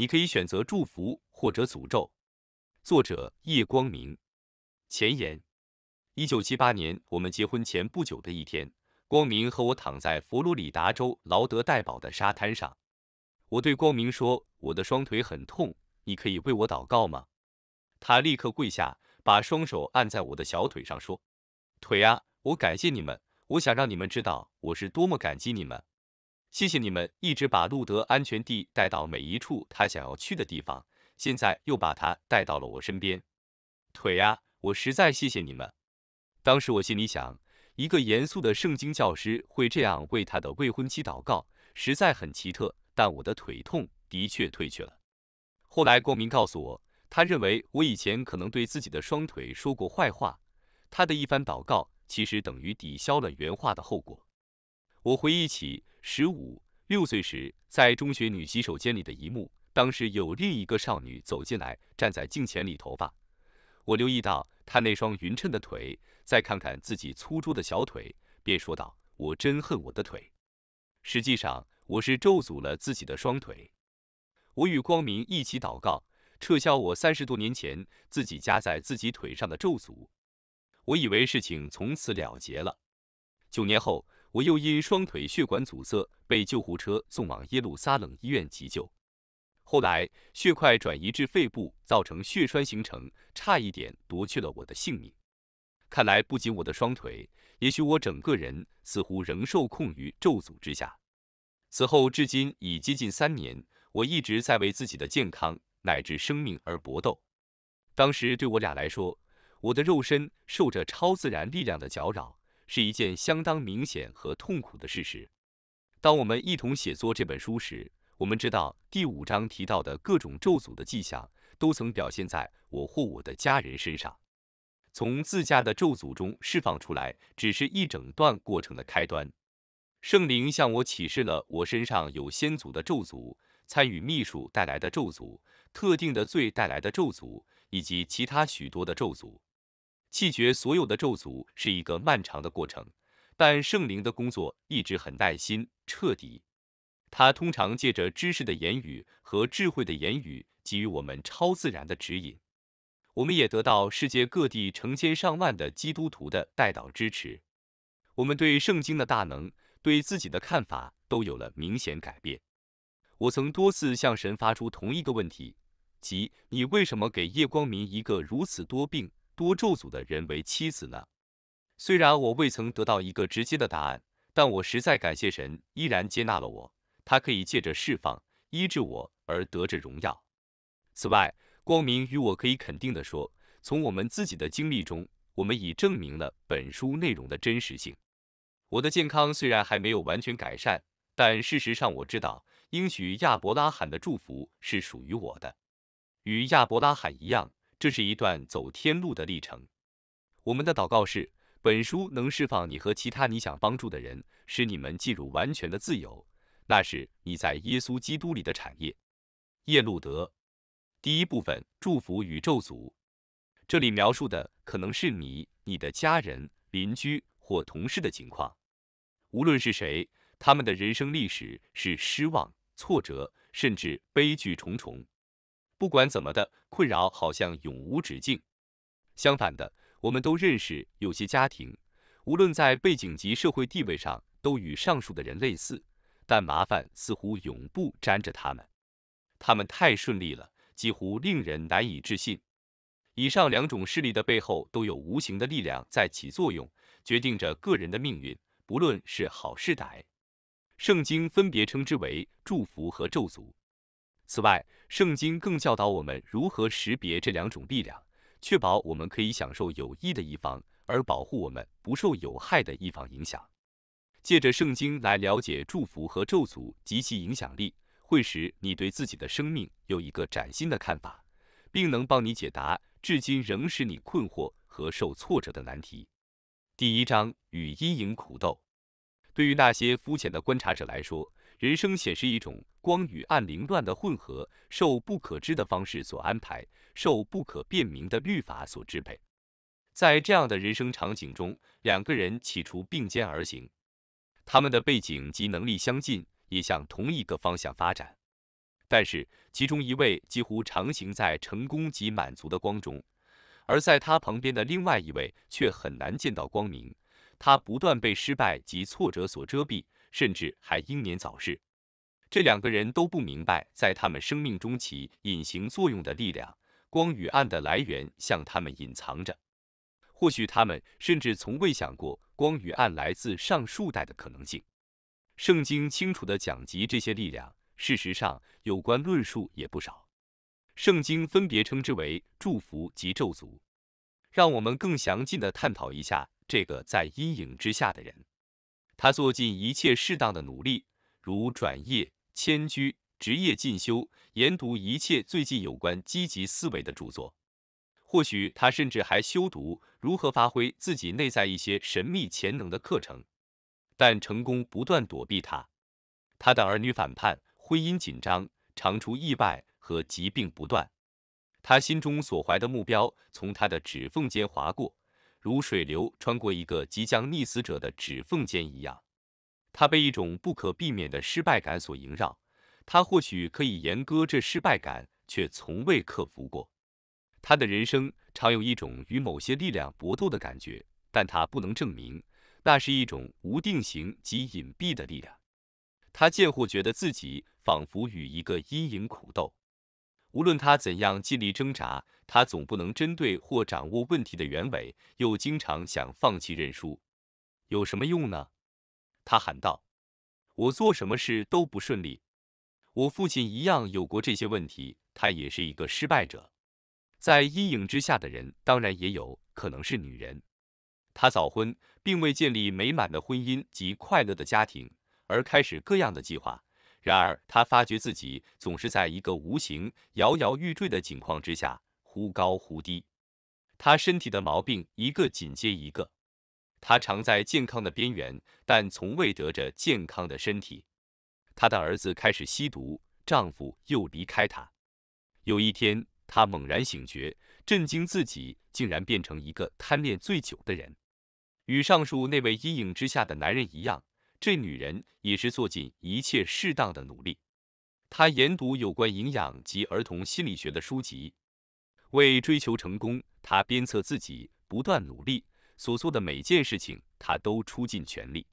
你可以选择祝福或者诅咒。作者叶光明。前言：一九七八年，我们结婚前不久的一天，光明和我躺在佛罗里达州劳德代堡的沙滩上。我对光明说：“我的双腿很痛，你可以为我祷告吗？”他立刻跪下，把双手按在我的小腿上，说：“腿呀，我感谢你们，我想让你们知道我是多么感激你们。”谢谢你们一直把路德安全地带到每一处他想要去的地方，现在又把他带到了我身边。腿呀，我实在谢谢你们。当时我心里想，一个严肃的圣经教师会这样为他的未婚妻祷告，实在很奇特。但我的腿痛的确退去了。后来光明告诉我，他认为我以前可能对自己的双腿说过坏话，他的一番祷告其实等于抵消了原话的后果。我回忆起十五六岁时在中学女洗手间里的一幕，当时有另一个少女走进来，站在镜前理头发。我留意到她那双匀称的腿，再看看自己粗拙的小腿，便说道：“我真恨我的腿。”实际上，我是咒诅了自己的双腿。我与光明一起祷告，撤销我三十多年前自己加在自己腿上的咒诅。我以为事情从此了结了。九年后。我又因双腿血管阻塞，被救护车送往耶路撒冷医院急救。后来，血块转移至肺部，造成血栓形成，差一点夺去了我的性命。看来，不仅我的双腿，也许我整个人似乎仍受控于咒诅之下。此后至今已接近三年，我一直在为自己的健康乃至生命而搏斗。当时对我俩来说，我的肉身受着超自然力量的搅扰。是一件相当明显和痛苦的事实。当我们一同写作这本书时，我们知道第五章提到的各种咒诅的迹象都曾表现在我或我的家人身上。从自家的咒诅中释放出来，只是一整段过程的开端。圣灵向我启示了我身上有先祖的咒诅、参与秘术带来的咒诅、特定的罪带来的咒诅以及其他许多的咒诅。弃绝所有的咒诅是一个漫长的过程，但圣灵的工作一直很耐心、彻底。他通常借着知识的言语和智慧的言语给予我们超自然的指引。我们也得到世界各地成千上万的基督徒的代祷支持。我们对圣经的大能、对自己的看法都有了明显改变。我曾多次向神发出同一个问题，即你为什么给夜光明一个如此多病？多咒诅的人为妻子呢？虽然我未曾得到一个直接的答案，但我实在感谢神依然接纳了我。他可以借着释放、医治我而得着荣耀。此外，光明与我可以肯定的说，从我们自己的经历中，我们已证明了本书内容的真实性。我的健康虽然还没有完全改善，但事实上我知道应许亚伯拉罕的祝福是属于我的，与亚伯拉罕一样。这是一段走天路的历程。我们的祷告是：本书能释放你和其他你想帮助的人，使你们进入完全的自由。那是你在耶稣基督里的产业。耶路德，第一部分：祝福宇宙组。这里描述的可能是你、你的家人、邻居或同事的情况。无论是谁，他们的人生历史是失望、挫折，甚至悲剧重重。不管怎么的，困扰好像永无止境。相反的，我们都认识有些家庭，无论在背景及社会地位上都与上述的人类似，但麻烦似乎永不沾着他们。他们太顺利了，几乎令人难以置信。以上两种事例的背后都有无形的力量在起作用，决定着个人的命运，不论是好是歹。圣经分别称之为祝福和咒诅。此外，圣经更教导我们如何识别这两种力量，确保我们可以享受有益的一方，而保护我们不受有害的一方影响。借着圣经来了解祝福和咒诅及其影响力，会使你对自己的生命有一个崭新的看法，并能帮你解答至今仍使你困惑和受挫折的难题。第一章与阴影苦斗。对于那些肤浅的观察者来说，人生显示一种。光与暗凌乱的混合，受不可知的方式所安排，受不可辨明的律法所支配。在这样的人生场景中，两个人起初并肩而行，他们的背景及能力相近，也向同一个方向发展。但是，其中一位几乎常行在成功及满足的光中，而在他旁边的另外一位却很难见到光明，他不断被失败及挫折所遮蔽，甚至还英年早逝。这两个人都不明白，在他们生命中起隐形作用的力量——光与暗的来源，向他们隐藏着。或许他们甚至从未想过，光与暗来自上数代的可能性。圣经清楚地讲及这些力量，事实上有关论述也不少。圣经分别称之为祝福及咒诅。让我们更详尽地探讨一下这个在阴影之下的人，他做尽一切适当的努力，如转业。迁居、职业进修、研读一切最近有关积极思维的著作，或许他甚至还修读如何发挥自己内在一些神秘潜能的课程。但成功不断躲避他，他的儿女反叛，婚姻紧张，常出意外和疾病不断。他心中所怀的目标从他的指缝间划过，如水流穿过一个即将溺死者的指缝间一样。他被一种不可避免的失败感所萦绕，他或许可以严歌这失败感，却从未克服过。他的人生常有一种与某些力量搏斗的感觉，但他不能证明那是一种无定型及隐蔽的力量。他见或觉得自己仿佛与一个阴影苦斗，无论他怎样尽力挣扎，他总不能针对或掌握问题的原委，又经常想放弃认输，有什么用呢？他喊道：“我做什么事都不顺利，我父亲一样有过这些问题，他也是一个失败者。在阴影之下的人，当然也有可能是女人。他早婚，并未建立美满的婚姻及快乐的家庭，而开始各样的计划。然而，他发觉自己总是在一个无形、摇摇欲坠的境况之下，忽高忽低。他身体的毛病，一个紧接一个。”她常在健康的边缘，但从未得着健康的身体。她的儿子开始吸毒，丈夫又离开她。有一天，她猛然醒觉，震惊自己竟然变成一个贪恋醉酒的人。与上述那位阴影之下的男人一样，这女人也是做尽一切适当的努力。她研读有关营养及儿童心理学的书籍，为追求成功，她鞭策自己不断努力。所做的每件事情，他都出尽全力，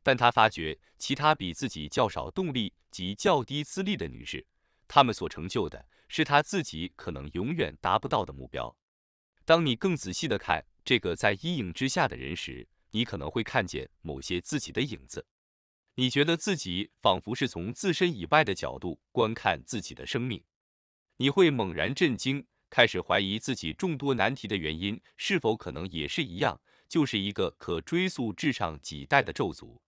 但他发觉其他比自己较少动力及较低资历的女士，她们所成就的是他自己可能永远达不到的目标。当你更仔细的看这个在阴影之下的人时，你可能会看见某些自己的影子。你觉得自己仿佛是从自身以外的角度观看自己的生命，你会猛然震惊。开始怀疑自己众多难题的原因是否可能也是一样，就是一个可追溯至上几代的咒诅，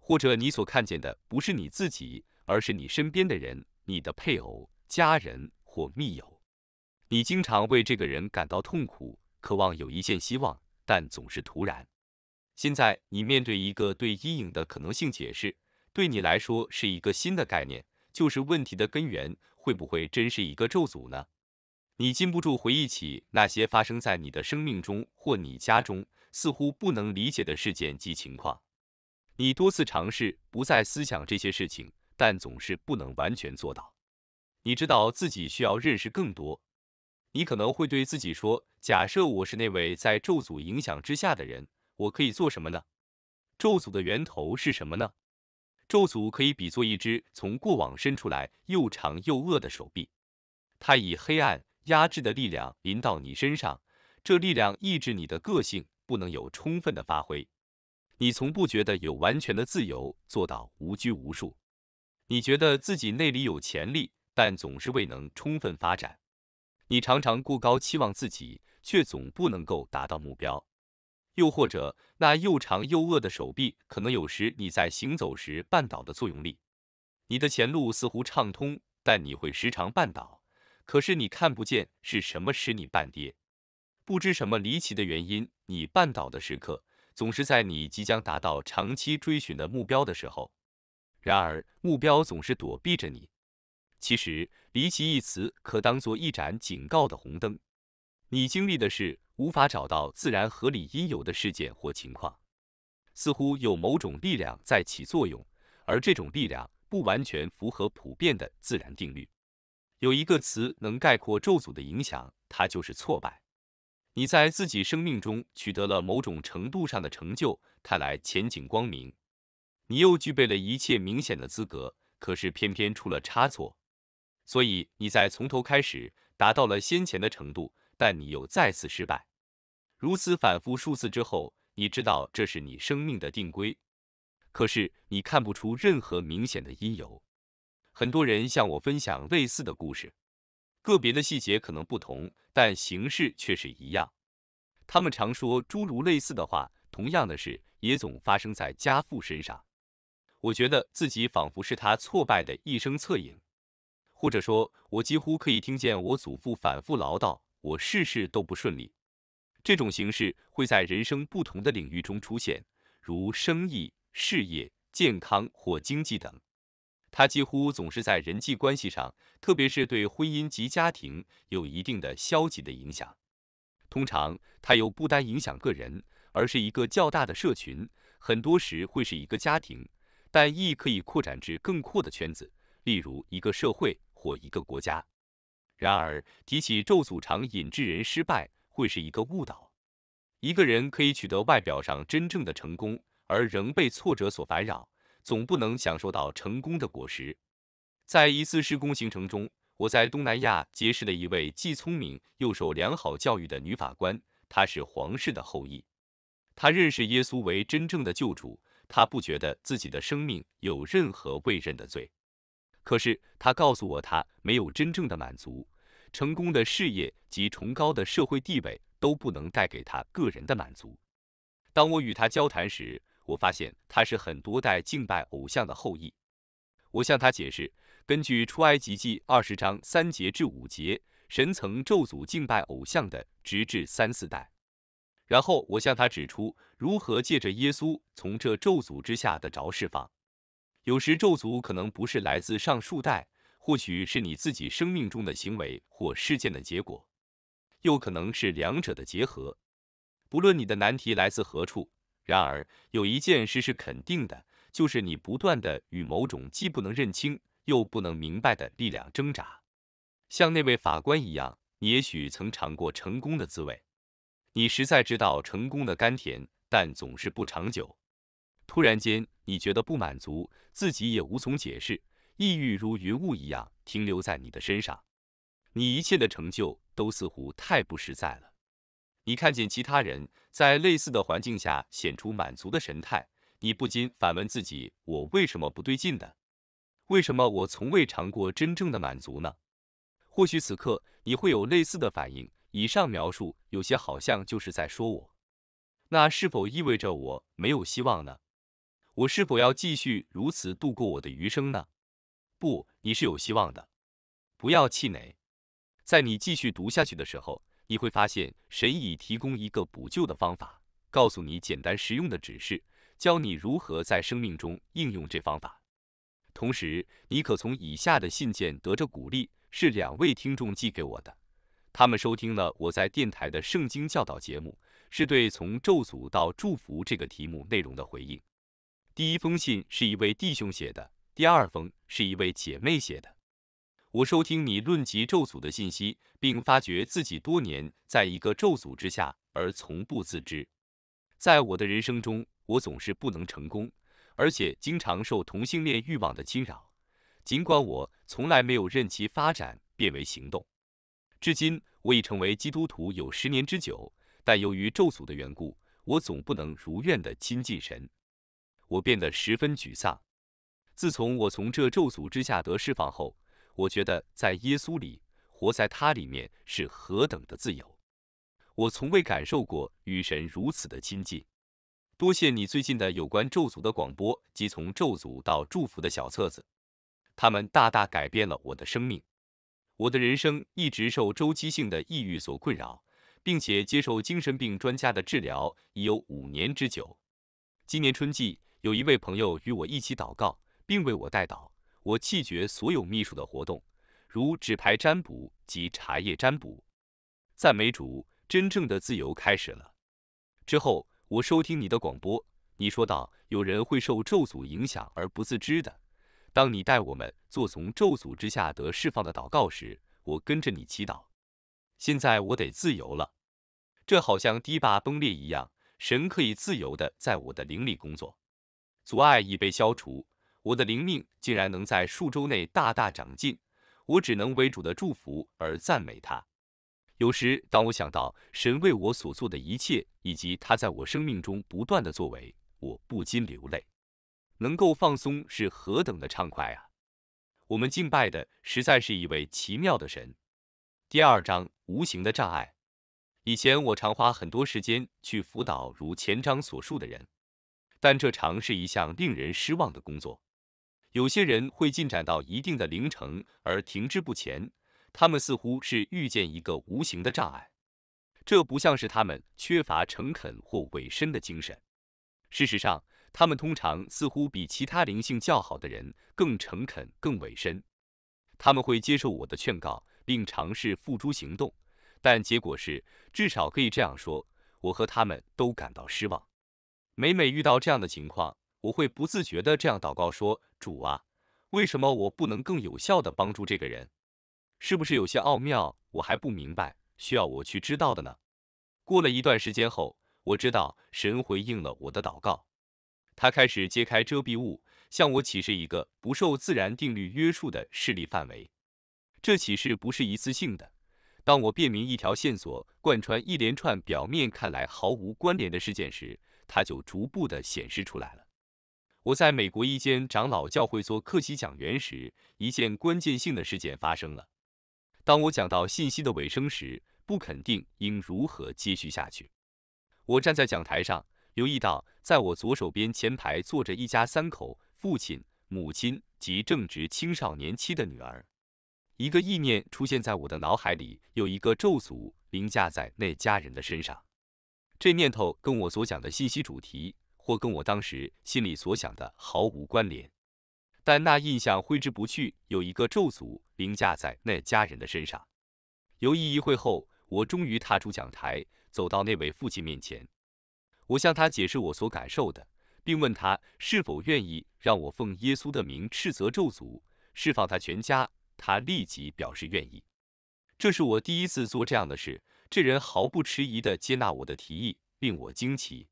或者你所看见的不是你自己，而是你身边的人、你的配偶、家人或密友。你经常为这个人感到痛苦，渴望有一线希望，但总是突然。现在你面对一个对阴影的可能性解释，对你来说是一个新的概念，就是问题的根源会不会真是一个咒诅呢？你禁不住回忆起那些发生在你的生命中或你家中似乎不能理解的事件及情况。你多次尝试不再思想这些事情，但总是不能完全做到。你知道自己需要认识更多。你可能会对自己说：“假设我是那位在咒诅影响之下的人，我可以做什么呢？咒诅的源头是什么呢？咒诅可以比作一只从过往伸出来又长又恶的手臂，它以黑暗。”压制的力量临到你身上，这力量抑制你的个性，不能有充分的发挥。你从不觉得有完全的自由，做到无拘无束。你觉得自己内里有潜力，但总是未能充分发展。你常常过高期望自己，却总不能够达到目标。又或者，那又长又恶的手臂，可能有时你在行走时绊倒的作用力。你的前路似乎畅通，但你会时常绊倒。可是你看不见是什么使你绊跌，不知什么离奇的原因，你绊倒的时刻总是在你即将达到长期追寻的目标的时候。然而，目标总是躲避着你。其实，“离奇”一词可当做一盏警告的红灯。你经历的是无法找到自然合理应有的事件或情况，似乎有某种力量在起作用，而这种力量不完全符合普遍的自然定律。有一个词能概括咒诅的影响，它就是挫败。你在自己生命中取得了某种程度上的成就，看来前景光明，你又具备了一切明显的资格，可是偏偏出了差错。所以你在从头开始达到了先前的程度，但你又再次失败。如此反复数次之后，你知道这是你生命的定规，可是你看不出任何明显的因由。很多人向我分享类似的故事，个别的细节可能不同，但形式却是一样。他们常说诸如类似的话，同样的事也总发生在家父身上。我觉得自己仿佛是他挫败的一生侧影，或者说，我几乎可以听见我祖父反复唠叨我事事都不顺利。这种形式会在人生不同的领域中出现，如生意、事业、健康或经济等。他几乎总是在人际关系上，特别是对婚姻及家庭有一定的消极的影响。通常，他又不单影响个人，而是一个较大的社群，很多时会是一个家庭，但亦可以扩展至更阔的圈子，例如一个社会或一个国家。然而，提起咒诅常引致人失败，会是一个误导。一个人可以取得外表上真正的成功，而仍被挫折所烦扰。总不能享受到成功的果实。在一次施工行程中，我在东南亚结识了一位既聪明又受良好教育的女法官，她是皇室的后裔。她认识耶稣为真正的救主，她不觉得自己的生命有任何未认的罪。可是她告诉我，她没有真正的满足，成功的事业及崇高的社会地位都不能带给她个人的满足。当我与她交谈时，我发现他是很多代敬拜偶像的后裔。我向他解释，根据《出埃及记》二十章三节至五节，神曾咒诅敬拜偶像的，直至三四代。然后我向他指出，如何借着耶稣从这咒诅之下的着释放。有时咒诅可能不是来自上述代，或许是你自己生命中的行为或事件的结果，又可能是两者的结合。不论你的难题来自何处。然而有一件事是肯定的，就是你不断的与某种既不能认清又不能明白的力量挣扎，像那位法官一样，你也许曾尝过成功的滋味，你实在知道成功的甘甜，但总是不长久。突然间，你觉得不满足，自己也无从解释，抑郁如云雾一样停留在你的身上，你一切的成就都似乎太不实在了。你看见其他人在类似的环境下显出满足的神态，你不禁反问自己：我为什么不对劲的？为什么我从未尝过真正的满足呢？或许此刻你会有类似的反应。以上描述有些好像就是在说我，那是否意味着我没有希望呢？我是否要继续如此度过我的余生呢？不，你是有希望的，不要气馁。在你继续读下去的时候。你会发现，神已提供一个补救的方法，告诉你简单实用的指示，教你如何在生命中应用这方法。同时，你可从以下的信件得着鼓励，是两位听众寄给我的。他们收听了我在电台的圣经教导节目，是对从咒诅到祝福这个题目内容的回应。第一封信是一位弟兄写的，第二封是一位姐妹写的。我收听你论及咒诅的信息，并发觉自己多年在一个咒诅之下，而从不自知。在我的人生中，我总是不能成功，而且经常受同性恋欲望的侵扰，尽管我从来没有任其发展变为行动。至今，我已成为基督徒有十年之久，但由于咒诅的缘故，我总不能如愿的亲近神。我变得十分沮丧。自从我从这咒诅之下得释放后，我觉得在耶稣里活在他里面是何等的自由！我从未感受过与神如此的亲近。多谢你最近的有关咒诅的广播及从咒诅到祝福的小册子，它们大大改变了我的生命。我的人生一直受周期性的抑郁所困扰，并且接受精神病专家的治疗已有五年之久。今年春季，有一位朋友与我一起祷告，并为我代祷。我弃绝所有秘书的活动，如纸牌占卜及茶叶占卜。赞美主，真正的自由开始了。之后，我收听你的广播，你说到有人会受咒诅影响而不自知的。当你带我们做从咒诅之下得释放的祷告时，我跟着你祈祷。现在我得自由了，这好像堤坝崩裂一样，神可以自由的在我的灵里工作，阻碍已被消除。我的灵命竟然能在数周内大大长进，我只能为主的祝福而赞美他。有时，当我想到神为我所做的一切，以及他在我生命中不断的作为，我不禁流泪。能够放松是何等的畅快啊！我们敬拜的实在是一位奇妙的神。第二章无形的障碍。以前我常花很多时间去辅导如前章所述的人，但这常是一项令人失望的工作。有些人会进展到一定的龄程而停滞不前，他们似乎是遇见一个无形的障碍。这不像是他们缺乏诚恳或委身的精神。事实上，他们通常似乎比其他灵性较好的人更诚恳、更委身。他们会接受我的劝告，并尝试付诸行动，但结果是，至少可以这样说，我和他们都感到失望。每每遇到这样的情况。我会不自觉的这样祷告说，主啊，为什么我不能更有效的帮助这个人？是不是有些奥妙我还不明白，需要我去知道的呢？过了一段时间后，我知道神回应了我的祷告，他开始揭开遮蔽物，向我启示一个不受自然定律约束的势力范围。这启示不是一次性的，当我辨明一条线索贯穿一连串表面看来毫无关联的事件时，它就逐步的显示出来了。我在美国一间长老教会做客席讲员时，一件关键性的事件发生了。当我讲到信息的尾声时，不肯定应如何接续下去。我站在讲台上，留意到在我左手边前排坐着一家三口，父亲、母亲及正值青少年期的女儿。一个意念出现在我的脑海里，有一个咒诅凌驾在那家人的身上。这念头跟我所讲的信息主题。或跟我当时心里所想的毫无关联，但那印象挥之不去。有一个咒诅凌驾在那家人的身上。犹豫一会后，我终于踏出讲台，走到那位父亲面前。我向他解释我所感受的，并问他是否愿意让我奉耶稣的名斥责咒诅，释放他全家。他立即表示愿意。这是我第一次做这样的事，这人毫不迟疑地接纳我的提议，令我惊奇。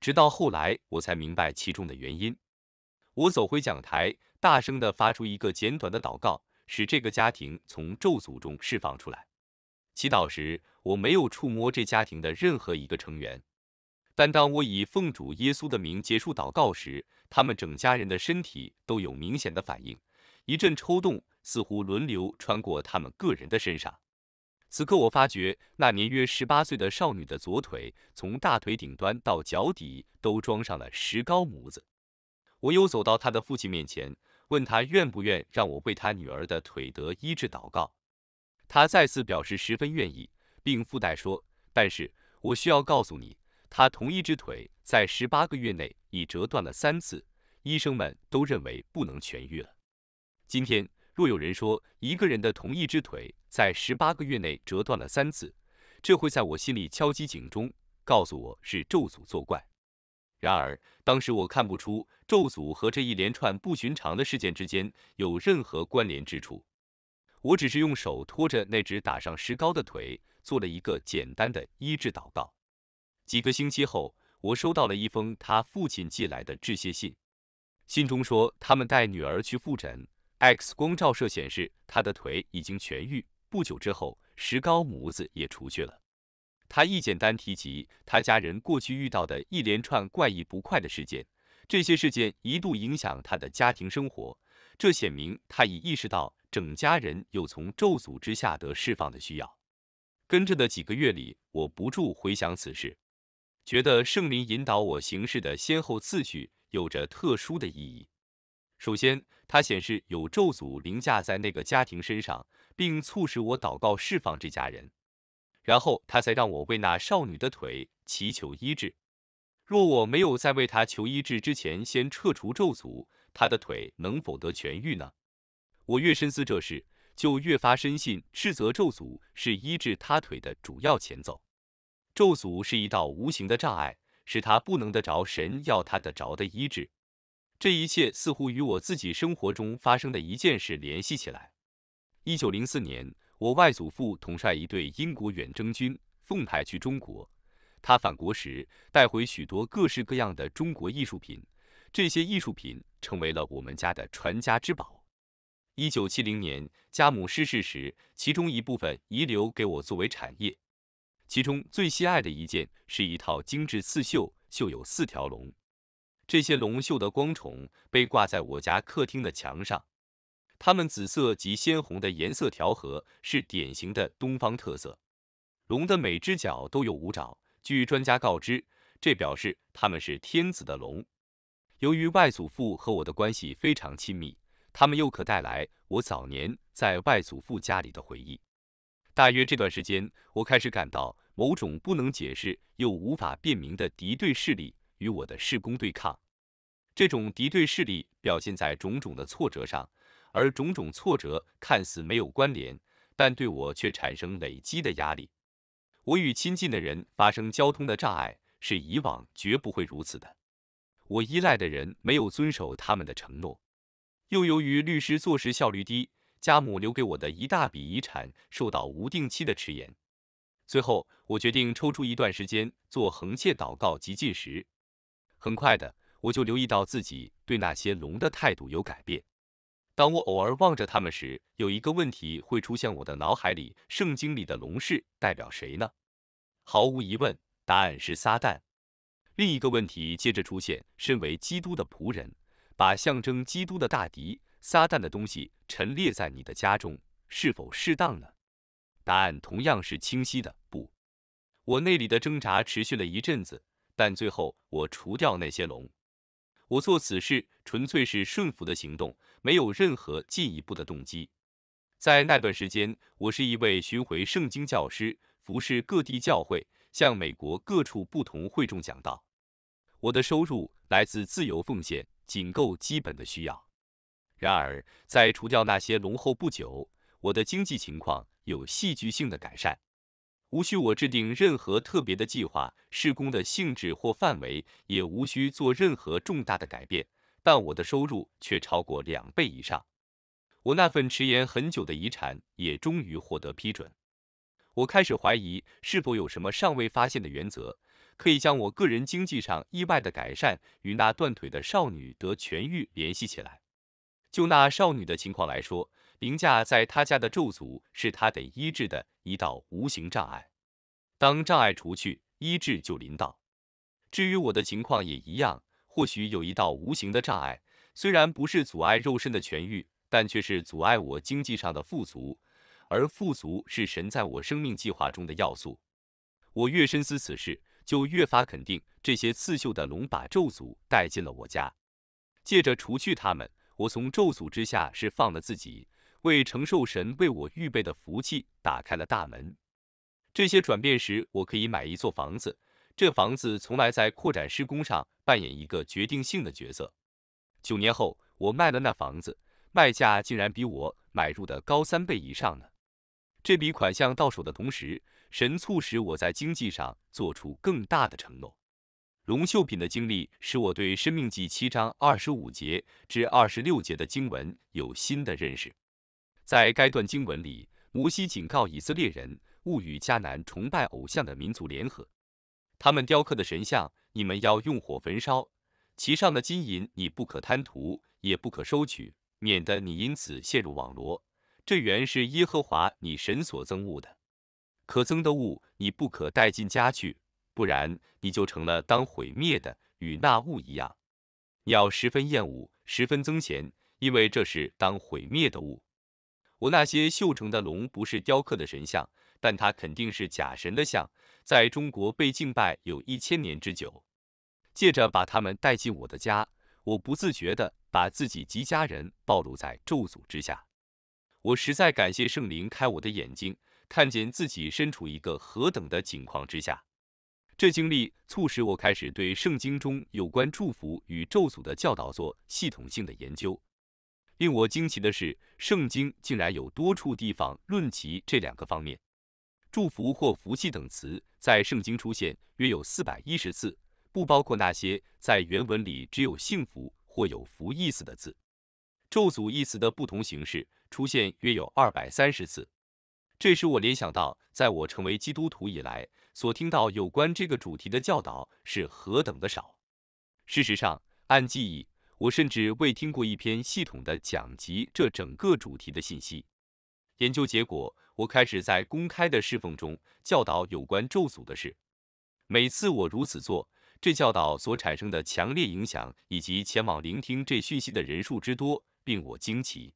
直到后来，我才明白其中的原因。我走回讲台，大声的发出一个简短的祷告，使这个家庭从咒诅中释放出来。祈祷时，我没有触摸这家庭的任何一个成员，但当我以奉主耶稣的名结束祷告时，他们整家人的身体都有明显的反应，一阵抽动，似乎轮流穿过他们个人的身上。此刻我发觉，那年约十八岁的少女的左腿，从大腿顶端到脚底都装上了石膏模子。我又走到她的父亲面前，问他愿不愿让我为他女儿的腿得医治祷告。他再次表示十分愿意，并附带说：“但是我需要告诉你，他同一只腿在十八个月内已折断了三次，医生们都认为不能痊愈了。”今天。若有人说一个人的同一只腿在十八个月内折断了三次，这会在我心里敲击警钟，告诉我是咒诅作怪。然而当时我看不出咒诅和这一连串不寻常的事件之间有任何关联之处。我只是用手托着那只打上石膏的腿，做了一个简单的医治祷告。几个星期后，我收到了一封他父亲寄来的致谢信，信中说他们带女儿去复诊。X 光照射显示他的腿已经痊愈，不久之后石膏模子也除去了。他一简单提及他家人过去遇到的一连串怪异不快的事件，这些事件一度影响他的家庭生活，这显明他已意识到整家人有从咒诅之下得释放的需要。跟着的几个月里，我不住回想此事，觉得圣灵引导我行事的先后次序有着特殊的意义。首先，它显示有咒诅凌驾在那个家庭身上，并促使我祷告释放这家人。然后，他才让我为那少女的腿祈求医治。若我没有在为他求医治之前先撤除咒诅，他的腿能否得痊愈呢？我越深思这事，就越发深信斥责咒诅是医治他腿的主要前奏。咒诅是一道无形的障碍，使他不能得着神要他得着的医治。这一切似乎与我自己生活中发生的一件事联系起来。一九零四年，我外祖父统帅一队英国远征军，奉派去中国。他返国时带回许多各式各样的中国艺术品，这些艺术品成为了我们家的传家之宝。一九七零年，家母逝世时，其中一部分遗留给我作为产业。其中最心爱的一件是一套精致刺绣，绣有四条龙。这些龙绣的光虫被挂在我家客厅的墙上，它们紫色及鲜红的颜色调和是典型的东方特色。龙的每只脚都有五爪，据专家告知，这表示他们是天子的龙。由于外祖父和我的关系非常亲密，他们又可带来我早年在外祖父家里的回忆。大约这段时间，我开始感到某种不能解释又无法辨明的敌对势力。与我的事工对抗，这种敌对势力表现在种种的挫折上，而种种挫折看似没有关联，但对我却产生累积的压力。我与亲近的人发生交通的障碍，是以往绝不会如此的。我依赖的人没有遵守他们的承诺，又由于律师做事效率低，家母留给我的一大笔遗产受到无定期的迟延。最后，我决定抽出一段时间做横切祷告及进食。很快的，我就留意到自己对那些龙的态度有改变。当我偶尔望着他们时，有一个问题会出现我的脑海里：圣经里的龙是代表谁呢？毫无疑问，答案是撒旦。另一个问题接着出现：身为基督的仆人，把象征基督的大敌撒旦的东西陈列在你的家中，是否适当呢？答案同样是清晰的：不。我内里的挣扎持续了一阵子。但最后，我除掉那些龙。我做此事纯粹是顺服的行动，没有任何进一步的动机。在那段时间，我是一位巡回圣经教师，服侍各地教会，向美国各处不同会众讲道。我的收入来自自由奉献，仅够基本的需要。然而，在除掉那些龙后不久，我的经济情况有戏剧性的改善。无需我制定任何特别的计划，施工的性质或范围也无需做任何重大的改变，但我的收入却超过两倍以上。我那份迟延很久的遗产也终于获得批准。我开始怀疑是否有什么尚未发现的原则，可以将我个人经济上意外的改善与那断腿的少女得痊愈联系起来。就那少女的情况来说。凌驾在他家的咒诅是他得医治的一道无形障碍，当障碍除去，医治就临到。至于我的情况也一样，或许有一道无形的障碍，虽然不是阻碍肉身的痊愈，但却是阻碍我经济上的富足，而富足是神在我生命计划中的要素。我越深思此事，就越发肯定这些刺绣的龙把咒诅带进了我家，借着除去他们，我从咒诅之下释放了自己。为承受神为我预备的福气打开了大门。这些转变时，我可以买一座房子，这房子从来在扩展施工上扮演一个决定性的角色。九年后，我卖了那房子，卖价竟然比我买入的高三倍以上呢。这笔款项到手的同时，神促使我在经济上做出更大的承诺。龙秀品的经历使我对《生命记》七章二十五节至二十六节的经文有新的认识。在该段经文里，摩西警告以色列人勿与迦南崇拜偶像的民族联合。他们雕刻的神像，你们要用火焚烧；其上的金银，你不可贪图，也不可收取，免得你因此陷入网罗。这原是耶和华你神所憎恶的，可憎的物，你不可带进家去，不然你就成了当毁灭的，与那物一样。你要十分厌恶，十分憎嫌，因为这是当毁灭的物。我那些绣成的龙不是雕刻的神像，但它肯定是假神的像，在中国被敬拜有一千年之久。借着把它们带进我的家，我不自觉地把自己及家人暴露在咒诅之下。我实在感谢圣灵开我的眼睛，看见自己身处一个何等的境况之下。这经历促使我开始对圣经中有关祝福与咒诅的教导做系统性的研究。令我惊奇的是，圣经竟然有多处地方论及这两个方面。祝福或福气等词在圣经出现约有四百一十次，不包括那些在原文里只有幸福或有福意思的字。咒诅一词的不同形式出现约有二百三十次。这使我联想到，在我成为基督徒以来，所听到有关这个主题的教导是何等的少。事实上，按记忆。我甚至未听过一篇系统的讲及这整个主题的信息。研究结果，我开始在公开的侍奉中教导有关咒诅的事。每次我如此做，这教导所产生的强烈影响，以及前往聆听这讯息的人数之多，令我惊奇。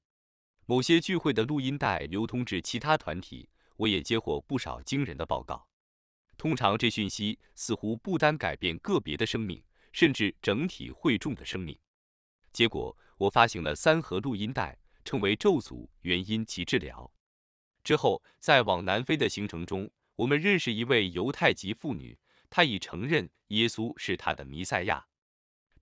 某些聚会的录音带流通至其他团体，我也接获不少惊人的报告。通常，这讯息似乎不单改变个别的生命，甚至整体会众的生命。结果，我发行了三盒录音带，称为咒诅、原因及治疗。之后，在往南非的行程中，我们认识一位犹太籍妇女，她已承认耶稣是她的弥赛亚。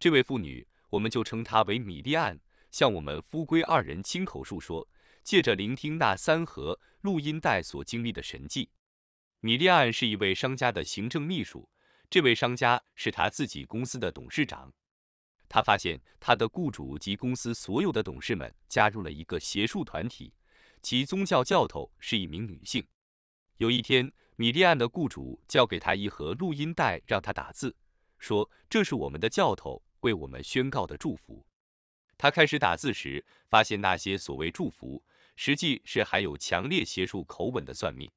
这位妇女，我们就称她为米利安，向我们夫归二人亲口述说，借着聆听那三盒录音带所经历的神迹。米利安是一位商家的行政秘书，这位商家是他自己公司的董事长。他发现他的雇主及公司所有的董事们加入了一个邪术团体，其宗教教头是一名女性。有一天，米利安的雇主交给他一盒录音带，让他打字，说这是我们的教头为我们宣告的祝福。他开始打字时，发现那些所谓祝福实际是含有强烈邪术口吻的算命。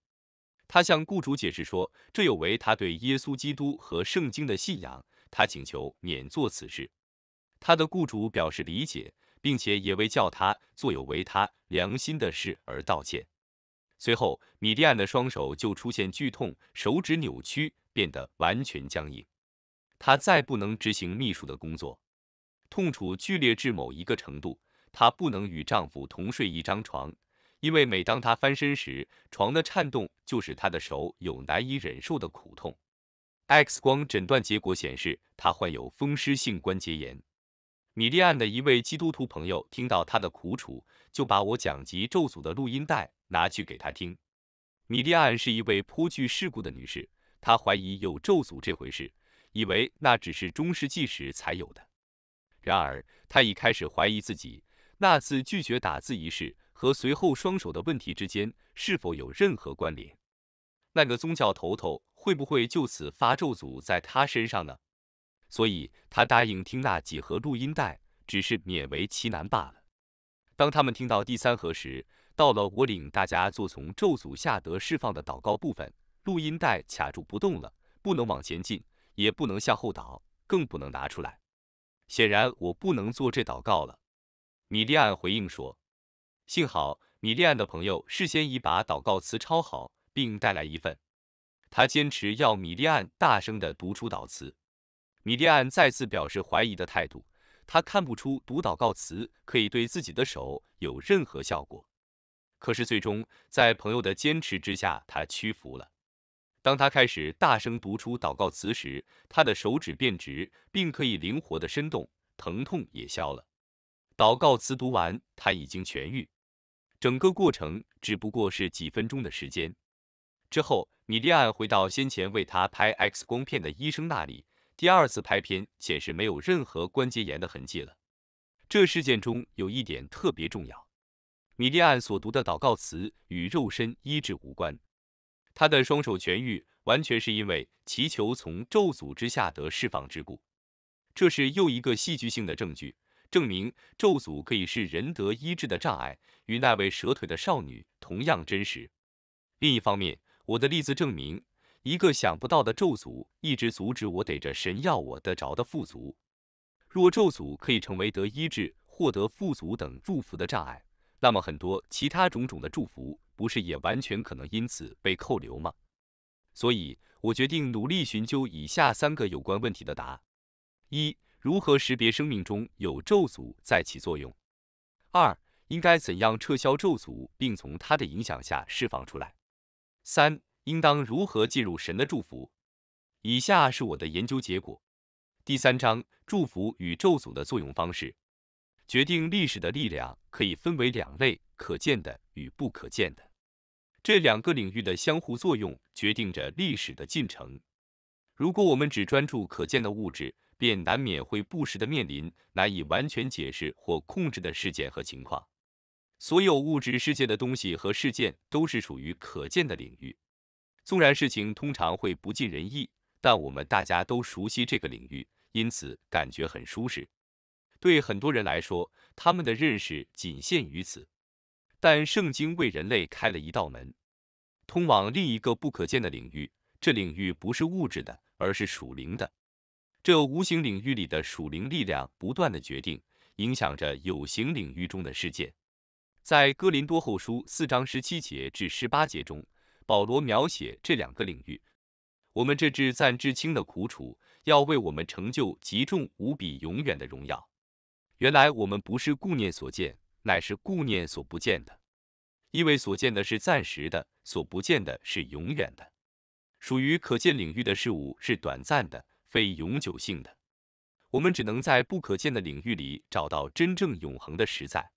他向雇主解释说，这有违他对耶稣基督和圣经的信仰，他请求免做此事。他的雇主表示理解，并且也为叫他做有违他良心的事而道歉。随后，米莉安的双手就出现剧痛，手指扭曲，变得完全僵硬。她再不能执行秘书的工作。痛楚剧烈至某一个程度，她不能与丈夫同睡一张床，因为每当她翻身时，床的颤动就使她的手有难以忍受的苦痛。X 光诊断结果显示，她患有风湿性关节炎。米利安的一位基督徒朋友听到他的苦楚，就把我讲及咒诅的录音带拿去给他听。米利安是一位颇具世故的女士，她怀疑有咒诅这回事，以为那只是中世纪时才有的。然而，她已开始怀疑自己那次拒绝打字一事和随后双手的问题之间是否有任何关联。那个宗教头头会不会就此发咒诅在她身上呢？所以他答应听那几盒录音带，只是勉为其难罢了。当他们听到第三盒时，到了我领大家做从咒诅下得释放的祷告部分，录音带卡住不动了，不能往前进，也不能向后倒，更不能拿出来。显然我不能做这祷告了。米利安回应说：“幸好米利安的朋友事先已把祷告词抄好，并带来一份。他坚持要米利安大声地读出祷词。”米利安再次表示怀疑的态度，他看不出读祷告词可以对自己的手有任何效果。可是最终在朋友的坚持之下，他屈服了。当他开始大声读出祷告词时，他的手指变直，并可以灵活的伸动，疼痛也消了。祷告词读完，他已经痊愈。整个过程只不过是几分钟的时间。之后，米利安回到先前为他拍 X 光片的医生那里。第二次拍片显示没有任何关节炎的痕迹了。这事件中有一点特别重要：米利安所读的祷告词与肉身医治无关，他的双手痊愈完全是因为祈求从咒诅之下得释放之故。这是又一个戏剧性的证据，证明咒诅可以是仁德医治的障碍，与那位蛇腿的少女同样真实。另一方面，我的例子证明。一个想不到的咒诅一直阻止我逮着神要我得着的富足。若咒诅可以成为得医治、获得富足等祝福的障碍，那么很多其他种种的祝福不是也完全可能因此被扣留吗？所以我决定努力寻求以下三个有关问题的答：一、如何识别生命中有咒诅在起作用？二、应该怎样撤销咒诅并从它的影响下释放出来？三。应当如何进入神的祝福？以下是我的研究结果。第三章，祝福与咒诅的作用方式，决定历史的力量可以分为两类：可见的与不可见的。这两个领域的相互作用决定着历史的进程。如果我们只专注可见的物质，便难免会不时的面临难以完全解释或控制的事件和情况。所有物质世界的东西和事件都是属于可见的领域。纵然事情通常会不尽人意，但我们大家都熟悉这个领域，因此感觉很舒适。对很多人来说，他们的认识仅限于此。但圣经为人类开了一道门，通往另一个不可见的领域。这领域不是物质的，而是属灵的。这无形领域里的属灵力量不断的决定、影响着有形领域中的世界。在哥林多后书四章十七节至十八节中。保罗描写这两个领域，我们这至暂至轻的苦楚，要为我们成就极重无比永远的荣耀。原来我们不是顾念所见，乃是顾念所不见的，因为所见的是暂时的，所不见的是永远的。属于可见领域的事物是短暂的，非永久性的。我们只能在不可见的领域里找到真正永恒的实在，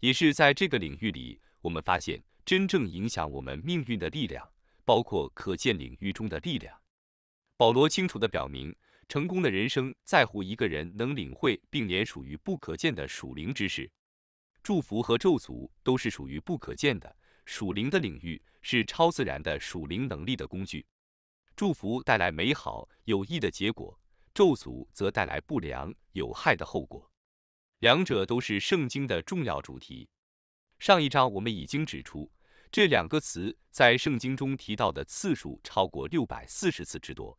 也是在这个领域里，我们发现。真正影响我们命运的力量，包括可见领域中的力量。保罗清楚地表明，成功的人生在乎一个人能领会并连属于不可见的属灵之事。祝福和咒诅都是属于不可见的属灵的领域，是超自然的属灵能力的工具。祝福带来美好有益的结果，咒诅则带来不良有害的后果。两者都是圣经的重要主题。上一章我们已经指出。这两个词在圣经中提到的次数超过六百四十次之多，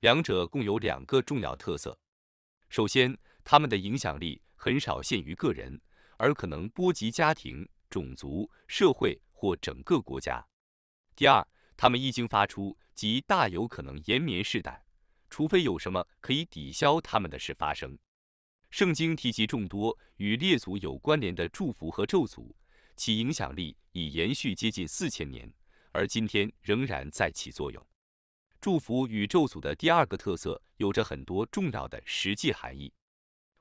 两者共有两个重要特色。首先，他们的影响力很少限于个人，而可能波及家庭、种族、社会或整个国家。第二，他们一经发出，即大有可能延绵世代，除非有什么可以抵消他们的事发生。圣经提及众多与列祖有关联的祝福和咒诅。其影响力已延续接近四千年，而今天仍然在起作用。祝福宇宙组的第二个特色有着很多重要的实际含义。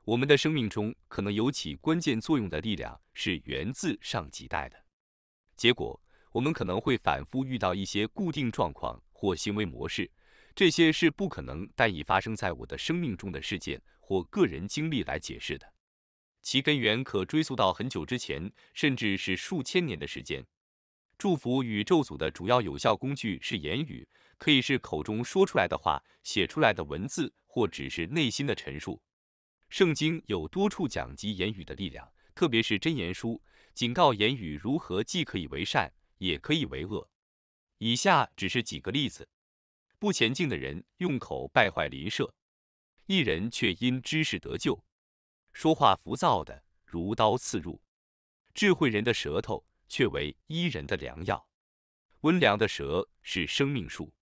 我们的生命中可能有起关键作用的力量是源自上几代的。结果，我们可能会反复遇到一些固定状况或行为模式，这些是不可能但已发生在我的生命中的事件或个人经历来解释的。其根源可追溯到很久之前，甚至是数千年的时间。祝福与咒诅的主要有效工具是言语，可以是口中说出来的话、写出来的文字，或只是内心的陈述。圣经有多处讲及言语的力量，特别是《箴言书》，警告言语如何既可以为善，也可以为恶。以下只是几个例子：不前进的人用口败坏邻舍，一人却因知识得救。说话浮躁的如刀刺入，智慧人的舌头却为医人的良药。温良的舌是生命树，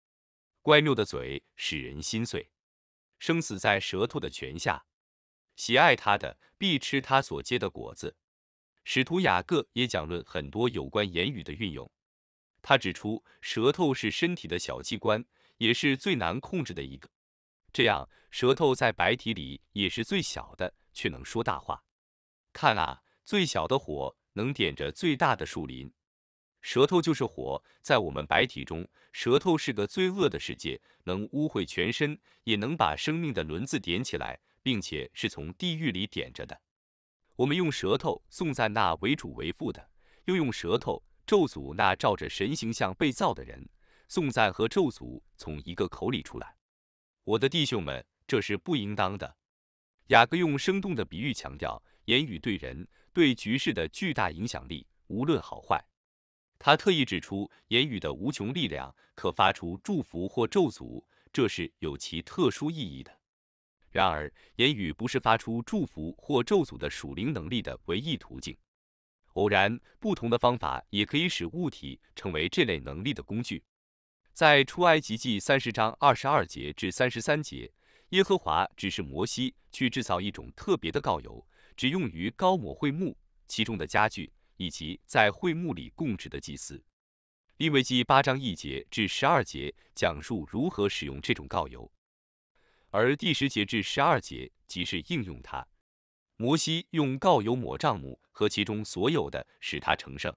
乖谬的嘴使人心碎。生死在舌头的泉下，喜爱它的必吃它所结的果子。使徒雅各也讲论很多有关言语的运用。他指出，舌头是身体的小器官，也是最难控制的一个。这样，舌头在白体里也是最小的。却能说大话。看啊，最小的火能点着最大的树林。舌头就是火，在我们白体中，舌头是个罪恶的世界，能污秽全身，也能把生命的轮子点起来，并且是从地狱里点着的。我们用舌头颂赞那为主为父的，又用舌头咒诅那照着神形象被造的人。颂赞和咒诅从一个口里出来，我的弟兄们，这是不应当的。雅各用生动的比喻强调言语对人对局势的巨大影响力，无论好坏。他特意指出言语的无穷力量，可发出祝福或咒诅，这是有其特殊意义的。然而，言语不是发出祝福或咒诅的属灵能力的唯一途径。偶然不同的方法也可以使物体成为这类能力的工具。在出埃及记三十章二十二节至三十三节。耶和华指示摩西去制造一种特别的膏油，只用于高抹会幕其中的家具，以及在会幕里供职的祭司。利未记八章一节至十二节讲述如何使用这种膏油，而第十节至十二节即是应用它。摩西用膏油抹帐幕和其中所有的，使它成圣；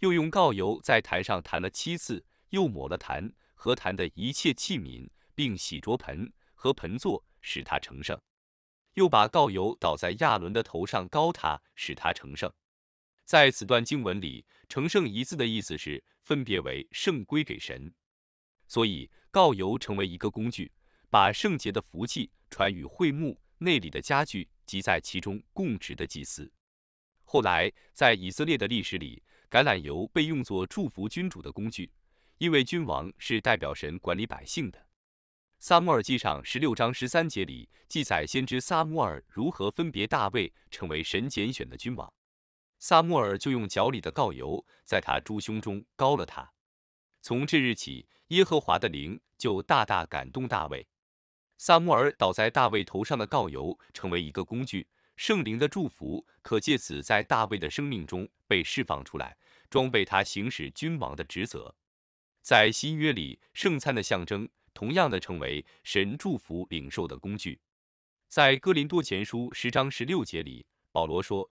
又用膏油在坛上弹了七次，又抹了坛和坛的一切器皿，并洗濯盆。和盆座使他成圣，又把告油倒在亚伦的头上，高他使他成圣。在此段经文里，“成圣”一字的意思是分别为圣归给神，所以告油成为一个工具，把圣洁的福气传与会幕内里的家具及在其中供职的祭司。后来在以色列的历史里，橄榄油被用作祝福君主的工具，因为君王是代表神管理百姓的。撒母耳记上十六章十三节里记载，先知撒母耳如何分别大卫成为神拣选的君王。撒母耳就用脚里的膏油在他猪兄中膏了他。从这日起，耶和华的灵就大大感动大卫。撒母耳倒在大卫头上的膏油成为一个工具，圣灵的祝福可借此在大卫的生命中被释放出来，装备他行使君王的职责。在新约里，圣餐的象征。同样的，成为神祝福领受的工具。在哥林多前书十章十六节里，保罗说：“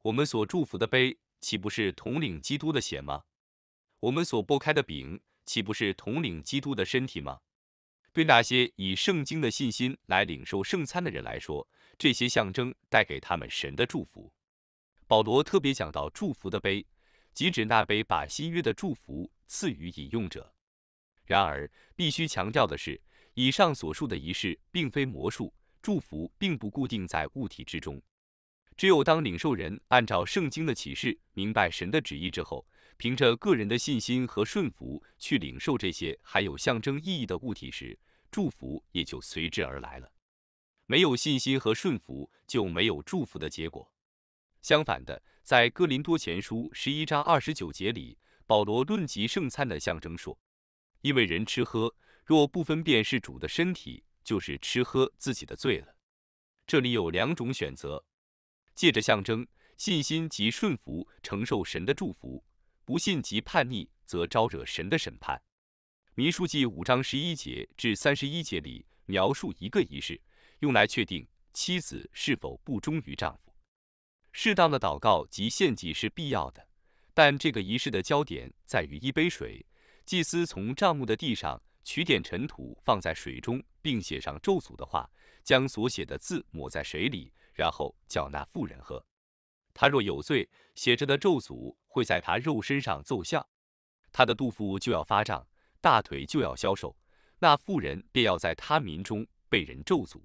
我们所祝福的杯，岂不是统领基督的血吗？我们所拨开的饼，岂不是统领基督的身体吗？”对那些以圣经的信心来领受圣餐的人来说，这些象征带给他们神的祝福。保罗特别讲到祝福的杯，即指那杯把新约的祝福赐予饮用者。然而，必须强调的是，以上所述的仪式并非魔术，祝福并不固定在物体之中。只有当领受人按照圣经的启示明白神的旨意之后，凭着个人的信心和顺服去领受这些含有象征意义的物体时，祝福也就随之而来了。没有信心和顺服，就没有祝福的结果。相反的，在《哥林多前书》十一章二十九节里，保罗论及圣餐的象征说。因为人吃喝，若不分辨是主的身体，就是吃喝自己的罪了。这里有两种选择：借着象征信心及顺服承受神的祝福；不信及叛逆则招惹神的审判。民书记五章十一节至三十一节里描述一个仪式，用来确定妻子是否不忠于丈夫。适当的祷告及献祭是必要的，但这个仪式的焦点在于一杯水。祭司从帐幕的地上取点尘土，放在水中，并写上咒诅的话，将所写的字抹在水里，然后叫那妇人喝。他若有罪，写着的咒诅会在他肉身上奏效，他的肚腹就要发胀，大腿就要消瘦，那妇人便要在他民中被人咒诅，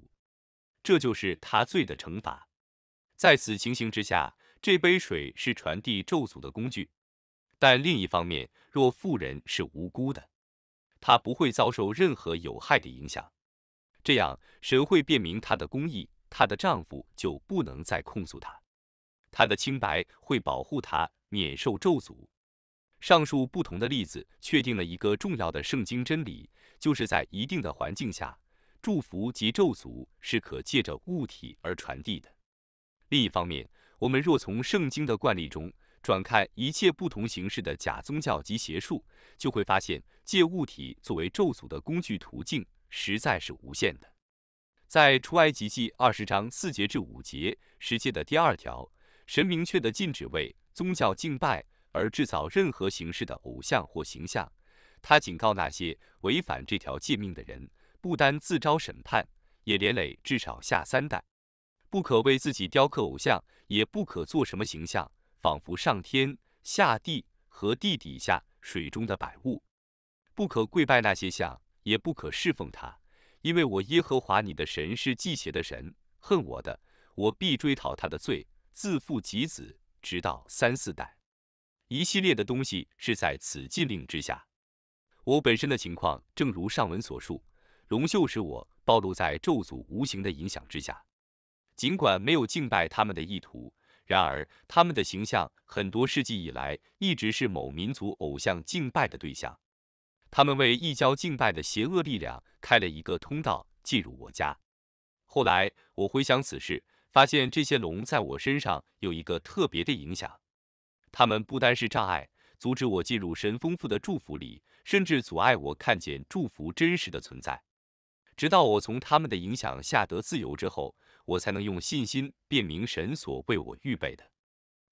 这就是他罪的惩罚。在此情形之下，这杯水是传递咒诅的工具，但另一方面。若妇人是无辜的，她不会遭受任何有害的影响。这样，神会辨明她的公义，她的丈夫就不能再控诉她，她的清白会保护她免受咒诅。上述不同的例子确定了一个重要的圣经真理，就是在一定的环境下，祝福及咒诅是可借着物体而传递的。另一方面，我们若从圣经的惯例中，转看一切不同形式的假宗教及邪术，就会发现借物体作为咒诅的工具途径实在是无限的。在出埃及记二十章四节至五节十诫的第二条，神明确地禁止为宗教敬拜而制造任何形式的偶像或形象。他警告那些违反这条诫命的人，不单自招审判，也连累至少下三代。不可为自己雕刻偶像，也不可做什么形象。仿佛上天下地和地底下水中的百物，不可跪拜那些像，也不可侍奉他，因为我耶和华你的神是祭邪的神，恨我的，我必追讨他的罪，自父及子，直到三四代。一系列的东西是在此禁令之下。我本身的情况正如上文所述，龙秀使我暴露在咒诅无形的影响之下，尽管没有敬拜他们的意图。然而，他们的形象很多世纪以来一直是某民族偶像敬拜的对象。他们为异教敬拜的邪恶力量开了一个通道进入我家。后来我回想此事，发现这些龙在我身上有一个特别的影响。他们不单是障碍，阻止我进入神丰富的祝福里，甚至阻碍我看见祝福真实的存在。直到我从他们的影响下得自由之后。我才能用信心辨明神所为我预备的。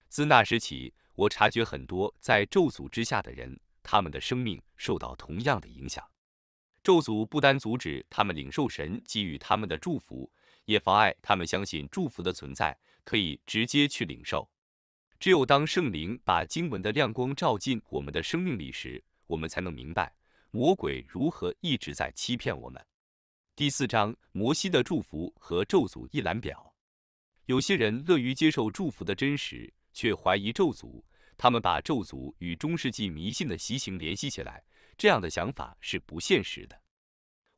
自那时起，我察觉很多在咒诅之下的人，他们的生命受到同样的影响。咒诅不单阻止他们领受神给予他们的祝福，也妨碍他们相信祝福的存在，可以直接去领受。只有当圣灵把经文的亮光照进我们的生命里时，我们才能明白魔鬼如何一直在欺骗我们。第四章摩西的祝福和咒诅一览表。有些人乐于接受祝福的真实，却怀疑咒诅。他们把咒诅与中世纪迷信的习性联系起来，这样的想法是不现实的。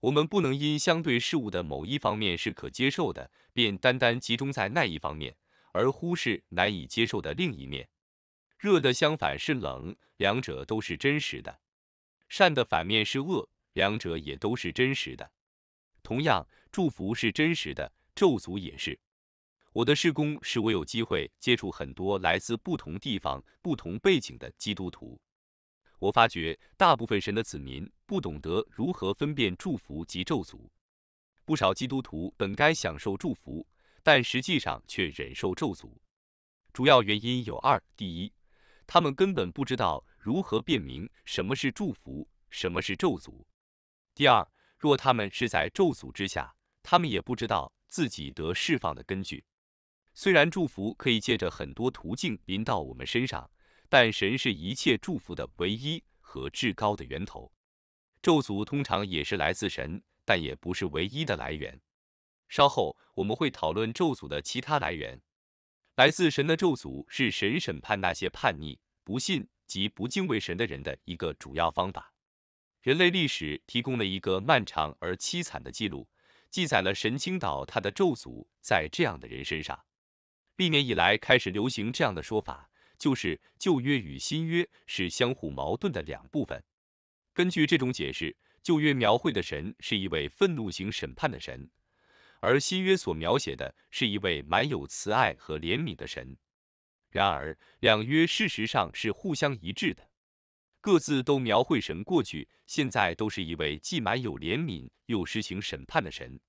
我们不能因相对事物的某一方面是可接受的，便单单集中在那一方面，而忽视难以接受的另一面。热的相反是冷，两者都是真实的。善的反面是恶，两者也都是真实的。同样，祝福是真实的，咒诅也是。我的事工使我有机会接触很多来自不同地方、不同背景的基督徒。我发觉，大部分神的子民不懂得如何分辨祝福及咒诅。不少基督徒本该享受祝福，但实际上却忍受咒诅。主要原因有二：第一，他们根本不知道如何辨明什么是祝福，什么是咒诅；第二，若他们是在咒诅之下，他们也不知道自己得释放的根据。虽然祝福可以借着很多途径临到我们身上，但神是一切祝福的唯一和至高的源头。咒诅通常也是来自神，但也不是唯一的来源。稍后我们会讨论咒诅的其他来源。来自神的咒诅是神审判那些叛逆、不信及不敬畏神的人的一个主要方法。人类历史提供了一个漫长而凄惨的记录，记载了神倾倒他的咒诅在这样的人身上。历年以来，开始流行这样的说法，就是旧约与新约是相互矛盾的两部分。根据这种解释，旧约描绘的神是一位愤怒型审判的神，而新约所描写的是一位满有慈爱和怜悯的神。然而，两约事实上是互相一致的。各自都描绘神过去、现在都是一位既满有怜悯又施行审判的神。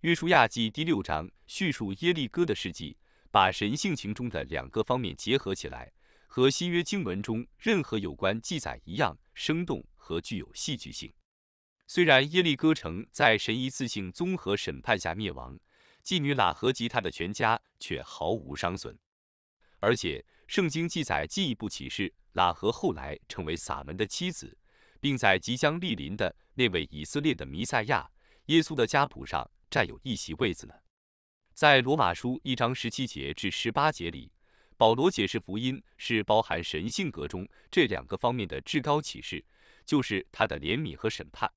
约书亚记第六章叙述耶利哥的事迹，把神性情中的两个方面结合起来，和新约经文中任何有关记载一样生动和具有戏剧性。虽然耶利哥城在神一次性综合审判下灭亡，妓女喇合及她的全家却毫无伤损。而且圣经记载进一步启示。拉合后来成为撒门的妻子，并在即将莅临的那位以色列的弥赛亚、耶稣的家谱上占有一席位子呢。在罗马书一章十七节至十八节里，保罗解释福音是包含神性格中这两个方面的至高启示，就是他的怜悯和审判，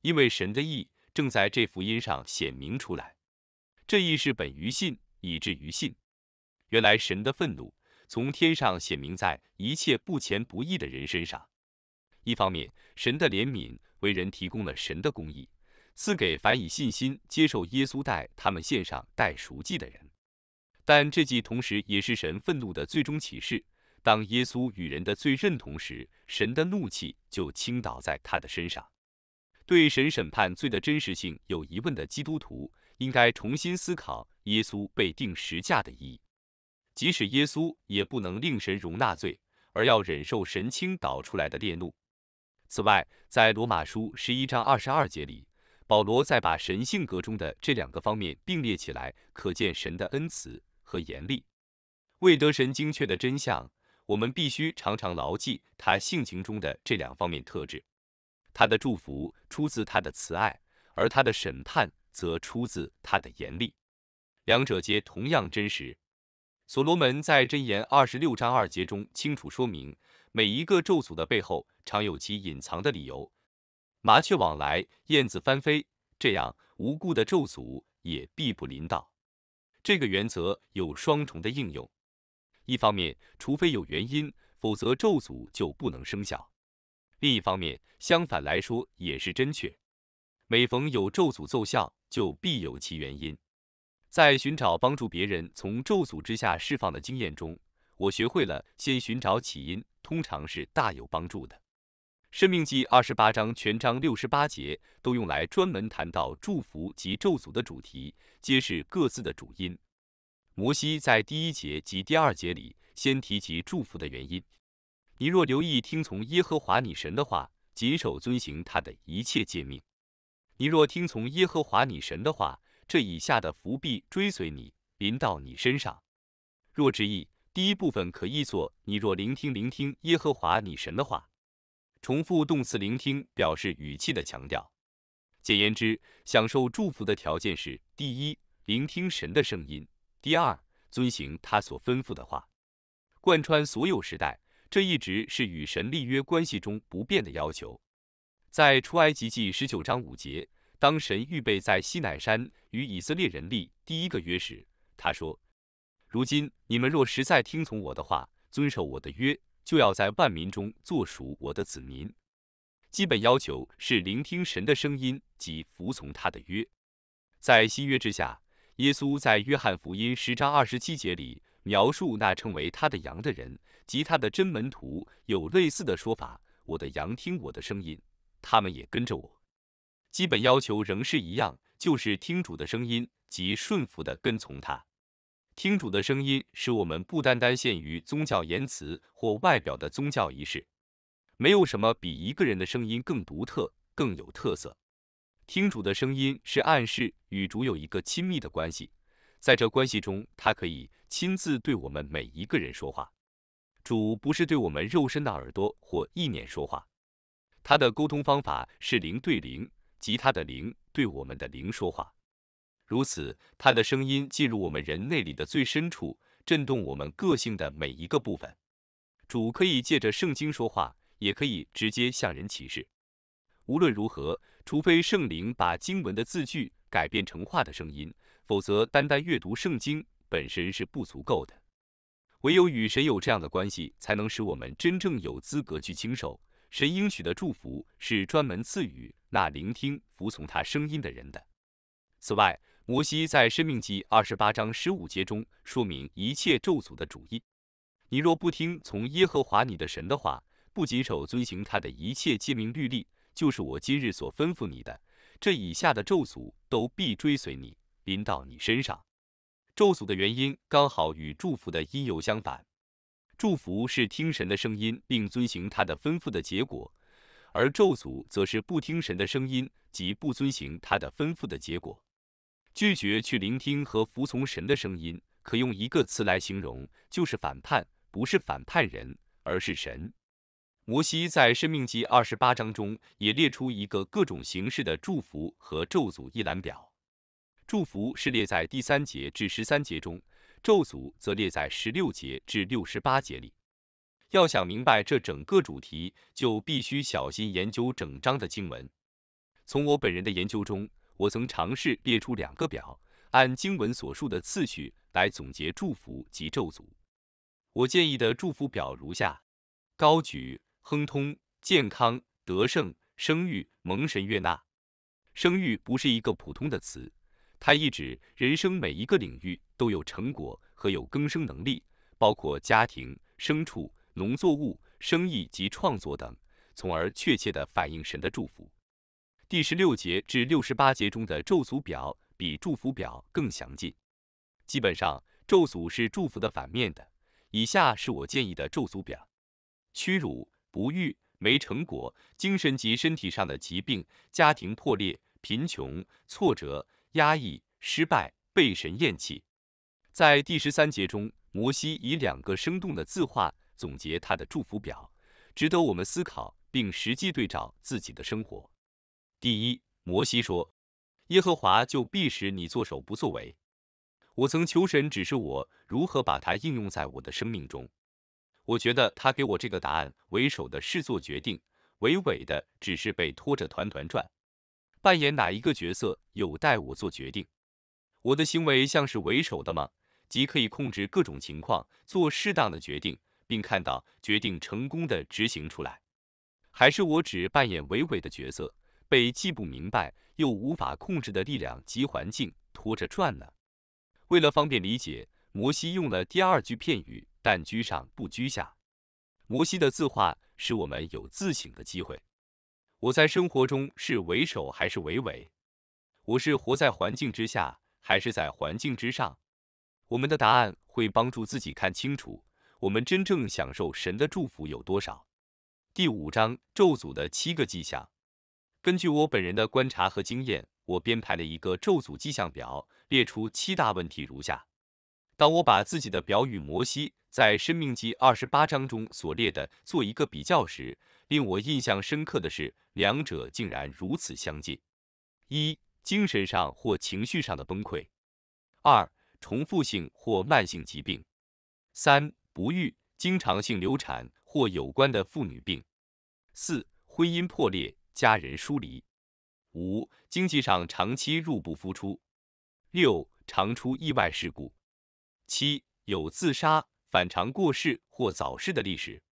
因为神的意正在这福音上显明出来。这意是本于信，以至于信。原来神的愤怒。从天上显明在一切不虔不义的人身上。一方面，神的怜悯为人提供了神的公义，赐给凡以信心接受耶稣带他们献上带赎祭的人。但这祭同时也是神愤怒的最终启示。当耶稣与人的罪认同时，神的怒气就倾倒在他的身上。对神审判罪的真实性有疑问的基督徒，应该重新思考耶稣被定十架的意义。即使耶稣也不能令神容纳罪，而要忍受神倾倒出来的烈怒。此外，在罗马书十一章二十二节里，保罗在把神性格中的这两个方面并列起来，可见神的恩慈和严厉。为得神精确的真相，我们必须常常牢记他性情中的这两方面特质：他的祝福出自他的慈爱，而他的审判则出自他的严厉。两者皆同样真实。所罗门在箴言二十六章二节中清楚说明，每一个咒诅的背后常有其隐藏的理由。麻雀往来，燕子翻飞，这样无故的咒诅也必不临到。这个原则有双重的应用：一方面，除非有原因，否则咒诅就不能生效；另一方面，相反来说也是真确，每逢有咒诅奏效，就必有其原因。在寻找帮助别人从咒诅之下释放的经验中，我学会了先寻找起因，通常是大有帮助的。《生命记》二十八章全章六十八节都用来专门谈到祝福及咒诅的主题，皆是各自的主因。摩西在第一节及第二节里先提及祝福的原因。你若留意听从耶和华你神的话，谨守遵行他的一切诫命；你若听从耶和华你神的话，这以下的伏笔追随你，临到你身上。若执意，第一部分可译作“你若聆听聆听耶和华你神的话”，重复动词“聆听”表示语气的强调。简言之，享受祝福的条件是：第一，聆听神的声音；第二，遵行他所吩咐的话。贯穿所有时代，这一直是与神立约关系中不变的要求。在出埃及记十九章五节。当神预备在西乃山与以色列人立第一个约时，他说：“如今你们若实在听从我的话，遵守我的约，就要在万民中做属我的子民。”基本要求是聆听神的声音及服从他的约。在新约之下，耶稣在约翰福音十章二十七节里描述那称为他的羊的人及他的真门徒，有类似的说法：“我的羊听我的声音，他们也跟着我。”基本要求仍是一样，就是听主的声音及顺服的跟从他。听主的声音使我们不单单限于宗教言辞或外表的宗教仪式。没有什么比一个人的声音更独特、更有特色。听主的声音是暗示与主有一个亲密的关系，在这关系中，他可以亲自对我们每一个人说话。主不是对我们肉身的耳朵或意念说话，他的沟通方法是零对零。及他的灵对我们的灵说话，如此，他的声音进入我们人内里的最深处，震动我们个性的每一个部分。主可以借着圣经说话，也可以直接向人启示。无论如何，除非圣灵把经文的字句改变成话的声音，否则单单阅读圣经本身是不足够的。唯有与神有这样的关系，才能使我们真正有资格去经受。神应许的祝福是专门赐予那聆听、服从他声音的人的。此外，摩西在申命记二十八章十五节中说明一切咒诅的主义：你若不听从耶和华你的神的话，不谨守遵行他的一切诫命律例，就是我今日所吩咐你的，这以下的咒诅都必追随你，临到你身上。咒诅的原因刚好与祝福的因由相反。祝福是听神的声音并遵行他的吩咐的结果，而咒诅则是不听神的声音及不遵行他的吩咐的结果。拒绝去聆听和服从神的声音，可用一个词来形容，就是反叛，不是反叛人，而是神。摩西在生命记二十八章中也列出一个各种形式的祝福和咒诅一览表，祝福是列在第三节至十三节中。咒诅则列在十六节至六十八节里。要想明白这整个主题，就必须小心研究整章的经文。从我本人的研究中，我曾尝试列出两个表，按经文所述的次序来总结祝福及咒诅。我建议的祝福表如下：高举、亨通、健康、得胜、生育、蒙神悦纳。生育不是一个普通的词。他意指人生每一个领域都有成果和有更生能力，包括家庭、牲畜、农作物、生意及创作等，从而确切地反映神的祝福。第十六节至六十八节中的咒诅表比祝福表更详尽。基本上，咒诅是祝福的反面的。以下是我建议的咒诅表：屈辱、不育、没成果、精神及身体上的疾病、家庭破裂、贫穷、挫折。压抑、失败、被神厌弃，在第十三节中，摩西以两个生动的字画总结他的祝福表，值得我们思考并实际对照自己的生活。第一，摩西说：“耶和华就必使你作手不作为。”我曾求神指示我如何把它应用在我的生命中。我觉得他给我这个答案，为首的是做决定，尾尾的只是被拖着团团转。扮演哪一个角色有待我做决定。我的行为像是为首的吗？即可以控制各种情况，做适当的决定，并看到决定成功的执行出来，还是我只扮演委委的角色，被既不明白又无法控制的力量及环境拖着转呢？为了方便理解，摩西用了第二句片语，但居上不居下。摩西的字画使我们有自省的机会。我在生活中是为首还是为尾？我是活在环境之下还是在环境之上？我们的答案会帮助自己看清楚，我们真正享受神的祝福有多少。第五章咒诅的七个迹象。根据我本人的观察和经验，我编排了一个咒诅迹象表，列出七大问题如下。当我把自己的表与摩西在《生命记》二十八章中所列的做一个比较时，令我印象深刻的是，两者竟然如此相近：一、精神上或情绪上的崩溃；二、重复性或慢性疾病；三、不育、经常性流产或有关的妇女病；四、婚姻破裂、家人疏离；五、经济上长期入不敷出；六、常出意外事故；七、有自杀。反常过世或早逝的历史。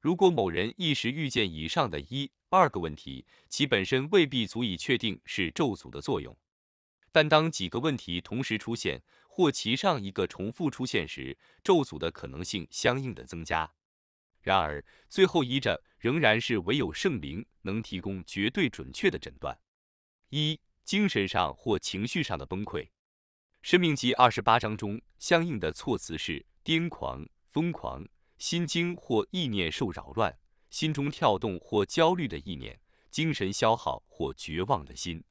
如果某人一时遇见以上的一二个问题，其本身未必足以确定是咒诅的作用。但当几个问题同时出现，或其上一个重复出现时，咒诅的可能性相应的增加。然而，最后依着仍然是唯有圣灵能提供绝对准确的诊断。一、精神上或情绪上的崩溃。生命记二十八章中相应的措辞是。癫狂、疯狂、心经或意念受扰乱，心中跳动或焦虑的意念，精神消耗或绝望的心，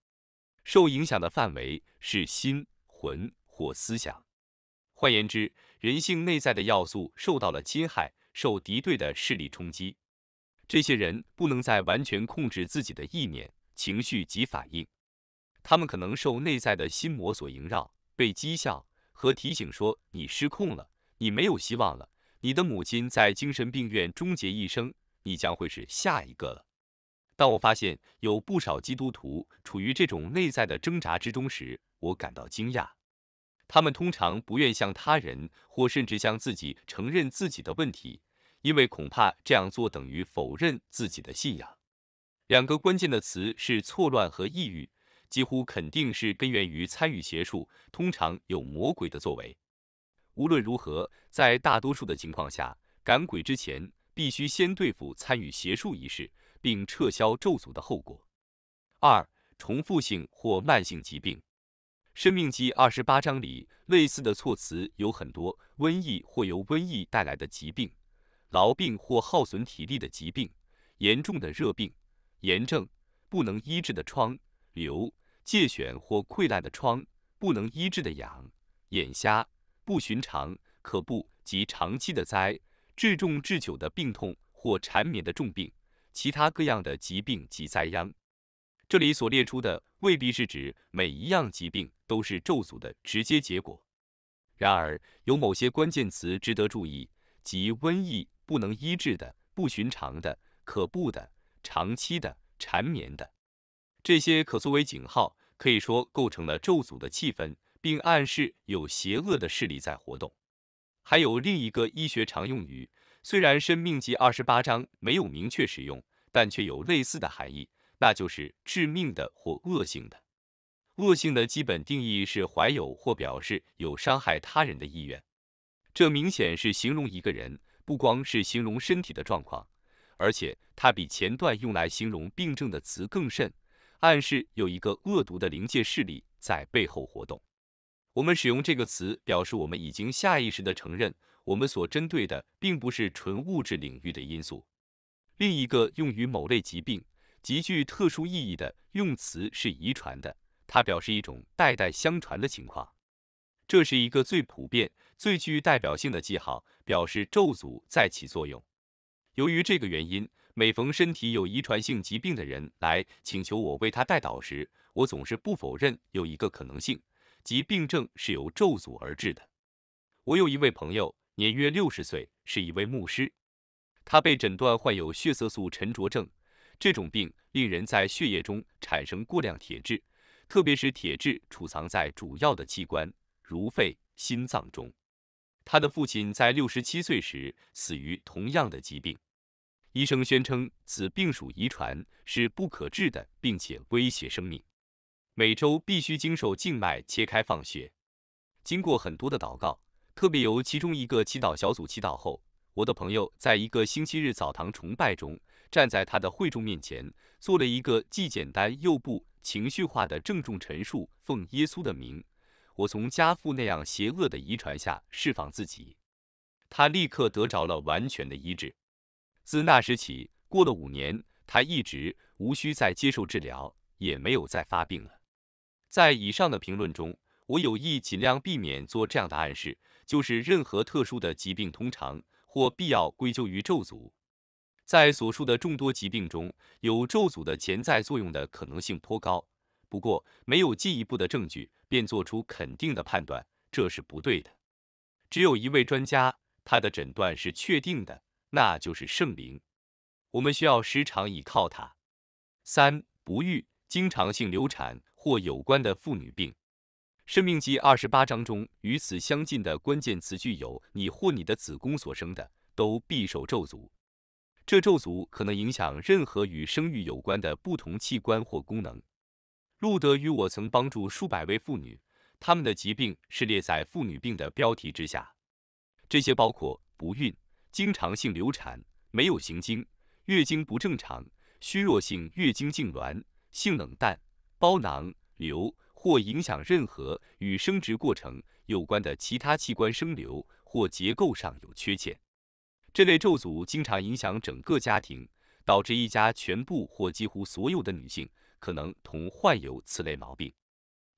受影响的范围是心、魂或思想。换言之，人性内在的要素受到了侵害，受敌对的势力冲击。这些人不能再完全控制自己的意念、情绪及反应，他们可能受内在的心魔所萦绕，被讥笑和提醒说你失控了。你没有希望了，你的母亲在精神病院终结一生，你将会是下一个了。当我发现有不少基督徒处于这种内在的挣扎之中时，我感到惊讶。他们通常不愿向他人或甚至向自己承认自己的问题，因为恐怕这样做等于否认自己的信仰。两个关键的词是错乱和抑郁，几乎肯定是根源于参与邪术，通常有魔鬼的作为。无论如何，在大多数的情况下，赶鬼之前必须先对付参与邪术一事，并撤销咒诅的后果。二、重复性或慢性疾病，《生命记》二十八章里类似的措辞有很多：瘟疫或由瘟疫带来的疾病，痨病或耗损体力的疾病，严重的热病、炎症、不能医治的疮、瘤、疥癣或溃烂的疮、不能医治的痒、眼瞎。不寻常、可不及长期的灾、治重治久的病痛或缠绵的重病、其他各样的疾病及灾殃。这里所列出的未必是指每一样疾病都是咒诅的直接结果。然而，有某些关键词值得注意，即瘟疫、不能医治的、不寻常的、可不的、长期的、缠绵的，这些可作为警号，可以说构成了咒诅的气氛。并暗示有邪恶的势力在活动。还有另一个医学常用语，虽然《生命记》二十八章没有明确使用，但却有类似的含义，那就是致命的或恶性的。恶性的基本定义是怀有或表示有伤害他人的意愿。这明显是形容一个人，不光是形容身体的状况，而且它比前段用来形容病症的词更甚，暗示有一个恶毒的灵界势力在背后活动。我们使用这个词表示我们已经下意识地承认，我们所针对的并不是纯物质领域的因素。另一个用于某类疾病极具特殊意义的用词是遗传的，它表示一种代代相传的情况。这是一个最普遍、最具代表性的记号，表示咒诅在起作用。由于这个原因，每逢身体有遗传性疾病的人来请求我为他代祷时，我总是不否认有一个可能性。及病症是由咒诅而致的。我有一位朋友，年约六十岁，是一位牧师，他被诊断患有血色素沉着症。这种病令人在血液中产生过量铁质，特别是铁质储藏在主要的器官如肺、心脏中。他的父亲在六十七岁时死于同样的疾病。医生宣称此病属遗传，是不可治的，并且威胁生命。每周必须经受静脉切开放血，经过很多的祷告，特别由其中一个祈祷小组祈祷后，我的朋友在一个星期日澡堂崇拜中，站在他的会众面前，做了一个既简单又不情绪化的郑重陈述：奉耶稣的名，我从家父那样邪恶的遗传下释放自己。他立刻得着了完全的医治。自那时起，过了五年，他一直无需再接受治疗，也没有再发病了。在以上的评论中，我有意尽量避免做这样的暗示，就是任何特殊的疾病通常或必要归咎于咒诅。在所述的众多疾病中，有咒诅的潜在作用的可能性颇高。不过，没有进一步的证据便做出肯定的判断，这是不对的。只有一位专家，他的诊断是确定的，那就是圣灵。我们需要时常倚靠他。三不育，经常性流产。或有关的妇女病，《生命记》二十八章中与此相近的关键词句有：“你或你的子宫所生的，都必受咒诅。”这咒诅可能影响任何与生育有关的不同器官或功能。路德与我曾帮助数百位妇女，她们的疾病是列在“妇女病”的标题之下。这些包括不孕、经常性流产、没有行经、月经不正常、虚弱性月经痉挛、性冷淡。包囊瘤或影响任何与生殖过程有关的其他器官、生瘤或结构上有缺陷。这类咒诅经常影响整个家庭，导致一家全部或几乎所有的女性可能同患有此类毛病。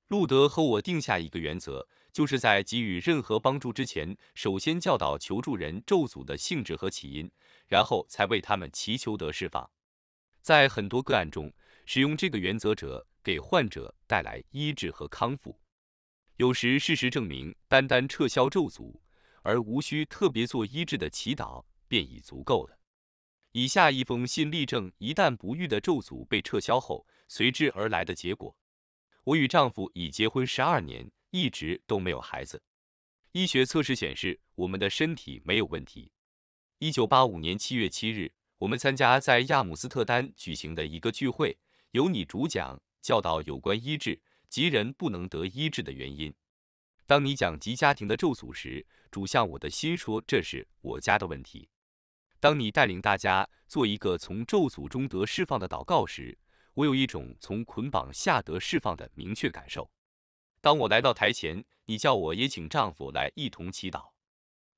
路德和我定下一个原则，就是在给予任何帮助之前，首先教导求助人咒诅的性质和起因，然后才为他们祈求得释放。在很多个案中，使用这个原则者给患者带来医治和康复。有时事实证明，单单撤销咒诅而无需特别做医治的祈祷便已足够了。以下一封信例证：一旦不育的咒诅被撤销后，随之而来的结果。我与丈夫已结婚十二年，一直都没有孩子。医学测试显示我们的身体没有问题。一九八五年七月七日，我们参加在亚姆斯特丹举行的一个聚会。由你主讲，教导有关医治及人不能得医治的原因。当你讲及家庭的咒诅时，主向我的心说：“这是我家的问题。”当你带领大家做一个从咒诅中得释放的祷告时，我有一种从捆绑下得释放的明确感受。当我来到台前，你叫我也请丈夫来一同祈祷，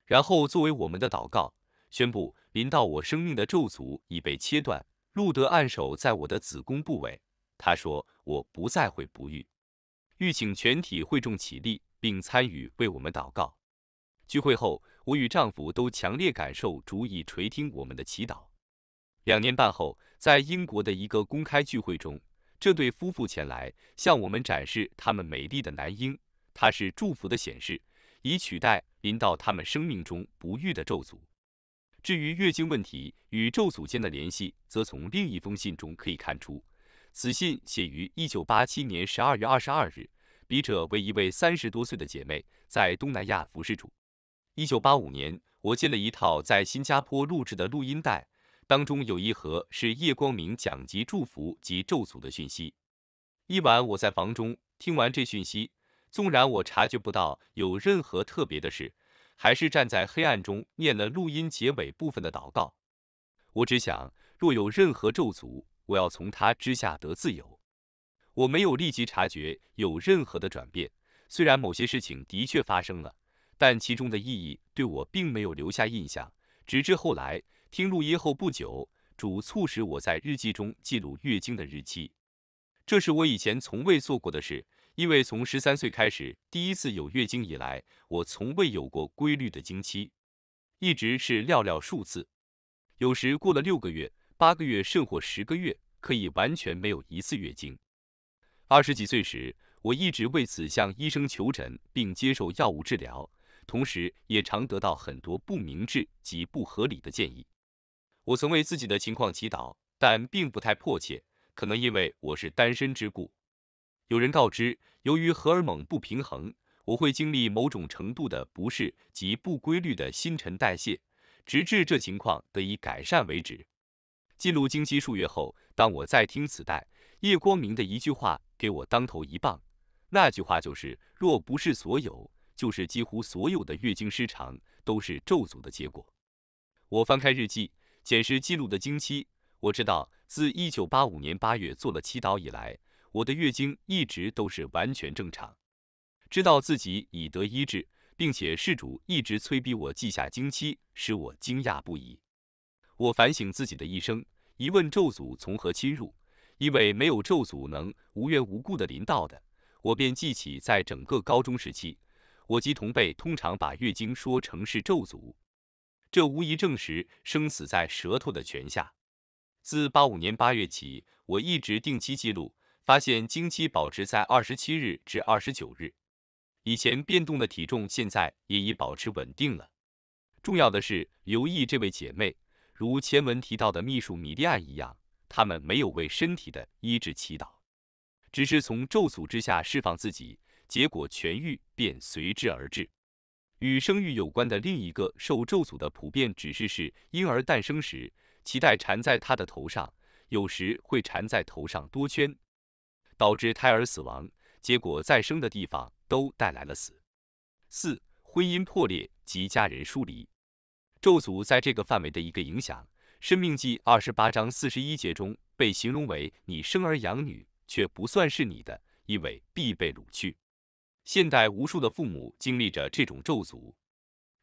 然后作为我们的祷告，宣布临到我生命的咒诅已被切断。路德按手在我的子宫部位，他说：“我不再会不育。”欲请全体会众起立并参与为我们祷告。聚会后，我与丈夫都强烈感受主已垂听我们的祈祷。两年半后，在英国的一个公开聚会中，这对夫妇前来向我们展示他们美丽的男婴，他是祝福的显示，以取代临到他们生命中不育的咒诅。至于月经问题与咒诅间的联系，则从另一封信中可以看出。此信写于一九八七年十二月二十二日，笔者为一位三十多岁的姐妹，在东南亚服侍主。一九八五年，我建了一套在新加坡录制的录音带，当中有一盒是叶光明讲及祝福及咒诅的讯息。一晚我在房中听完这讯息，纵然我察觉不到有任何特别的事。还是站在黑暗中念了录音结尾部分的祷告。我只想，若有任何咒诅，我要从他之下得自由。我没有立即察觉有任何的转变，虽然某些事情的确发生了，但其中的意义对我并没有留下印象。直至后来听录音后不久，主促使我在日记中记录月经的日期，这是我以前从未做过的事。因为从十三岁开始第一次有月经以来，我从未有过规律的经期，一直是寥寥数次，有时过了六个月、八个月甚或十个月，可以完全没有一次月经。二十几岁时，我一直为此向医生求诊并接受药物治疗，同时也常得到很多不明智及不合理的建议。我曾为自己的情况祈祷，但并不太迫切，可能因为我是单身之故。有人告知，由于荷尔蒙不平衡，我会经历某种程度的不适及不规律的新陈代谢，直至这情况得以改善为止。记录经期数月后，当我再听磁带，叶光明的一句话给我当头一棒，那句话就是：若不是所有，就是几乎所有的月经失常都是咒诅的结果。我翻开日记，检视记录的经期，我知道自1985年8月做了祈祷以来。我的月经一直都是完全正常，知道自己已得医治，并且事主一直催逼我记下经期，使我惊讶不已。我反省自己的一生，一问咒诅从何侵入，因为没有咒诅能无缘无故的临到的，我便记起在整个高中时期，我及同辈通常把月经说成是咒诅，这无疑证实生死在舌头的泉下。自八五年八月起，我一直定期记录。发现经期保持在二十七日至二十九日以前变动的体重，现在也已保持稳定了。重要的是，留意这位姐妹，如前文提到的秘书米莉亚一样，她们没有为身体的医治祈祷，只是从咒诅之下释放自己，结果痊愈便随之而至。与生育有关的另一个受咒诅的普遍指示是，婴儿诞生时脐带缠在他的头上，有时会缠在头上多圈。导致胎儿死亡，结果再生的地方都带来了死。四、婚姻破裂及家人疏离，咒诅在这个范围的一个影响，《生命记》二十八章四十一节中被形容为你生儿养女却不算是你的，因为必被掳去。现代无数的父母经历着这种咒诅，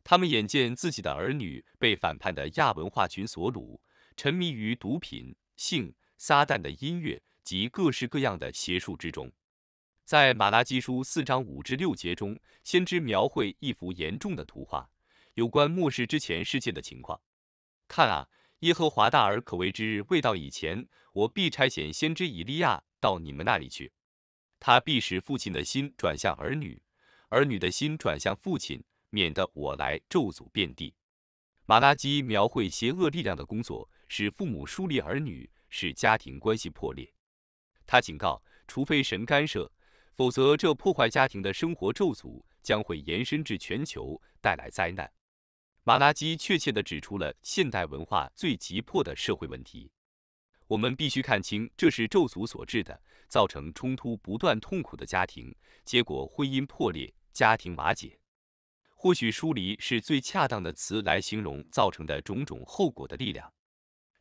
他们眼见自己的儿女被反叛的亚文化群所掳，沉迷于毒品、性、撒旦的音乐。及各式各样的邪术之中，在马拉基书四章五至六节中，先知描绘一幅严重的图画，有关末世之前世界的情况。看啊，耶和华大而可畏之日未到以前，我必差遣先知以利亚到你们那里去，他必使父亲的心转向儿女，儿女的心转向父亲，免得我来咒诅遍地。马拉基描绘邪恶力量的工作，使父母疏离儿女，使家庭关系破裂。他警告，除非神干涉，否则这破坏家庭的生活咒诅将会延伸至全球，带来灾难。马拉基确切地指出了现代文化最急迫的社会问题。我们必须看清，这是咒诅所致的，造成冲突不断、痛苦的家庭，结果婚姻破裂，家庭瓦解。或许疏离是最恰当的词来形容造成的种种后果的力量。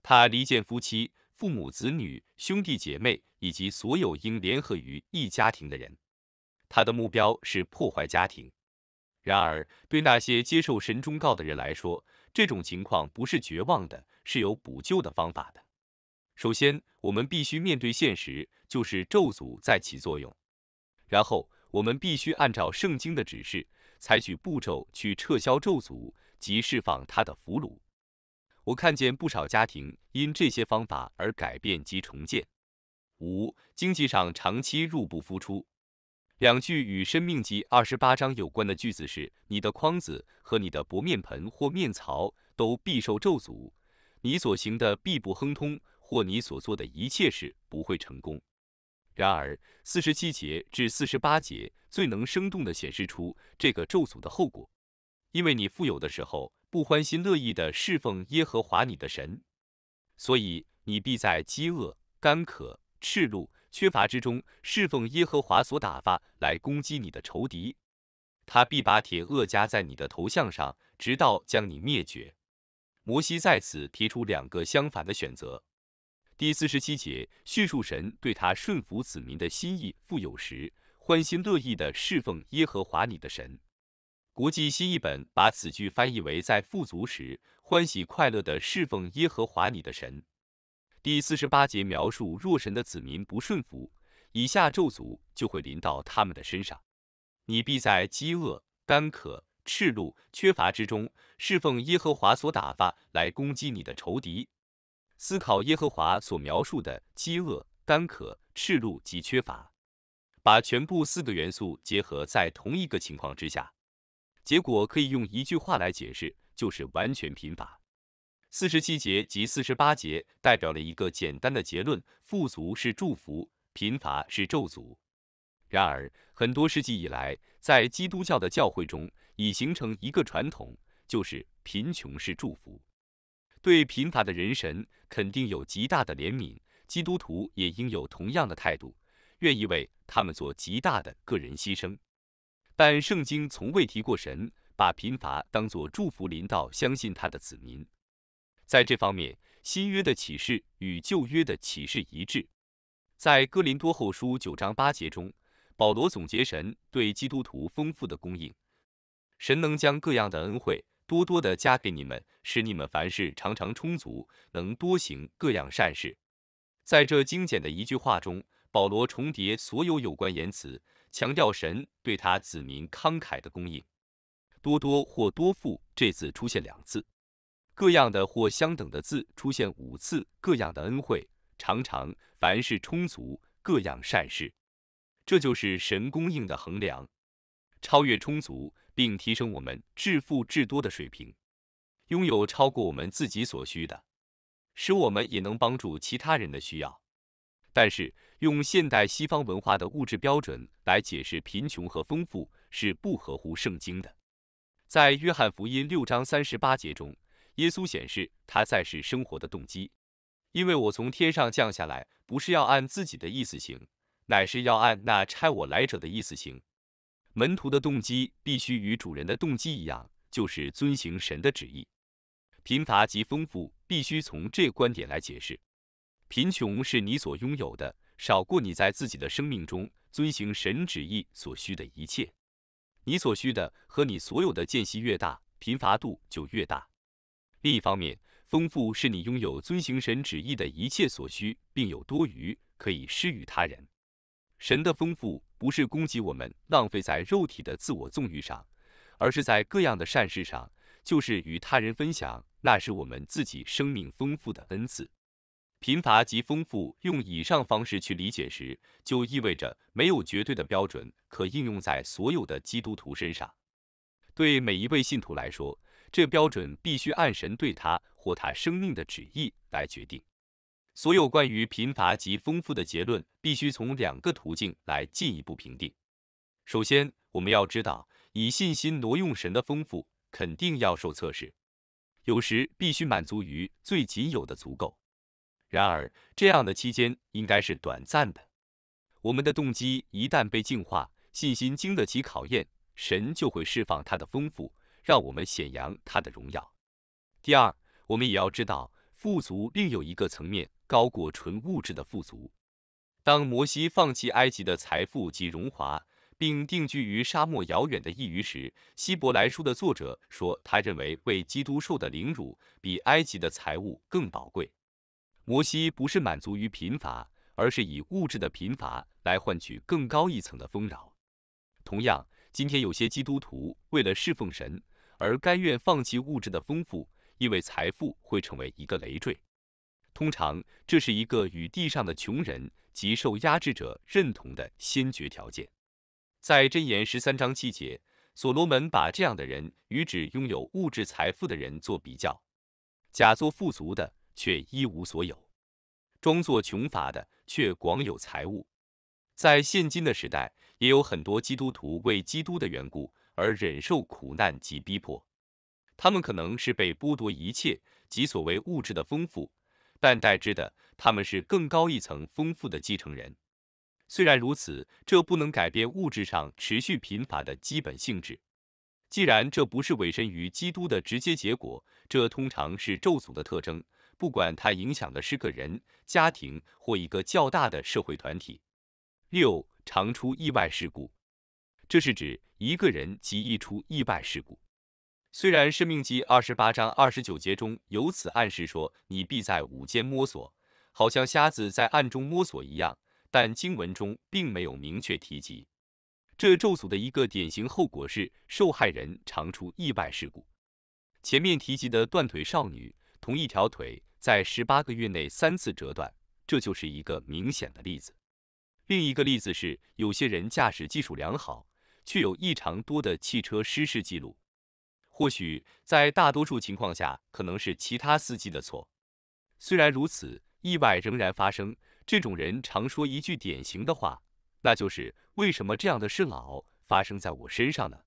他离间夫妻。父母、子女、兄弟姐妹以及所有应联合于一家庭的人，他的目标是破坏家庭。然而，对那些接受神忠告的人来说，这种情况不是绝望的，是有补救的方法的。首先，我们必须面对现实，就是咒诅在起作用。然后，我们必须按照圣经的指示，采取步骤去撤销咒诅及释放他的俘虏。我看见不少家庭因这些方法而改变及重建。五、经济上长期入不敷出。两句与生命记二十八章有关的句子是：你的筐子和你的薄面盆或面槽都必受咒诅，你所行的必不亨通，或你所做的一切事不会成功。然而四十七节至四十八节最能生动地显示出这个咒诅的后果，因为你富有的时候。不欢心乐意地侍奉耶和华你的神，所以你必在饥饿、干渴、赤露、缺乏之中侍奉耶和华所打发来攻击你的仇敌，他必把铁轭加在你的头项上，直到将你灭绝。摩西在此提出两个相反的选择。第四十七节叙述神对他顺服子民的心意，富有时欢心乐意地侍奉耶和华你的神。国际新译本把此句翻译为：“在富足时，欢喜快乐地侍奉耶和华你的神。”第四十八节描述若神的子民不顺服，以下咒诅就会临到他们的身上：“你必在饥饿、干渴、赤露、缺乏之中侍奉耶和华所打发来攻击你的仇敌。”思考耶和华所描述的饥饿、干渴、赤露及缺乏，把全部四个元素结合在同一个情况之下。结果可以用一句话来解释，就是完全贫乏。四十七节及四十八节代表了一个简单的结论：富足是祝福，贫乏是咒诅。然而，很多世纪以来，在基督教的教会中已形成一个传统，就是贫穷是祝福。对贫乏的人神肯定有极大的怜悯，基督徒也应有同样的态度，愿意为他们做极大的个人牺牲。但圣经从未提过神把贫乏当作祝福临到相信他的子民。在这方面，新约的启示与旧约的启示一致。在哥林多后书九章八节中，保罗总结神对基督徒丰富的供应：神能将各样的恩惠多多的加给你们，使你们凡事常常充足，能多行各样善事。在这精简的一句话中，保罗重叠所有有关言辞。强调神对他子民慷慨的供应，多多或多富，这次出现两次，各样的或相等的字出现五次，各样的恩惠常常凡事充足，各样善事，这就是神供应的衡量，超越充足，并提升我们致富至多的水平，拥有超过我们自己所需的，使我们也能帮助其他人的需要。但是，用现代西方文化的物质标准来解释贫穷和丰富是不合乎圣经的。在约翰福音六章三十八节中，耶稣显示他在世生活的动机：因为，我从天上降下来，不是要按自己的意思行，乃是要按那差我来者的意思行。门徒的动机必须与主人的动机一样，就是遵行神的旨意。贫乏及丰富必须从这观点来解释。贫穷是你所拥有的少过你在自己的生命中遵行神旨意所需的一切，你所需的和你所有的间隙越大，贫乏度就越大。另一方面，丰富是你拥有遵行神旨意的一切所需，并有多余可以施与他人。神的丰富不是供给我们浪费在肉体的自我纵欲上，而是在各样的善事上，就是与他人分享，那是我们自己生命丰富的恩赐。贫乏及丰富用以上方式去理解时，就意味着没有绝对的标准可应用在所有的基督徒身上。对每一位信徒来说，这标准必须按神对他或他生命的旨意来决定。所有关于贫乏及丰富的结论必须从两个途径来进一步评定。首先，我们要知道，以信心挪用神的丰富，肯定要受测试，有时必须满足于最仅有的足够。然而，这样的期间应该是短暂的。我们的动机一旦被净化，信心经得起考验，神就会释放他的丰富，让我们显扬他的荣耀。第二，我们也要知道，富足另有一个层面，高过纯物质的富足。当摩西放弃埃及的财富及荣华，并定居于沙漠遥远的一隅时，希伯来书的作者说，他认为为基督受的凌辱，比埃及的财物更宝贵。摩西不是满足于贫乏，而是以物质的贫乏来换取更高一层的丰饶。同样，今天有些基督徒为了侍奉神而甘愿放弃物质的丰富，因为财富会成为一个累赘。通常，这是一个与地上的穷人及受压制者认同的先决条件。在箴言十三章七节，所罗门把这样的人与只拥有物质财富的人做比较，假作富足的。却一无所有，装作穷乏的，却广有财物。在现今的时代，也有很多基督徒为基督的缘故而忍受苦难及逼迫。他们可能是被剥夺一切及所谓物质的丰富，但代之的，他们是更高一层丰富的继承人。虽然如此，这不能改变物质上持续贫乏的基本性质。既然这不是委身于基督的直接结果，这通常是咒诅的特征。不管它影响的是个人、家庭或一个较大的社会团体，六常出意外事故，这是指一个人极易出意外事故。虽然《生命记》二十八章二十九节中由此暗示说你必在午间摸索，好像瞎子在暗中摸索一样，但经文中并没有明确提及。这咒诅的一个典型后果是受害人常出意外事故。前面提及的断腿少女，同一条腿。在十八个月内三次折断，这就是一个明显的例子。另一个例子是，有些人驾驶技术良好，却有异常多的汽车失事记录。或许在大多数情况下，可能是其他司机的错。虽然如此，意外仍然发生。这种人常说一句典型的话，那就是：“为什么这样的事老发生在我身上呢？”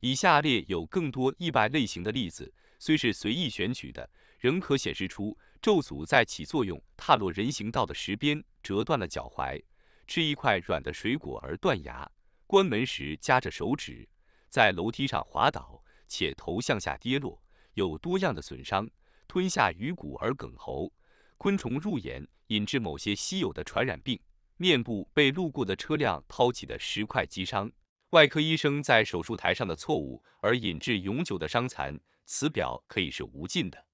以下列有更多意外类型的例子，虽是随意选取的。仍可显示出咒诅在起作用。踏落人行道的石边，折断了脚踝；吃一块软的水果而断牙；关门时夹着手指，在楼梯上滑倒且头向下跌落，有多样的损伤；吞下鱼骨而梗喉；昆虫入眼，引致某些稀有的传染病；面部被路过的车辆抛起的石块击伤；外科医生在手术台上的错误而引致永久的伤残。此表可以是无尽的。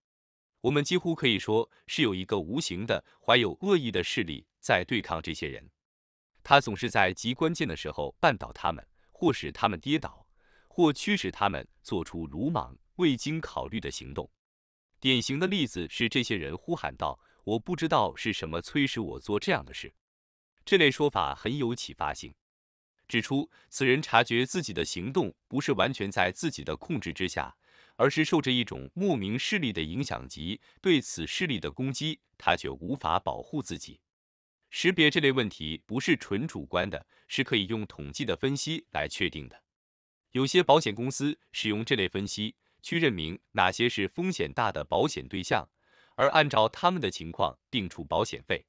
我们几乎可以说是有一个无形的、怀有恶意的势力在对抗这些人。他总是在极关键的时候绊倒他们，或使他们跌倒，或驱使他们做出鲁莽、未经考虑的行动。典型的例子是这些人呼喊道：“我不知道是什么催使我做这样的事。”这类说法很有启发性，指出此人察觉自己的行动不是完全在自己的控制之下。而是受着一种莫名势力的影响及对此势力的攻击，他却无法保护自己。识别这类问题不是纯主观的，是可以用统计的分析来确定的。有些保险公司使用这类分析去认明哪些是风险大的保险对象，而按照他们的情况定出保险费。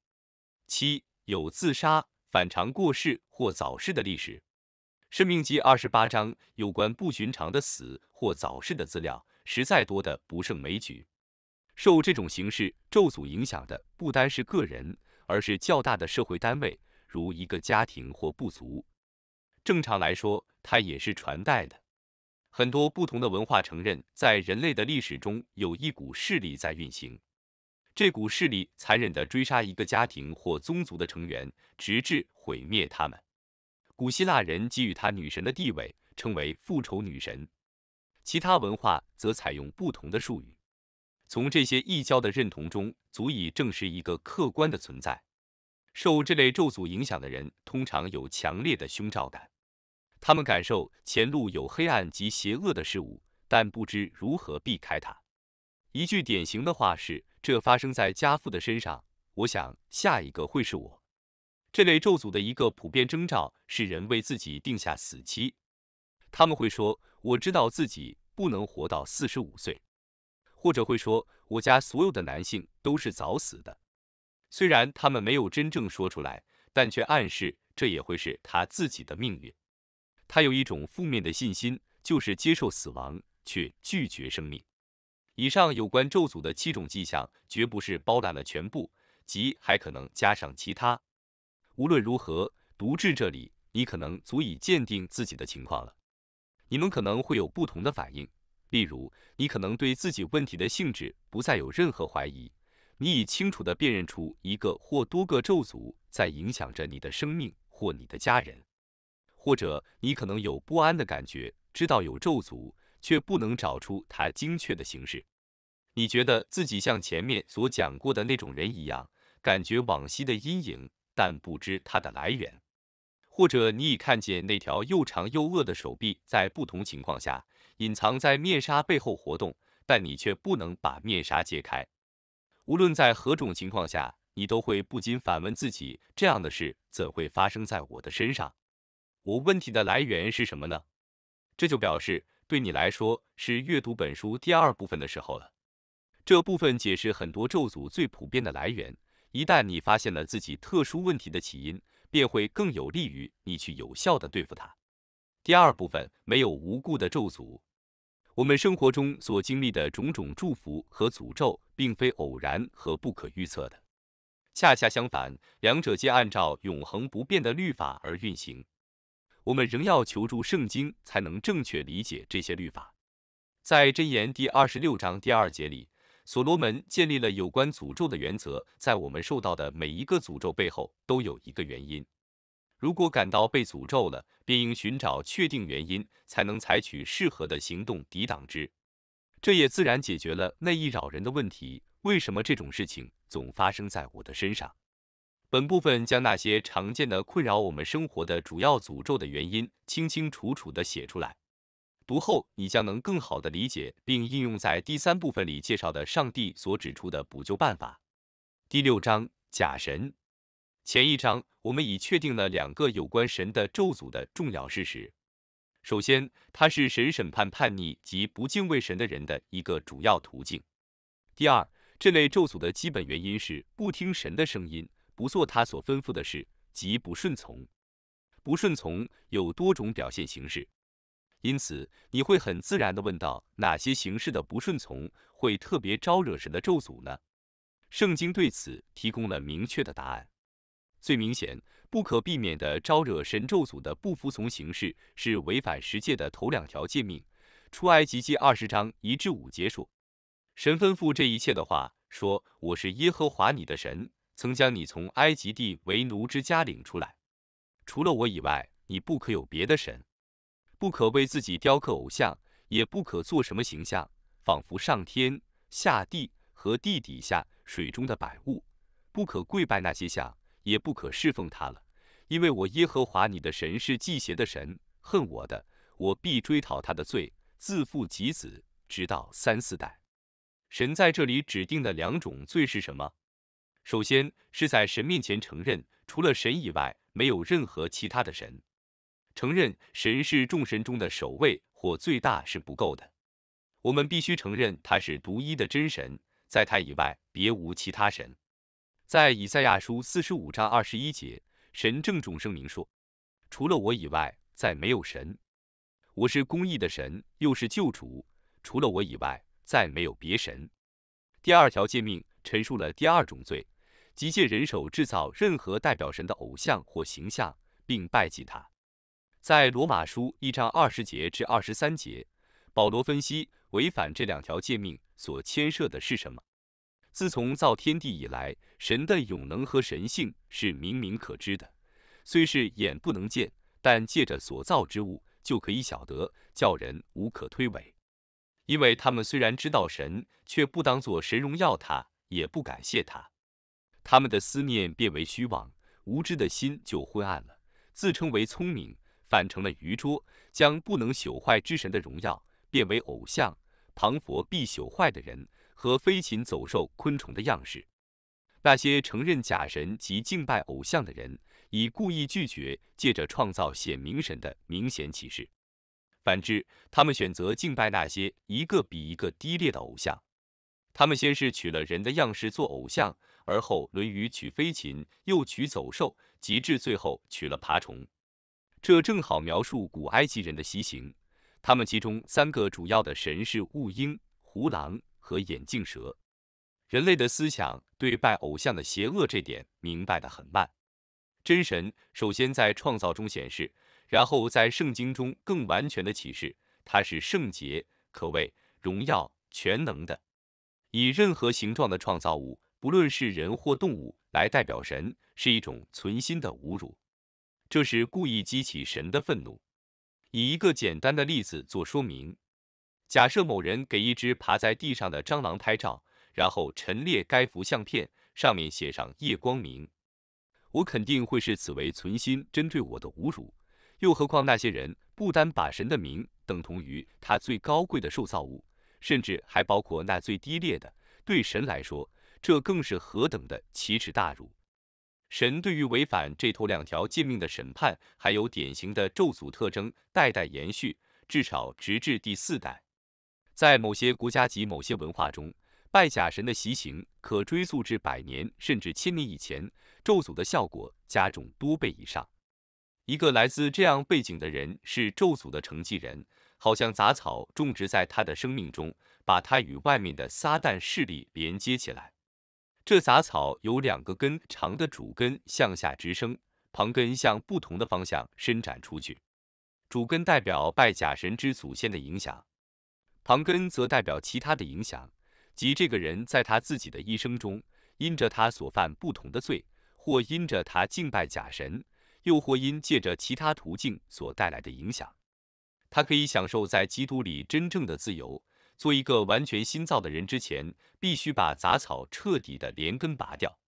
七、有自杀、反常过世或早逝的历史。《生命集二十八章有关不寻常的死或早逝的资料，实在多的不胜枚举。受这种形式咒诅影响的不单是个人，而是较大的社会单位，如一个家庭或部族。正常来说，它也是传代的。很多不同的文化承认，在人类的历史中有一股势力在运行，这股势力残忍的追杀一个家庭或宗族的成员，直至毁灭他们。古希腊人给予她女神的地位，称为复仇女神。其他文化则采用不同的术语。从这些异教的认同中，足以证实一个客观的存在。受这类咒诅影响的人，通常有强烈的凶兆感。他们感受前路有黑暗及邪恶的事物，但不知如何避开它。一句典型的话是：“这发生在家父的身上，我想下一个会是我。”这类咒诅的一个普遍征兆是人为自己定下死期，他们会说我知道自己不能活到四十五岁，或者会说我家所有的男性都是早死的，虽然他们没有真正说出来，但却暗示这也会是他自己的命运。他有一种负面的信心，就是接受死亡却拒绝生命。以上有关咒诅的七种迹象绝不是包揽了全部，即还可能加上其他。无论如何，读至这里，你可能足以鉴定自己的情况了。你们可能会有不同的反应，例如，你可能对自己问题的性质不再有任何怀疑，你已清楚地辨认出一个或多个咒诅在影响着你的生命或你的家人，或者你可能有不安的感觉，知道有咒诅却不能找出它精确的形式。你觉得自己像前面所讲过的那种人一样，感觉往昔的阴影。但不知它的来源，或者你已看见那条又长又恶的手臂在不同情况下隐藏在面纱背后活动，但你却不能把面纱揭开。无论在何种情况下，你都会不禁反问自己：这样的事怎会发生在我的身上？我问题的来源是什么呢？这就表示对你来说是阅读本书第二部分的时候了。这部分解释很多咒诅最普遍的来源。一旦你发现了自己特殊问题的起因，便会更有利于你去有效的对付它。第二部分，没有无故的咒诅。我们生活中所经历的种种祝福和诅咒，并非偶然和不可预测的。恰恰相反，两者皆按照永恒不变的律法而运行。我们仍要求助圣经，才能正确理解这些律法。在箴言第二十六章第二节里。所罗门建立了有关诅咒的原则，在我们受到的每一个诅咒背后都有一个原因。如果感到被诅咒了，便应寻找确定原因，才能采取适合的行动抵挡之。这也自然解决了内以扰人的问题。为什么这种事情总发生在我的身上？本部分将那些常见的困扰我们生活的主要诅咒的原因清清楚楚地写出来。读后，你将能更好地理解并应用在第三部分里介绍的上帝所指出的补救办法。第六章假神。前一章我们已确定了两个有关神的咒诅的重要事实：首先，它是神审判叛逆及不敬畏神的人的一个主要途径；第二，这类咒诅的基本原因是不听神的声音，不做他所吩咐的事，即不顺从。不顺从有多种表现形式。因此，你会很自然的问到哪些形式的不顺从会特别招惹神的咒诅呢？圣经对此提供了明确的答案。最明显、不可避免的招惹神咒诅的不服从形式，是违反十诫的头两条诫命。出埃及记二十章一至五节说：“神吩咐这一切的话，说我是耶和华你的神，曾将你从埃及地为奴之家领出来。除了我以外，你不可有别的神。”不可为自己雕刻偶像，也不可做什么形象，仿佛上天下地和地底下水中的百物，不可跪拜那些像，也不可侍奉他了，因为我耶和华你的神是忌邪的神，恨我的，我必追讨他的罪，自父及子，直到三四代。神在这里指定的两种罪是什么？首先是在神面前承认，除了神以外，没有任何其他的神。承认神是众神中的首位或最大是不够的，我们必须承认他是独一的真神，在他以外别无其他神。在以赛亚书四十五章二十一节，神郑重声明说：“除了我以外，再没有神。我是公义的神，又是救主。除了我以外，再没有别神。”第二条诫命陈述了第二种罪，即借人手制造任何代表神的偶像或形象，并拜祭他。在罗马书一章二十节至二十三节，保罗分析违反这两条诫命所牵涉的是什么。自从造天地以来，神的永能和神性是明明可知的，虽是眼不能见，但借着所造之物就可以晓得，叫人无可推诿。因为他们虽然知道神，却不当做神荣耀他，也不感谢他，他们的思念变为虚妄，无知的心就昏暗了，自称为聪明。反成了愚拙，将不能朽坏之神的荣耀变为偶像；旁佛必朽坏的人和飞禽走兽、昆虫的样式。那些承认假神及敬拜偶像的人，以故意拒绝借着创造显明神的明显启示。反之，他们选择敬拜那些一个比一个低劣的偶像。他们先是取了人的样式做偶像，而后轮于取飞禽，又取走兽，及至最后取了爬虫。这正好描述古埃及人的习行。他们其中三个主要的神是雾鹰、胡狼和眼镜蛇。人类的思想对拜偶像的邪恶这点明白的很慢。真神首先在创造中显示，然后在圣经中更完全的启示。他是圣洁，可谓荣耀、全能的。以任何形状的创造物，不论是人或动物来代表神，是一种存心的侮辱。这是故意激起神的愤怒。以一个简单的例子做说明：假设某人给一只爬在地上的蟑螂拍照，然后陈列该幅相片，上面写上“夜光明”，我肯定会视此为存心针对我的侮辱。又何况那些人不单把神的名等同于他最高贵的受造物，甚至还包括那最低劣的，对神来说，这更是何等的奇耻大辱！神对于违反这头两条诫命的审判，还有典型的咒诅特征，代代延续，至少直至第四代。在某些国家及某些文化中，拜假神的习行可追溯至百年甚至千年以前。咒诅的效果加重多倍以上。一个来自这样背景的人是咒诅的承继人，好像杂草种植在他的生命中，把他与外面的撒旦势力连接起来。这杂草有两个根，长的主根向下直生，旁根向不同的方向伸展出去。主根代表拜假神之祖先的影响，旁根则代表其他的影响，即这个人在他自己的一生中，因着他所犯不同的罪，或因着他敬拜假神，又或因借着其他途径所带来的影响，他可以享受在基督里真正的自由。做一个完全新造的人之前，必须把杂草彻底的连根拔掉。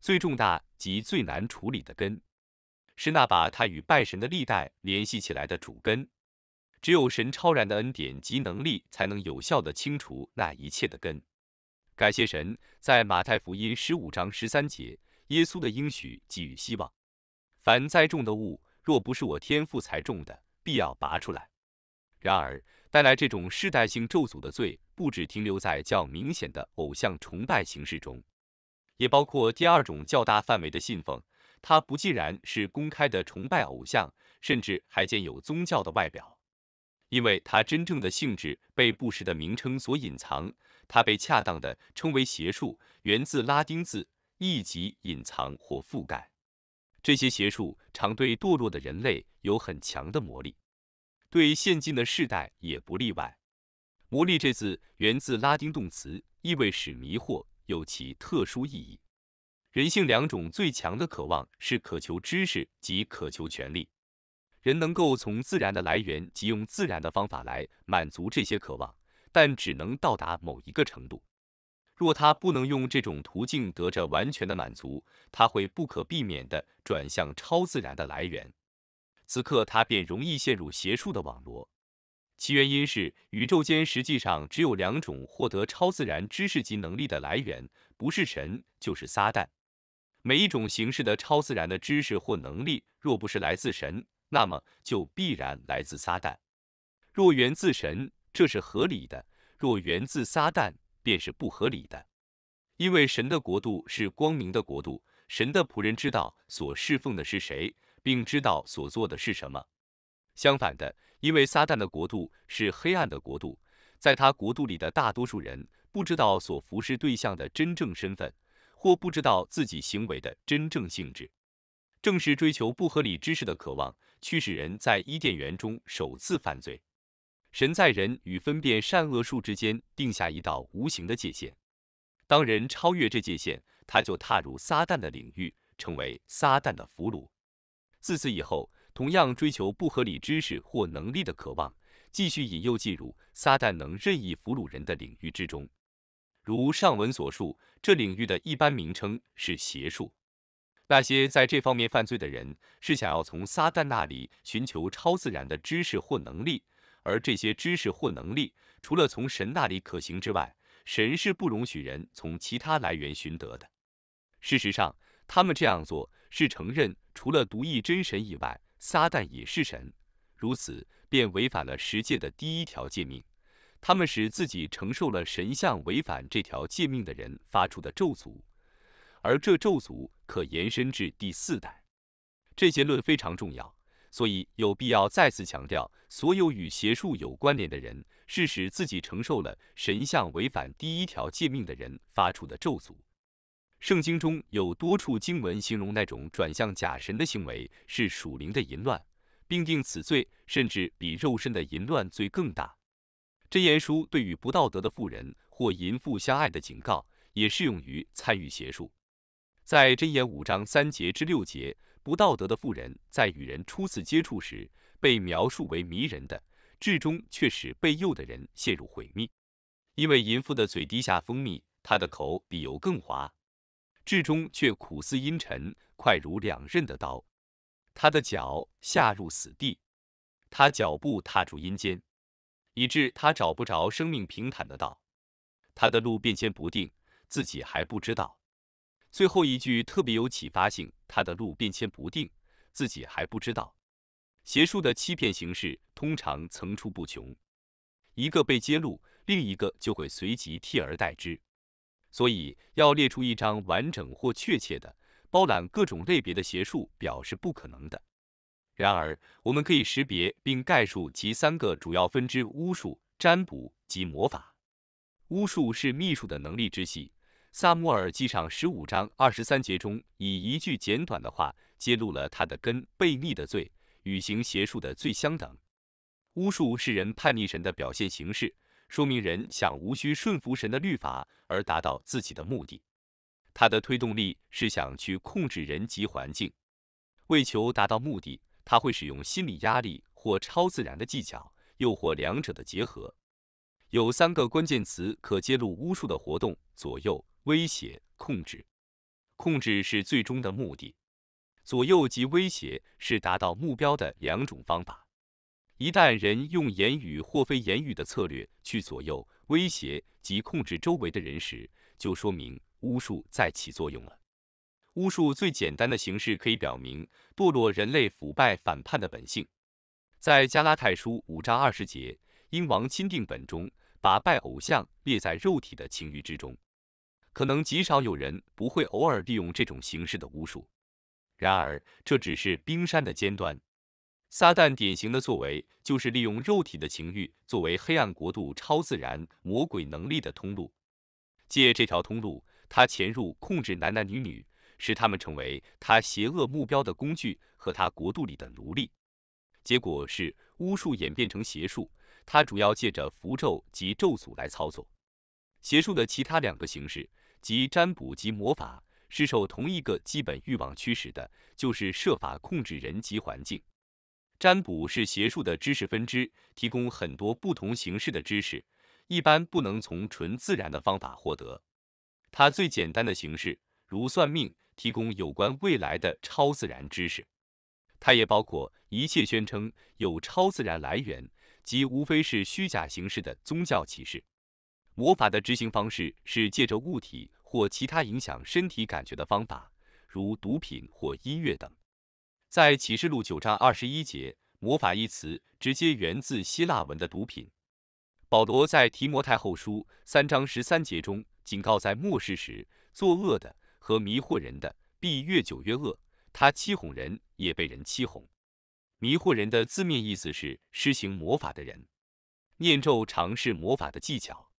最重大及最难处理的根，是那把它与拜神的历代联系起来的主根。只有神超然的恩典及能力，才能有效地清除那一切的根。感谢神，在马太福音十五章十三节，耶稣的应许给予希望：凡栽种的物，若不是我天父才种的，必要拔出来。然而。带来这种世代性咒诅的罪，不只停留在较明显的偶像崇拜形式中，也包括第二种较大范围的信奉。它不既然是公开的崇拜偶像，甚至还兼有宗教的外表，因为它真正的性质被不实的名称所隐藏。它被恰当的称为邪术，源自拉丁字“意即隐藏或覆盖”。这些邪术常对堕落的人类有很强的魔力。对现今的世代也不例外。魔力这字源自拉丁动词，意味使迷惑，有其特殊意义。人性两种最强的渴望是渴求知识及渴求权利。人能够从自然的来源及用自然的方法来满足这些渴望，但只能到达某一个程度。若他不能用这种途径得着完全的满足，他会不可避免地转向超自然的来源。此刻他便容易陷入邪术的网络。其原因是宇宙间实际上只有两种获得超自然知识及能力的来源，不是神就是撒旦。每一种形式的超自然的知识或能力，若不是来自神，那么就必然来自撒旦。若源自神，这是合理的；若源自撒旦，便是不合理的。因为神的国度是光明的国度，神的仆人知道所侍奉的是谁。并知道所做的是什么。相反的，因为撒旦的国度是黑暗的国度，在他国度里的大多数人不知道所服侍对象的真正身份，或不知道自己行为的真正性质。正是追求不合理知识的渴望，驱使人在伊甸园中首次犯罪。神在人与分辨善恶术之间定下一道无形的界限，当人超越这界限，他就踏入撒旦的领域，成为撒旦的俘虏。自此以后，同样追求不合理知识或能力的渴望，继续引诱进入撒旦能任意俘虏人的领域之中。如上文所述，这领域的一般名称是邪术。那些在这方面犯罪的人，是想要从撒旦那里寻求超自然的知识或能力，而这些知识或能力，除了从神那里可行之外，神是不容许人从其他来源寻得的。事实上，他们这样做是承认。除了独一真神以外，撒旦也是神，如此便违反了十诫的第一条诫命。他们使自己承受了神像违反这条诫命的人发出的咒诅，而这咒诅可延伸至第四代。这结论非常重要，所以有必要再次强调：所有与邪术有关联的人，是使自己承受了神像违反第一条诫命的人发出的咒诅。圣经中有多处经文形容那种转向假神的行为是属灵的淫乱，并定此罪，甚至比肉身的淫乱罪更大。箴言书对与不道德的妇人或淫妇相爱的警告，也适用于参与邪术。在箴言五章三节至六节，不道德的妇人在与人初次接触时被描述为迷人的，至终却使被诱的人陷入毁灭，因为淫妇的嘴滴下蜂蜜，她的口比油更滑。至终却苦思阴沉，快如两刃的刀，他的脚下入死地，他脚步踏出阴间，以致他找不着生命平坦的道，他的路变迁不定，自己还不知道。最后一句特别有启发性，他的路变迁不定，自己还不知道。邪术的欺骗形式通常层出不穷，一个被揭露，另一个就会随即替而代之。所以，要列出一张完整或确切的、包揽各种类别的邪术表是不可能的。然而，我们可以识别并概述其三个主要分支：巫术、占卜及魔法。巫术是秘术的能力之系。萨摩尔记上十五章二十三节中，以一句简短的话揭露了他的根悖逆的罪与行邪术的罪相等。巫术是人叛逆神的表现形式。说明人想无需顺服神的律法而达到自己的目的，他的推动力是想去控制人及环境。为求达到目的，他会使用心理压力或超自然的技巧，诱惑两者的结合。有三个关键词可揭露巫术的活动：左右、威胁、控制。控制是最终的目的，左右及威胁是达到目标的两种方法。一旦人用言语或非言语的策略去左右、威胁及控制周围的人时，就说明巫术在起作用了。巫术最简单的形式可以表明堕落人类腐败反叛的本性。在加拉太书五章二十节，《英王钦定本》中把拜偶像列在肉体的情欲之中。可能极少有人不会偶尔利用这种形式的巫术，然而这只是冰山的尖端。撒旦典型的作为就是利用肉体的情欲作为黑暗国度超自然魔鬼能力的通路，借这条通路，他潜入控制男男女女，使他们成为他邪恶目标的工具和他国度里的奴隶。结果是巫术演变成邪术，他主要借着符咒及咒诅来操作。邪术的其他两个形式，即占卜及魔法，是受同一个基本欲望驱使的，就是设法控制人及环境。占卜是邪术的知识分支，提供很多不同形式的知识，一般不能从纯自然的方法获得。它最简单的形式，如算命，提供有关未来的超自然知识。它也包括一切宣称有超自然来源即无非是虚假形式的宗教启示。魔法的执行方式是借着物体或其他影响身体感觉的方法，如毒品或音乐等。在启示录九章二十一节，魔法一词直接源自希腊文的毒品。保罗在提摩太后书三章十三节中警告，在末世时，作恶的和迷惑人的必越久越恶。他欺哄人，也被人欺哄。迷惑人的字面意思是施行魔法的人，念咒尝试魔法的技巧。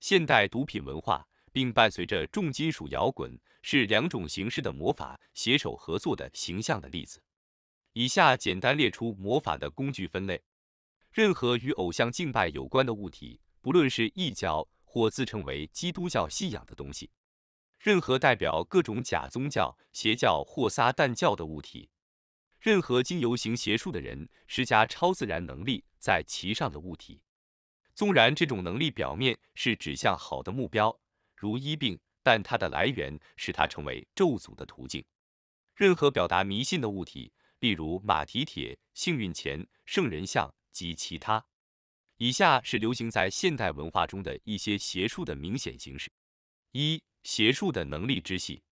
现代毒品文化。并伴随着重金属摇滚，是两种形式的魔法携手合作的形象的例子。以下简单列出魔法的工具分类：任何与偶像敬拜有关的物体，不论是异教或自称为基督教信仰的东西；任何代表各种假宗教、邪教或撒旦教的物体；任何经由行邪术的人施加超自然能力在其上的物体，纵然这种能力表面是指向好的目标。如医病，但它的来源使它成为咒诅的途径。任何表达迷信的物体，例如马蹄铁、幸运钱、圣人像及其他。以下是流行在现代文化中的一些邪术的明显形式：一、邪术的能力之系，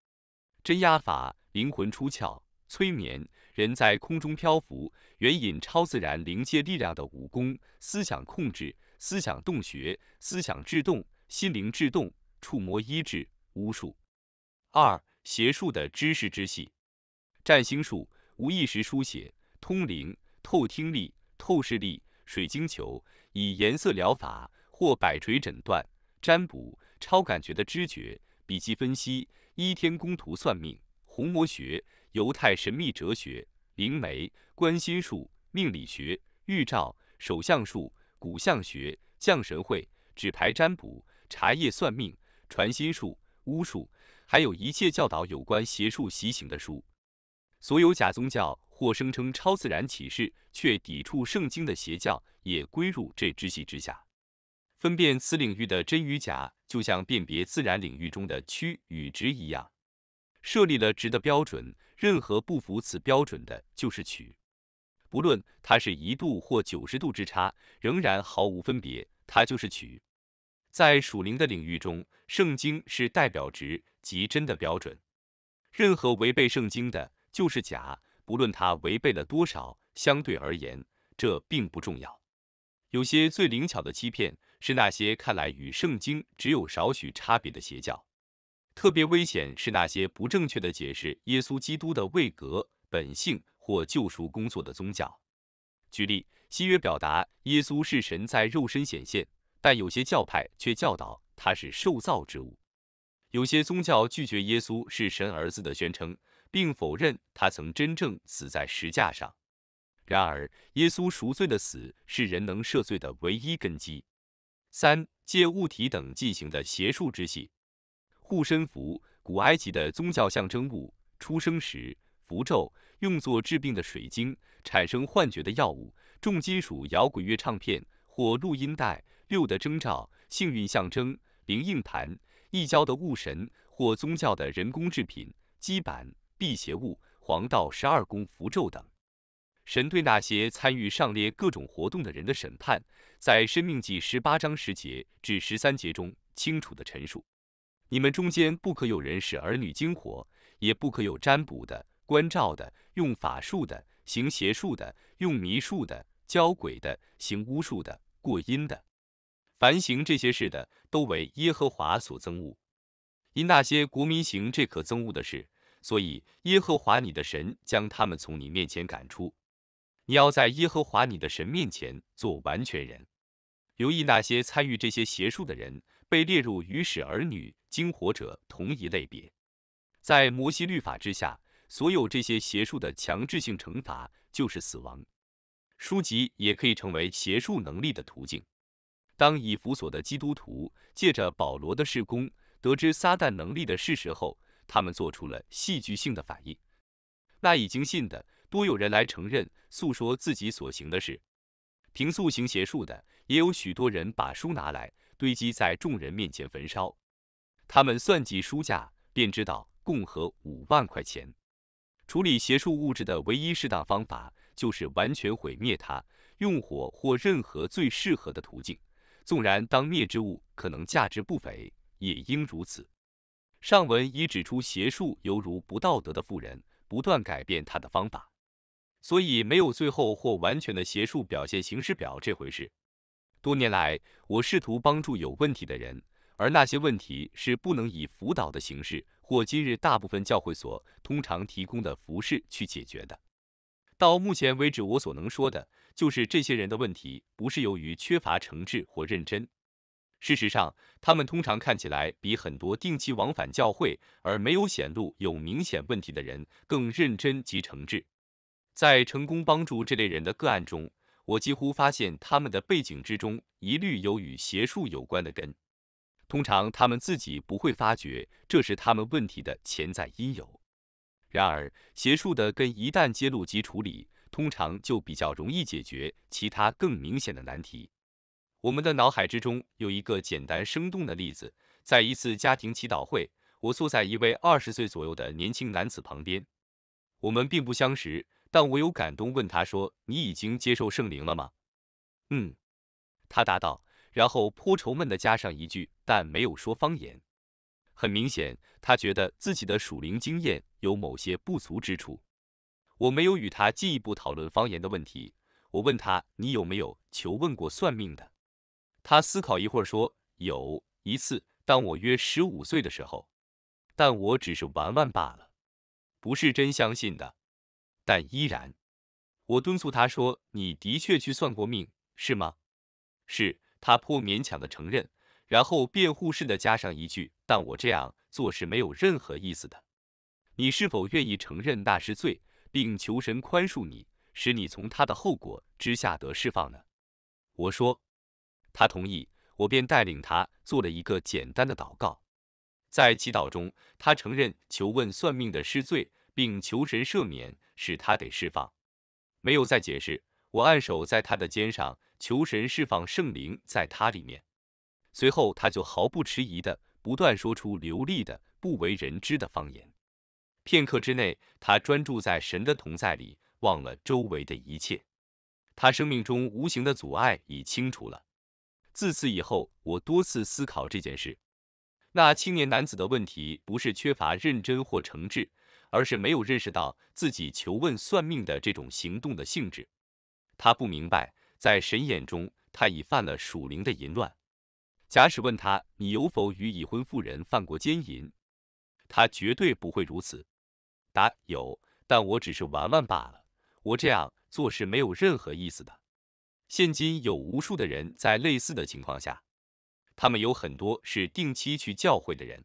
针压法、灵魂出窍、催眠、人在空中漂浮、援引超自然灵界力量的武功、思想控制、思想洞穴、思想制动、心灵制动。触摸医治、巫术、二邪术的知识之系，占星术、无意识书写、通灵、透听力、透视力、水晶球，以颜色疗法或摆锤诊断、占卜、超感觉的知觉、笔记分析、依天宫图算命、红魔学、犹太神秘哲学、灵媒、观心术、命理学、预兆、手相术、骨相学、降神会、纸牌占卜、茶叶算命。传心术、巫术，还有一切教导有关邪术习行的书，所有假宗教或声称超自然启示却抵触圣经的邪教，也归入这支系之下。分辨此领域的真与假，就像辨别自然领域中的曲与直一样。设立了直的标准，任何不符此标准的就是曲，不论它是一度或九十度之差，仍然毫无分别，它就是曲。在属灵的领域中，圣经是代表值及真的标准。任何违背圣经的，就是假，不论它违背了多少，相对而言，这并不重要。有些最灵巧的欺骗，是那些看来与圣经只有少许差别的邪教。特别危险是那些不正确的解释耶稣基督的位格、本性或救赎工作的宗教。举例，新约表达耶稣是神在肉身显现。但有些教派却教导他是受造之物；有些宗教拒绝耶稣是神儿子的宣称，并否认他曾真正死在石架上。然而，耶稣赎罪的死是人能赦罪的唯一根基。三、借物体等进行的邪术之戏，护身符、古埃及的宗教象征物、出生时符咒、用作治病的水晶、产生幻觉的药物、重金属摇滚乐唱片或录音带。六的征兆，幸运象征，灵硬盘，易交的物神或宗教的人工制品，基板，辟邪物，黄道十二宫符咒等。神对那些参与上列各种活动的人的审判，在申命记十八章十节至十三节中清楚的陈述：你们中间不可有人使儿女惊火，也不可有占卜的、观照的、用法术的、行邪术的、用迷术的、教鬼的、行巫术的、过阴的。凡行这些事的，都为耶和华所憎恶。因那些国民行这可憎恶的事，所以耶和华你的神将他们从你面前赶出。你要在耶和华你的神面前做完全人，留意那些参与这些邪术的人，被列入与使儿女惊火者同一类别。在摩西律法之下，所有这些邪术的强制性惩罚就是死亡。书籍也可以成为邪术能力的途径。当以弗所的基督徒借着保罗的事工得知撒旦能力的事实后，他们做出了戏剧性的反应。那已经信的，多有人来承认，诉说自己所行的事；凭素行邪术的，也有许多人把书拿来堆积在众人面前焚烧。他们算计书价，便知道共和五万块钱。处理邪术物质的唯一适当方法，就是完全毁灭它，用火或任何最适合的途径。纵然当灭之物可能价值不菲，也应如此。上文已指出，邪术犹如不道德的富人，不断改变他的方法，所以没有最后或完全的邪术表现形式表这回事。多年来，我试图帮助有问题的人，而那些问题是不能以辅导的形式或今日大部分教会所通常提供的服饰去解决的。到目前为止，我所能说的。就是这些人的问题，不是由于缺乏诚挚或认真。事实上，他们通常看起来比很多定期往返教会而没有显露有明显问题的人更认真及诚挚。在成功帮助这类人的个案中，我几乎发现他们的背景之中一律有与邪术有关的根。通常他们自己不会发觉这是他们问题的潜在因由。然而，邪术的根一旦揭露及处理，通常就比较容易解决其他更明显的难题。我们的脑海之中有一个简单生动的例子，在一次家庭祈祷会，我坐在一位二十岁左右的年轻男子旁边，我们并不相识，但我有感动问他说：“你已经接受圣灵了吗？”“嗯。”他答道，然后颇愁闷地加上一句，但没有说方言。很明显，他觉得自己的属灵经验有某些不足之处。我没有与他进一步讨论方言的问题。我问他：“你有没有求问过算命的？”他思考一会儿说：“有一次，当我约十五岁的时候，但我只是玩玩罢了，不是真相信的。但依然，我敦促他说：‘你的确去算过命，是吗？’是，他颇勉强的承认，然后辩护似的加上一句：‘但我这样做是没有任何意思的。’你是否愿意承认那是罪？”并求神宽恕你，使你从他的后果之下得释放呢？我说，他同意，我便带领他做了一个简单的祷告。在祈祷中，他承认求问算命的是罪，并求神赦免，使他得释放。没有再解释，我按手在他的肩上，求神释放圣灵在他里面。随后，他就毫不迟疑地不断说出流利的不为人知的方言。片刻之内，他专注在神的同在里，忘了周围的一切。他生命中无形的阻碍已清除了。自此以后，我多次思考这件事。那青年男子的问题不是缺乏认真或诚挚，而是没有认识到自己求问算命的这种行动的性质。他不明白，在神眼中，他已犯了属灵的淫乱。假使问他你有否与已婚妇人犯过奸淫，他绝对不会如此。答有，但我只是玩玩罢了。我这样做是没有任何意思的。现今有无数的人在类似的情况下，他们有很多是定期去教会的人，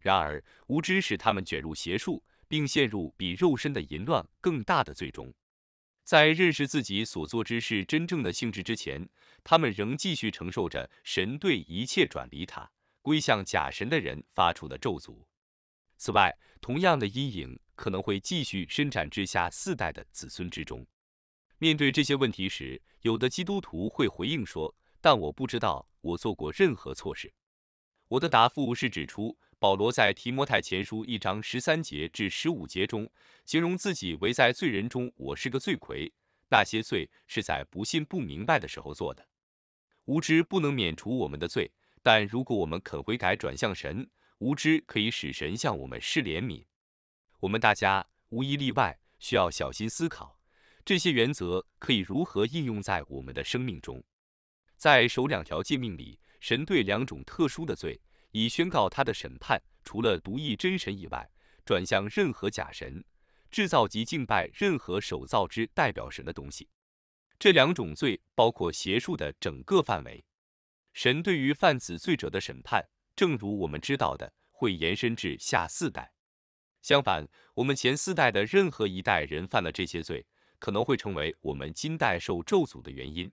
然而无知使他们卷入邪术，并陷入比肉身的淫乱更大的罪中。在认识自己所做之事真正的性质之前，他们仍继续承受着神对一切转离他、归向假神的人发出的咒诅。此外，同样的阴影。可能会继续伸展至下四代的子孙之中。面对这些问题时，有的基督徒会回应说：“但我不知道我做过任何错事。”我的答复是指出，保罗在提摩太前书一章十三节至十五节中，形容自己为在罪人中，我是个罪魁。那些罪是在不信不明白的时候做的。无知不能免除我们的罪，但如果我们肯悔改转向神，无知可以使神向我们施怜悯。我们大家无一例外需要小心思考这些原则可以如何应用在我们的生命中。在首两条诫命里，神对两种特殊的罪已宣告他的审判：除了独一真神以外，转向任何假神，制造及敬拜任何手造之代表神的东西。这两种罪包括邪术的整个范围。神对于犯此罪者的审判，正如我们知道的，会延伸至下四代。相反，我们前四代的任何一代人犯了这些罪，可能会成为我们今代受咒诅的原因。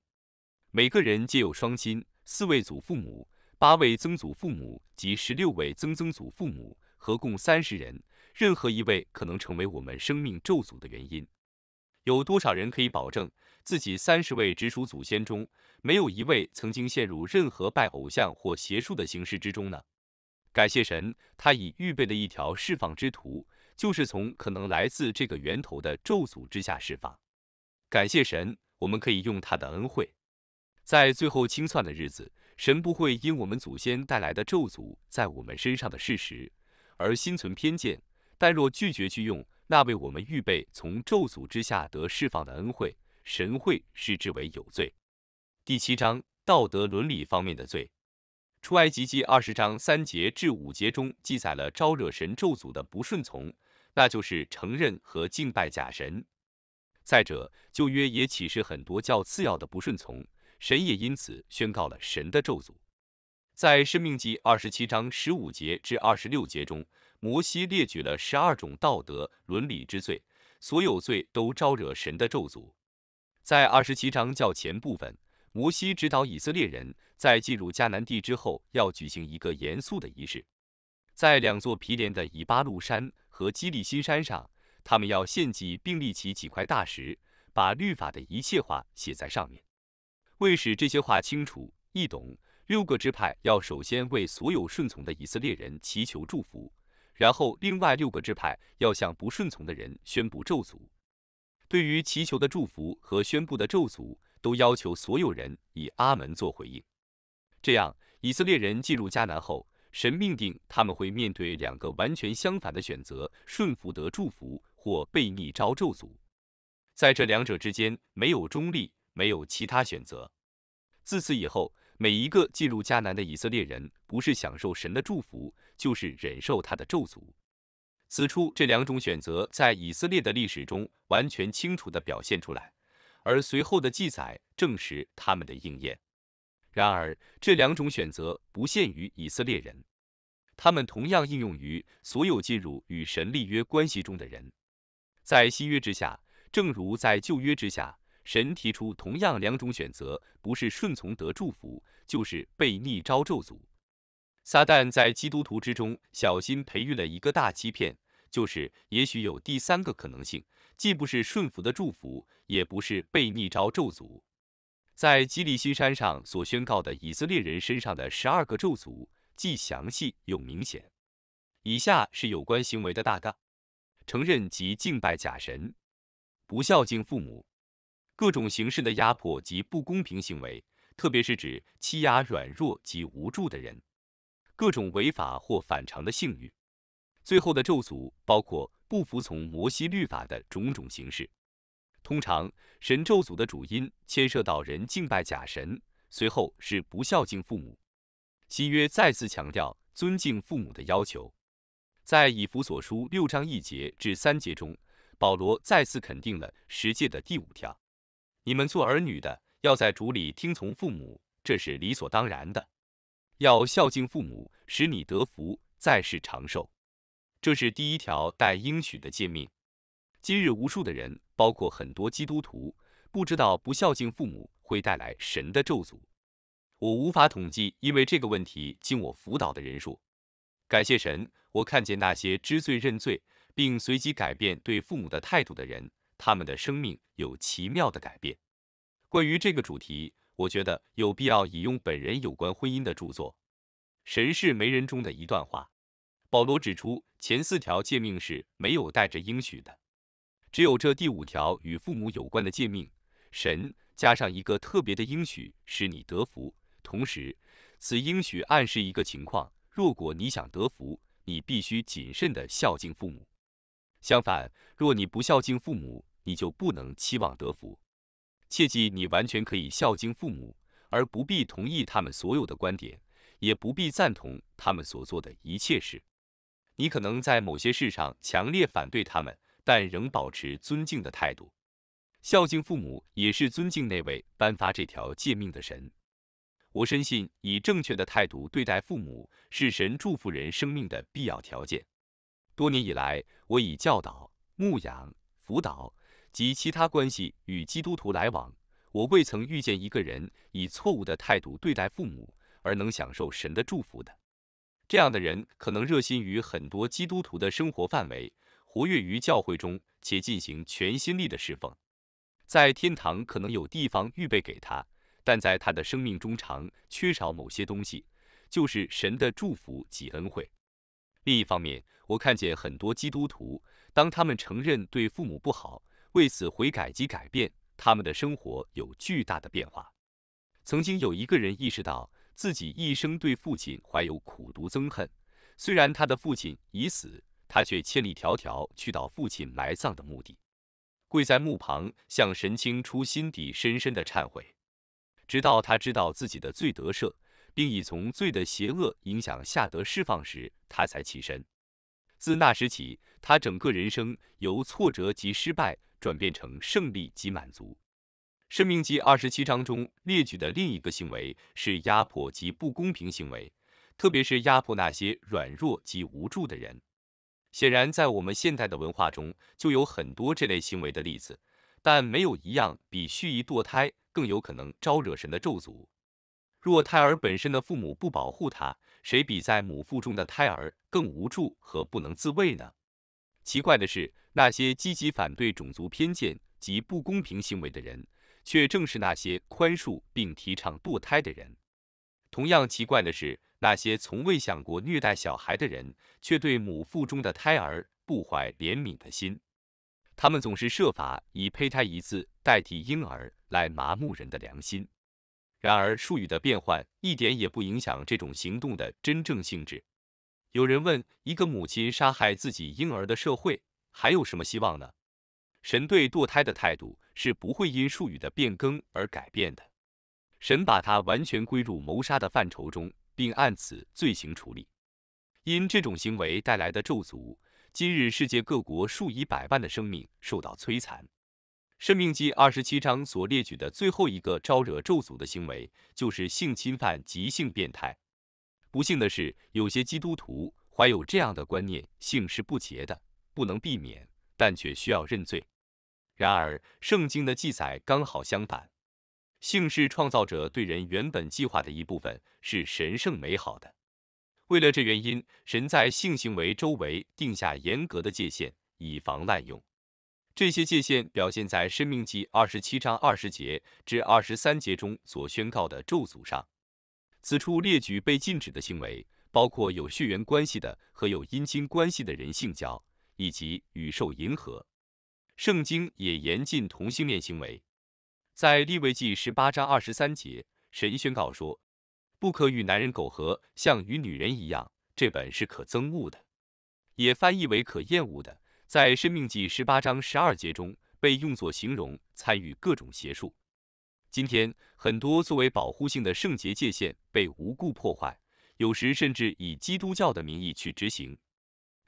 每个人皆有双亲，四位祖父母，八位曾祖父母及十六位曾曾祖父母，合共三十人。任何一位可能成为我们生命咒诅的原因。有多少人可以保证自己三十位直属祖先中没有一位曾经陷入任何拜偶像或邪术的形式之中呢？感谢神，他已预备了一条释放之途，就是从可能来自这个源头的咒诅之下释放。感谢神，我们可以用他的恩惠，在最后清算的日子，神不会因我们祖先带来的咒诅在我们身上的事实而心存偏见。但若拒绝去用那为我们预备从咒诅之下得释放的恩惠，神会视之为有罪。第七章道德伦理方面的罪。出埃及记二十章三节至五节中记载了招惹神咒诅的不顺从，那就是承认和敬拜假神。再者，旧约也启示很多较次要的不顺从，神也因此宣告了神的咒诅。在申命记二十七章十五节至二十六节中，摩西列举了十二种道德伦理之罪，所有罪都招惹神的咒诅。在二十七章较前部分，摩西指导以色列人。在进入迦南地之后，要举行一个严肃的仪式。在两座毗连的以巴路山和基利新山上，他们要献祭，并立起几块大石，把律法的一切话写在上面。为使这些话清楚易懂，六个支派要首先为所有顺从的以色列人祈求祝福，然后另外六个支派要向不顺从的人宣布咒诅。对于祈求的祝福和宣布的咒诅，都要求所有人以阿门做回应。这样，以色列人进入迦南后，神命定他们会面对两个完全相反的选择：顺服得祝福，或悖逆招咒诅。在这两者之间，没有中立，没有其他选择。自此以后，每一个进入迦南的以色列人，不是享受神的祝福，就是忍受他的咒诅。此处这两种选择在以色列的历史中完全清楚地表现出来，而随后的记载证实他们的应验。然而，这两种选择不限于以色列人，他们同样应用于所有进入与神立约关系中的人。在新约之下，正如在旧约之下，神提出同样两种选择：不是顺从得祝福，就是被逆招咒诅。撒旦在基督徒之中小心培育了一个大欺骗，就是也许有第三个可能性，既不是顺服的祝福，也不是被逆招咒诅。在基利西山上所宣告的以色列人身上的十二个咒诅，既详细又明显。以下是有关行为的大纲：承认及敬拜假神，不孝敬父母，各种形式的压迫及不公平行为，特别是指欺压软弱及无助的人，各种违法或反常的性欲。最后的咒诅包括不服从摩西律法的种种形式。通常，神咒诅的主因牵涉到人敬拜假神，随后是不孝敬父母。新约再次强调尊敬父母的要求。在以弗所书六章一节至三节中，保罗再次肯定了十诫的第五条：你们做儿女的，要在主里听从父母，这是理所当然的。要孝敬父母，使你得福，在世长寿。这是第一条带应许的诫命。今日无数的人。包括很多基督徒不知道不孝敬父母会带来神的咒诅。我无法统计，因为这个问题经我辅导的人数。感谢神，我看见那些知罪认罪并随即改变对父母的态度的人，他们的生命有奇妙的改变。关于这个主题，我觉得有必要引用本人有关婚姻的著作《神是媒人》中的一段话。保罗指出，前四条诫命是没有带着应许的。只有这第五条与父母有关的诫命，神加上一个特别的应许，使你得福。同时，此应许暗示一个情况：若果你想得福，你必须谨慎地孝敬父母。相反，若你不孝敬父母，你就不能期望得福。切记，你完全可以孝敬父母，而不必同意他们所有的观点，也不必赞同他们所做的一切事。你可能在某些事上强烈反对他们。但仍保持尊敬的态度，孝敬父母也是尊敬那位颁发这条诫命的神。我深信，以正确的态度对待父母是神祝福人生命的必要条件。多年以来，我以教导、牧养、辅导及其他关系与基督徒来往，我未曾遇见一个人以错误的态度对待父母而能享受神的祝福的。这样的人可能热心于很多基督徒的生活范围。活跃于教会中，且进行全心力的侍奉，在天堂可能有地方预备给他，但在他的生命中常缺少某些东西，就是神的祝福及恩惠。另一方面，我看见很多基督徒，当他们承认对父母不好，为此悔改及改变，他们的生活有巨大的变化。曾经有一个人意识到自己一生对父亲怀有苦毒憎恨，虽然他的父亲已死。他却千里迢迢去到父亲埋葬的墓地，跪在墓旁向神倾出心底深深的忏悔，直到他知道自己的罪得赦，并已从罪的邪恶影响下得释放时，他才起身。自那时起，他整个人生由挫折及失败转变成胜利及满足。申命记二十七章中列举的另一个行为是压迫及不公平行为，特别是压迫那些软弱及无助的人。显然，在我们现代的文化中，就有很多这类行为的例子，但没有一样比蓄意堕胎更有可能招惹神的咒诅。若胎儿本身的父母不保护他，谁比在母腹中的胎儿更无助和不能自卫呢？奇怪的是，那些积极反对种族偏见及不公平行为的人，却正是那些宽恕并提倡堕胎的人。同样奇怪的是，那些从未想过虐待小孩的人，却对母腹中的胎儿不怀怜悯的心。他们总是设法以胚胎一字代替婴儿，来麻木人的良心。然而，术语的变换一点也不影响这种行动的真正性质。有人问：一个母亲杀害自己婴儿的社会还有什么希望呢？神对堕胎的态度是不会因术语的变更而改变的。神把它完全归入谋杀的范畴中。并按此罪行处理，因这种行为带来的咒诅，今日世界各国数以百万的生命受到摧残。《生命记》二十七章所列举的最后一个招惹咒诅的行为，就是性侵犯及性变态。不幸的是，有些基督徒怀有这样的观念：性是不洁的，不能避免，但却需要认罪。然而，圣经的记载刚好相反。性是创造者对人原本计划的一部分，是神圣美好的。为了这原因，神在性行为周围定下严格的界限，以防滥用。这些界限表现在《生命记》二十七章二十节至二十三节中所宣告的咒诅上。此处列举被禁止的行为，包括有血缘关系的和有姻亲关系的人性交，以及与兽淫合。圣经也严禁同性恋行为。在立位记十八章二十三节，神宣告说：“不可与男人苟合，像与女人一样，这本是可憎恶的，也翻译为可厌恶的。”在生命记十八章十二节中，被用作形容参与各种邪术。今天，很多作为保护性的圣洁界限被无故破坏，有时甚至以基督教的名义去执行。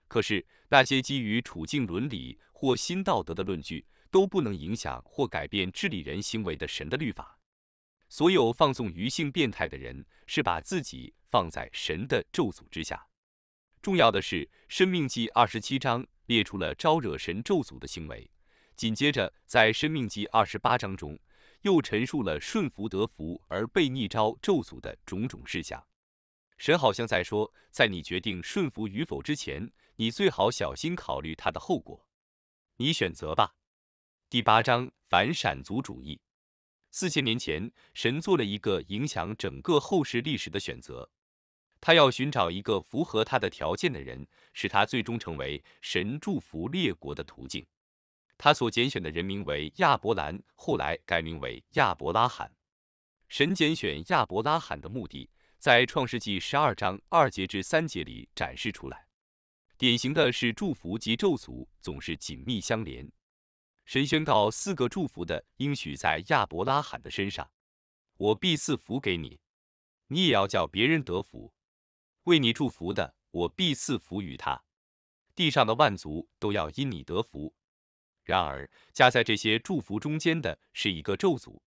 可是，那些基于处境伦理或新道德的论据，都不能影响或改变治理人行为的神的律法。所有放纵愚性、变态的人，是把自己放在神的咒诅之下。重要的是，《生命记》二十七章列出了招惹神咒诅的行为，紧接着在《生命记》二十八章中又陈述了顺服得福而被逆招咒诅的种种事项。神好像在说，在你决定顺服与否之前，你最好小心考虑它的后果。你选择吧。第八章反闪族主义。四千年前，神做了一个影响整个后世历史的选择。他要寻找一个符合他的条件的人，使他最终成为神祝福列国的途径。他所拣选的人名为亚伯兰，后来改名为亚伯拉罕。神拣选亚伯拉罕的目的，在创世纪十二章二节至三节里展示出来。典型的是祝福及咒诅总是紧密相连。神宣告四个祝福的应许在亚伯拉罕的身上，我必赐福给你，你也要叫别人得福。为你祝福的，我必赐福于他。地上的万族都要因你得福。然而加在这些祝福中间的是一个咒诅，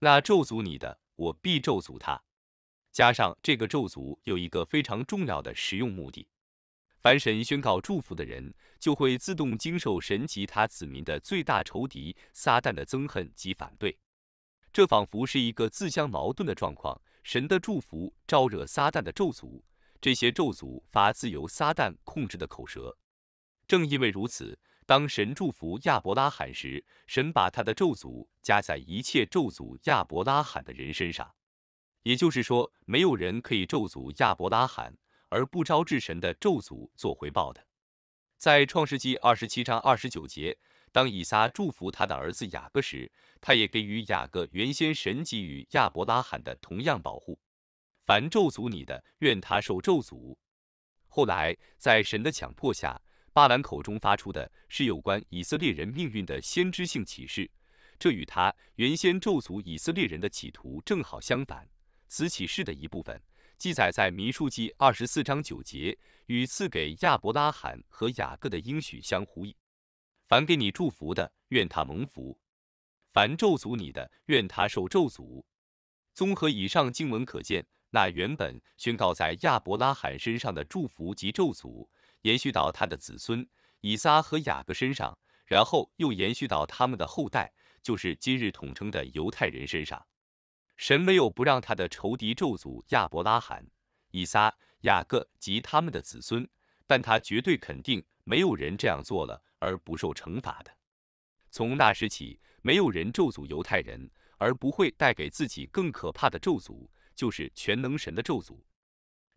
那咒诅你的，我必咒诅他。加上这个咒诅有一个非常重要的实用目的。凡神宣告祝福的人，就会自动经受神及他子民的最大仇敌撒旦的憎恨及反对。这仿佛是一个自相矛盾的状况：神的祝福招惹撒旦的咒诅，这些咒诅发自由撒旦控制的口舌。正因为如此，当神祝福亚伯拉罕时，神把他的咒诅加在一切咒诅亚伯拉罕的人身上。也就是说，没有人可以咒诅亚伯拉罕。而不招致神的咒诅做回报的。在创世纪二十七章二十九节，当以撒祝福他的儿子雅各时，他也给予雅各原先神给予亚伯拉罕的同样保护：凡咒诅你的，愿他受咒诅。后来在神的强迫下，巴兰口中发出的是有关以色列人命运的先知性启示，这与他原先咒诅以色列人的企图正好相反。此启示的一部分。记载在《民数记》二十四章九节，与赐给亚伯拉罕和雅各的应许相呼应。凡给你祝福的，愿他蒙福；凡咒诅你的，愿他受咒诅。综合以上经文可见，那原本宣告在亚伯拉罕身上的祝福及咒诅，延续到他的子孙以撒和雅各身上，然后又延续到他们的后代，就是今日统称的犹太人身上。神没有不让他的仇敌咒诅亚伯拉罕、以撒、雅各及他们的子孙，但他绝对肯定没有人这样做了而不受惩罚的。从那时起，没有人咒诅犹太人而不会带给自己更可怕的咒诅，就是全能神的咒诅。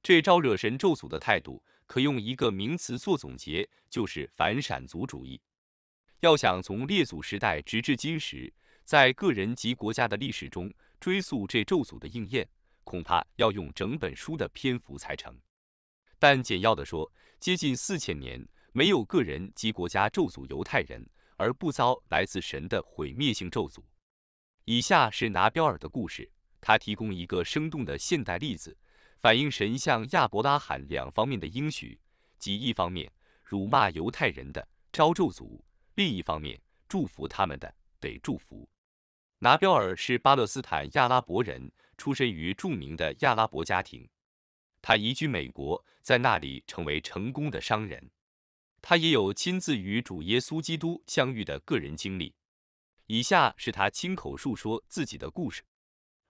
这招惹神咒诅的态度，可用一个名词做总结，就是反闪族主义。要想从列祖时代直至今时，在个人及国家的历史中。追溯这咒诅的应验，恐怕要用整本书的篇幅才成。但简要的说，接近四千年，没有个人及国家咒诅犹太人而不遭来自神的毁灭性咒诅。以下是拿彪尔的故事，他提供一个生动的现代例子，反映神向亚伯拉罕两方面的应许，即一方面辱骂犹太人的招咒诅，另一方面祝福他们的得祝福。拿彪尔是巴勒斯坦亚拉伯人，出身于著名的亚拉伯家庭。他移居美国，在那里成为成功的商人。他也有亲自与主耶稣基督相遇的个人经历。以下是他亲口述说自己的故事。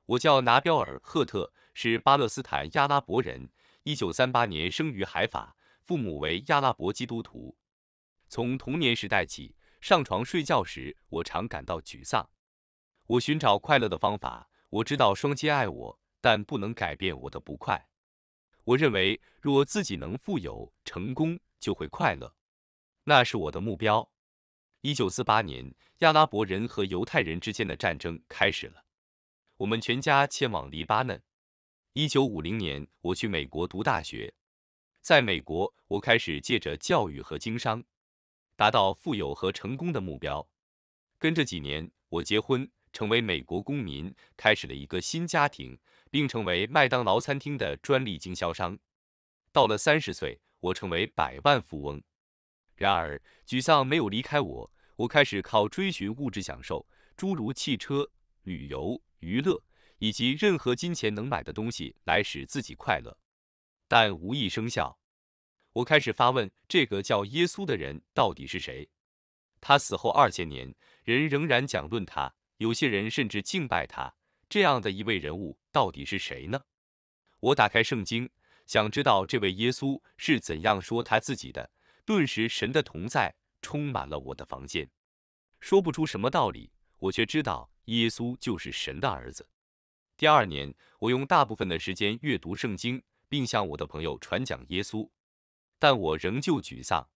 我叫拿彪尔·赫特，是巴勒斯坦亚拉伯人。一九三八年生于海法，父母为亚拉伯基督徒。从童年时代起，上床睡觉时，我常感到沮丧。我寻找快乐的方法。我知道双击爱我，但不能改变我的不快。我认为，若自己能富有成功，就会快乐。那是我的目标。一九四八年，阿拉伯人和犹太人之间的战争开始了。我们全家迁往黎巴嫩。一九五零年，我去美国读大学。在美国，我开始借着教育和经商，达到富有和成功的目标。跟着几年，我结婚。成为美国公民，开始了一个新家庭，并成为麦当劳餐厅的专利经销商。到了三十岁，我成为百万富翁。然而，沮丧没有离开我。我开始靠追寻物质享受，诸如汽车、旅游、娱乐以及任何金钱能买的东西来使自己快乐，但无一生效。我开始发问：这个叫耶稣的人到底是谁？他死后二千年，人仍然讲论他。有些人甚至敬拜他这样的一位人物，到底是谁呢？我打开圣经，想知道这位耶稣是怎样说他自己的。顿时，神的同在充满了我的房间，说不出什么道理，我却知道耶稣就是神的儿子。第二年，我用大部分的时间阅读圣经，并向我的朋友传讲耶稣，但我仍旧沮丧。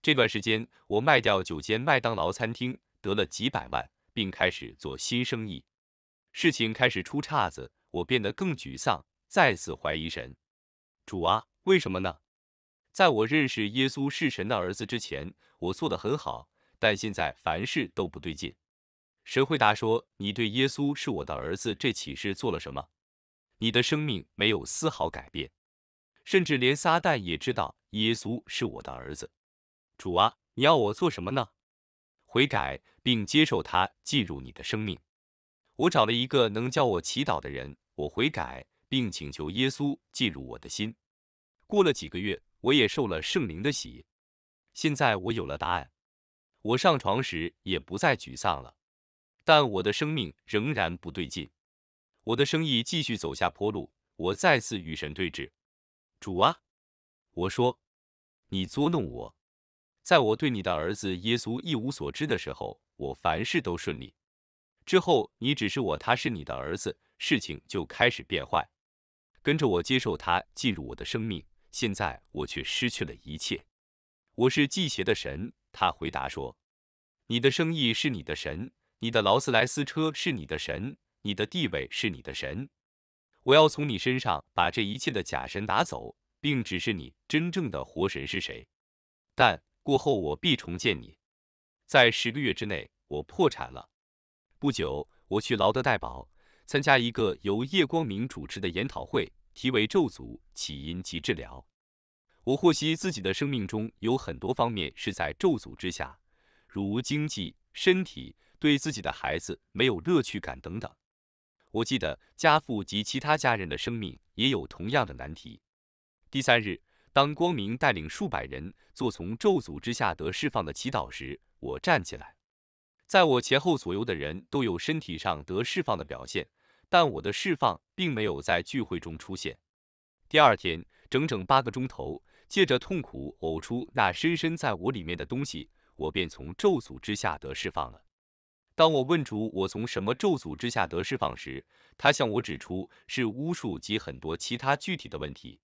这段时间，我卖掉九间麦当劳餐厅，得了几百万。并开始做新生意，事情开始出岔子，我变得更沮丧，再次怀疑神。主啊，为什么呢？在我认识耶稣是神的儿子之前，我做的很好，但现在凡事都不对劲。神回答说：“你对耶稣是我的儿子这启示做了什么？你的生命没有丝毫改变，甚至连撒旦也知道耶稣是我的儿子。主啊，你要我做什么呢？”悔改并接受他进入你的生命。我找了一个能教我祈祷的人，我悔改并请求耶稣进入我的心。过了几个月，我也受了圣灵的洗。现在我有了答案。我上床时也不再沮丧了，但我的生命仍然不对劲。我的生意继续走下坡路，我再次与神对峙。主啊，我说，你捉弄我。在我对你的儿子耶稣一无所知的时候，我凡事都顺利。之后，你只是我，他是你的儿子，事情就开始变坏。跟着我接受他进入我的生命，现在我却失去了一切。我是祭邪的神。他回答说：“你的生意是你的神，你的劳斯莱斯车是你的神，你的地位是你的神。我要从你身上把这一切的假神拿走，并指示你真正的活神是谁。”但过后我必重见你。在十个月之内，我破产了。不久，我去劳德代堡参加一个由叶光明主持的研讨会，题为“咒诅起因及治疗”。我获悉自己的生命中有很多方面是在咒诅之下，如经济、身体、对自己的孩子没有乐趣感等等。我记得家父及其他家人的生命也有同样的难题。第三日。当光明带领数百人做从咒诅之下得释放的祈祷时，我站起来，在我前后左右的人都有身体上得释放的表现，但我的释放并没有在聚会中出现。第二天，整整八个钟头，借着痛苦呕出那深深在我里面的东西，我便从咒诅之下得释放了。当我问主我从什么咒诅之下得释放时，他向我指出是巫术及很多其他具体的问题。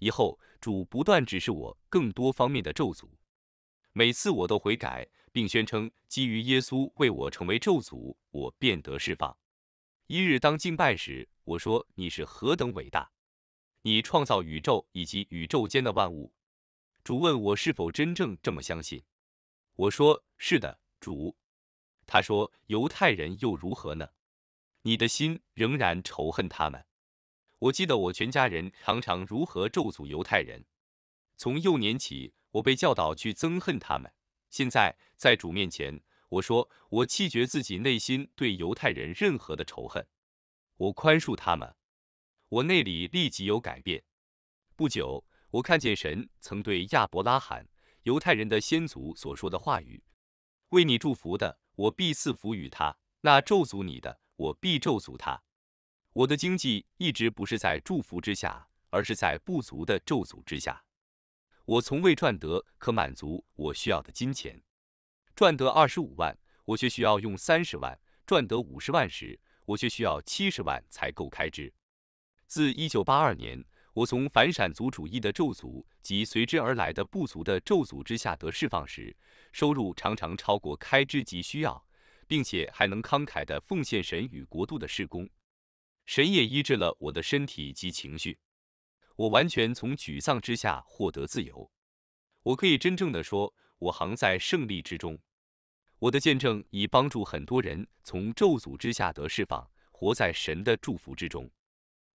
以后，主不断指示我更多方面的咒诅，每次我都悔改，并宣称基于耶稣为我成为咒诅，我便得释放。一日当敬拜时，我说你是何等伟大，你创造宇宙以及宇宙间的万物。主问我是否真正这么相信，我说是的，主。他说犹太人又如何呢？你的心仍然仇恨他们。我记得我全家人常常如何咒诅犹太人。从幼年起，我被教导去憎恨他们。现在在主面前，我说我弃绝自己内心对犹太人任何的仇恨，我宽恕他们。我内里立即有改变。不久，我看见神曾对亚伯拉罕，犹太人的先祖所说的话语：“为你祝福的，我必赐福与他；那咒诅你的，我必咒诅他。”我的经济一直不是在祝福之下，而是在不足的咒诅之下。我从未赚得可满足我需要的金钱。赚得二十五万，我却需要用三十万；赚得五十万时，我却需要七十万才够开支。自一九八二年，我从反闪族主义的咒诅及随之而来的不足的咒诅之下得释放时，收入常常超过开支及需要，并且还能慷慨地奉献神与国度的事工。神也医治了我的身体及情绪，我完全从沮丧之下获得自由。我可以真正的说，我行在胜利之中。我的见证已帮助很多人从咒诅之下得释放，活在神的祝福之中。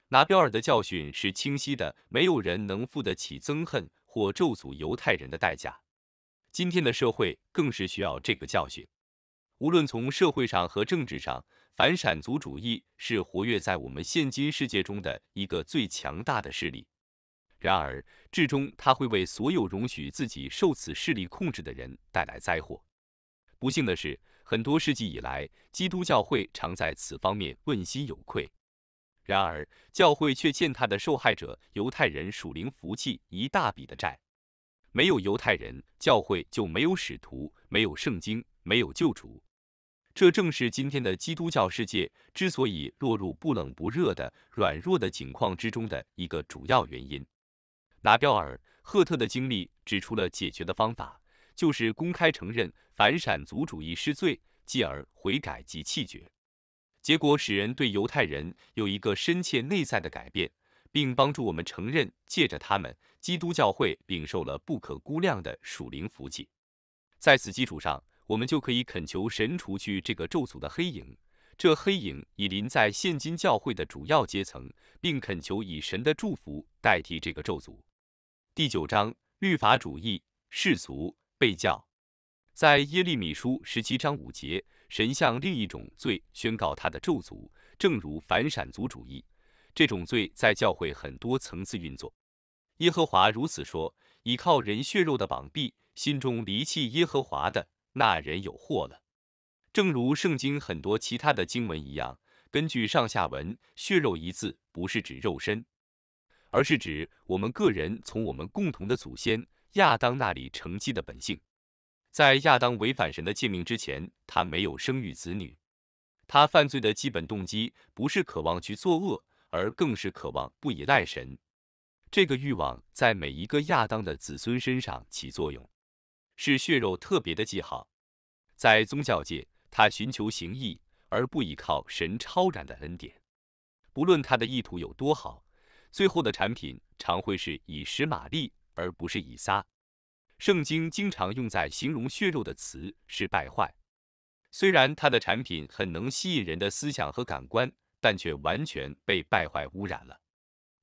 拿彪尔的教训是清晰的，没有人能付得起憎恨或咒诅犹太人的代价。今天的社会更是需要这个教训，无论从社会上和政治上。反闪族主义是活跃在我们现今世界中的一个最强大的势力。然而，至终他会为所有容许自己受此势力控制的人带来灾祸。不幸的是，很多世纪以来，基督教会常在此方面问心有愧。然而，教会却欠他的受害者犹太人属灵福气一大笔的债。没有犹太人，教会就没有使徒，没有圣经，没有救主。这正是今天的基督教世界之所以落入不冷不热的软弱的境况之中的一个主要原因。拿标尔赫特的经历指出了解决的方法，就是公开承认反闪族主义是罪，继而悔改及弃绝，结果使人对犹太人有一个深切内在的改变，并帮助我们承认，借着他们，基督教会领受了不可估量的属灵福气。在此基础上。我们就可以恳求神除去这个咒诅的黑影，这黑影已临在现今教会的主要阶层，并恳求以神的祝福代替这个咒诅。第九章律法主义世俗被教，在耶利米书十七章五节，神向另一种罪宣告他的咒诅，正如反闪族主义这种罪在教会很多层次运作。耶和华如此说：倚靠人血肉的膀臂，心中离弃耶和华的。那人有祸了。正如圣经很多其他的经文一样，根据上下文，“血肉”一字不是指肉身，而是指我们个人从我们共同的祖先亚当那里承继的本性。在亚当违反神的诫命之前，他没有生育子女。他犯罪的基本动机不是渴望去作恶，而更是渴望不依赖神。这个欲望在每一个亚当的子孙身上起作用。是血肉特别的记号，在宗教界，他寻求行义而不依靠神超然的恩典。不论他的意图有多好，最后的产品常会是以十马力而不是以撒。圣经经常用在形容血肉的词是败坏。虽然他的产品很能吸引人的思想和感官，但却完全被败坏污染了。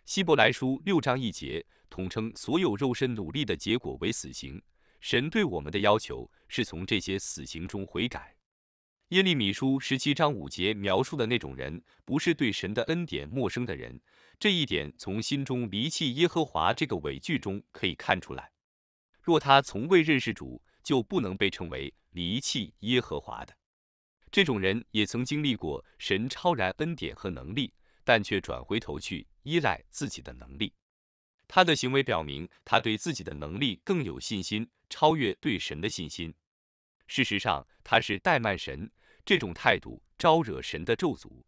希伯来书六章一节统称所有肉身努力的结果为死刑。神对我们的要求是从这些死刑中悔改。耶利米书十七章五节描述的那种人，不是对神的恩典陌生的人，这一点从“心中离弃耶和华”这个伪句中可以看出来。若他从未认识主，就不能被称为离弃耶和华的。这种人也曾经历过神超然恩典和能力，但却转回头去依赖自己的能力。他的行为表明他对自己的能力更有信心。超越对神的信心，事实上他是怠慢神，这种态度招惹神的咒诅。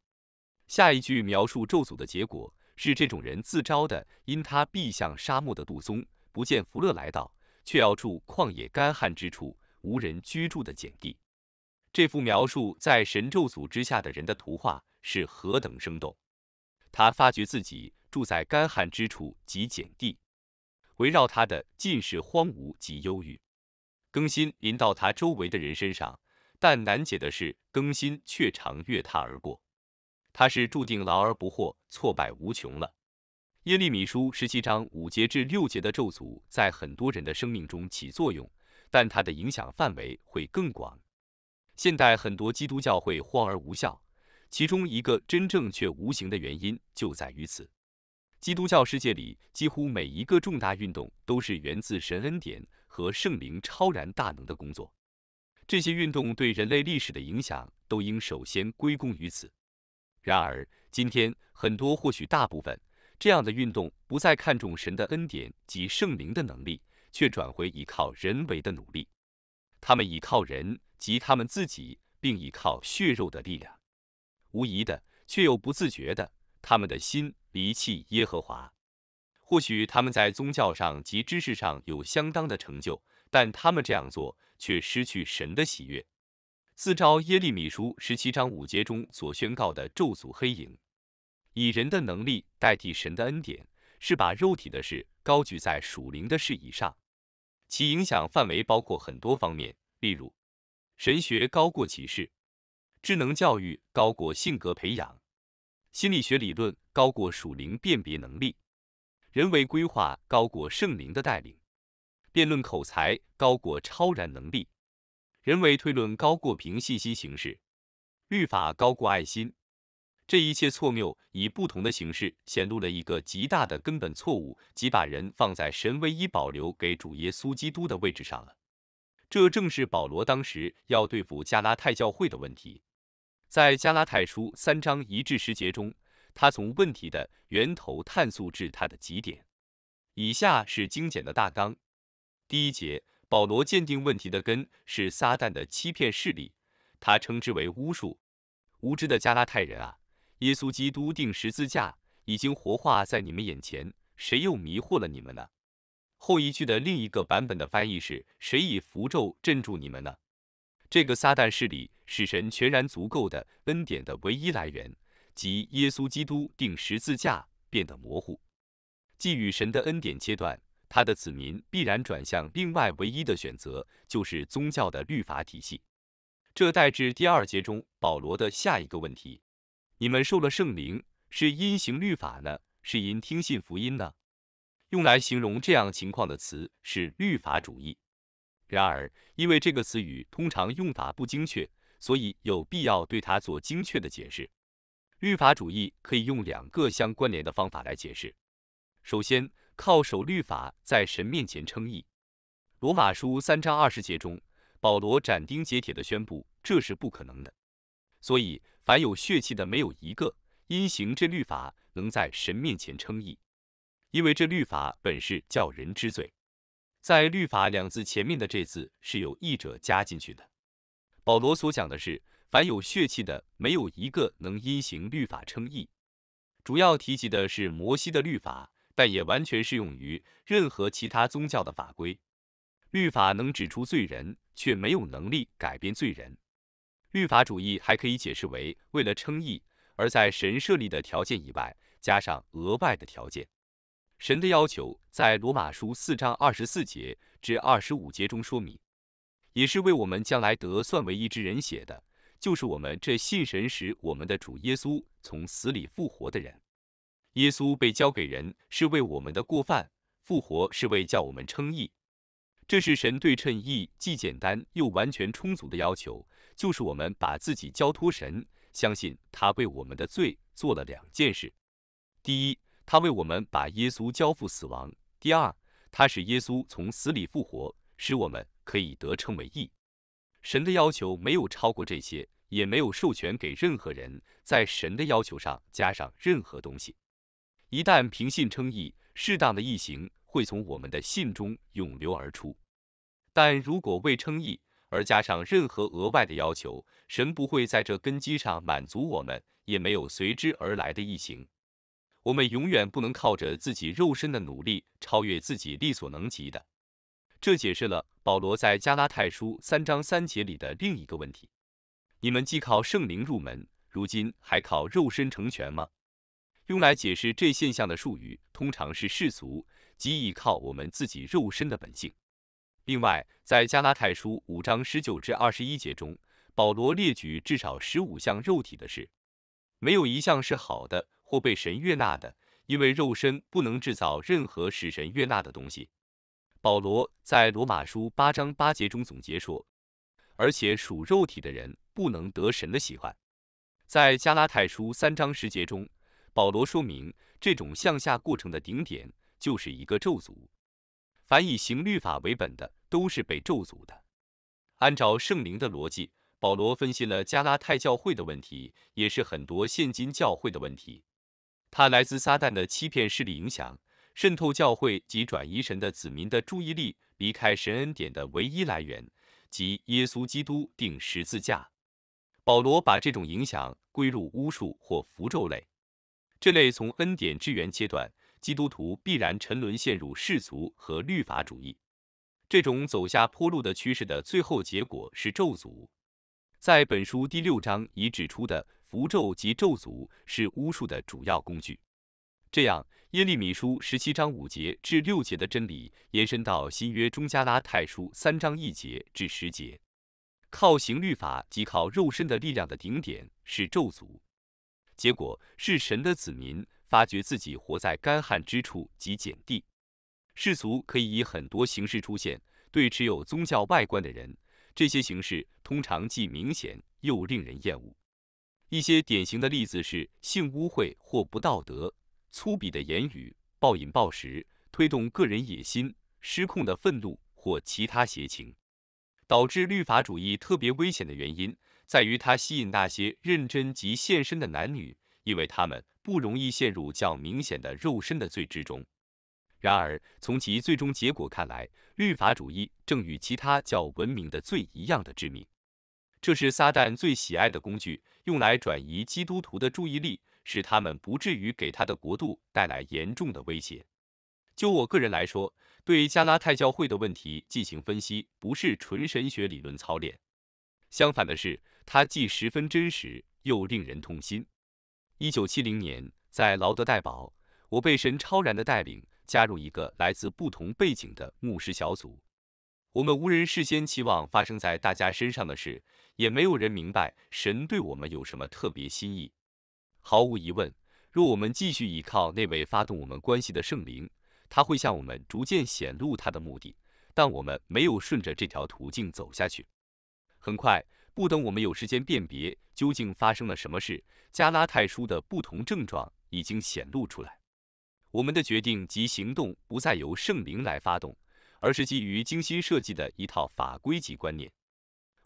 下一句描述咒诅的结果是这种人自招的，因他必向沙漠的杜松，不见福乐来到，却要住旷野干旱之处，无人居住的简地。这幅描述在神咒诅之下的人的图画是何等生动！他发觉自己住在干旱之处及简地。围绕他的尽是荒芜及忧郁，更新临到他周围的人身上，但难解的是，更新却常越他而过。他是注定劳而不获，挫败无穷了。耶利米书十七章五节至六节的咒诅在很多人的生命中起作用，但它的影响范围会更广。现代很多基督教会荒而无效，其中一个真正却无形的原因就在于此。基督教世界里几乎每一个重大运动都是源自神恩典和圣灵超然大能的工作，这些运动对人类历史的影响都应首先归功于此。然而，今天很多，或许大部分这样的运动不再看重神的恩典及圣灵的能力，却转回依靠人为的努力。他们依靠人及他们自己，并依靠血肉的力量。无疑的，却又不自觉的，他们的心。离弃耶和华，或许他们在宗教上及知识上有相当的成就，但他们这样做却失去神的喜悦，自招耶利米书十七章五节中所宣告的咒诅。黑影以人的能力代替神的恩典，是把肉体的事高举在属灵的事以上，其影响范围包括很多方面，例如神学高过启示，智能教育高过性格培养。心理学理论高过属灵辨别能力，人为规划高过圣灵的带领，辩论口才高过超然能力，人为推论高过凭信息形式，律法高过爱心。这一切错谬以不同的形式显露了一个极大的根本错误，即把人放在神唯一保留给主耶稣基督的位置上了。这正是保罗当时要对付加拉太教会的问题。在加拉太书三章一至十节中，他从问题的源头探索至它的极点。以下是精简的大纲：第一节，保罗鉴定问题的根是撒旦的欺骗势力，他称之为巫术。无知的加拉太人啊，耶稣基督钉十字架已经活化在你们眼前，谁又迷惑了你们呢？后一句的另一个版本的翻译是谁以符咒镇住你们呢？这个撒旦势力使神全然足够的恩典的唯一来源，即耶稣基督定十字架变得模糊，既与神的恩典切断，他的子民必然转向另外唯一的选择，就是宗教的律法体系。这代至第二节中保罗的下一个问题：你们受了圣灵，是因行律法呢，是因听信福音呢？用来形容这样情况的词是律法主义。然而，因为这个词语通常用法不精确，所以有必要对它做精确的解释。律法主义可以用两个相关联的方法来解释。首先，靠守律法在神面前称义。罗马书三章二十节中，保罗斩钉截铁地宣布这是不可能的。所以，凡有血气的，没有一个因行这律法能在神面前称义，因为这律法本是叫人之罪。在律法两字前面的这字是有译者加进去的。保罗所讲的是，凡有血气的，没有一个能因行律法称义。主要提及的是摩西的律法，但也完全适用于任何其他宗教的法规。律法能指出罪人，却没有能力改变罪人。律法主义还可以解释为，为了称义，而在神设立的条件以外加上额外的条件。神的要求在罗马书四章二十四节至二十五节中说明，也是为我们将来得算为一之人写的，就是我们这信神时我们的主耶稣从死里复活的人。耶稣被交给人，是为我们的过犯；复活是为叫我们称义。这是神对称义既简单又完全充足的要求，就是我们把自己交托神，相信他为我们的罪做了两件事：第一，他为我们把耶稣交付死亡。第二，他使耶稣从死里复活，使我们可以得称为义。神的要求没有超过这些，也没有授权给任何人在神的要求上加上任何东西。一旦凭信称义，适当的义行会从我们的信中涌流而出。但如果未称义而加上任何额外的要求，神不会在这根基上满足我们，也没有随之而来的义行。我们永远不能靠着自己肉身的努力超越自己力所能及的。这解释了保罗在加拉太书三章三节里的另一个问题：你们既靠圣灵入门，如今还靠肉身成全吗？用来解释这现象的术语通常是世俗，即依靠我们自己肉身的本性。另外，在加拉太书五章十九至二十一节中，保罗列举至少十五项肉体的事，没有一项是好的。或被神悦纳的，因为肉身不能制造任何使神悦纳的东西。保罗在罗马书八章八节中总结说，而且属肉体的人不能得神的喜欢。在加拉太书三章十节中，保罗说明这种向下过程的顶点就是一个咒诅。凡以刑律法为本的，都是被咒诅的。按照圣灵的逻辑，保罗分析了加拉太教会的问题，也是很多现今教会的问题。他来自撒旦的欺骗势力影响，渗透教会及转移神的子民的注意力，离开神恩典的唯一来源即耶稣基督定十字架。保罗把这种影响归入巫术或符咒类，这类从恩典之源切断，基督徒必然沉沦，陷入世俗和律法主义。这种走下坡路的趋势的最后结果是咒诅。在本书第六章已指出的。符咒及咒诅是巫术的主要工具。这样，耶利米书十七章五节至六节的真理延伸到新约中加拉太书三章一节至十节。靠刑律法及靠肉身的力量的顶点是咒诅，结果是神的子民发觉自己活在干旱之处及碱地。世俗可以以很多形式出现，对持有宗教外观的人，这些形式通常既明显又令人厌恶。一些典型的例子是性污秽或不道德、粗鄙的言语、暴饮暴食、推动个人野心、失控的愤怒或其他邪情。导致律法主义特别危险的原因在于，它吸引那些认真及献身的男女，因为他们不容易陷入较明显的肉身的罪之中。然而，从其最终结果看来，律法主义正与其他较文明的罪一样的致命。这是撒旦最喜爱的工具，用来转移基督徒的注意力，使他们不至于给他的国度带来严重的威胁。就我个人来说，对加拉太教会的问题进行分析，不是纯神学理论操练，相反的是，它既十分真实，又令人痛心。一九七零年，在劳德代堡，我被神超然的带领，加入一个来自不同背景的牧师小组。我们无人事先期望发生在大家身上的事，也没有人明白神对我们有什么特别心意。毫无疑问，若我们继续依靠那位发动我们关系的圣灵，他会向我们逐渐显露他的目的。但我们没有顺着这条途径走下去。很快，不等我们有时间辨别究竟发生了什么事，加拉太书的不同症状已经显露出来。我们的决定及行动不再由圣灵来发动。而是基于精心设计的一套法规及观念。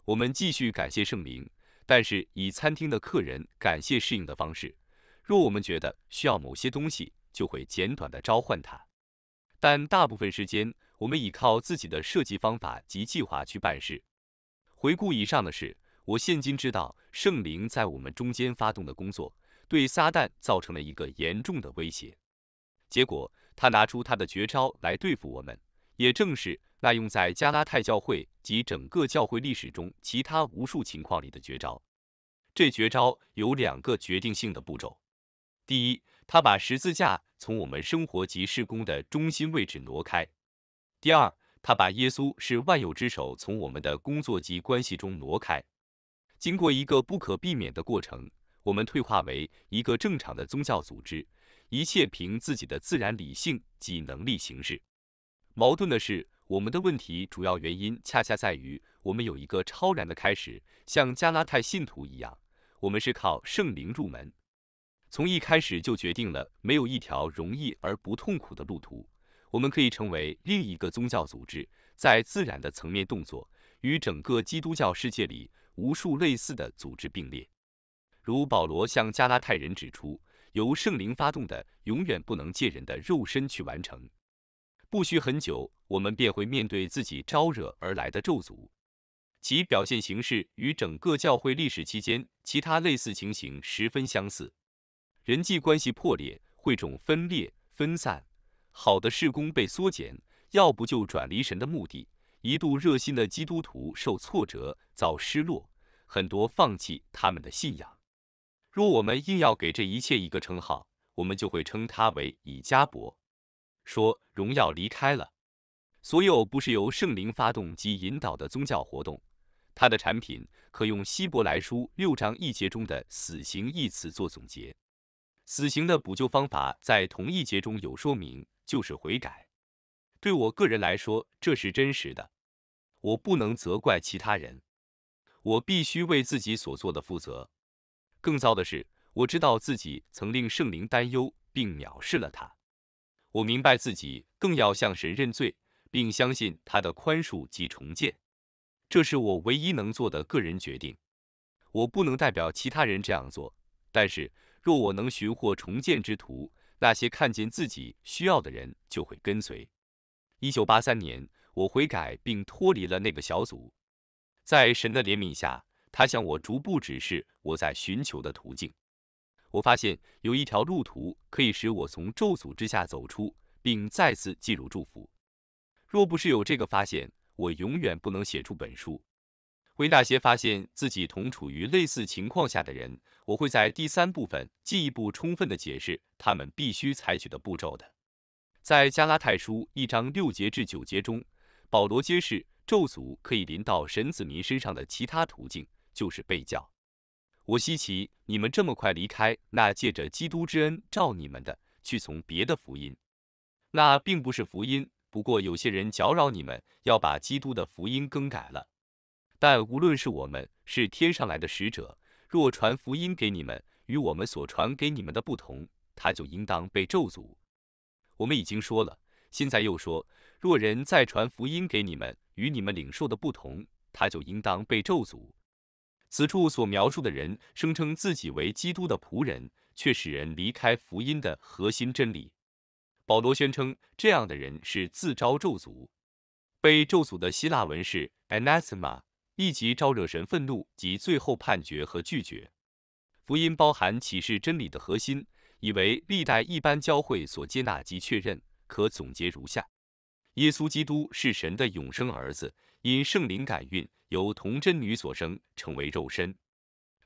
我们继续感谢圣灵，但是以餐厅的客人感谢适应的方式。若我们觉得需要某些东西，就会简短的召唤他。但大部分时间，我们依靠自己的设计方法及计划去办事。回顾以上的事，我现今知道圣灵在我们中间发动的工作，对撒旦造成了一个严重的威胁。结果，他拿出他的绝招来对付我们。也正是那用在加拉太教会及整个教会历史中其他无数情况里的绝招。这绝招有两个决定性的步骤：第一，他把十字架从我们生活及事工的中心位置挪开；第二，他把耶稣是万有之手从我们的工作及关系中挪开。经过一个不可避免的过程，我们退化为一个正常的宗教组织，一切凭自己的自然理性及能力行事。矛盾的是，我们的问题主要原因恰恰在于我们有一个超然的开始，像加拉泰信徒一样，我们是靠圣灵入门，从一开始就决定了没有一条容易而不痛苦的路途。我们可以成为另一个宗教组织，在自然的层面动作，与整个基督教世界里无数类似的组织并列。如保罗向加拉泰人指出，由圣灵发动的，永远不能借人的肉身去完成。不需很久，我们便会面对自己招惹而来的咒诅，其表现形式与整个教会历史期间其他类似情形十分相似。人际关系破裂，会种分裂分散，好的事工被缩减，要不就转离神的目的。一度热心的基督徒受挫折，遭失落，很多放弃他们的信仰。若我们硬要给这一切一个称号，我们就会称它为以加伯。说荣耀离开了所有不是由圣灵发动及引导的宗教活动，他的产品可用希伯来书六章一节中的“死刑”一词做总结。死刑的补救方法在同一节中有说明，就是悔改。对我个人来说，这是真实的。我不能责怪其他人，我必须为自己所做的负责。更糟的是，我知道自己曾令圣灵担忧并藐视了他。我明白自己更要向神认罪，并相信他的宽恕及重建，这是我唯一能做的个人决定。我不能代表其他人这样做，但是若我能寻获重建之途，那些看见自己需要的人就会跟随。一九八三年，我悔改并脱离了那个小组，在神的怜悯下，他向我逐步指示我在寻求的途径。我发现有一条路途可以使我从咒诅之下走出，并再次进入祝福。若不是有这个发现，我永远不能写出本书。为那些发现自己同处于类似情况下的人，我会在第三部分进一步充分的解释他们必须采取的步骤的。在加拉太书一章六节至九节中，保罗揭示咒诅可以临到神子民身上的其他途径，就是被叫。我希奇你们这么快离开，那借着基督之恩照你们的去从别的福音，那并不是福音。不过有些人搅扰你们，要把基督的福音更改了。但无论是我们是天上来的使者，若传福音给你们与我们所传给你们的不同，他就应当被咒诅。我们已经说了，现在又说，若人再传福音给你们与你们领受的不同，他就应当被咒诅。此处所描述的人声称自己为基督的仆人，却使人离开福音的核心真理。保罗宣称，这样的人是自招咒诅，被咒诅的希腊文是 anathema，立即招惹神愤怒及最后判决和拒绝。福音包含启示真理的核心，以为历代一般教会所接纳及确认，可总结如下：耶稣基督是神的永生儿子，因圣灵感孕。由童贞女所生成为肉身，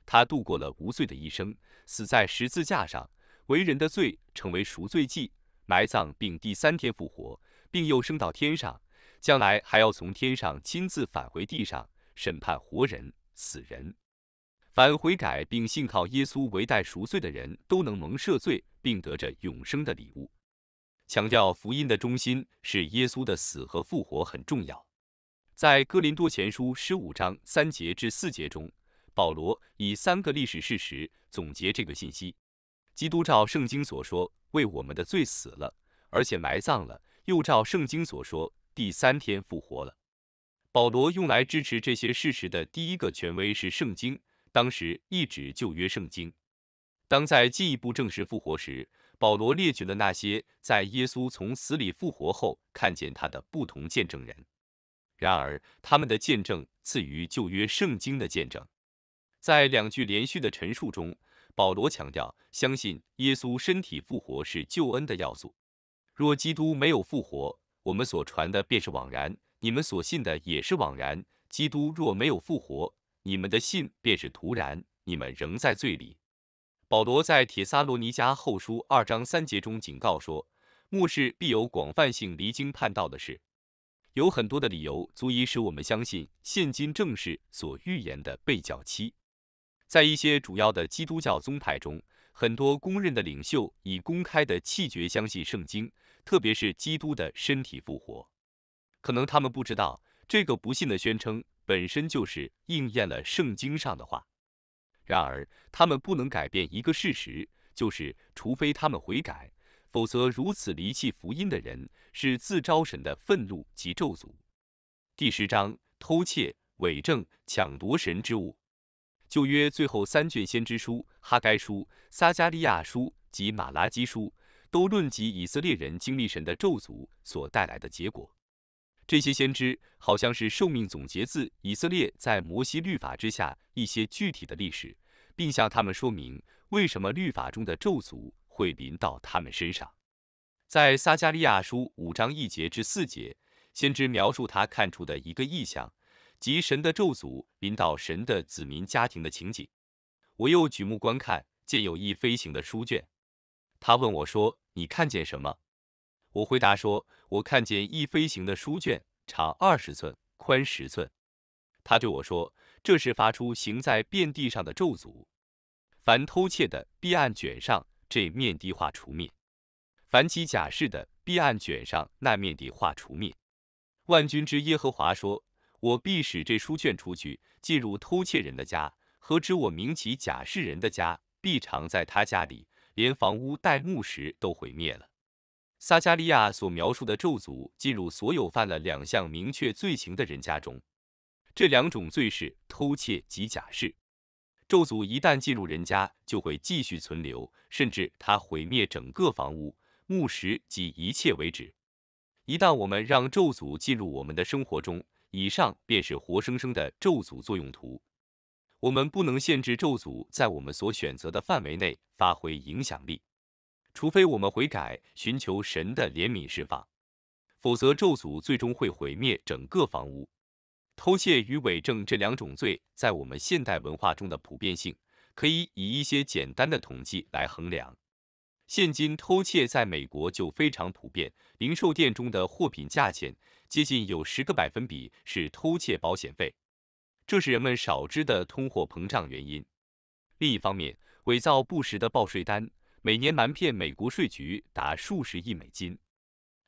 他度过了无罪的一生，死在十字架上，为人的罪成为赎罪祭，埋葬并第三天复活，并又升到天上，将来还要从天上亲自返回地上审判活人死人。凡悔改并信靠耶稣为代赎罪的人都能蒙赦罪并得着永生的礼物。强调福音的中心是耶稣的死和复活很重要。在《哥林多前书》十五章三节至四节中，保罗以三个历史事实总结这个信息：基督照圣经所说为我们的罪死了，而且埋葬了，又照圣经所说第三天复活了。保罗用来支持这些事实的第一个权威是圣经，当时一指旧约圣经。当在进一步证实复活时，保罗列举了那些在耶稣从死里复活后看见他的不同见证人。然而，他们的见证次于旧约圣经的见证。在两句连续的陈述中，保罗强调，相信耶稣身体复活是救恩的要素。若基督没有复活，我们所传的便是枉然，你们所信的也是枉然。基督若没有复活，你们的信便是徒然，你们仍在罪里。保罗在铁撒罗尼迦后书二章三节中警告说，末世必有广泛性离经叛道的事。有很多的理由足以使我们相信现今正史所预言的被教期。在一些主要的基督教宗派中，很多公认的领袖已公开的弃绝相信圣经，特别是基督的身体复活。可能他们不知道，这个不信的宣称本身就是应验了圣经上的话。然而，他们不能改变一个事实，就是除非他们悔改。否则，如此离弃福音的人是自招神的愤怒及咒诅。第十章：偷窃、伪证、抢夺神之物。旧约最后三卷先知书——哈该书、撒加利亚书及马拉基书，都论及以色列人经历神的咒诅所带来的结果。这些先知好像是受命总结自以色列在摩西律法之下一些具体的历史，并向他们说明为什么律法中的咒诅。会临到他们身上。在撒加利亚书五章一节至四节，先知描述他看出的一个异象，即神的咒诅临到神的子民家庭的情景。我又举目观看，见有翼飞行的书卷。他问我说：“你看见什么？”我回答说：“我看见翼飞行的书卷，长二十寸，宽十寸。”他对我说：“这是发出行在遍地上的咒诅，凡偷窃的必按卷上。”这面的画除灭，凡起假誓的必按卷上那面的画除灭。万军之耶和华说：“我必使这书卷出去，进入偷窃人的家；何知我明起假誓人的家，必常在他家里，连房屋带墓石都毁灭了。”撒加利亚所描述的咒诅进入所有犯了两项明确罪行的人家中，这两种罪是偷窃及假释。咒诅一旦进入人家，就会继续存留，甚至它毁灭整个房屋、墓石及一切为止。一旦我们让咒诅进入我们的生活中，以上便是活生生的咒诅作用图。我们不能限制咒诅在我们所选择的范围内发挥影响力，除非我们悔改，寻求神的怜悯释放，否则咒诅最终会毁灭整个房屋。偷窃与伪证这两种罪，在我们现代文化中的普遍性，可以以一些简单的统计来衡量。现今偷窃在美国就非常普遍，零售店中的货品价钱接近有十个百分比是偷窃保险费，这是人们少知的通货膨胀原因。另一方面，伪造不实的报税单，每年瞒骗美国税局达数十亿美金。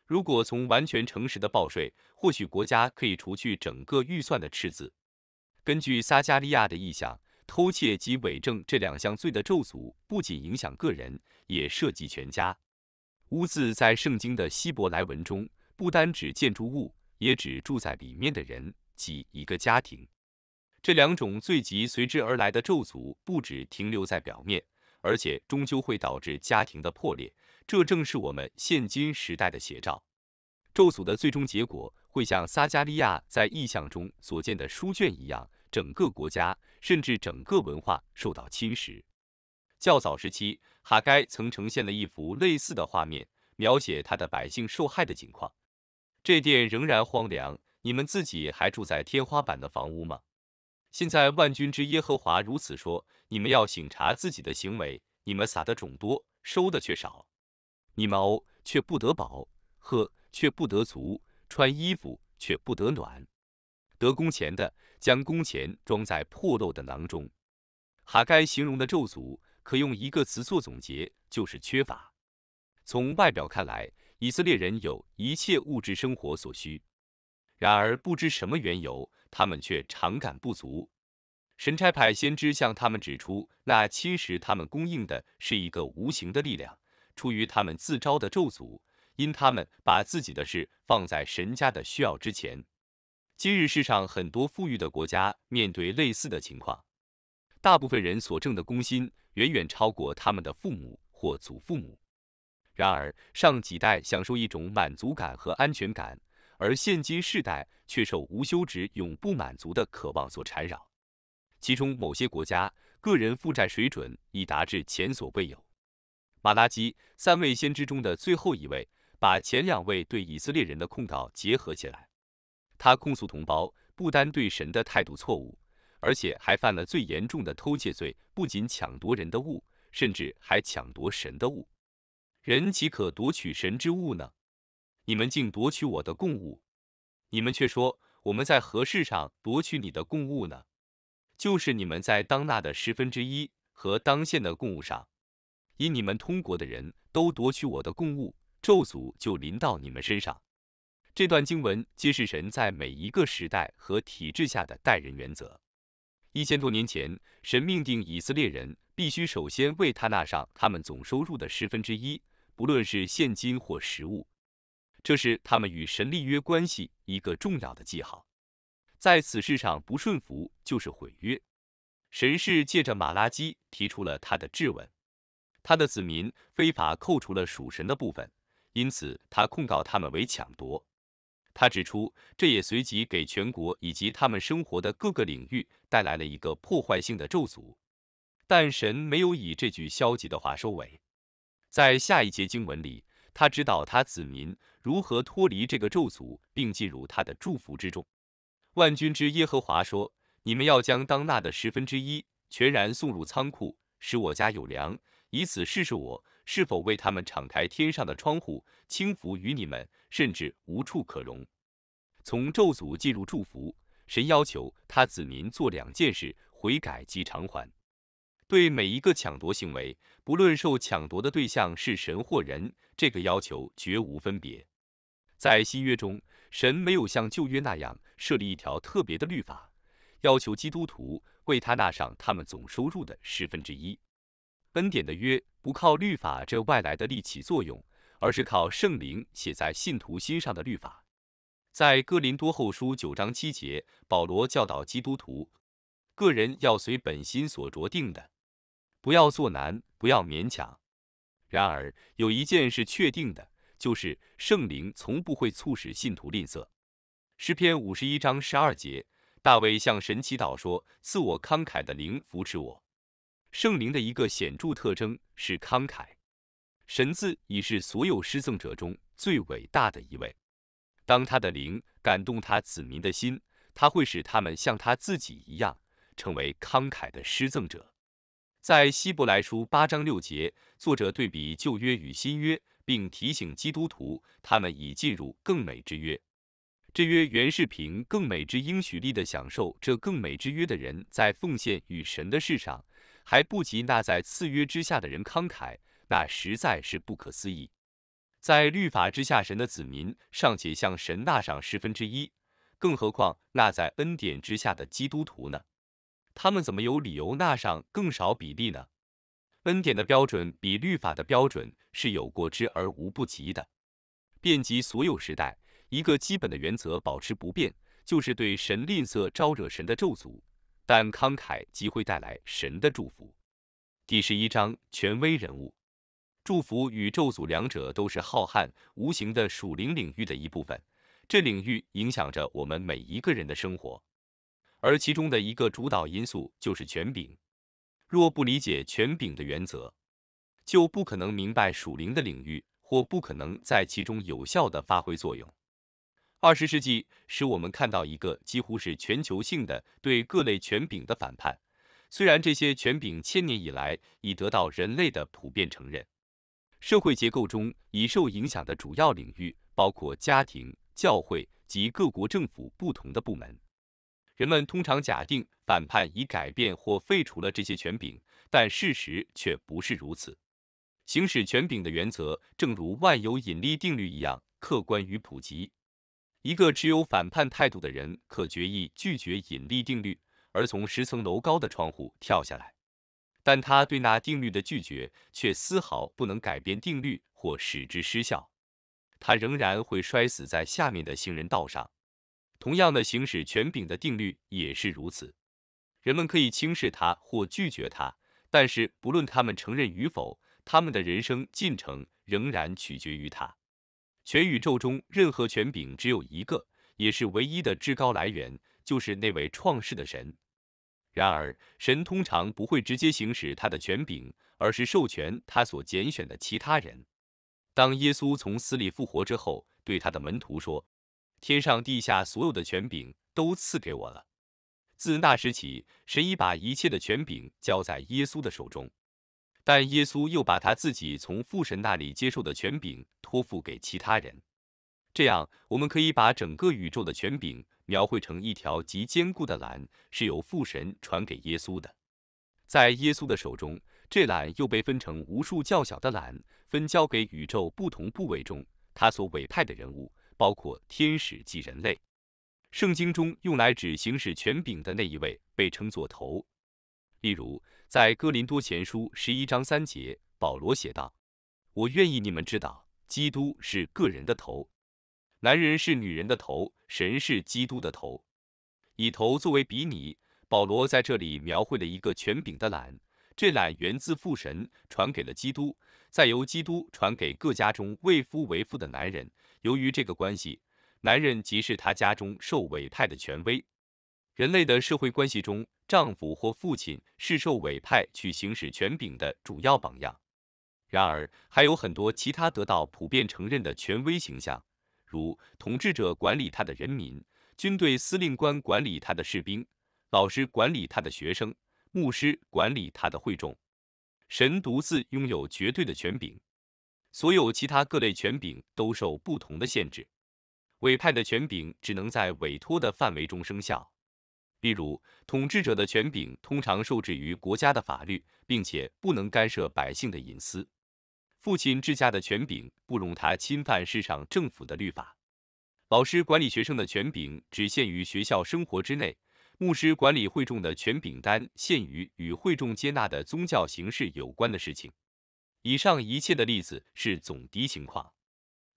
如果从完全诚实的报税，或许国家可以除去整个预算的赤字。根据撒加利亚的意向，偷窃及伪证这两项罪的咒诅不仅影响个人，也涉及全家。屋渍在圣经的希伯来文中，不单指建筑物，也指住在里面的人及一个家庭。这两种罪及随之而来的咒诅，不止停留在表面。而且终究会导致家庭的破裂，这正是我们现今时代的写照。咒诅的最终结果会像撒加利亚在异象中所见的书卷一样，整个国家甚至整个文化受到侵蚀。较早时期，哈该曾呈现了一幅类似的画面，描写他的百姓受害的情况。这殿仍然荒凉，你们自己还住在天花板的房屋吗？现在万军之耶和华如此说。你们要省察自己的行为，你们撒的种多，收的却少；你们哦，却不得饱，喝却不得足，穿衣服却不得暖。得工钱的，将工钱装在破漏的囊中。哈该形容的咒诅，可用一个词做总结，就是缺乏。从外表看来，以色列人有一切物质生活所需，然而不知什么缘由，他们却常感不足。神差派先知向他们指出，那侵蚀他们供应的是一个无形的力量，出于他们自招的咒诅，因他们把自己的事放在神家的需要之前。今日世上很多富裕的国家面对类似的情况，大部分人所挣的工薪远远超过他们的父母或祖父母。然而上几代享受一种满足感和安全感，而现今世代却受无休止、永不满足的渴望所缠绕。其中某些国家个人负债水准已达至前所未有。马拉基三位先知中的最后一位把前两位对以色列人的控告结合起来，他控诉同胞不单对神的态度错误，而且还犯了最严重的偷窃罪，不仅抢夺人的物，甚至还抢夺神的物。人岂可夺取神之物呢？你们竟夺取我的供物！你们却说我们在何事上夺取你的供物呢？就是你们在当纳的十分之一和当县的贡物上，因你们通国的人都夺取我的贡物，咒诅就临到你们身上。这段经文揭示神在每一个时代和体制下的待人原则。一千多年前，神命定以色列人必须首先为他纳上他们总收入的十分之一，不论是现金或实物，这是他们与神立约关系一个重要的记号。在此事上不顺服就是毁约。神是借着马拉基提出了他的质问，他的子民非法扣除了属神的部分，因此他控告他们为抢夺。他指出，这也随即给全国以及他们生活的各个领域带来了一个破坏性的咒诅。但神没有以这句消极的话收尾，在下一节经文里，他指导他子民如何脱离这个咒诅，并进入他的祝福之中。万军之耶和华说：“你们要将当纳的十分之一全然送入仓库，使我家有粮，以此试试我是否为他们敞开天上的窗户，轻浮于你们，甚至无处可容。”从咒诅进入祝福，神要求他子民做两件事：悔改及偿还。对每一个抢夺行为，不论受抢夺的对象是神或人，这个要求绝无分别。在新约中，神没有像旧约那样。设立一条特别的律法，要求基督徒为他纳上他们总收入的十分之一。恩典的约不靠律法这外来的力起作用，而是靠圣灵写在信徒心上的律法。在哥林多后书九章七节，保罗教导基督徒个人要随本心所酌定的，不要做难，不要勉强。然而有一件是确定的，就是圣灵从不会促使信徒吝啬。诗篇五十一章十二节，大卫向神祈祷说：“赐我慷慨的灵扶持我。”圣灵的一个显著特征是慷慨。神自已是所有施赠者中最伟大的一位。当他的灵感动他子民的心，他会使他们像他自己一样成为慷慨的施赠者。在希伯来书八章六节，作者对比旧约与新约，并提醒基督徒他们已进入更美之约。这约原是凭更美之应许力的享受，这更美之约的人在奉献与神的事上，还不及那在次约之下的人慷慨，那实在是不可思议。在律法之下，神的子民尚且向神纳上十分之一，更何况那在恩典之下的基督徒呢？他们怎么有理由纳上更少比例呢？恩典的标准比律法的标准是有过之而无不及的，遍及所有时代。一个基本的原则保持不变，就是对神吝啬招惹神的咒诅，但慷慨即会带来神的祝福。第十一章权威人物，祝福与咒诅两者都是浩瀚无形的属灵领域的一部分，这领域影响着我们每一个人的生活，而其中的一个主导因素就是权柄。若不理解权柄的原则，就不可能明白属灵的领域，或不可能在其中有效的发挥作用。二十世纪使我们看到一个几乎是全球性的对各类权柄的反叛，虽然这些权柄千年以来已得到人类的普遍承认。社会结构中已受影响的主要领域包括家庭、教会及各国政府不同的部门。人们通常假定反叛已改变或废除了这些权柄，但事实却不是如此。行使权柄的原则，正如万有引力定律一样客观与普及。一个持有反叛态度的人，可决意拒绝引力定律，而从十层楼高的窗户跳下来。但他对那定律的拒绝，却丝毫不能改变定律或使之失效。他仍然会摔死在下面的行人道上。同样的，行使权柄的定律也是如此。人们可以轻视他或拒绝他，但是不论他们承认与否，他们的人生进程仍然取决于他。全宇宙中任何权柄只有一个，也是唯一的至高来源，就是那位创世的神。然而，神通常不会直接行使他的权柄，而是授权他所拣选的其他人。当耶稣从死里复活之后，对他的门徒说：“天上地下所有的权柄都赐给我了。”自那时起，神已把一切的权柄交在耶稣的手中。但耶稣又把他自己从父神那里接受的权柄托付给其他人，这样我们可以把整个宇宙的权柄描绘成一条极坚固的缆，是由父神传给耶稣的。在耶稣的手中，这缆又被分成无数较小的缆，分交给宇宙不同部位中他所委派的人物，包括天使及人类。圣经中用来指行使权柄的那一位，被称作头。例如，在哥林多前书十一章三节，保罗写道：“我愿意你们知道，基督是个人的头，男人是女人的头，神是基督的头。以头作为比拟，保罗在这里描绘了一个权柄的懒，这懒源自父神，传给了基督，再由基督传给各家中为夫为父的男人。由于这个关系，男人即是他家中受委派的权威。”人类的社会关系中，丈夫或父亲是受委派去行使权柄的主要榜样。然而，还有很多其他得到普遍承认的权威形象，如统治者管理他的人民，军队司令官管理他的士兵，老师管理他的学生，牧师管理他的会众。神独自拥有绝对的权柄，所有其他各类权柄都受不同的限制。委派的权柄只能在委托的范围中生效。例如，统治者的权柄通常受制于国家的法律，并且不能干涉百姓的隐私；父亲治下的权柄不容他侵犯市场政府的律法；老师管理学生的权柄只限于学校生活之内；牧师管理会众的权柄单限于与会众接纳的宗教形式有关的事情。以上一切的例子是总敌情况。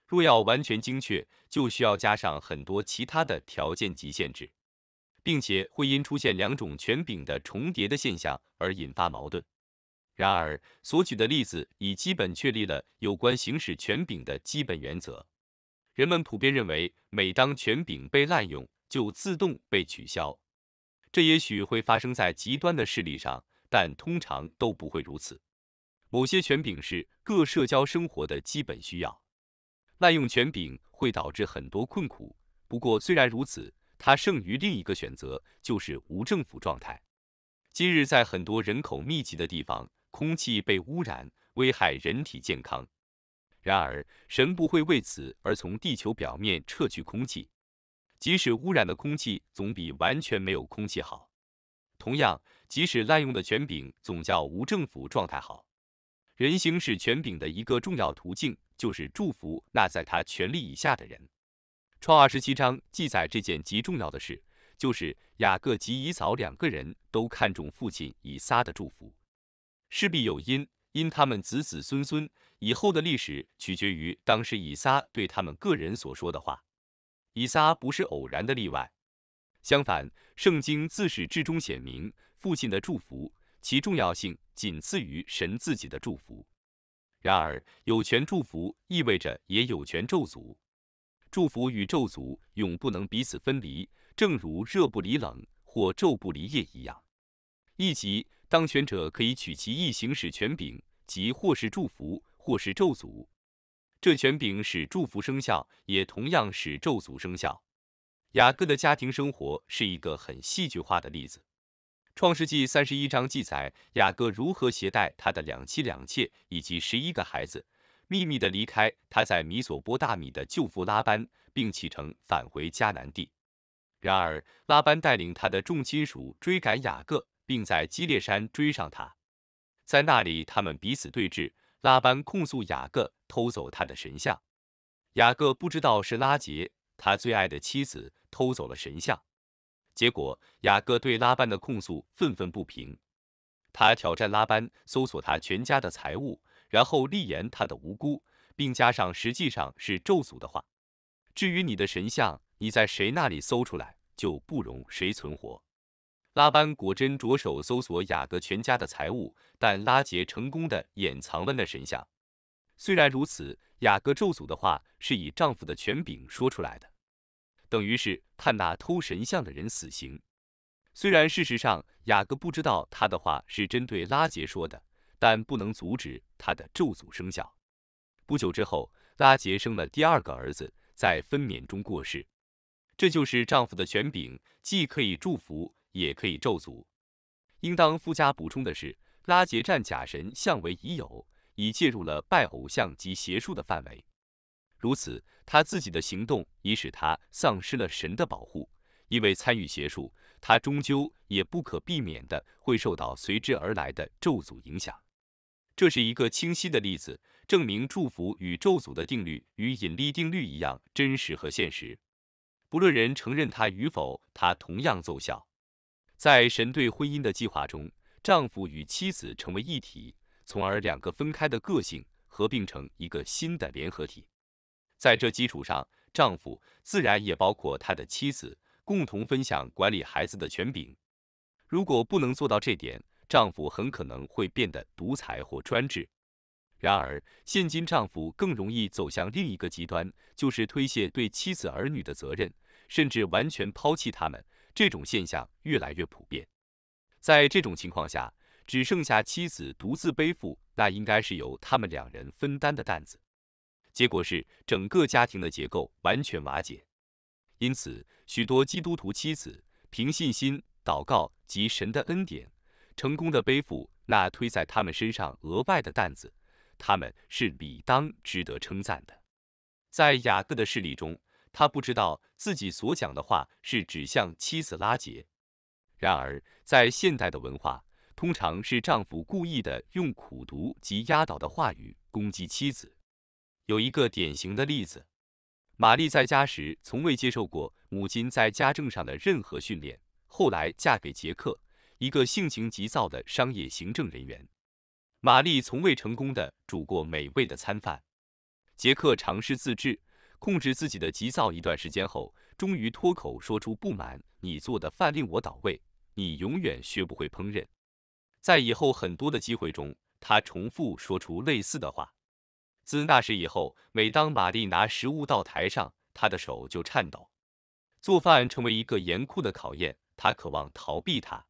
若要完全精确，就需要加上很多其他的条件及限制。并且会因出现两种权柄的重叠的现象而引发矛盾。然而，所举的例子已基本确立了有关行使权柄的基本原则。人们普遍认为，每当权柄被滥用，就自动被取消。这也许会发生在极端的事例上，但通常都不会如此。某些权柄是各社交生活的基本需要。滥用权柄会导致很多困苦。不过，虽然如此。他剩余另一个选择就是无政府状态。今日在很多人口密集的地方，空气被污染，危害人体健康。然而，神不会为此而从地球表面撤去空气，即使污染的空气总比完全没有空气好。同样，即使滥用的权柄总叫无政府状态好。人行使权柄的一个重要途径就是祝福那在他权力以下的人。创二十七章记载这件极重要的事，就是雅各及以扫两个人都看重父亲以撒的祝福，势必有因，因他们子子孙孙以后的历史取决于当时以撒对他们个人所说的话。以撒不是偶然的例外，相反，圣经自始至终显明父亲的祝福其重要性仅次于神自己的祝福。然而，有权祝福意味着也有权咒诅。祝福与咒诅永不能彼此分离，正如热不离冷或昼不离夜一样。一即当权者可以取其意行使权柄，即或是祝福，或是咒诅。这权柄使祝福生效，也同样使咒诅生效。雅各的家庭生活是一个很戏剧化的例子。创世纪三十一章记载雅各如何携带他的两妻两妾以及十一个孩子。秘密的离开他在米索波大米的舅父拉班，并启程返回迦南地。然而，拉班带领他的重亲属追赶雅各，并在基列山追上他。在那里，他们彼此对峙。拉班控诉雅各偷走他的神像，雅各不知道是拉杰，他最爱的妻子偷走了神像。结果，雅各对拉班的控诉愤愤不平，他挑战拉班搜索他全家的财物。然后立言他的无辜，并加上实际上是咒诅的话。至于你的神像，你在谁那里搜出来，就不容谁存活。拉班果真着手搜索雅各全家的财物，但拉杰成功的掩藏了那神像。虽然如此，雅各咒诅的话是以丈夫的权柄说出来的，等于是判那偷神像的人死刑。虽然事实上，雅各不知道他的话是针对拉杰说的。但不能阻止他的咒诅生效。不久之后，拉杰生了第二个儿子，在分娩中过世。这就是丈夫的权柄，既可以祝福，也可以咒诅。应当附加补充的是，拉杰占假神象为已有，已介入了拜偶像及邪术的范围。如此，他自己的行动已使他丧失了神的保护，因为参与邪术，他终究也不可避免的会受到随之而来的咒诅影响。这是一个清晰的例子，证明祝福与咒诅的定律与引力定律一样真实和现实。不论人承认它与否，它同样奏效。在神对婚姻的计划中，丈夫与妻子成为一体，从而两个分开的个性合并成一个新的联合体。在这基础上，丈夫自然也包括他的妻子，共同分享管理孩子的权柄。如果不能做到这点，丈夫很可能会变得独裁或专制，然而现今丈夫更容易走向另一个极端，就是推卸对妻子儿女的责任，甚至完全抛弃他们。这种现象越来越普遍。在这种情况下，只剩下妻子独自背负那应该是由他们两人分担的担子。结果是整个家庭的结构完全瓦解。因此，许多基督徒妻子凭信心、祷告及神的恩典。成功的背负那推在他们身上额外的担子，他们是理当值得称赞的。在雅各的事例中，他不知道自己所讲的话是指向妻子拉杰。然而，在现代的文化，通常是丈夫故意的用苦读及压倒的话语攻击妻子。有一个典型的例子：玛丽在家时从未接受过母亲在家政上的任何训练，后来嫁给杰克。一个性情急躁的商业行政人员，玛丽从未成功的煮过美味的餐饭。杰克尝试自制，控制自己的急躁一段时间后，终于脱口说出不满：“你做的饭令我倒胃，你永远学不会烹饪。”在以后很多的机会中，他重复说出类似的话。自那时以后，每当玛丽拿食物到台上，他的手就颤抖。做饭成为一个严酷的考验，他渴望逃避它。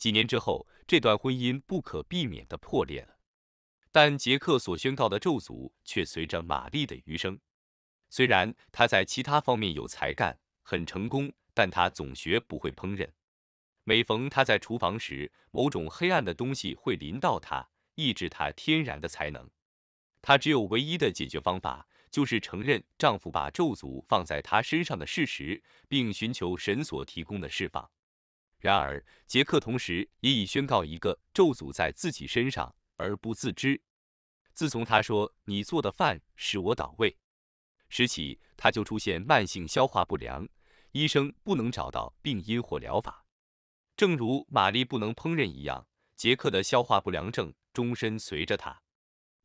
几年之后，这段婚姻不可避免的破裂了。但杰克所宣告的咒诅却随着玛丽的余生。虽然他在其他方面有才干，很成功，但他总学不会烹饪。每逢他在厨房时，某种黑暗的东西会临到他，抑制他天然的才能。他只有唯一的解决方法，就是承认丈夫把咒诅放在他身上的事实，并寻求神所提供的释放。然而，杰克同时也已宣告一个咒诅在自己身上而不自知。自从他说“你做的饭使我倒胃”时起，他就出现慢性消化不良，医生不能找到病因或疗法。正如玛丽不能烹饪一样，杰克的消化不良症终身随着他。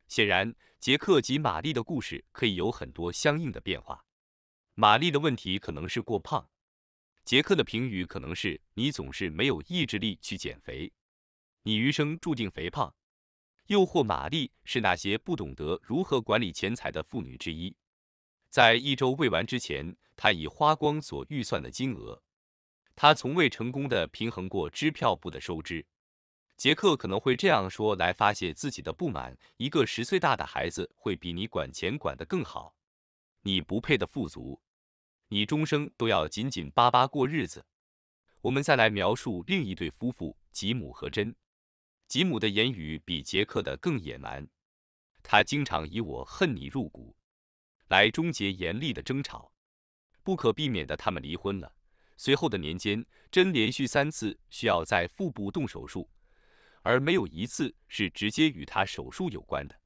显然，杰克及玛丽的故事可以有很多相应的变化。玛丽的问题可能是过胖。杰克的评语可能是：“你总是没有意志力去减肥，你余生注定肥胖。”诱惑玛丽是那些不懂得如何管理钱财的妇女之一。在一周未完之前，她已花光所预算的金额。她从未成功的平衡过支票部的收支。杰克可能会这样说来发泄自己的不满：“一个十岁大的孩子会比你管钱管得更好，你不配的富足。”你终生都要紧紧巴巴过日子。我们再来描述另一对夫妇吉姆和珍。吉姆的言语比杰克的更野蛮，他经常以“我恨你入骨”来终结严厉的争吵。不可避免的，他们离婚了。随后的年间，珍连续三次需要在腹部动手术，而没有一次是直接与他手术有关的。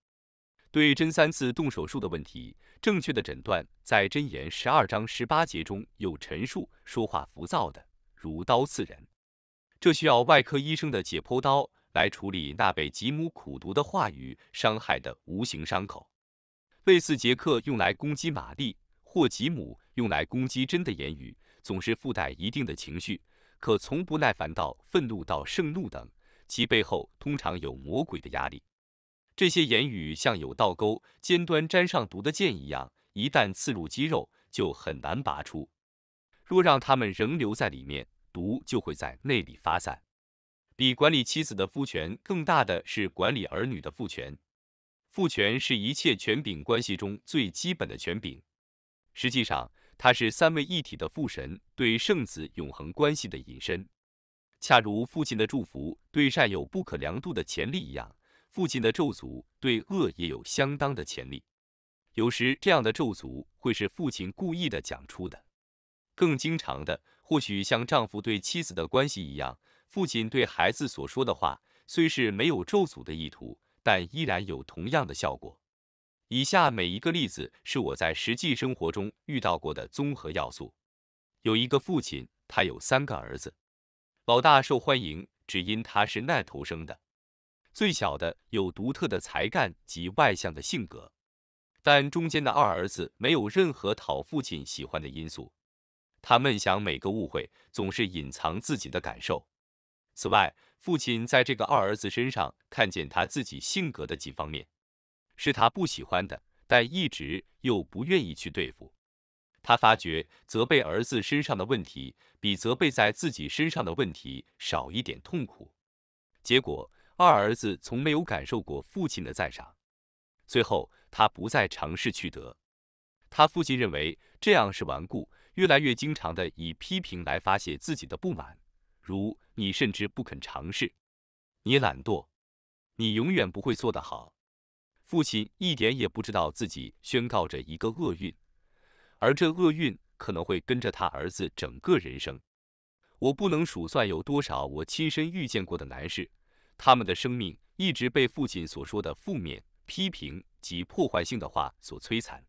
对珍三次动手术的问题。正确的诊断，在箴言十二章十八节中有陈述。说话浮躁的，如刀刺人，这需要外科医生的解剖刀来处理那被吉姆苦读的话语伤害的无形伤口。类似杰克用来攻击玛丽或吉姆用来攻击真的言语，总是附带一定的情绪，可从不耐烦到愤怒到盛怒等，其背后通常有魔鬼的压力。这些言语像有倒钩、尖端沾上毒的剑一样，一旦刺入肌肉，就很难拔出。若让他们仍留在里面，毒就会在内里发散。比管理妻子的父权更大的是管理儿女的父权。父权是一切权柄关系中最基本的权柄。实际上，它是三位一体的父神对圣子永恒关系的引申。恰如父亲的祝福对善有不可量度的潜力一样。父亲的咒诅对恶也有相当的潜力，有时这样的咒诅会是父亲故意的讲出的，更经常的，或许像丈夫对妻子的关系一样，父亲对孩子所说的话虽是没有咒诅的意图，但依然有同样的效果。以下每一个例子是我在实际生活中遇到过的综合要素。有一个父亲，他有三个儿子，老大受欢迎，只因他是那头生的。最小的有独特的才干及外向的性格，但中间的二儿子没有任何讨父亲喜欢的因素。他闷想每个误会总是隐藏自己的感受。此外，父亲在这个二儿子身上看见他自己性格的几方面，是他不喜欢的，但一直又不愿意去对付。他发觉责备儿子身上的问题比责备在自己身上的问题少一点痛苦。结果。二儿子从没有感受过父亲的赞赏，最后他不再尝试取得。他父亲认为这样是顽固，越来越经常的以批评来发泄自己的不满，如你甚至不肯尝试，你懒惰，你永远不会做得好。父亲一点也不知道自己宣告着一个厄运，而这厄运可能会跟着他儿子整个人生。我不能数算有多少我亲身遇见过的难事。他们的生命一直被父亲所说的负面批评及破坏性的话所摧残。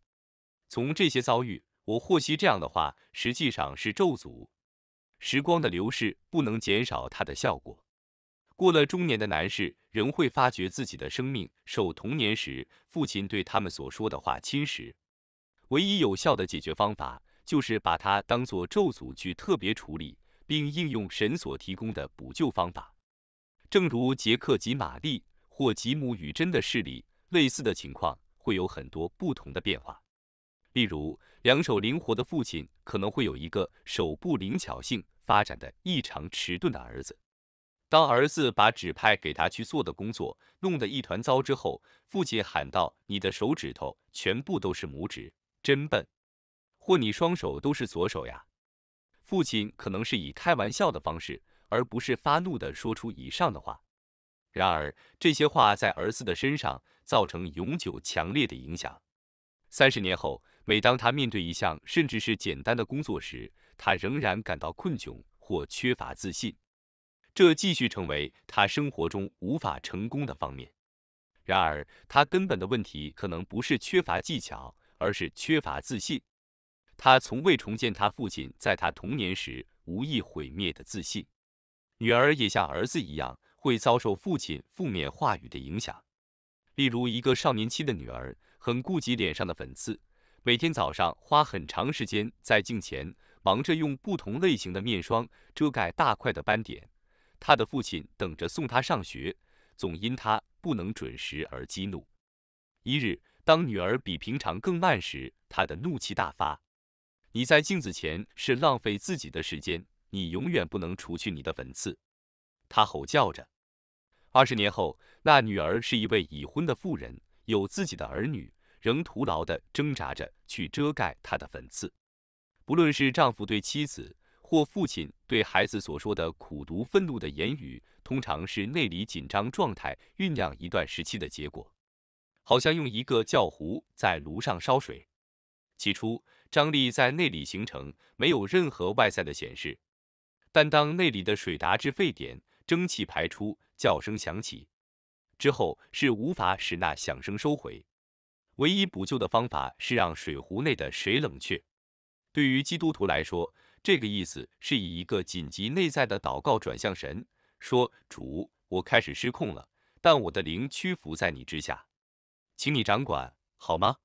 从这些遭遇，我获悉这样的话实际上是咒诅。时光的流逝不能减少它的效果。过了中年的男士仍会发觉自己的生命受童年时父亲对他们所说的话侵蚀。唯一有效的解决方法就是把它当作咒诅去特别处理，并应用神所提供的补救方法。正如杰克及玛丽或吉姆与珍的示例，类似的情况会有很多不同的变化。例如，两手灵活的父亲可能会有一个手部灵巧性发展的异常迟钝的儿子。当儿子把指派给他去做的工作弄得一团糟之后，父亲喊道：“你的手指头全部都是拇指，真笨！”或“你双手都是左手呀？”父亲可能是以开玩笑的方式。而不是发怒地说出以上的话。然而，这些话在儿子的身上造成永久强烈的影响。三十年后，每当他面对一项甚至是简单的工作时，他仍然感到困窘或缺乏自信。这继续成为他生活中无法成功的方面。然而，他根本的问题可能不是缺乏技巧，而是缺乏自信。他从未重建他父亲在他童年时无意毁灭的自信。女儿也像儿子一样，会遭受父亲负面话语的影响。例如，一个少年期的女儿很顾及脸上的粉刺，每天早上花很长时间在镜前，忙着用不同类型的面霜遮盖大块的斑点。她的父亲等着送她上学，总因她不能准时而激怒。一日，当女儿比平常更慢时，他的怒气大发：“你在镜子前是浪费自己的时间。”你永远不能除去你的粉刺，他吼叫着。二十年后，那女儿是一位已婚的妇人，有自己的儿女，仍徒劳的挣扎着去遮盖她的粉刺。不论是丈夫对妻子或父亲对孩子所说的苦毒愤怒的言语，通常是内里紧张状态酝酿一段时期的结果，好像用一个叫壶在炉上烧水。起初，张力在内里形成，没有任何外在的显示。但当内里的水达至沸点，蒸汽排出，叫声响起之后，是无法使那响声收回。唯一补救的方法是让水壶内的水冷却。对于基督徒来说，这个意思是以一个紧急内在的祷告转向神，说：“主，我开始失控了，但我的灵屈服在你之下，请你掌管好吗？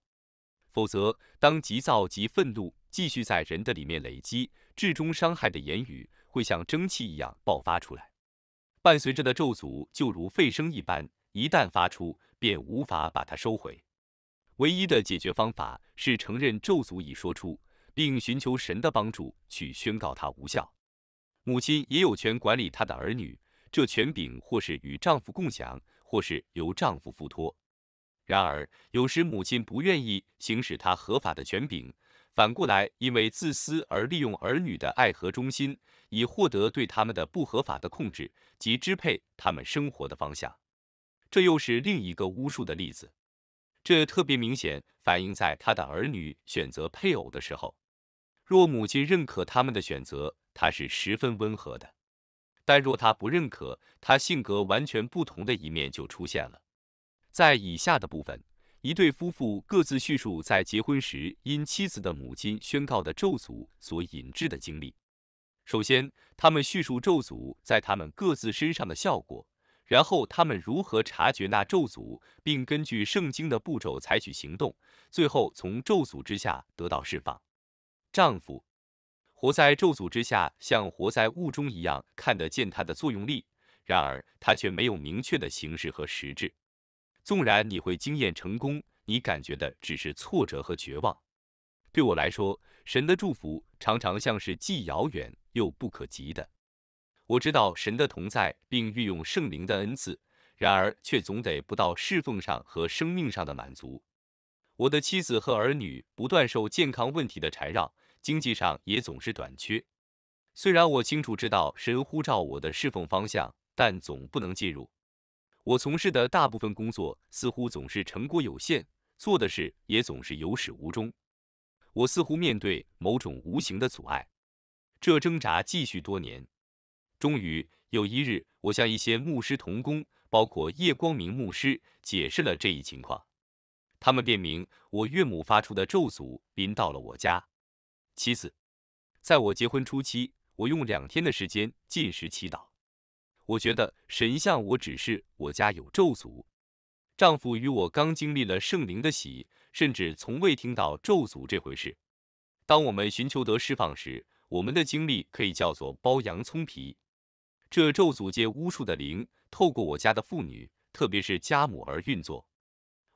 否则，当急躁及愤怒继续在人的里面累积，至终伤害的言语。”会像蒸汽一样爆发出来，伴随着的咒诅就如吠声一般，一旦发出便无法把它收回。唯一的解决方法是承认咒诅已说出，并寻求神的帮助去宣告它无效。母亲也有权管理她的儿女，这权柄或是与丈夫共享，或是由丈夫付托。然而，有时母亲不愿意行使她合法的权柄。反过来，因为自私而利用儿女的爱和忠心，以获得对他们的不合法的控制及支配他们生活的方向，这又是另一个巫术的例子。这特别明显反映在他的儿女选择配偶的时候。若母亲认可他们的选择，他是十分温和的；但若他不认可，他性格完全不同的一面就出现了。在以下的部分。一对夫妇各自叙述在结婚时因妻子的母亲宣告的咒诅所引致的经历。首先，他们叙述咒诅在他们各自身上的效果，然后他们如何察觉那咒诅，并根据圣经的步骤采取行动，最后从咒诅之下得到释放。丈夫活在咒诅之下，像活在雾中一样看得见它的作用力，然而它却没有明确的形式和实质。纵然你会惊艳成功，你感觉的只是挫折和绝望。对我来说，神的祝福常常像是既遥远又不可及的。我知道神的同在，并运用圣灵的恩赐，然而却总得不到侍奉上和生命上的满足。我的妻子和儿女不断受健康问题的缠绕，经济上也总是短缺。虽然我清楚知道神呼召我的侍奉方向，但总不能进入。我从事的大部分工作似乎总是成果有限，做的事也总是有始无终。我似乎面对某种无形的阻碍，这挣扎继续多年。终于有一日，我向一些牧师同工，包括叶光明牧师，解释了这一情况。他们辨明我岳母发出的咒诅临到了我家。其次，在我结婚初期，我用两天的时间禁食祈祷。我觉得神像，我只是我家有咒诅。丈夫与我刚经历了圣灵的喜，甚至从未听到咒诅这回事。当我们寻求得释放时，我们的经历可以叫做剥洋葱皮。这咒诅借巫术的灵，透过我家的妇女，特别是家母而运作。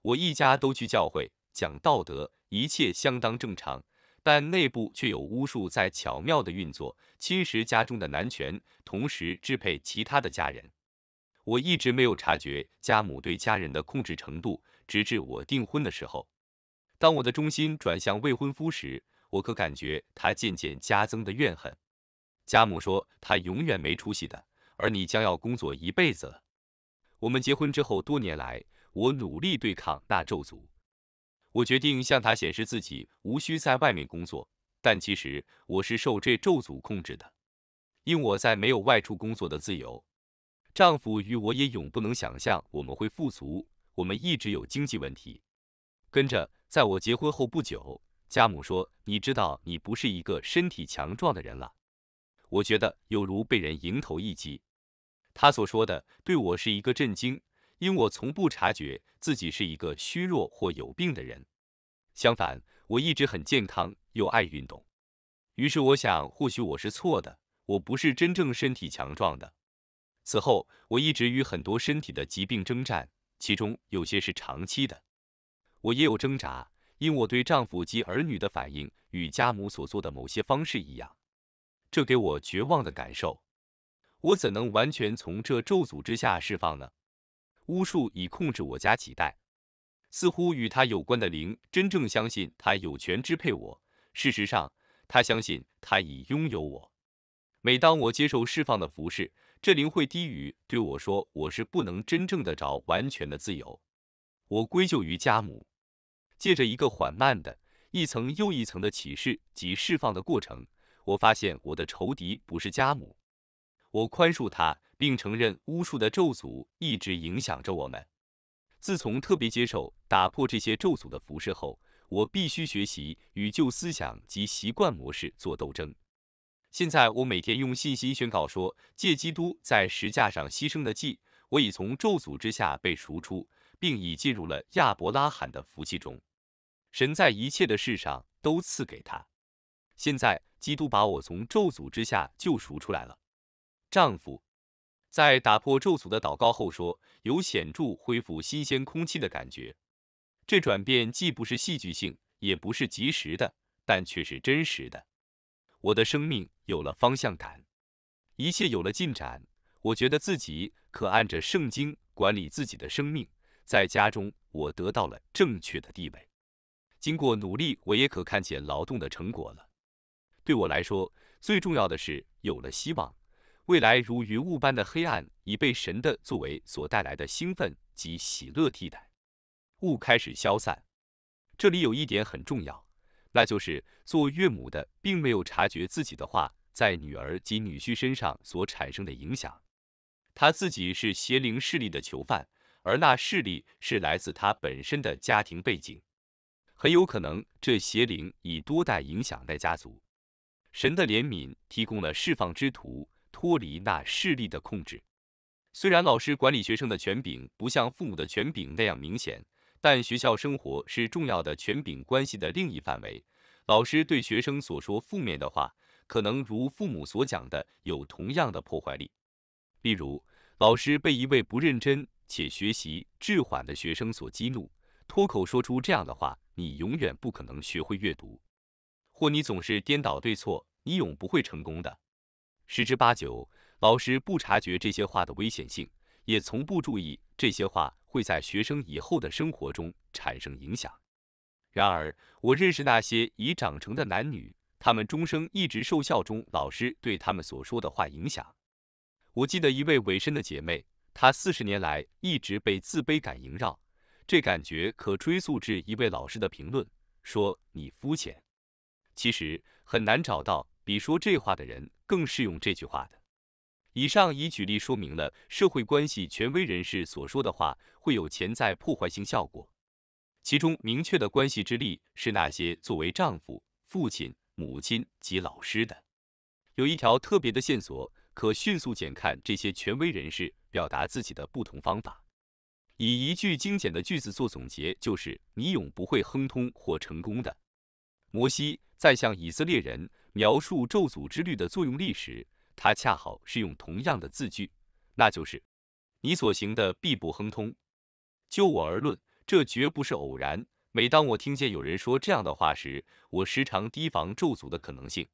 我一家都去教会讲道德，一切相当正常。但内部却有巫术在巧妙的运作，侵蚀家中的男权，同时支配其他的家人。我一直没有察觉家母对家人的控制程度，直至我订婚的时候。当我的中心转向未婚夫时，我可感觉他渐渐加增的怨恨。家母说他永远没出息的，而你将要工作一辈子了。我们结婚之后多年来，我努力对抗那咒诅。我决定向他显示自己无需在外面工作，但其实我是受这咒诅控制的，因我在没有外出工作的自由。丈夫与我也永不能想象我们会富足，我们一直有经济问题。跟着，在我结婚后不久，家母说：“你知道你不是一个身体强壮的人了。”我觉得有如被人迎头一击。他所说的对我是一个震惊。因我从不察觉自己是一个虚弱或有病的人，相反，我一直很健康，又爱运动。于是我想，或许我是错的，我不是真正身体强壮的。此后，我一直与很多身体的疾病征战，其中有些是长期的。我也有挣扎，因我对丈夫及儿女的反应与家母所做的某些方式一样，这给我绝望的感受。我怎能完全从这咒诅之下释放呢？巫术已控制我家几代，似乎与他有关的灵真正相信他有权支配我。事实上，他相信他已拥有我。每当我接受释放的服饰，这灵会低语对我说：“我是不能真正的找完全的自由。”我归咎于家母。借着一个缓慢的、一层又一层的启示及释放的过程，我发现我的仇敌不是家母。我宽恕他，并承认巫术的咒诅一直影响着我们。自从特别接受打破这些咒诅的服饰后，我必须学习与旧思想及习惯模式做斗争。现在，我每天用信心宣告说：借基督在石架上牺牲的祭，我已从咒诅之下被赎出，并已进入了亚伯拉罕的福气中。神在一切的事上都赐给他。现在，基督把我从咒诅之下救赎出来了。丈夫在打破咒诅的祷告后说：“有显著恢复新鲜空气的感觉，这转变既不是戏剧性，也不是及时的，但却是真实的。我的生命有了方向感，一切有了进展。我觉得自己可按着圣经管理自己的生命，在家中我得到了正确的地位。经过努力，我也可看见劳动的成果了。对我来说，最重要的是有了希望。”未来如云雾般的黑暗已被神的作为所带来的兴奋及喜乐替代，雾开始消散。这里有一点很重要，那就是做岳母的并没有察觉自己的话在女儿及女婿身上所产生的影响。他自己是邪灵势力的囚犯，而那势力是来自他本身的家庭背景。很有可能这邪灵已多代影响那家族。神的怜悯提供了释放之途。脱离那势力的控制。虽然老师管理学生的权柄不像父母的权柄那样明显，但学校生活是重要的权柄关系的另一范围。老师对学生所说负面的话，可能如父母所讲的，有同样的破坏力。例如，老师被一位不认真且学习滞缓的学生所激怒，脱口说出这样的话：“你永远不可能学会阅读，或你总是颠倒对错，你永不会成功的。”十之八九，老师不察觉这些话的危险性，也从不注意这些话会在学生以后的生活中产生影响。然而，我认识那些已长成的男女，他们终生一直受校中老师对他们所说的话影响。我记得一位委身的姐妹，她四十年来一直被自卑感萦绕，这感觉可追溯至一位老师的评论：“说你肤浅。”其实很难找到比说这话的人。更适用这句话的。以上已举例说明了社会关系权威人士所说的话会有潜在破坏性效果。其中明确的关系之力是那些作为丈夫、父亲、母亲及老师的。有一条特别的线索，可迅速检看这些权威人士表达自己的不同方法。以一句精简的句子做总结，就是你永不会亨通或成功的。摩西在向以色列人。描述咒诅之律的作用力时，他恰好是用同样的字句，那就是“你所行的必不亨通”。就我而论，这绝不是偶然。每当我听见有人说这样的话时，我时常提防咒诅的可能性。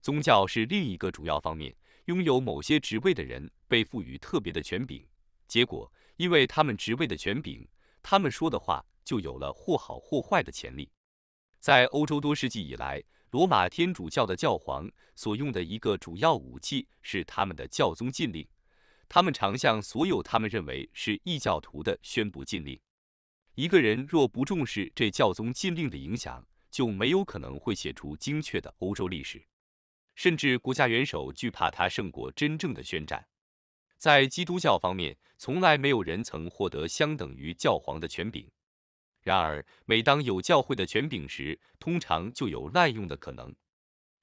宗教是另一个主要方面。拥有某些职位的人被赋予特别的权柄，结果，因为他们职位的权柄，他们说的话就有了或好或坏的潜力。在欧洲多世纪以来，罗马天主教的教皇所用的一个主要武器是他们的教宗禁令，他们常向所有他们认为是异教徒的宣布禁令。一个人若不重视这教宗禁令的影响，就没有可能会写出精确的欧洲历史。甚至国家元首惧怕他胜过真正的宣战。在基督教方面，从来没有人曾获得相等于教皇的权柄。然而，每当有教会的权柄时，通常就有滥用的可能。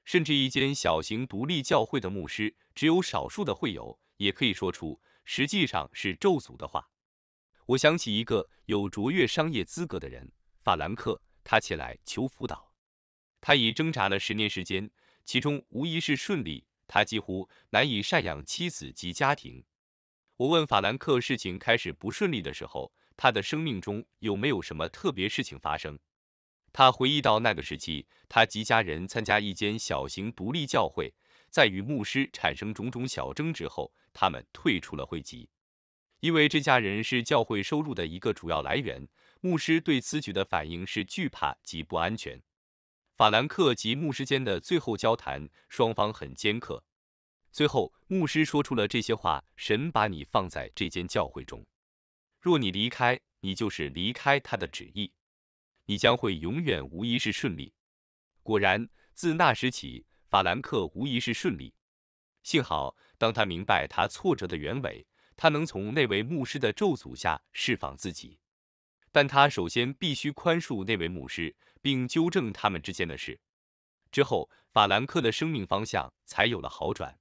甚至一间小型独立教会的牧师，只有少数的会友，也可以说出实际上是咒诅的话。我想起一个有卓越商业资格的人，法兰克，他前来求辅导。他已挣扎了十年时间，其中无疑是顺利。他几乎难以赡养妻子及家庭。我问法兰克事情开始不顺利的时候。他的生命中有没有什么特别事情发生？他回忆到那个时期，他及家人参加一间小型独立教会，在与牧师产生种种小争执后，他们退出了会籍，因为这家人是教会收入的一个主要来源。牧师对此举的反应是惧怕及不安全。法兰克及牧师间的最后交谈，双方很尖刻。最后，牧师说出了这些话：神把你放在这间教会中。若你离开，你就是离开他的旨意，你将会永远无疑是顺利。果然，自那时起，法兰克无疑是顺利。幸好，当他明白他挫折的原委，他能从那位牧师的咒诅下释放自己。但他首先必须宽恕那位牧师，并纠正他们之间的事。之后，法兰克的生命方向才有了好转。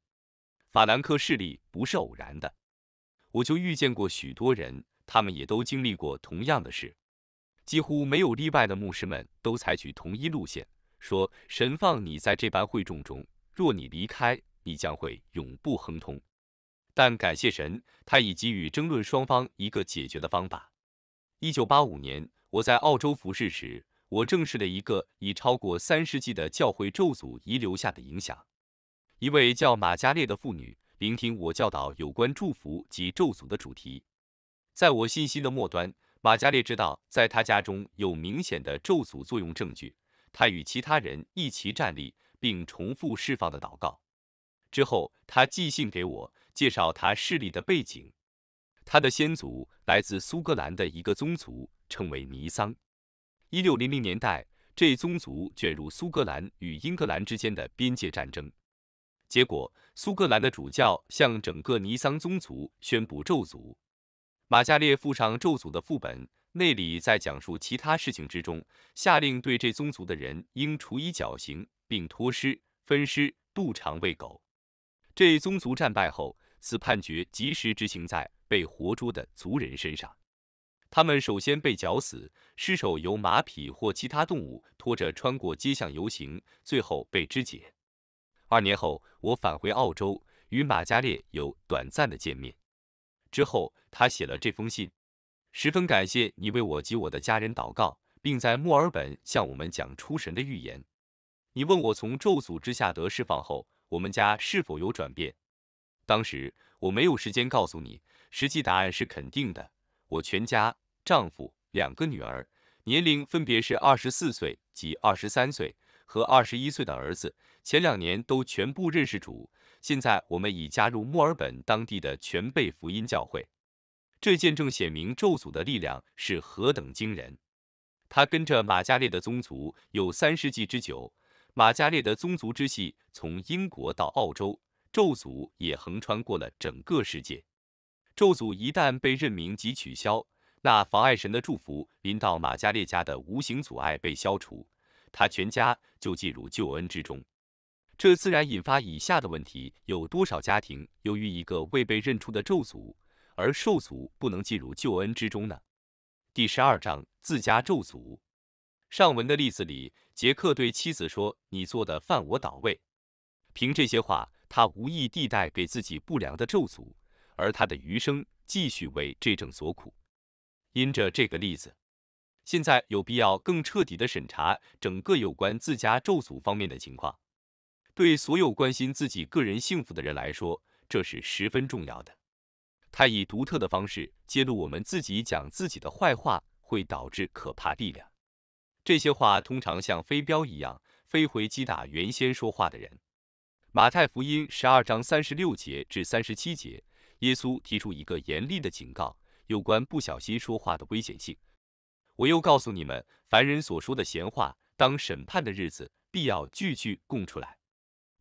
法兰克视力不是偶然的，我就遇见过许多人。他们也都经历过同样的事，几乎没有例外的牧师们都采取同一路线，说神放你在这般会众中，若你离开，你将会永不亨通。但感谢神，他已给予争论双方一个解决的方法。一九八五年，我在澳洲服侍时，我证实了一个已超过三世纪的教会咒诅遗留下的影响。一位叫马加烈的妇女聆听我教导有关祝福及咒诅的主题。在我信息的末端，马加列知道在他家中有明显的咒诅作用证据。他与其他人一起站立，并重复释放的祷告。之后，他寄信给我，介绍他势力的背景。他的先祖来自苏格兰的一个宗族，称为尼桑。一六零零年代，这宗族卷入苏格兰与英格兰之间的边界战争，结果苏格兰的主教向整个尼桑宗族宣布咒诅。马加列附上咒诅的副本，内里在讲述其他事情之中，下令对这宗族的人应处以绞刑，并脱尸、分尸、肚肠喂狗。这宗族战败后，此判决及时执行在被活捉的族人身上。他们首先被绞死，尸首由马匹或其他动物拖着穿过街巷游行，最后被肢解。二年后，我返回澳洲，与马加列有短暂的见面。之后，他写了这封信，十分感谢你为我及我的家人祷告，并在墨尔本向我们讲出神的预言。你问我从咒诅之下得释放后，我们家是否有转变？当时我没有时间告诉你，实际答案是肯定的。我全家、丈夫、两个女儿，年龄分别是二十四岁及二十三岁和二十一岁的儿子，前两年都全部认识主。现在我们已加入墨尔本当地的全贝福音教会，这见证显明咒诅的力量是何等惊人。他跟着马加烈的宗族有三世纪之久，马加烈的宗族之系从英国到澳洲，咒诅也横穿过了整个世界。咒诅一旦被任命及取消，那妨碍神的祝福临到马加烈家的无形阻碍被消除，他全家就进入救恩之中。这自然引发以下的问题：有多少家庭由于一个未被认出的咒诅而受阻，不能进入救恩之中呢？第十二章自家咒诅。上文的例子里，杰克对妻子说：“你做的饭我倒胃。”凭这些话，他无意地带给自己不良的咒诅，而他的余生继续为这证所苦。因着这个例子，现在有必要更彻底的审查整个有关自家咒诅方面的情况。对所有关心自己个人幸福的人来说，这是十分重要的。他以独特的方式揭露我们自己讲自己的坏话会导致可怕力量。这些话通常像飞镖一样飞回击打原先说话的人。马太福音十二章三十六节至三十七节，耶稣提出一个严厉的警告，有关不小心说话的危险性。我又告诉你们，凡人所说的闲话，当审判的日子，必要句句供出来。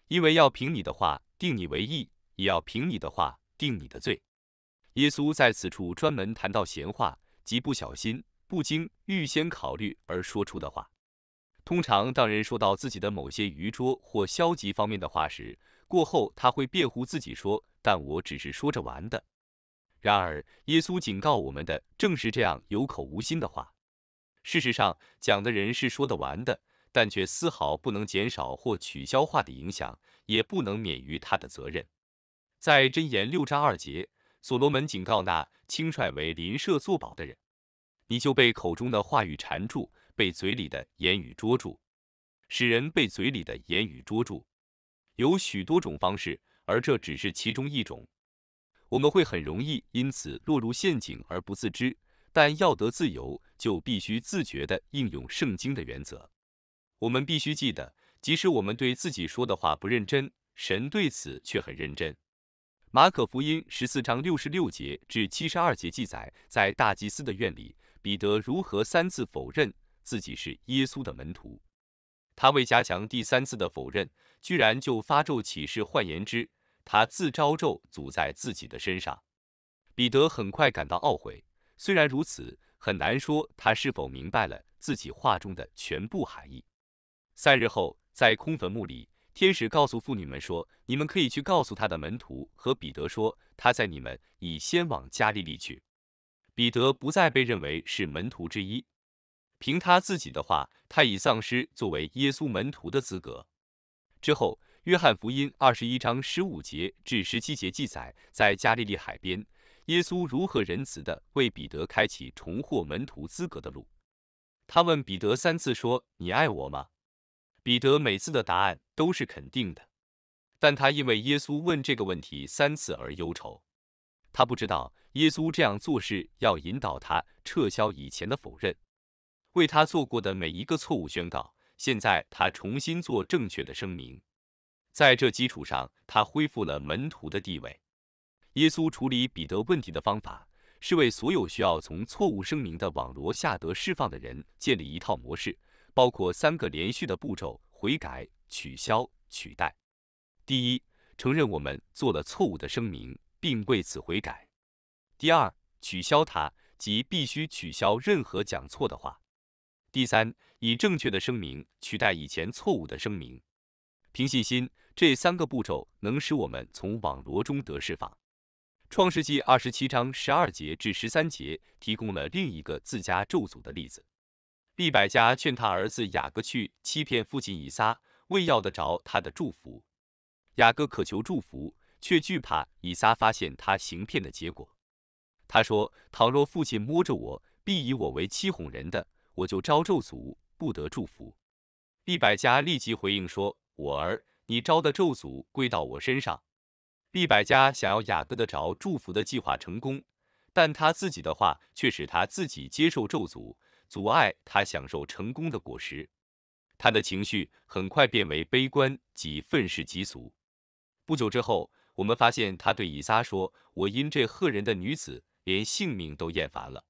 因为要凭你的话定你为义，也要凭你的话定你的罪。耶稣在此处专门谈到闲话，即不小心、不经预先考虑而说出的话。通常，当人说到自己的某些愚拙或消极方面的话时，过后他会辩护自己说：“但我只是说着玩的。”然而，耶稣警告我们的正是这样有口无心的话。事实上，讲的人是说的玩的。但却丝毫不能减少或取消化的影响，也不能免于他的责任。在箴言六章二节，所罗门警告那轻率为邻舍作保的人：“你就被口中的话语缠住，被嘴里的言语捉住，使人被嘴里的言语捉住。”有许多种方式，而这只是其中一种。我们会很容易因此落入陷阱而不自知，但要得自由，就必须自觉地应用圣经的原则。我们必须记得，即使我们对自己说的话不认真，神对此却很认真。马可福音十四章六十六节至七十二节记载，在大祭司的院里，彼得如何三次否认自己是耶稣的门徒。他为加强第三次的否认，居然就发咒起誓。换言之，他自招咒诅在自己的身上。彼得很快感到懊悔。虽然如此，很难说他是否明白了自己话中的全部含义。三日后，在空坟墓里，天使告诉妇女们说：“你们可以去告诉他的门徒和彼得说，他在你们已先往加利利去。”彼得不再被认为是门徒之一。凭他自己的话，他已丧失作为耶稣门徒的资格。之后，《约翰福音》二十一章十五节至十七节记载，在加利利海边，耶稣如何仁慈的为彼得开启重获门徒资格的路。他问彼得三次说：“你爱我吗？”彼得每次的答案都是肯定的，但他因为耶稣问这个问题三次而忧愁。他不知道耶稣这样做是要引导他撤销以前的否认，为他做过的每一个错误宣告。现在他重新做正确的声明，在这基础上，他恢复了门徒的地位。耶稣处理彼得问题的方法是为所有需要从错误声明的网罗下得释放的人建立一套模式。包括三个连续的步骤：悔改、取消、取代。第一，承认我们做了错误的声明，并为此悔改。第二，取消它，即必须取消任何讲错的话。第三，以正确的声明取代以前错误的声明。凭信心，这三个步骤能使我们从网罗中得释放。创世纪二十七章十二节至十三节提供了另一个自家咒诅的例子。利百加劝他儿子雅各去欺骗父亲以撒，为要得着他的祝福。雅各渴求祝福，却惧怕以撒发现他行骗的结果。他说：“倘若父亲摸着我，必以我为欺哄人的，我就招咒诅，不得祝福。”利百加立即回应说：“我儿，你招的咒诅归到我身上。”利百加想要雅各得着祝福的计划成功，但他自己的话却使他自己接受咒诅。阻碍他享受成功的果实，他的情绪很快变为悲观及愤世嫉俗。不久之后，我们发现他对以撒说：“我因这赫人的女子，连性命都厌烦了。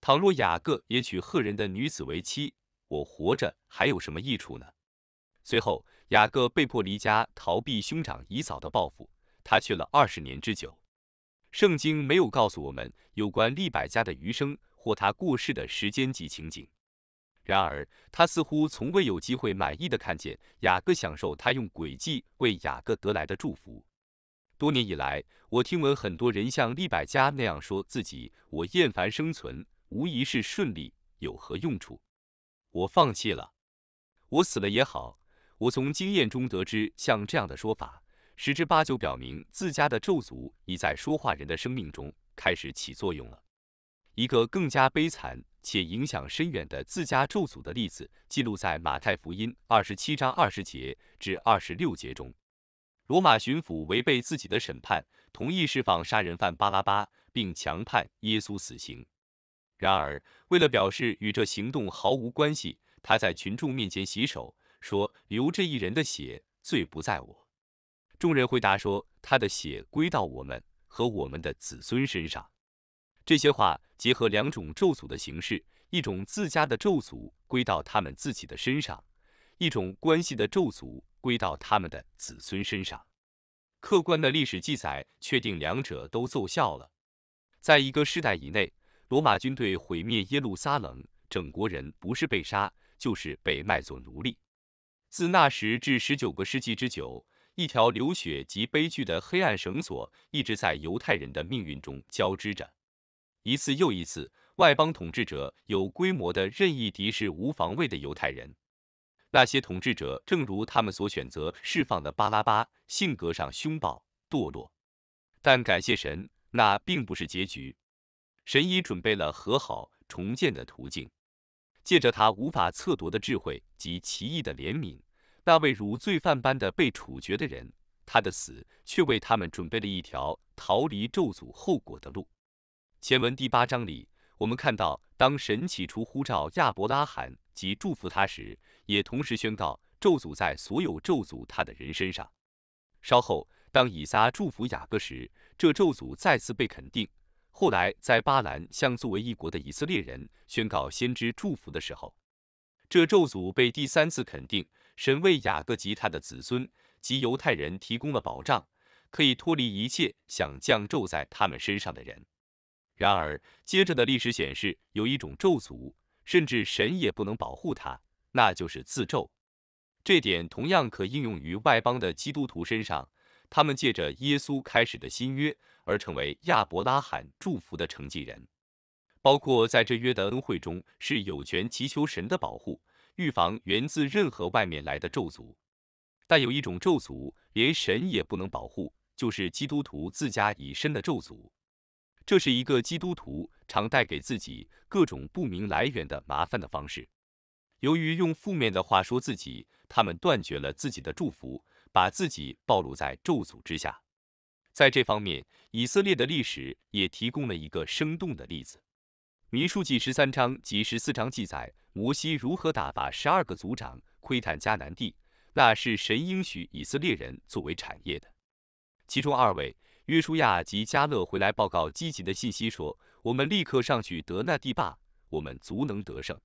倘若雅各也娶赫人的女子为妻，我活着还有什么益处呢？”随后，雅各被迫离家，逃避兄长以扫的报复。他去了二十年之久。圣经没有告诉我们有关利百加的余生。或他过世的时间及情景。然而，他似乎从未有机会满意的看见雅各享受他用诡计为雅各得来的祝福。多年以来，我听闻很多人像利百加那样说自己：“我厌烦生存，无疑是顺利，有何用处？我放弃了，我死了也好。”我从经验中得知，像这样的说法，十之八九表明自家的咒诅已在说话人的生命中开始起作用了。一个更加悲惨且影响深远的自家咒诅的例子，记录在马太福音二十七章二十节至二十六节中。罗马巡抚违背自己的审判，同意释放杀人犯巴拉巴，并强判耶稣死刑。然而，为了表示与这行动毫无关系，他在群众面前洗手，说：“流这一人的血，罪不在我。”众人回答说：“他的血归到我们和我们的子孙身上。”这些话结合两种咒诅的形式：一种自家的咒诅归到他们自己的身上，一种关系的咒诅归到他们的子孙身上。客观的历史记载确定，两者都奏效了。在一个世代以内，罗马军队毁灭耶路撒冷，整国人不是被杀，就是被卖作奴隶。自那时至十九个世纪之久，一条流血及悲剧的黑暗绳索一直在犹太人的命运中交织着。一次又一次，外邦统治者有规模的任意敌视无防卫的犹太人。那些统治者，正如他们所选择释放的巴拉巴，性格上凶暴堕落。但感谢神，那并不是结局。神已准备了和好重建的途径。借着他无法测度的智慧及奇异的怜悯，那位如罪犯般的被处决的人，他的死却为他们准备了一条逃离咒诅后果的路。前文第八章里，我们看到，当神起初呼召亚伯拉罕及祝福他时，也同时宣告咒诅在所有咒诅他的人身上。稍后，当以撒祝福雅各时，这咒诅再次被肯定。后来，在巴兰向作为一国的以色列人宣告先知祝福的时候，这咒诅被第三次肯定。神为雅各及他的子孙及犹太人提供了保障，可以脱离一切想降咒在他们身上的人。然而，接着的历史显示，有一种咒诅，甚至神也不能保护他，那就是自咒。这点同样可应用于外邦的基督徒身上。他们借着耶稣开始的新约而成为亚伯拉罕祝福的承继人，包括在这约的恩惠中是有权祈求神的保护，预防源自任何外面来的咒诅。但有一种咒诅，连神也不能保护，就是基督徒自家以身的咒诅。这是一个基督徒常带给自己各种不明来源的麻烦的方式。由于用负面的话说自己，他们断绝了自己的祝福，把自己暴露在咒诅之下。在这方面，以色列的历史也提供了一个生动的例子。民数记十三章及十四章记载摩西如何打发十二个族长窥探迦南地，那是神应许以色列人作为产业的。其中二位。约书亚及加勒回来报告积极的信息，说我们立刻上去得那地坝，我们足能得胜。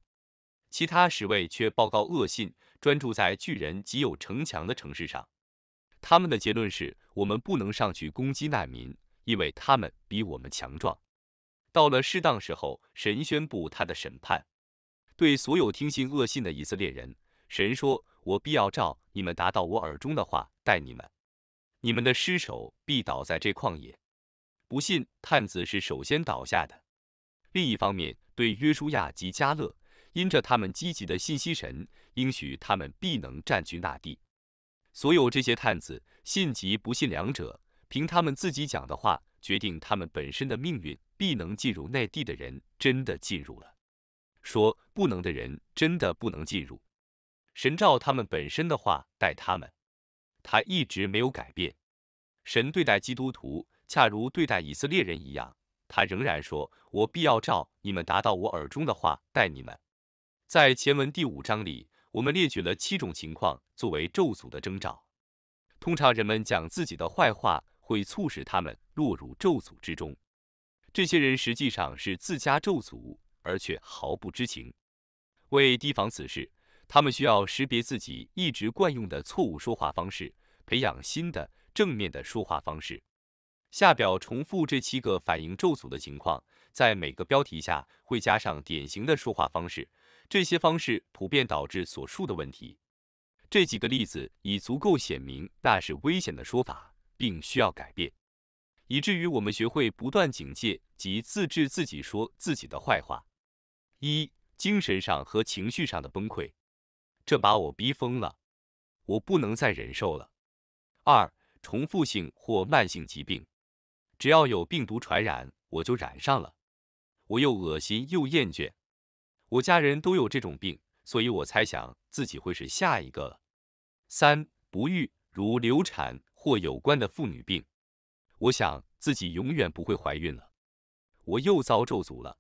其他十位却报告恶信，专注在巨人及有城墙的城市上。他们的结论是，我们不能上去攻击难民，因为他们比我们强壮。到了适当时候，神宣布他的审判，对所有听信恶信的以色列人，神说，我必要照你们达到我耳中的话待你们。你们的尸首必倒在这旷野，不信探子是首先倒下的。另一方面，对约书亚及加勒，因着他们积极的信息，神应许他们必能占据大地。所有这些探子信及不信两者，凭他们自己讲的话决定他们本身的命运，必能进入内地的人真的进入了，说不能的人真的不能进入。神照他们本身的话带他们。他一直没有改变。神对待基督徒，恰如对待以色列人一样。他仍然说：“我必要照你们达到我耳中的话，待你们。”在前文第五章里，我们列举了七种情况作为咒诅的征兆。通常人们讲自己的坏话，会促使他们落入咒诅之中。这些人实际上是自家咒诅，而却毫不知情。为提防此事，他们需要识别自己一直惯用的错误说话方式，培养新的正面的说话方式。下表重复这七个反应咒组的情况，在每个标题下会加上典型的说话方式，这些方式普遍导致所述的问题。这几个例子已足够显明，那是危险的说法，并需要改变，以至于我们学会不断警戒及自制自己说自己的坏话。一、精神上和情绪上的崩溃。这把我逼疯了，我不能再忍受了。二、重复性或慢性疾病，只要有病毒传染，我就染上了，我又恶心又厌倦。我家人都有这种病，所以我猜想自己会是下一个了。三、不育，如流产或有关的妇女病，我想自己永远不会怀孕了，我又遭咒诅了。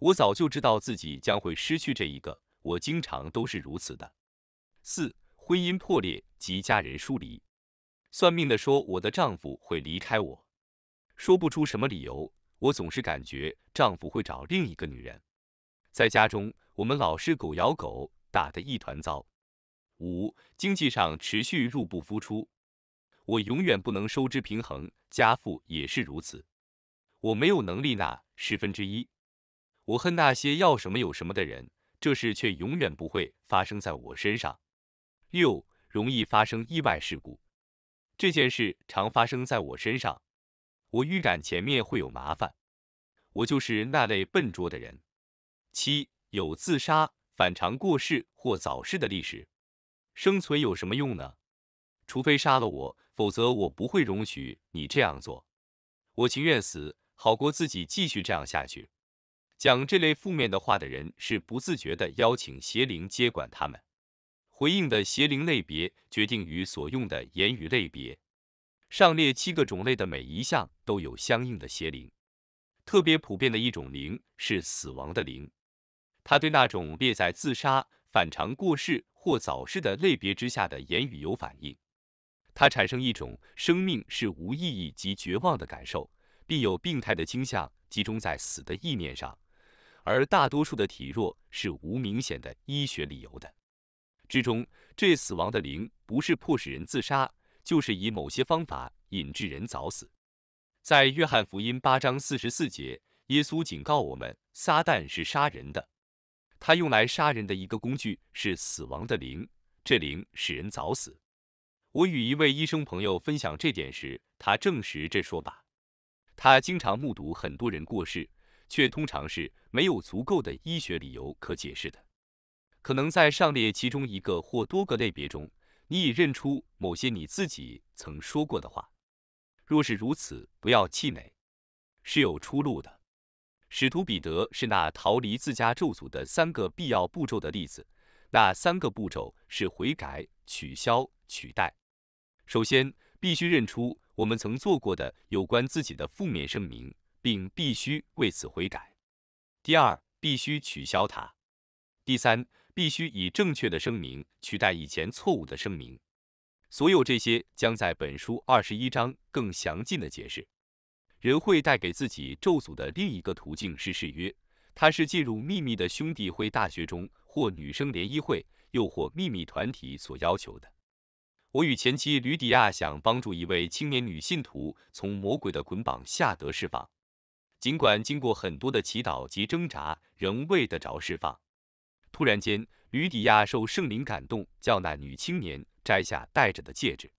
我早就知道自己将会失去这一个。我经常都是如此的。四、婚姻破裂及家人疏离，算命的说我的丈夫会离开我，说不出什么理由。我总是感觉丈夫会找另一个女人。在家中，我们老是狗咬狗，打得一团糟。五、经济上持续入不敷出，我永远不能收支平衡，家父也是如此。我没有能力拿十分之一。我恨那些要什么有什么的人。这事却永远不会发生在我身上。六，容易发生意外事故。这件事常发生在我身上。我预感前面会有麻烦。我就是那类笨拙的人。七，有自杀、反常过世或早逝的历史。生存有什么用呢？除非杀了我，否则我不会容许你这样做。我情愿死，好过自己继续这样下去。讲这类负面的话的人是不自觉地邀请邪灵接管他们。回应的邪灵类别决定于所用的言语类别。上列七个种类的每一项都有相应的邪灵。特别普遍的一种灵是死亡的灵，它对那种列在自杀、反常过世或早逝的类别之下的言语有反应。它产生一种生命是无意义及绝望的感受，并有病态的倾向集中在死的意念上。而大多数的体弱是无明显的医学理由的。之中，这死亡的灵不是迫使人自杀，就是以某些方法引致人早死。在约翰福音八章四十四节，耶稣警告我们，撒旦是杀人的，他用来杀人的一个工具是死亡的灵，这灵使人早死。我与一位医生朋友分享这点时，他证实这说法。他经常目睹很多人过世。却通常是没有足够的医学理由可解释的。可能在上列其中一个或多个类别中，你已认出某些你自己曾说过的话。若是如此，不要气馁，是有出路的。使徒彼得是那逃离自家咒诅的三个必要步骤的例子。那三个步骤是悔改、取消、取代。首先，必须认出我们曾做过的有关自己的负面声明。并必须为此悔改。第二，必须取消它。第三，必须以正确的声明取代以前错误的声明。所有这些将在本书二十一章更详尽的解释。人会带给自己咒诅的另一个途径是誓约，它是进入秘密的兄弟会大学中或女生联谊会又或秘密团体所要求的。我与前妻吕迪亚想帮助一位青年女信徒从魔鬼的捆绑下得释放。尽管经过很多的祈祷及挣扎，仍未得着释放。突然间，吕底亚受圣灵感动，叫那女青年摘下戴着的戒指。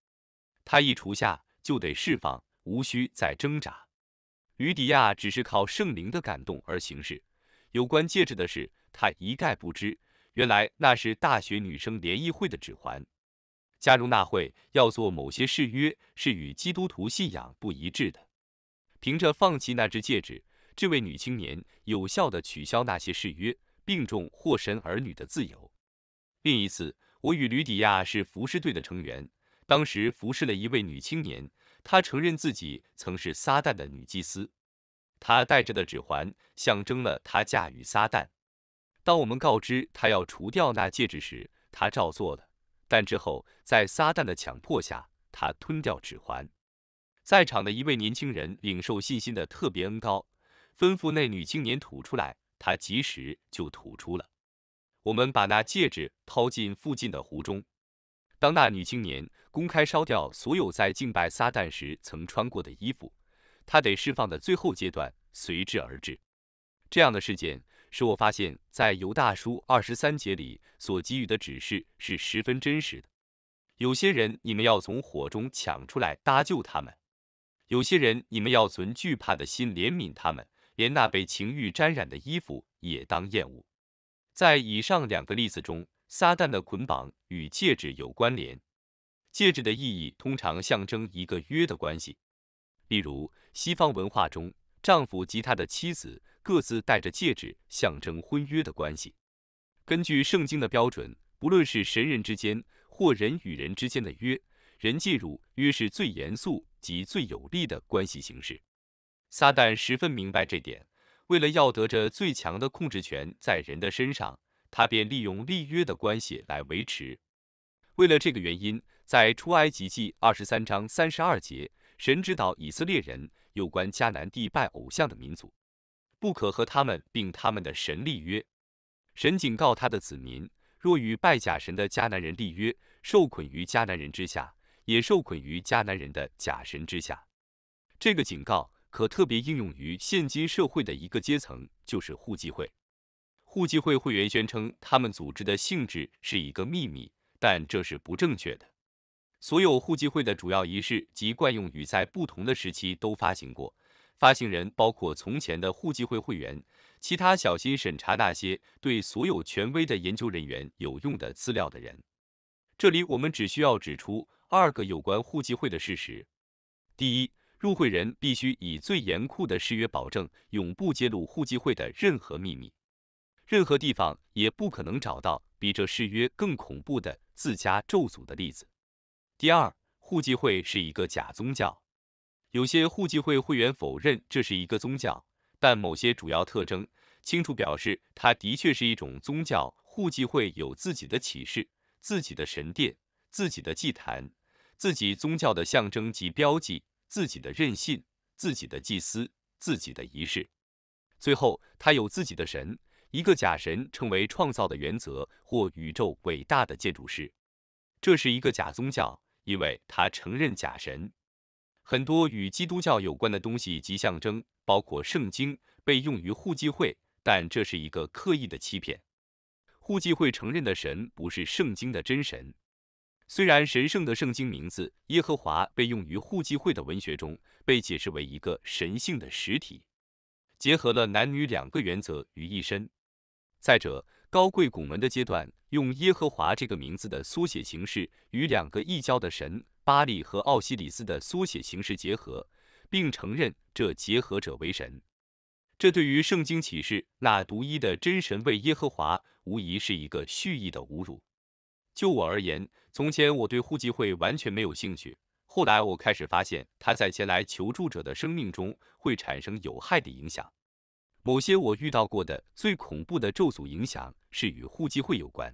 他一除下，就得释放，无需再挣扎。吕底亚只是靠圣灵的感动而行事。有关戒指的事，他一概不知。原来那是大学女生联谊会的指环。加入那会要做某些誓约，是与基督徒信仰不一致的。凭着放弃那只戒指，这位女青年有效地取消那些誓约，并重获神儿女的自由。另一次，我与吕底亚是服侍队的成员，当时服侍了一位女青年，她承认自己曾是撒旦的女祭司。她戴着的指环象征了她嫁与撒旦。当我们告知她要除掉那戒指时，她照做了。但之后，在撒旦的强迫下，她吞掉指环。在场的一位年轻人领受信心的特别恩高，吩咐那女青年吐出来，他及时就吐出了。我们把那戒指抛进附近的湖中。当那女青年公开烧掉所有在敬拜撒旦时曾穿过的衣服，她得释放的最后阶段随之而至。这样的事件使我发现，在犹大书二十三节里所给予的指示是十分真实的。有些人，你们要从火中抢出来搭救他们。有些人，你们要存惧怕的心怜悯他们，连那被情欲沾染的衣服也当厌恶。在以上两个例子中，撒旦的捆绑与戒指有关联。戒指的意义通常象征一个约的关系，例如西方文化中，丈夫及他的妻子各自戴着戒指，象征婚约的关系。根据圣经的标准，不论是神人之间或人与人之间的约，人进入约是最严肃。及最有利的关系形式，撒旦十分明白这点。为了要得着最强的控制权在人的身上，他便利用立约的关系来维持。为了这个原因，在出埃及记二十三章三十二节，神指导以色列人，有关迦南地拜偶像的民族，不可和他们并他们的神立约。神警告他的子民，若与拜假神的迦南人立约，受捆于迦南人之下。也受困于迦南人的假神之下。这个警告可特别应用于现今社会的一个阶层，就是户籍会。户籍会会员宣称他们组织的性质是一个秘密，但这是不正确的。所有户籍会的主要仪式及惯用语在不同的时期都发行过，发行人包括从前的户籍会会员，其他小心审查那些对所有权威的研究人员有用的资料的人。这里我们只需要指出。二个有关护祭会的事实：第一，入会人必须以最严酷的誓约保证，永不揭露护祭会的任何秘密，任何地方也不可能找到比这誓约更恐怖的自家咒诅的例子。第二，护祭会是一个假宗教，有些护祭会会员否认这是一个宗教，但某些主要特征清楚表示，它的确是一种宗教。护祭会有自己的启示、自己的神殿、自己的祭坛。自己宗教的象征及标记，自己的任性，自己的祭司，自己的仪式。最后，他有自己的神，一个假神成为创造的原则或宇宙伟大的建筑师。这是一个假宗教，因为他承认假神。很多与基督教有关的东西及象征，包括圣经，被用于护祭会，但这是一个刻意的欺骗。护祭会承认的神不是圣经的真神。虽然神圣的圣经名字耶和华被用于互济会的文学中，被解释为一个神性的实体，结合了男女两个原则于一身。再者，高贵拱门的阶段用耶和华这个名字的缩写形式与两个异教的神巴利和奥西里斯的缩写形式结合，并承认这结合者为神。这对于圣经启示那独一的真神为耶和华，无疑是一个蓄意的侮辱。就我而言，从前我对户籍会完全没有兴趣。后来我开始发现，它在前来求助者的生命中会产生有害的影响。某些我遇到过的最恐怖的咒诅影响是与户籍会有关，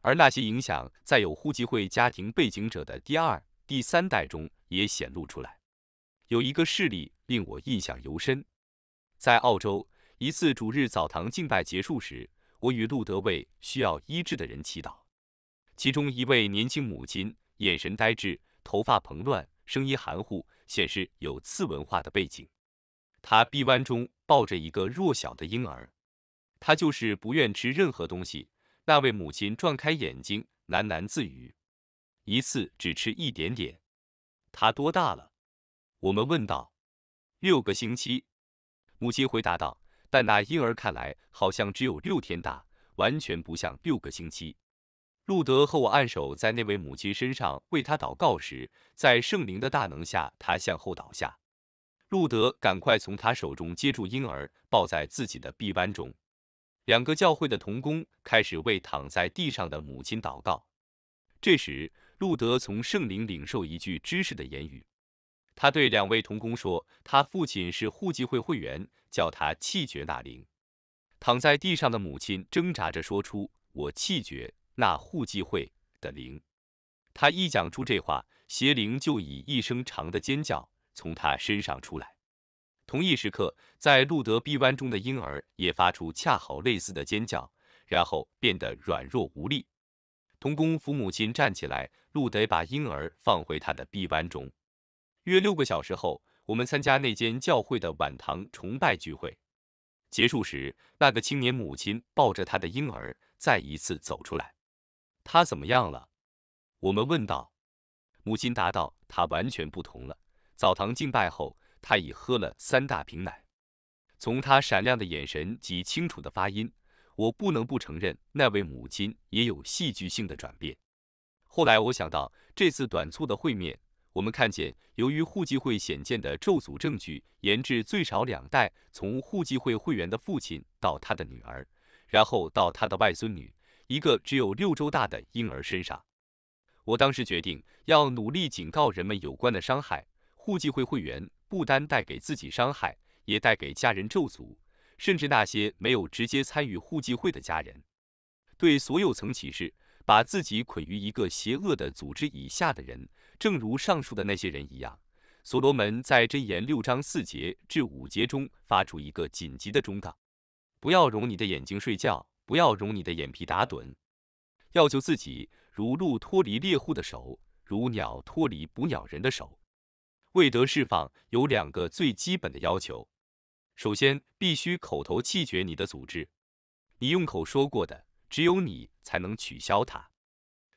而那些影响在有户籍会家庭背景者的第二、第三代中也显露出来。有一个事例令我印象尤深，在澳洲一次主日澡堂敬拜结束时，我与路德为需要医治的人祈祷。其中一位年轻母亲眼神呆滞，头发蓬乱，声音含糊，显示有次文化的背景。她臂弯中抱着一个弱小的婴儿，她就是不愿吃任何东西。那位母亲转开眼睛，喃喃自语：“一次只吃一点点。”他多大了？我们问道。六个星期。母亲回答道。但那婴儿看来好像只有六天大，完全不像六个星期。路德和我按手在那位母亲身上为她祷告时，在圣灵的大能下，她向后倒下。路德赶快从她手中接住婴儿，抱在自己的臂弯中。两个教会的童工开始为躺在地上的母亲祷告。这时，路德从圣灵领受一句知识的言语。他对两位童工说：“他父亲是护教会会员，叫他弃绝那灵。”躺在地上的母亲挣扎着说出：“我弃绝。”那护济会的灵，他一讲出这话，邪灵就以一声长的尖叫从他身上出来。同一时刻，在路德臂弯中的婴儿也发出恰好类似的尖叫，然后变得软弱无力。童工扶母亲站起来，路德把婴儿放回他的臂弯中。约六个小时后，我们参加那间教会的晚堂崇拜聚会。结束时，那个青年母亲抱着他的婴儿再一次走出来。他怎么样了？我们问道。母亲答道：“他完全不同了。澡堂敬拜后，他已喝了三大瓶奶。从他闪亮的眼神及清楚的发音，我不能不承认那位母亲也有戏剧性的转变。”后来我想到这次短促的会面，我们看见由于户籍会显见的咒诅证据，延至最少两代，从户籍会会员的父亲到他的女儿，然后到他的外孙女。一个只有六周大的婴儿身上，我当时决定要努力警告人们有关的伤害。护济会会员不单带给自己伤害，也带给家人咒诅，甚至那些没有直接参与护济会的家人。对所有曾起誓把自己捆于一个邪恶的组织以下的人，正如上述的那些人一样，所罗门在箴言六章四节至五节中发出一个紧急的忠告：不要揉你的眼睛睡觉。不要容你的眼皮打盹，要求自己如鹿脱离猎户的手，如鸟脱离捕鸟人的手。为得释放，有两个最基本的要求：首先，必须口头弃绝你的组织，你用口说过的，只有你才能取消它。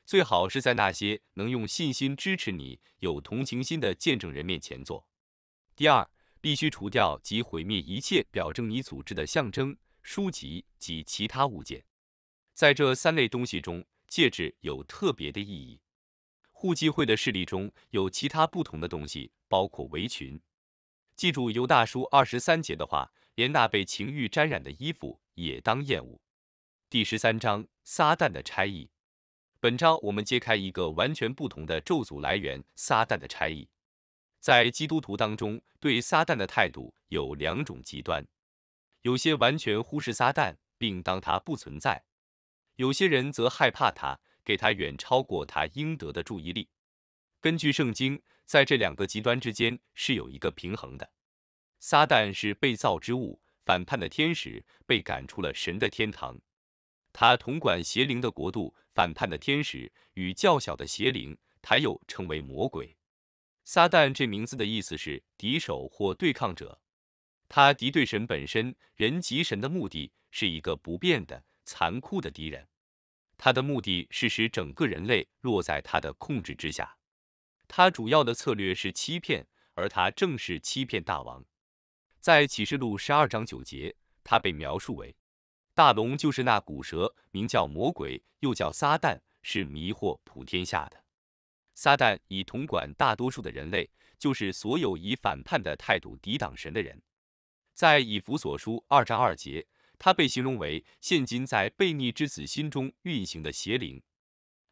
最好是在那些能用信心支持你、有同情心的见证人面前做。第二，必须除掉及毁灭一切表征你组织的象征。书籍及其他物件，在这三类东西中，戒指有特别的意义。护济会的势例中有其他不同的东西，包括围裙。记住尤大叔二十三节的话，连那被情欲沾染的衣服也当厌恶。第十三章撒旦的差役。本章我们揭开一个完全不同的咒诅来源——撒旦的差役。在基督徒当中，对撒旦的态度有两种极端。有些完全忽视撒旦，并当他不存在；有些人则害怕他，给他远超过他应得的注意力。根据圣经，在这两个极端之间是有一个平衡的。撒旦是被造之物，反叛的天使被赶出了神的天堂，他统管邪灵的国度。反叛的天使与较小的邪灵，他又称为魔鬼。撒旦这名字的意思是敌手或对抗者。他敌对神本身，人及神的目的是一个不变的残酷的敌人。他的目的是使整个人类落在他的控制之下。他主要的策略是欺骗，而他正是欺骗大王。在启示录十二章九节，他被描述为大龙，就是那古蛇，名叫魔鬼，又叫撒旦，是迷惑普天下的。撒旦以统管大多数的人类，就是所有以反叛的态度抵挡神的人。在《以弗所书》二章二节，他被形容为现今在悖逆之子心中运行的邪灵。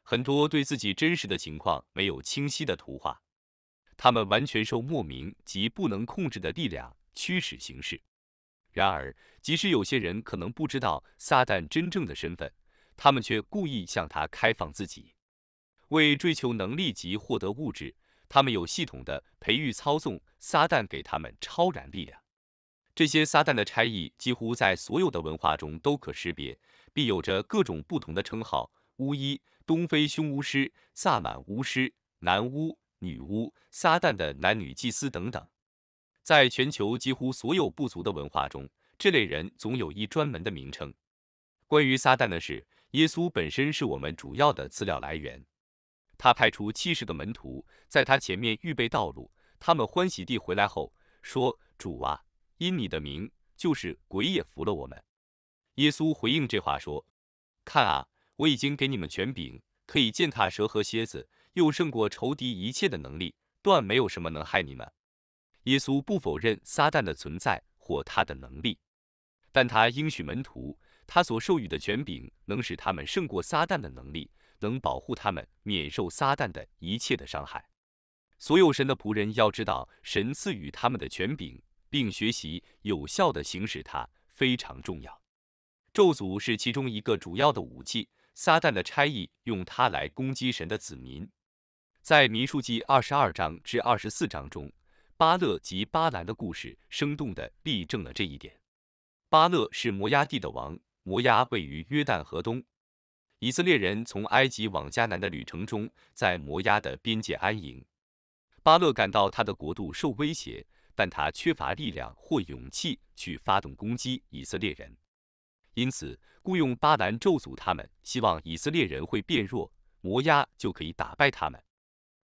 很多对自己真实的情况没有清晰的图画，他们完全受莫名及不能控制的力量驱使行事。然而，即使有些人可能不知道撒旦真正的身份，他们却故意向他开放自己，为追求能力及获得物质，他们有系统的培育操纵撒旦给他们超然力量。这些撒旦的差役几乎在所有的文化中都可识别，并有着各种不同的称号：巫医、东非凶巫师、萨满巫师、男巫、女巫、撒旦的男女祭司等等。在全球几乎所有部族的文化中，这类人总有一专门的名称。关于撒旦的事，耶稣本身是我们主要的资料来源。他派出七十个门徒在他前面预备道路，他们欢喜地回来后说：“主啊！”因你的名，就是鬼也服了我们。耶稣回应这话说：“看啊，我已经给你们权柄，可以践踏蛇和蝎子，又胜过仇敌一切的能力，断没有什么能害你们。”耶稣不否认撒旦的存在或他的能力，但他应许门徒，他所授予的权柄能使他们胜过撒旦的能力，能保护他们免受撒旦的一切的伤害。所有神的仆人要知道神赐予他们的权柄。并学习有效的行使它非常重要。咒诅是其中一个主要的武器，撒旦的差役用它来攻击神的子民。在民数记二十二章至二十四章中，巴勒及巴兰的故事生动的例证了这一点。巴勒是摩押地的王，摩押位于约旦河东。以色列人从埃及往迦南的旅程中，在摩押的边界安营。巴勒感到他的国度受威胁。但他缺乏力量或勇气去发动攻击以色列人，因此雇佣巴兰咒诅他们，希望以色列人会变弱，摩押就可以打败他们。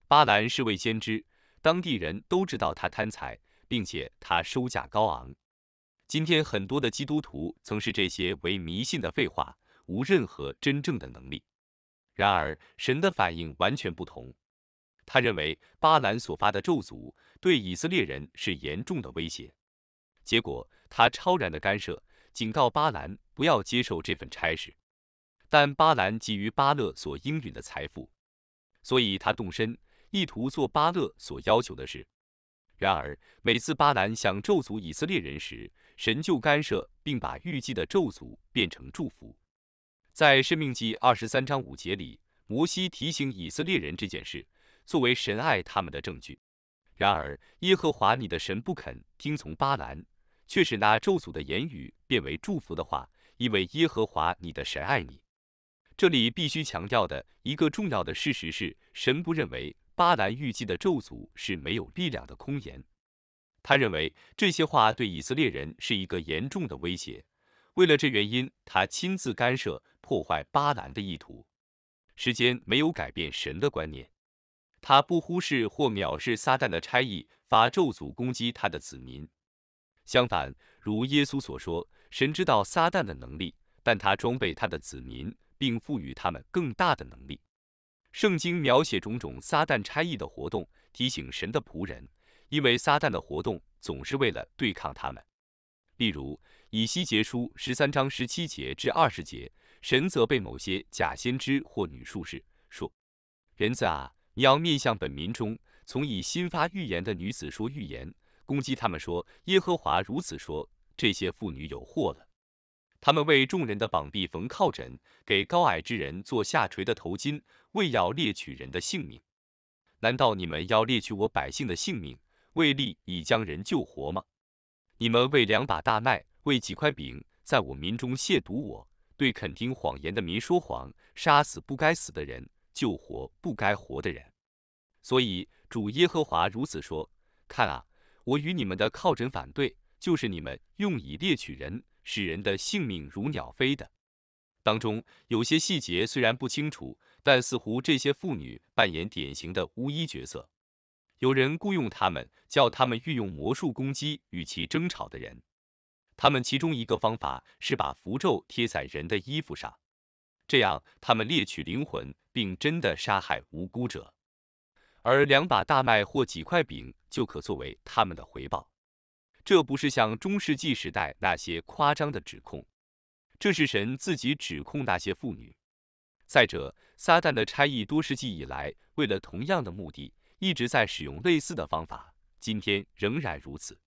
巴兰是位先知，当地人都知道他贪财，并且他收价高昂。今天很多的基督徒曾是这些为迷信的废话，无任何真正的能力。然而神的反应完全不同。他认为巴兰所发的咒诅对以色列人是严重的威胁，结果他超然的干涉，警告巴兰不要接受这份差事。但巴兰急于巴勒所应允的财富，所以他动身，意图做巴勒所要求的事。然而每次巴兰想咒诅以色列人时，神就干涉，并把预计的咒诅变成祝福。在申命记二十三章五节里，摩西提醒以色列人这件事。作为神爱他们的证据，然而耶和华你的神不肯听从巴兰，却使那咒诅的言语变为祝福的话，因为耶和华你的神爱你。这里必须强调的一个重要的事实是，神不认为巴兰预计的咒诅是没有力量的空言，他认为这些话对以色列人是一个严重的威胁。为了这原因，他亲自干涉破坏巴兰的意图。时间没有改变神的观念。他不忽视或藐视撒旦的差役法咒诅攻击他的子民。相反，如耶稣所说，神知道撒旦的能力，但他装备他的子民，并赋予他们更大的能力。圣经描写种种撒旦差役的活动，提醒神的仆人，因为撒旦的活动总是为了对抗他们。例如，以西结书十三章十七节至二十节，神则被某些假先知或女术士说：“人子啊！”你要面向本民中从以新发预言的女子说预言，攻击他们说耶和华如此说：这些妇女有祸了。他们为众人的膀臂缝靠枕，给高矮之人做下垂的头巾，为要猎取人的性命。难道你们要猎取我百姓的性命，为利以将人救活吗？你们为两把大麦，为几块饼，在我民中亵渎我，对肯听谎言的民说谎，杀死不该死的人。救活不该活的人，所以主耶和华如此说：看啊，我与你们的靠枕反对，就是你们用以猎取人，使人的性命如鸟飞的。当中有些细节虽然不清楚，但似乎这些妇女扮演典型的巫医角色，有人雇佣他们，叫他们运用魔术攻击与其争吵的人。他们其中一个方法是把符咒贴在人的衣服上，这样他们猎取灵魂。并真的杀害无辜者，而两把大麦或几块饼就可作为他们的回报。这不是像中世纪时代那些夸张的指控，这是神自己指控那些妇女。再者，撒旦的差役多世纪以来为了同样的目的一直在使用类似的方法，今天仍然如此。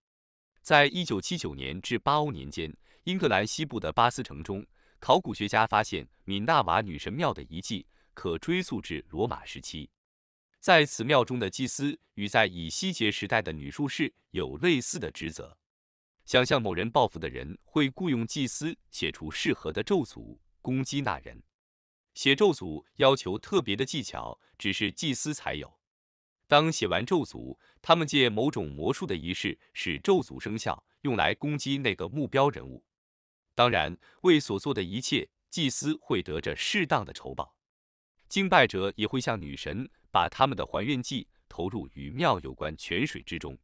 在一九七九年至八欧年间，英格兰西部的巴斯城中，考古学家发现米纳瓦女神庙的遗迹。可追溯至罗马时期，在此庙中的祭司与在以西结时代的女术士有类似的职责。想向某人报复的人会雇佣祭司写出适合的咒诅攻击那人。写咒诅要求特别的技巧，只是祭司才有。当写完咒诅，他们借某种魔术的仪式使咒诅生效，用来攻击那个目标人物。当然，为所做的一切，祭司会得着适当的酬报。敬拜者也会向女神把他们的还愿祭投入与庙有关泉水之中。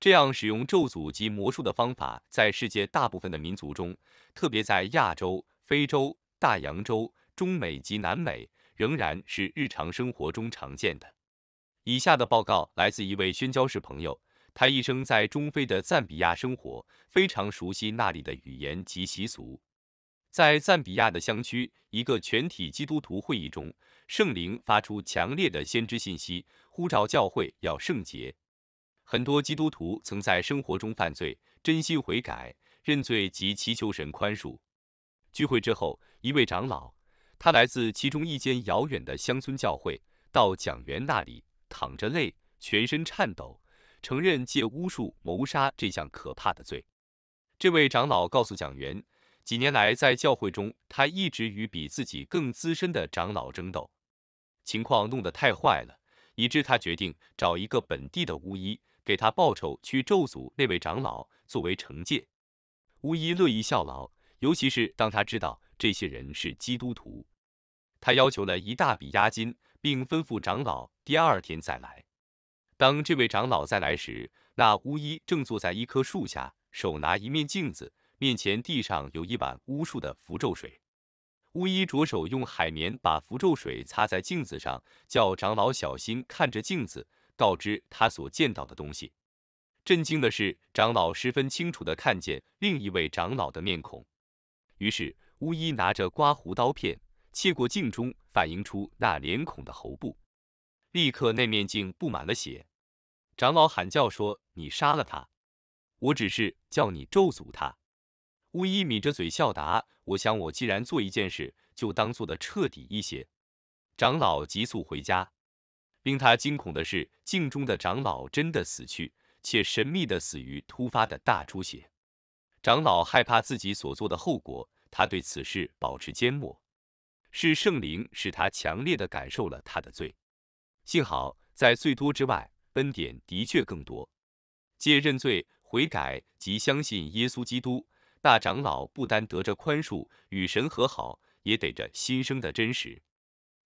这样使用咒诅及魔术的方法，在世界大部分的民族中，特别在亚洲、非洲、大洋洲、中美及南美，仍然是日常生活中常见的。以下的报告来自一位宣教士朋友，他一生在中非的赞比亚生活，非常熟悉那里的语言及习俗。在赞比亚的乡区，一个全体基督徒会议中，圣灵发出强烈的先知信息，呼召教会要圣洁。很多基督徒曾在生活中犯罪，真心悔改、认罪及祈求神宽恕。聚会之后，一位长老，他来自其中一间遥远的乡村教会，到蒋元那里，淌着泪，全身颤抖，承认借巫术谋杀这项可怕的罪。这位长老告诉蒋元。几年来，在教会中，他一直与比自己更资深的长老争斗，情况弄得太坏了，以致他决定找一个本地的巫医，给他报酬去咒诅那位长老作为惩戒。巫医乐意效劳，尤其是当他知道这些人是基督徒。他要求了一大笔押金，并吩咐长老第二天再来。当这位长老再来时，那巫医正坐在一棵树下，手拿一面镜子。面前地上有一碗巫术的符咒水，巫医着手用海绵把符咒水擦在镜子上，叫长老小心看着镜子，告知他所见到的东西。震惊的是，长老十分清楚的看见另一位长老的面孔。于是巫医拿着刮胡刀片切过镜中反映出那脸孔的喉部，立刻那面镜布满了血。长老喊叫说：“你杀了他！我只是叫你咒诅他。”巫医抿着嘴笑答：“我想，我既然做一件事，就当做的彻底一些。”长老急速回家，令他惊恐的是，镜中的长老真的死去，且神秘的死于突发的大出血。长老害怕自己所做的后果，他对此事保持缄默。是圣灵使他强烈的感受了他的罪。幸好，在罪多之外，恩典的确更多。借认罪、悔改及相信耶稣基督。那长老不单得着宽恕与神和好，也得着新生的真实。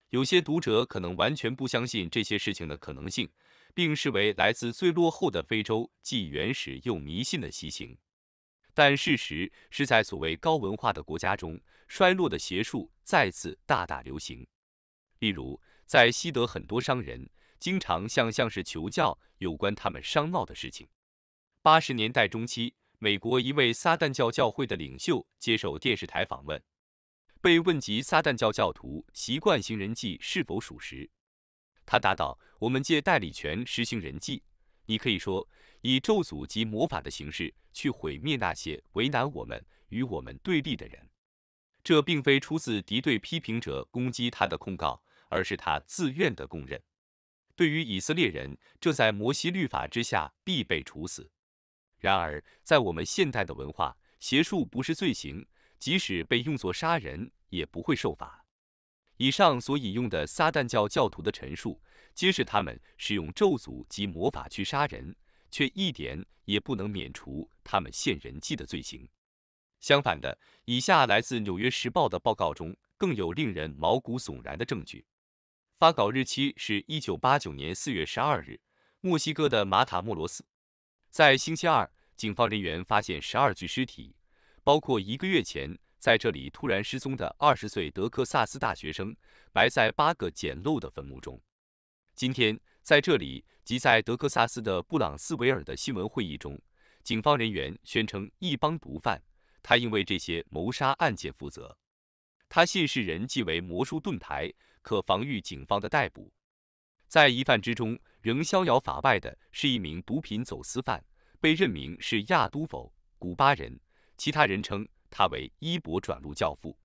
有些读者可能完全不相信这些事情的可能性，并视为来自最落后的非洲，既原始又迷信的习性。但事实是在所谓高文化的国家中，衰落的邪术再次大大流行。例如，在西德，很多商人经常向像是求教有关他们商贸的事情。八十年代中期。美国一位撒旦教教会的领袖接受电视台访问，被问及撒旦教教徒习惯行人祭是否属实，他答道：“我们借代理权实行人祭，你可以说以咒诅及魔法的形式去毁灭那些为难我们与我们对立的人。这并非出自敌对批评者攻击他的控告，而是他自愿的供认。对于以色列人，这在摩西律法之下必被处死。”然而，在我们现代的文化，邪术不是罪行，即使被用作杀人，也不会受罚。以上所引用的撒旦教教徒的陈述，皆是他们使用咒诅及魔法去杀人，却一点也不能免除他们献人祭的罪行。相反的，以下来自《纽约时报》的报告中，更有令人毛骨悚然的证据。发稿日期是一九八九年四月十二日，墨西哥的马塔莫罗斯。在星期二，警方人员发现十二具尸体，包括一个月前在这里突然失踪的二十岁德克萨斯大学生，埋在八个简陋的坟墓中。今天在这里及在德克萨斯的布朗斯维尔的新闻会议中，警方人员宣称一帮毒贩，他应为这些谋杀案件负责。他信誓人即为魔术盾牌，可防御警方的逮捕。在疑犯之中。仍逍遥法外的是一名毒品走私犯，被任命是亚都否古巴人。其他人称他为伊博转路教父。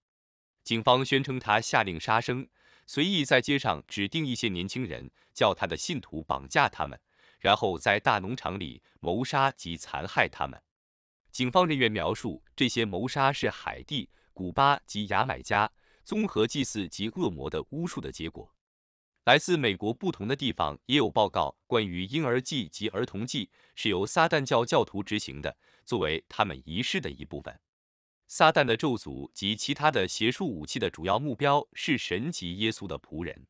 警方宣称他下令杀生，随意在街上指定一些年轻人，叫他的信徒绑架他们，然后在大农场里谋杀及残害他们。警方人员描述这些谋杀是海地、古巴及牙买加综合祭祀及恶魔的巫术的结果。来自美国不同的地方也有报告，关于婴儿祭及儿童祭是由撒旦教教徒执行的，作为他们仪式的一部分。撒旦的咒诅及其他的邪术武器的主要目标是神及耶稣的仆人。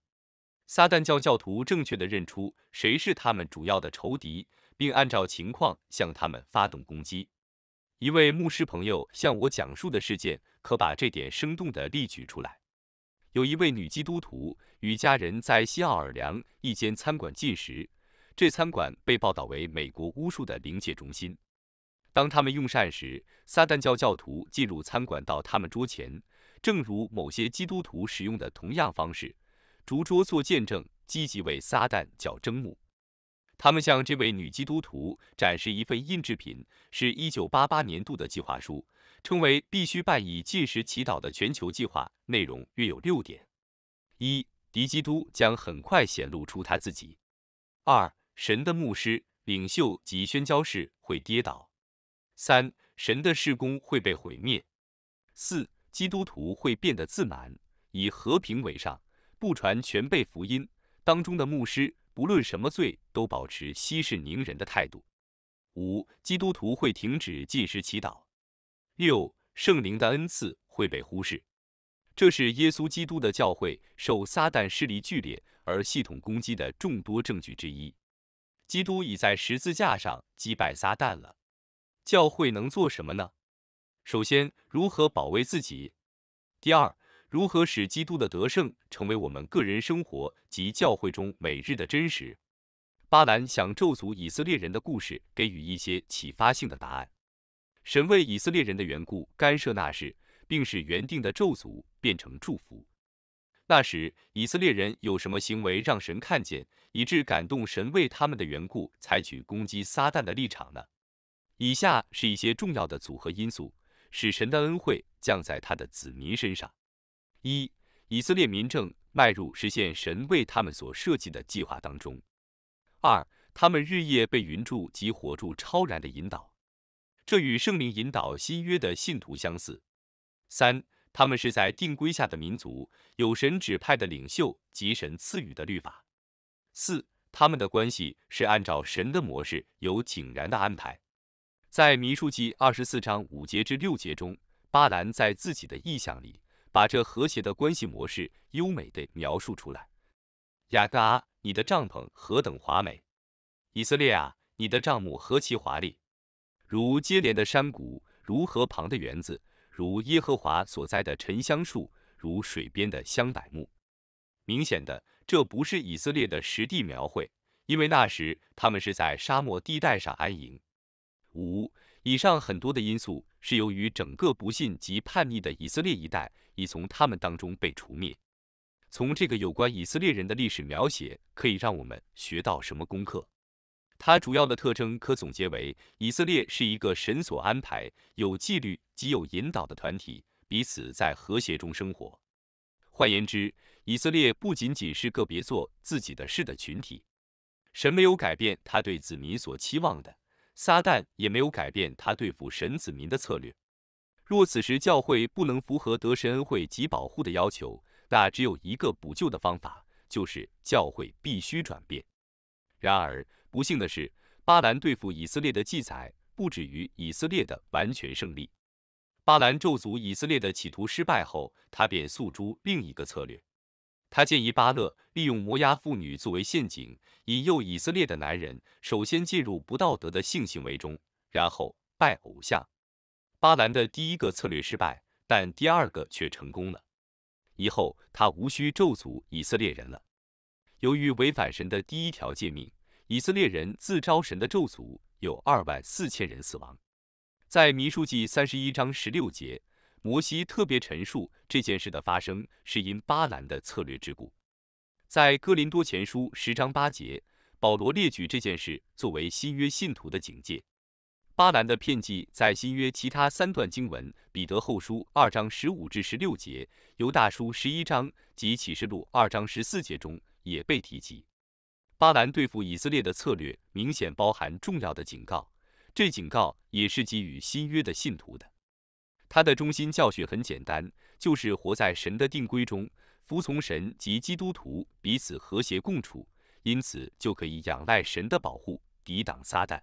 撒旦教教徒正确地认出谁是他们主要的仇敌，并按照情况向他们发动攻击。一位牧师朋友向我讲述的事件，可把这点生动地例举出来。有一位女基督徒与家人在西奥尔良一间餐馆进食，这餐馆被报道为美国巫术的灵界中心。当他们用膳时，撒旦教教徒进入餐馆到他们桌前，正如某些基督徒使用的同样方式，逐桌做见证，积极为撒旦教争目。他们向这位女基督徒展示一份印制品，是一九八八年度的计划书，称为“必须办以进食祈祷的全球计划”。内容约有六点：一、敌基督将很快显露出他自己；二、神的牧师、领袖及宣教士会跌倒；三、神的事工会被毁灭；四、基督徒会变得自满，以和平为上，不传全备福音。当中的牧师。无论什么罪，都保持息事宁人的态度。五、基督徒会停止进食、祈祷。六、圣灵的恩赐会被忽视。这是耶稣基督的教会受撒旦势力剧烈而系统攻击的众多证据之一。基督已在十字架上击败撒旦了，教会能做什么呢？首先，如何保卫自己？第二。如何使基督的得胜成为我们个人生活及教会中每日的真实？巴兰想咒诅以色列人的故事给予一些启发性的答案。神为以色列人的缘故干涉那事，并使原定的咒诅变成祝福。那时以色列人有什么行为让神看见，以致感动神为他们的缘故采取攻击撒旦的立场呢？以下是一些重要的组合因素，使神的恩惠降在他的子民身上。一、以色列民正迈入实现神为他们所设计的计划当中；二、他们日夜被云柱及火柱超然的引导，这与圣灵引导新约的信徒相似；三、他们是在定规下的民族，有神指派的领袖及神赐予的律法；四、他们的关系是按照神的模式有井然的安排。在弥书记二十四章五节至六节中，巴兰在自己的意象里。把这和谐的关系模式优美地描述出来，雅各啊，你的帐篷何等华美；以色列啊，你的帐幕何其华丽，如接连的山谷，如河旁的园子，如耶和华所栽的沉香树，如水边的香柏木。明显的，这不是以色列的实地描绘，因为那时他们是在沙漠地带上安营。五以上很多的因素是由于整个不信及叛逆的以色列一代。已从他们当中被除灭。从这个有关以色列人的历史描写，可以让我们学到什么功课？它主要的特征可总结为：以色列是一个神所安排、有纪律及有引导的团体，彼此在和谐中生活。换言之，以色列不仅仅是个别做自己的事的群体。神没有改变他对子民所期望的，撒旦也没有改变他对付神子民的策略。若此时教会不能符合得神恩惠及保护的要求，那只有一个补救的方法，就是教会必须转变。然而，不幸的是，巴兰对付以色列的记载不止于以色列的完全胜利。巴兰咒诅以色列的企图失败后，他便诉诸另一个策略。他建议巴勒利用摩押妇女作为陷阱，引诱以色列的男人首先进入不道德的性行为中，然后拜偶像。巴兰的第一个策略失败，但第二个却成功了。以后他无需咒诅以色列人了。由于违反神的第一条诫命，以色列人自招神的咒诅，有二万四千人死亡。在民数记三十一章十六节，摩西特别陈述这件事的发生是因巴兰的策略之故。在哥林多前书十章八节，保罗列举这件事作为新约信徒的警戒。巴兰的片记在新约其他三段经文《彼得后书》二章十五至十六节、《犹大书》十一章及《启示录》二章十四节中也被提及。巴兰对付以色列的策略明显包含重要的警告，这警告也是给予新约的信徒的。他的中心教训很简单，就是活在神的定规中，服从神及基督徒彼此和谐共处，因此就可以仰赖神的保护，抵挡撒旦。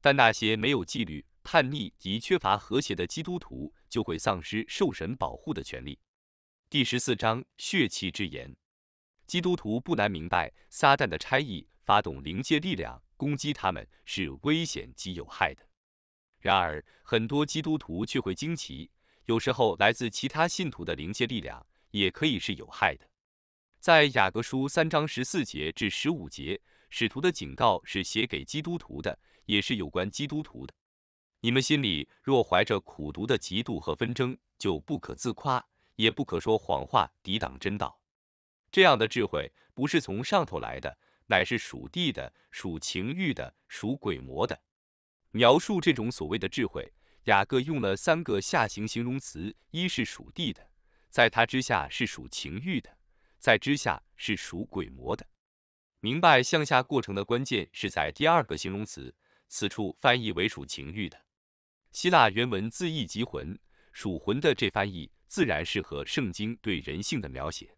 但那些没有纪律、叛逆及缺乏和谐的基督徒就会丧失受神保护的权利。第十四章血气之言，基督徒不难明白，撒旦的差役发动灵界力量攻击他们是危险及有害的。然而，很多基督徒却会惊奇，有时候来自其他信徒的灵界力量也可以是有害的。在雅各书三章十四节至十五节，使徒的警告是写给基督徒的。也是有关基督徒的。你们心里若怀着苦读的嫉妒和纷争，就不可自夸，也不可说谎话，抵挡真道。这样的智慧不是从上头来的，乃是属地的、属情欲的、属鬼魔的。描述这种所谓的智慧，雅各用了三个下行形容词：一是属地的，在它之下是属情欲的，在之下是属鬼魔的。明白向下过程的关键是在第二个形容词。此处翻译为属情欲的，希腊原文字意即魂，属魂的这翻译自然适合圣经对人性的描写。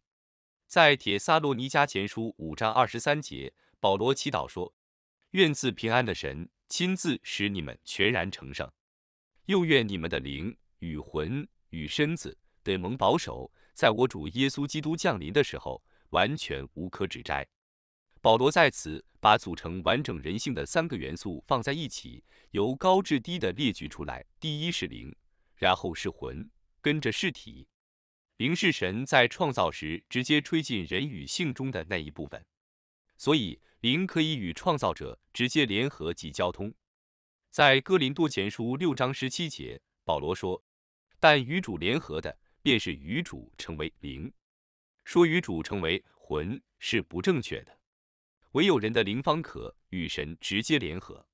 在帖撒罗尼迦前书五章二十三节，保罗祈祷说：“愿自平安的神亲自使你们全然成圣，又愿你们的灵与魂与身子得蒙保守，在我主耶稣基督降临的时候完全无可指摘。”保罗在此把组成完整人性的三个元素放在一起，由高至低的列举出来。第一是灵，然后是魂，跟着是体。灵是神在创造时直接吹进人与性中的那一部分，所以灵可以与创造者直接联合及交通。在哥林多前书六章十七节，保罗说：“但与主联合的，便是与主成为灵。”说与主成为魂是不正确的。唯有人的灵方可与神直接联合。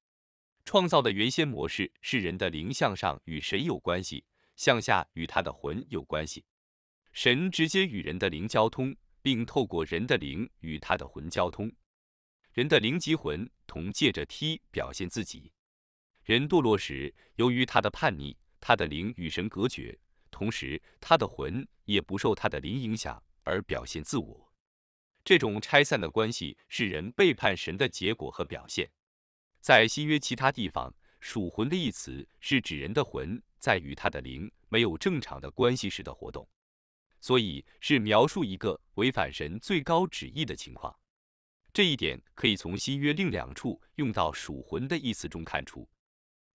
创造的原先模式是人的灵向上与神有关系，向下与他的魂有关系。神直接与人的灵交通，并透过人的灵与他的魂交通。人的灵及魂同借着梯表现自己。人堕落时，由于他的叛逆，他的灵与神隔绝，同时他的魂也不受他的灵影响而表现自我。这种拆散的关系是人背叛神的结果和表现。在新约其他地方，“属魂”的一词是指人的魂在与他的灵没有正常的关系时的活动，所以是描述一个违反神最高旨意的情况。这一点可以从新约另两处用到“属魂”的一词中看出。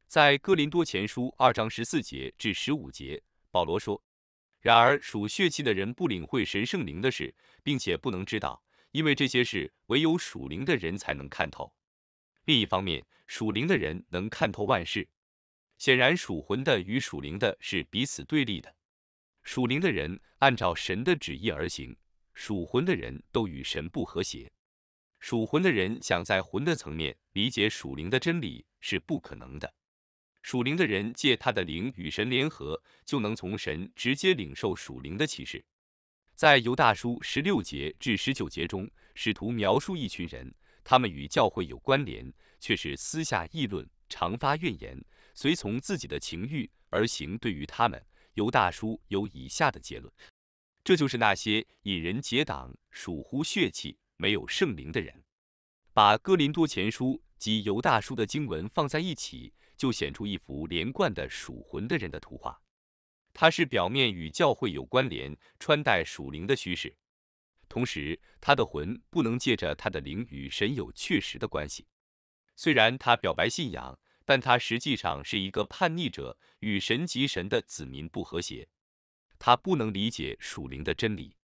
在哥林多前书二章十四节至十五节，保罗说。然而属血气的人不领会神圣灵的事，并且不能知道，因为这些事唯有属灵的人才能看透。另一方面，属灵的人能看透万事。显然属魂的与属灵的是彼此对立的。属灵的人按照神的旨意而行，属魂的人都与神不和谐。属魂的人想在魂的层面理解属灵的真理是不可能的。属灵的人借他的灵与神联合，就能从神直接领受属灵的启示。在犹大叔十六节至十九节中，使徒描述一群人，他们与教会有关联，却是私下议论，常发怨言，随从自己的情欲而行。对于他们，犹大叔有以下的结论：这就是那些引人结党、属乎血气、没有圣灵的人。把哥林多前书及犹大叔的经文放在一起。就显出一幅连贯的属魂的人的图画。它是表面与教会有关联，穿戴属灵的虚饰，同时他的魂不能借着他的灵与神有确实的关系。虽然他表白信仰，但他实际上是一个叛逆者，与神及神的子民不和谐。他不能理解属灵的真理，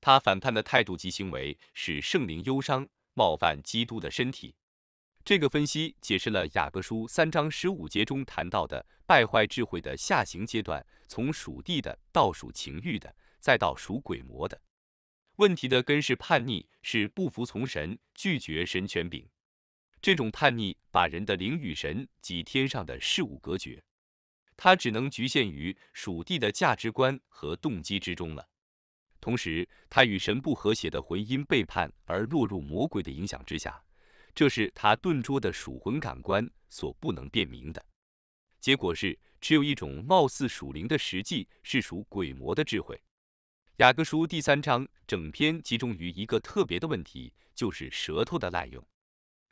他反叛的态度及行为使圣灵忧伤，冒犯基督的身体。这个分析解释了雅各书三章十五节中谈到的败坏智慧的下行阶段，从属地的到属情欲的，再到属鬼魔的。问题的根是叛逆，是不服从神、拒绝神权柄。这种叛逆把人的灵与神及天上的事物隔绝，它只能局限于属地的价值观和动机之中了。同时，他与神不和谐的婚姻背叛而落入魔鬼的影响之下。这是他顿拙的属魂感官所不能辨明的。结果是，只有一种貌似属灵的，实际是属鬼魔的智慧。雅各书第三章整篇集中于一个特别的问题，就是舌头的滥用。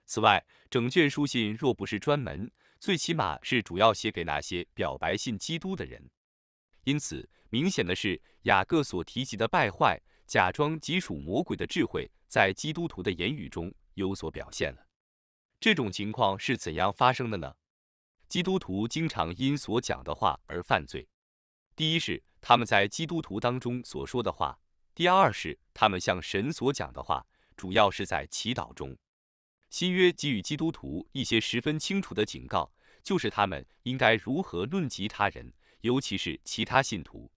此外，整卷书信若不是专门，最起码是主要写给那些表白信基督的人。因此，明显的是，雅各所提及的败坏、假装即属魔鬼的智慧，在基督徒的言语中。有所表现了。这种情况是怎样发生的呢？基督徒经常因所讲的话而犯罪。第一是他们在基督徒当中所说的话；第二是他们向神所讲的话，主要是在祈祷中。新约给予基督徒一些十分清楚的警告，就是他们应该如何论及他人，尤其是其他信徒。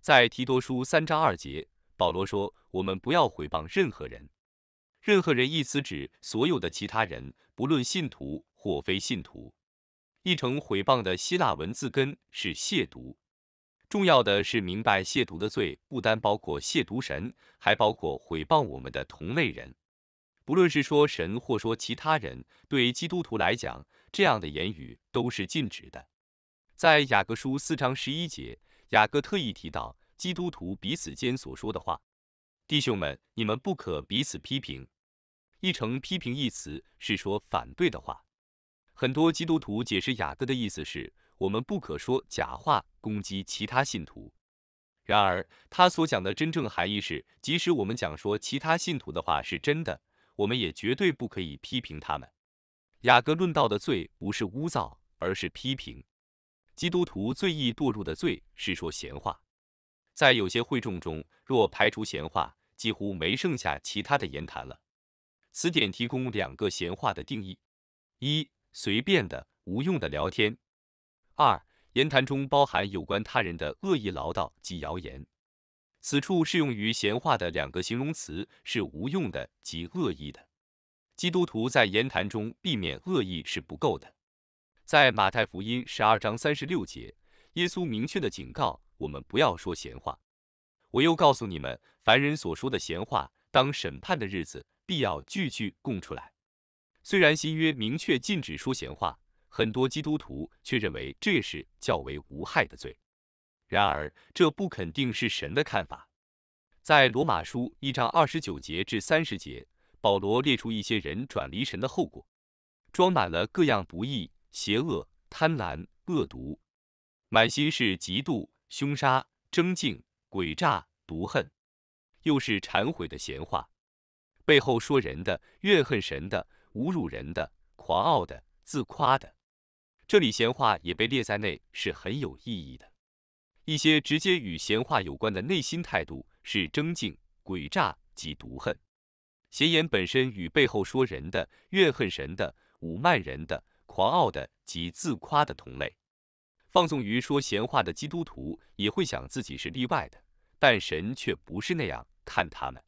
在提多书三章二节，保罗说：“我们不要毁谤任何人。”任何人一词指所有的其他人，不论信徒或非信徒。译成毁谤的希腊文字根是亵渎。重要的是明白亵渎的罪不单包括亵渎神，还包括毁谤我们的同类人。不论是说神或说其他人，对基督徒来讲，这样的言语都是禁止的。在雅各书四章十一节，雅各特意提到基督徒彼此间所说的话。弟兄们，你们不可彼此批评。译成“批评”一词是说反对的话。很多基督徒解释雅各的意思是，我们不可说假话攻击其他信徒。然而，他所讲的真正含义是，即使我们讲说其他信徒的话是真的，我们也绝对不可以批评他们。雅各论道的罪不是污糟，而是批评。基督徒最易堕入的罪是说闲话。在有些会众中，若排除闲话。几乎没剩下其他的言谈了。词典提供两个闲话的定义：一、随便的、无用的聊天；二、言谈中包含有关他人的恶意唠叨及谣言。此处适用于闲话的两个形容词是无用的及恶意的。基督徒在言谈中避免恶意是不够的。在马太福音十二章三十六节，耶稣明确的警告我们不要说闲话。我又告诉你们，凡人所说的闲话，当审判的日子，必要句句供出来。虽然新约明确禁止说闲话，很多基督徒却认为这是较为无害的罪。然而，这不肯定是神的看法。在罗马书一章二十九节至三十节，保罗列出一些人转离神的后果，装满了各样不义、邪恶、贪婪、恶毒，满心是嫉妒、凶杀、争竞。诡诈、毒恨，又是忏悔的闲话，背后说人的、怨恨神的、侮辱人的、狂傲的、自夸的，这里闲话也被列在内是很有意义的。一些直接与闲话有关的内心态度是争竞、诡诈及毒恨。闲言本身与背后说人的、怨恨神的、侮慢人的、狂傲的及自夸的同类。放纵于说闲话的基督徒也会想自己是例外的，但神却不是那样看他们。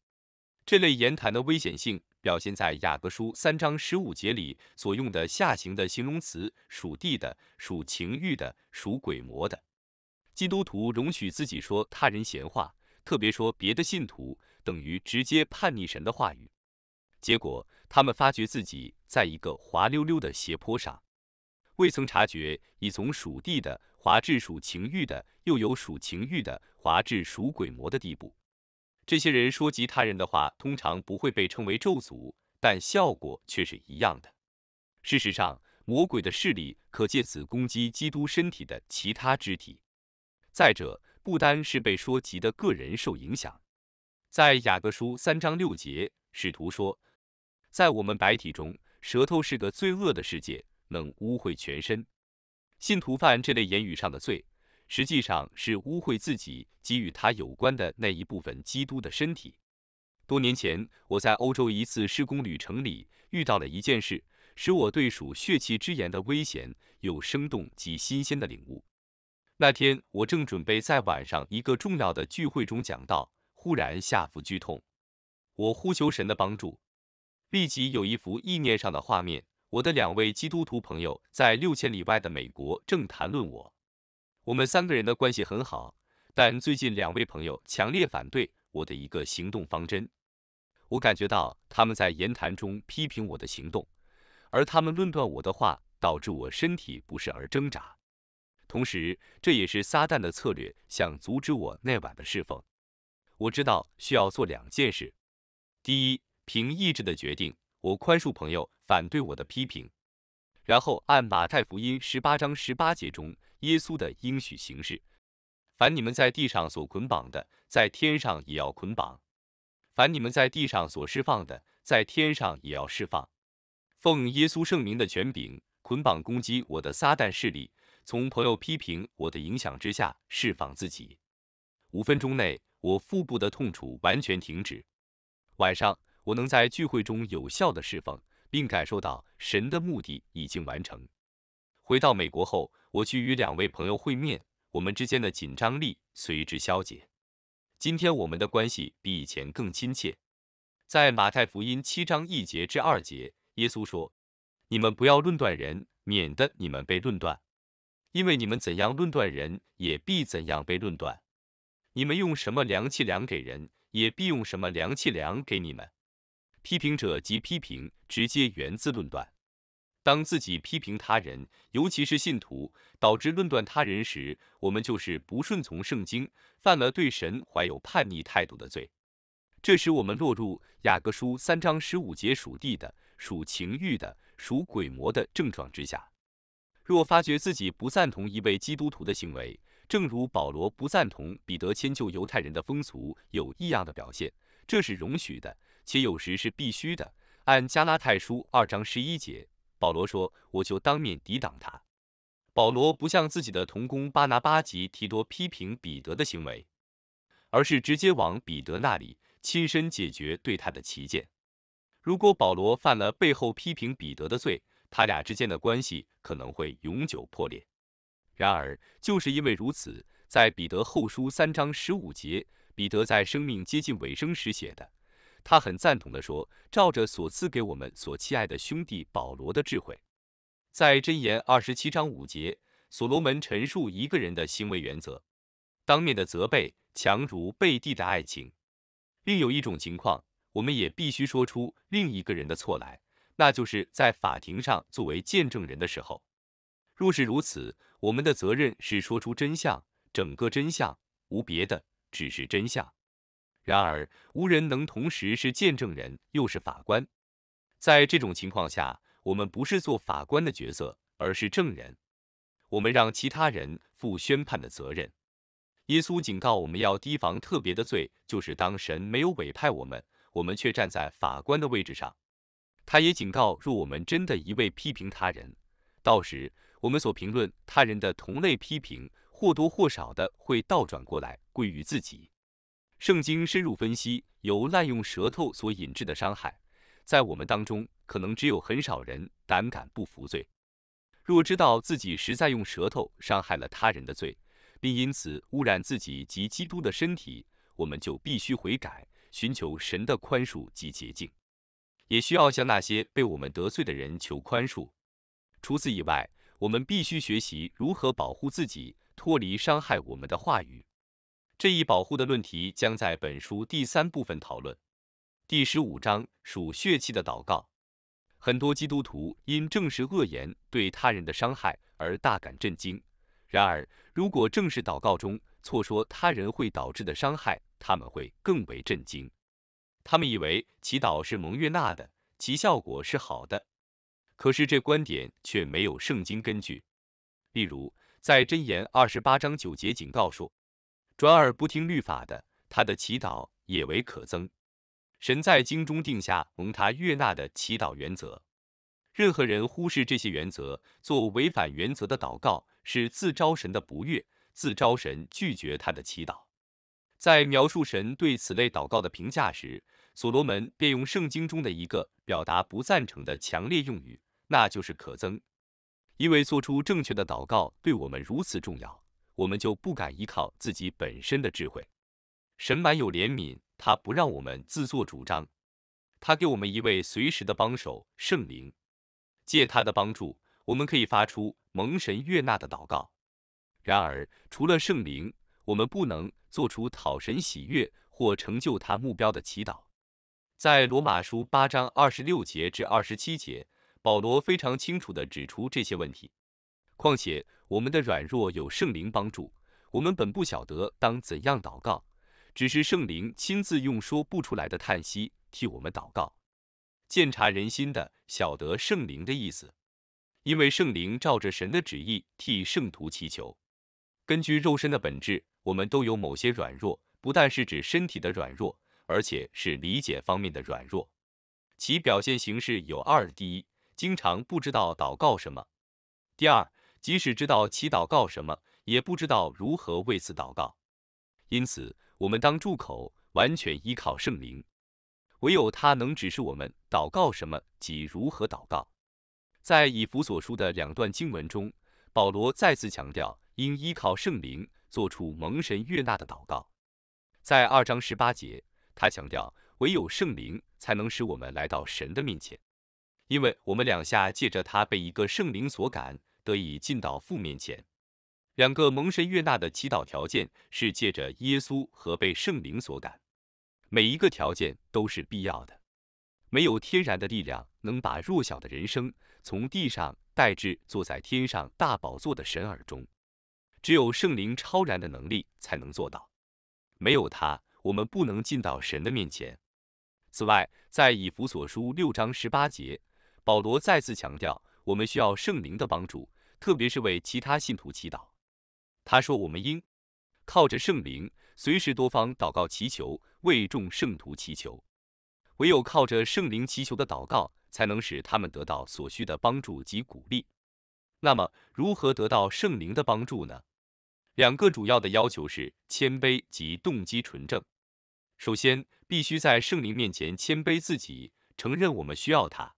这类言谈的危险性表现在雅各书三章十五节里所用的下行的形容词：属地的、属情欲的、属鬼魔的。基督徒容许自己说他人闲话，特别说别的信徒，等于直接叛逆神的话语。结果，他们发觉自己在一个滑溜溜的斜坡上。未曾察觉，已从属地的滑至属情欲的，又有属情欲的滑至属鬼魔的地步。这些人说及他人的话，通常不会被称为咒诅，但效果却是一样的。事实上，魔鬼的势力可借此攻击基督身体的其他肢体。再者，不单是被说及的个人受影响。在雅各书三章六节，使徒说：“在我们白体中，舌头是个罪恶的世界。”能污秽全身，信徒犯这类言语上的罪，实际上是污秽自己及与他有关的那一部分基督的身体。多年前，我在欧洲一次施工旅程里遇到了一件事，使我对属血气之言的危险有生动及新鲜的领悟。那天，我正准备在晚上一个重要的聚会中讲道，忽然下腹剧痛，我呼求神的帮助，立即有一幅意念上的画面。我的两位基督徒朋友在六千里外的美国正谈论我。我们三个人的关系很好，但最近两位朋友强烈反对我的一个行动方针。我感觉到他们在言谈中批评我的行动，而他们论断我的话导致我身体不适而挣扎。同时，这也是撒旦的策略，想阻止我那晚的侍奉。我知道需要做两件事：第一，凭意志的决定。我宽恕朋友反对我的批评，然后按马太福音十八章十八节中耶稣的应许行事：凡你们在地上所捆绑的，在天上也要捆绑；凡你们在地上所释放的，在天上也要释放。奉耶稣圣名的权柄，捆绑攻击我的撒旦势力，从朋友批评我的影响之下释放自己。五分钟内，我腹部的痛楚完全停止。晚上。我能在聚会中有效的释放，并感受到神的目的已经完成。回到美国后，我去与两位朋友会面，我们之间的紧张力随之消解。今天我们的关系比以前更亲切。在马太福音七章一节至二节，耶稣说：“你们不要论断人，免得你们被论断，因为你们怎样论断人，也必怎样被论断。你们用什么量器量给人，也必用什么量器量给你们。”批评者及批评直接源自论断。当自己批评他人，尤其是信徒，导致论断他人时，我们就是不顺从圣经，犯了对神怀有叛逆态度的罪。这使我们落入雅各书三章十五节属地的、属情欲的、属鬼魔的症状之下。若发觉自己不赞同一位基督徒的行为，正如保罗不赞同彼得迁就犹太人的风俗有异样的表现，这是容许的。且有时是必须的。按加拉太书二章十一节，保罗说：“我就当面抵挡他。”保罗不向自己的同工巴拿巴及提多批评彼得的行为，而是直接往彼得那里亲身解决对他的旗见。如果保罗犯了背后批评彼得的罪，他俩之间的关系可能会永久破裂。然而，就是因为如此，在彼得后书三章十五节，彼得在生命接近尾声时写的。他很赞同地说：“照着所赐给我们所亲爱的兄弟保罗的智慧，在箴言二十七章五节，所罗门陈述一个人的行为原则。当面的责备，强如背地的爱情。另有一种情况，我们也必须说出另一个人的错来，那就是在法庭上作为见证人的时候。若是如此，我们的责任是说出真相，整个真相，无别的，只是真相。”然而，无人能同时是见证人又是法官。在这种情况下，我们不是做法官的角色，而是证人。我们让其他人负宣判的责任。耶稣警告我们要提防特别的罪，就是当神没有委派我们，我们却站在法官的位置上。他也警告，若我们真的一味批评他人，到时我们所评论他人的同类批评，或多或少的会倒转过来归于自己。圣经深入分析由滥用舌头所引致的伤害，在我们当中可能只有很少人胆敢不服罪。若知道自己实在用舌头伤害了他人的罪，并因此污染自己及基督的身体，我们就必须悔改，寻求神的宽恕及洁净，也需要向那些被我们得罪的人求宽恕。除此以外，我们必须学习如何保护自己，脱离伤害我们的话语。这一保护的论题将在本书第三部分讨论，第十五章属血气的祷告。很多基督徒因正视恶言对他人的伤害而大感震惊。然而，如果正视祷告中错说他人会导致的伤害，他们会更为震惊。他们以为祈祷是蒙悦纳的，其效果是好的。可是，这观点却没有圣经根据。例如，在箴言二十八章九节警告说。转而不听律法的，他的祈祷也为可憎。神在经中定下蒙他悦纳的祈祷原则，任何人忽视这些原则，做违反原则的祷告，是自招神的不悦，自招神拒绝他的祈祷。在描述神对此类祷告的评价时，所罗门便用圣经中的一个表达不赞成的强烈用语，那就是可憎。因为做出正确的祷告对我们如此重要。我们就不敢依靠自己本身的智慧。神满有怜悯，他不让我们自作主张，他给我们一位随时的帮手——圣灵。借他的帮助，我们可以发出蒙神悦纳的祷告。然而，除了圣灵，我们不能做出讨神喜悦或成就他目标的祈祷。在罗马书八章二十六节至二十七节，保罗非常清楚地指出这些问题。况且，我们的软弱有圣灵帮助，我们本不晓得当怎样祷告，只是圣灵亲自用说不出来的叹息替我们祷告，鉴察人心的晓得圣灵的意思，因为圣灵照着神的旨意替圣徒祈求。根据肉身的本质，我们都有某些软弱，不但是指身体的软弱，而且是理解方面的软弱。其表现形式有二：第一，经常不知道祷告什么；第二，即使知道祈祷告什么，也不知道如何为此祷告。因此，我们当住口，完全依靠圣灵，唯有他能指示我们祷告什么及如何祷告。在以弗所书的两段经文中，保罗再次强调应依靠圣灵做出蒙神悦纳的祷告。在二章十八节，他强调唯有圣灵才能使我们来到神的面前，因为我们两下借着他被一个圣灵所感。得以进到父面前。两个蒙神悦纳的祈祷条件是借着耶稣和被圣灵所感，每一个条件都是必要的。没有天然的力量能把弱小的人生从地上带至坐在天上大宝座的神耳中，只有圣灵超然的能力才能做到。没有他，我们不能进到神的面前。此外，在以弗所书六章十八节，保罗再次强调我们需要圣灵的帮助。特别是为其他信徒祈祷。他说，我们应靠着圣灵，随时多方祷告祈求，为众圣徒祈求。唯有靠着圣灵祈求的祷告，才能使他们得到所需的帮助及鼓励。那么，如何得到圣灵的帮助呢？两个主要的要求是谦卑及动机纯正。首先，必须在圣灵面前谦卑自己，承认我们需要他。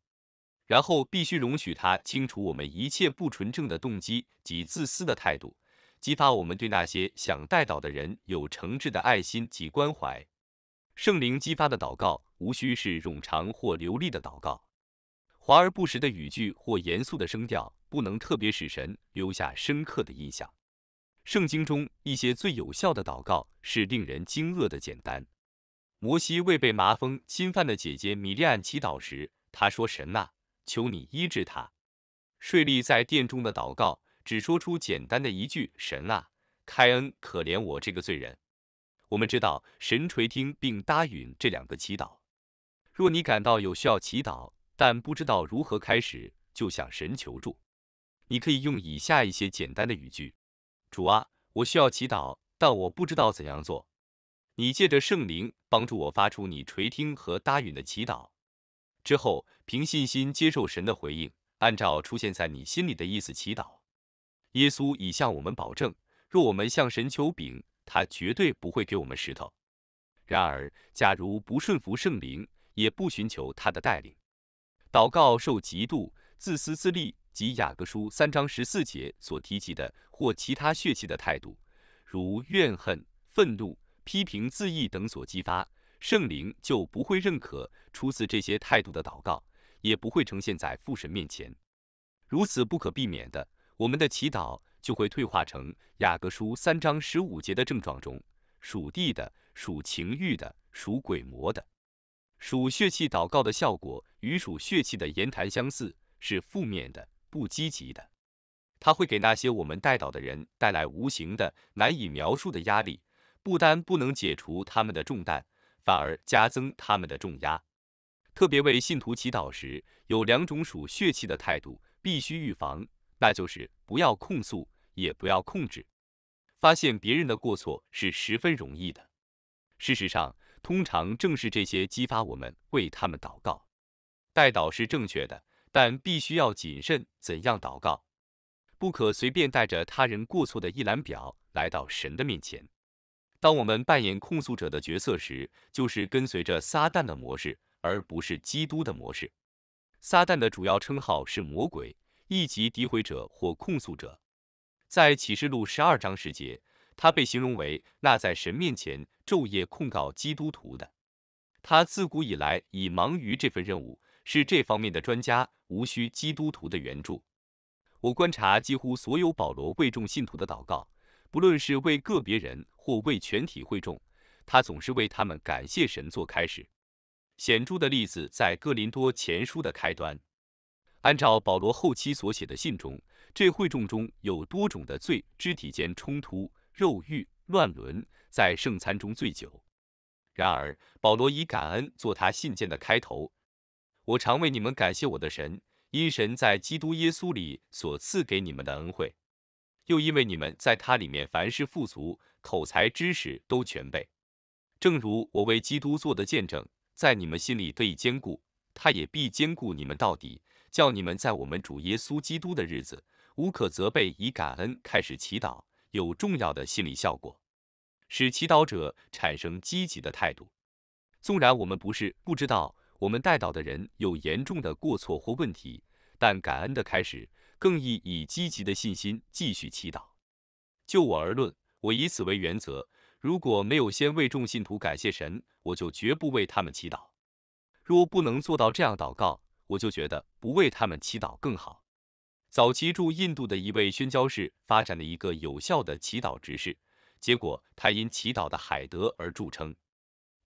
然后必须容许他清除我们一切不纯正的动机及自私的态度，激发我们对那些想带导的人有诚挚的爱心及关怀。圣灵激发的祷告无需是冗长或流利的祷告，华而不实的语句或严肃的声调不能特别使神留下深刻的印象。圣经中一些最有效的祷告是令人惊愕的简单。摩西为被麻风侵犯的姐姐米利安祈祷时，他说：“神啊。”求你医治他。睡利在殿中的祷告，只说出简单的一句：“神啊，开恩可怜我这个罪人。”我们知道神垂听并答允这两个祈祷。若你感到有需要祈祷，但不知道如何开始，就向神求助。你可以用以下一些简单的语句：“主啊，我需要祈祷，但我不知道怎样做。你借着圣灵帮助我发出你垂听和答允的祈祷。”之后，凭信心接受神的回应，按照出现在你心里的意思祈祷。耶稣已向我们保证，若我们向神求饼，他绝对不会给我们石头。然而，假如不顺服圣灵，也不寻求他的带领，祷告受嫉妒、自私自利及雅各书三章十四节所提及的或其他血气的态度，如怨恨、愤怒、批评、自义等所激发。圣灵就不会认可出自这些态度的祷告，也不会呈现在父神面前。如此不可避免的，我们的祈祷就会退化成雅各书三章十五节的症状中属地的、属情欲的、属鬼魔的、属血气祷告的效果，与属血气的言谈相似，是负面的、不积极的。它会给那些我们带祷的人带来无形的、难以描述的压力，不单不能解除他们的重担。反而加增他们的重压。特别为信徒祈祷时，有两种属血气的态度必须预防，那就是不要控诉，也不要控制。发现别人的过错是十分容易的。事实上，通常正是这些激发我们为他们祷告。代祷是正确的，但必须要谨慎怎样祷告，不可随便带着他人过错的一览表来到神的面前。当我们扮演控诉者的角色时，就是跟随着撒旦的模式，而不是基督的模式。撒旦的主要称号是魔鬼、一级诋毁者或控诉者。在启示录十二章时节，他被形容为那在神面前昼夜控告基督徒的。他自古以来已忙于这份任务，是这方面的专家，无需基督徒的援助。我观察几乎所有保罗为众信徒的祷告。不论是为个别人或为全体会众，他总是为他们感谢神做开始。显著的例子在哥林多前书的开端。按照保罗后期所写的信中，这会众中有多种的罪：肢体间冲突、肉欲、乱伦，在圣餐中醉酒。然而，保罗以感恩做他信件的开头：“我常为你们感谢我的神，因神在基督耶稣里所赐给你们的恩惠。”又因为你们在他里面凡事富足，口才知识都全备。正如我为基督做的见证，在你们心里得以坚固，他也必坚固你们到底，叫你们在我们主耶稣基督的日子无可责备。以感恩开始祈祷，有重要的心理效果，使祈祷者产生积极的态度。纵然我们不是不知道我们带导的人有严重的过错或问题，但感恩的开始。更以积极的信心继续祈祷。就我而论，我以此为原则：如果没有先为众信徒感谢神，我就绝不为他们祈祷；若不能做到这样祷告，我就觉得不为他们祈祷更好。早期驻印度的一位宣教士发展了一个有效的祈祷执事，结果他因祈祷的海德而著称。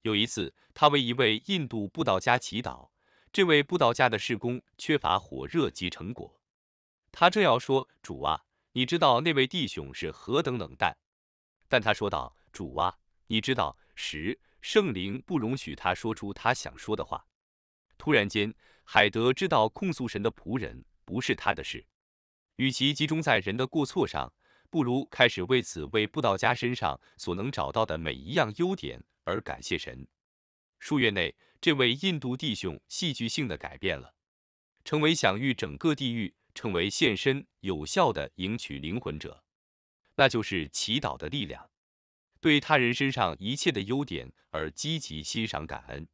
有一次，他为一位印度布道家祈祷，这位布道家的事工缺乏火热及成果。他正要说：“主啊，你知道那位弟兄是何等冷淡。”但他说道：“主啊，你知道十圣灵不容许他说出他想说的话。”突然间，海德知道控诉神的仆人不是他的事。与其集中在人的过错上，不如开始为此为布道家身上所能找到的每一样优点而感谢神。数月内，这位印度弟兄戏剧性的改变了，成为享誉整个地狱。成为献身有效的迎娶灵魂者，那就是祈祷的力量。对他人身上一切的优点而积极欣赏感恩。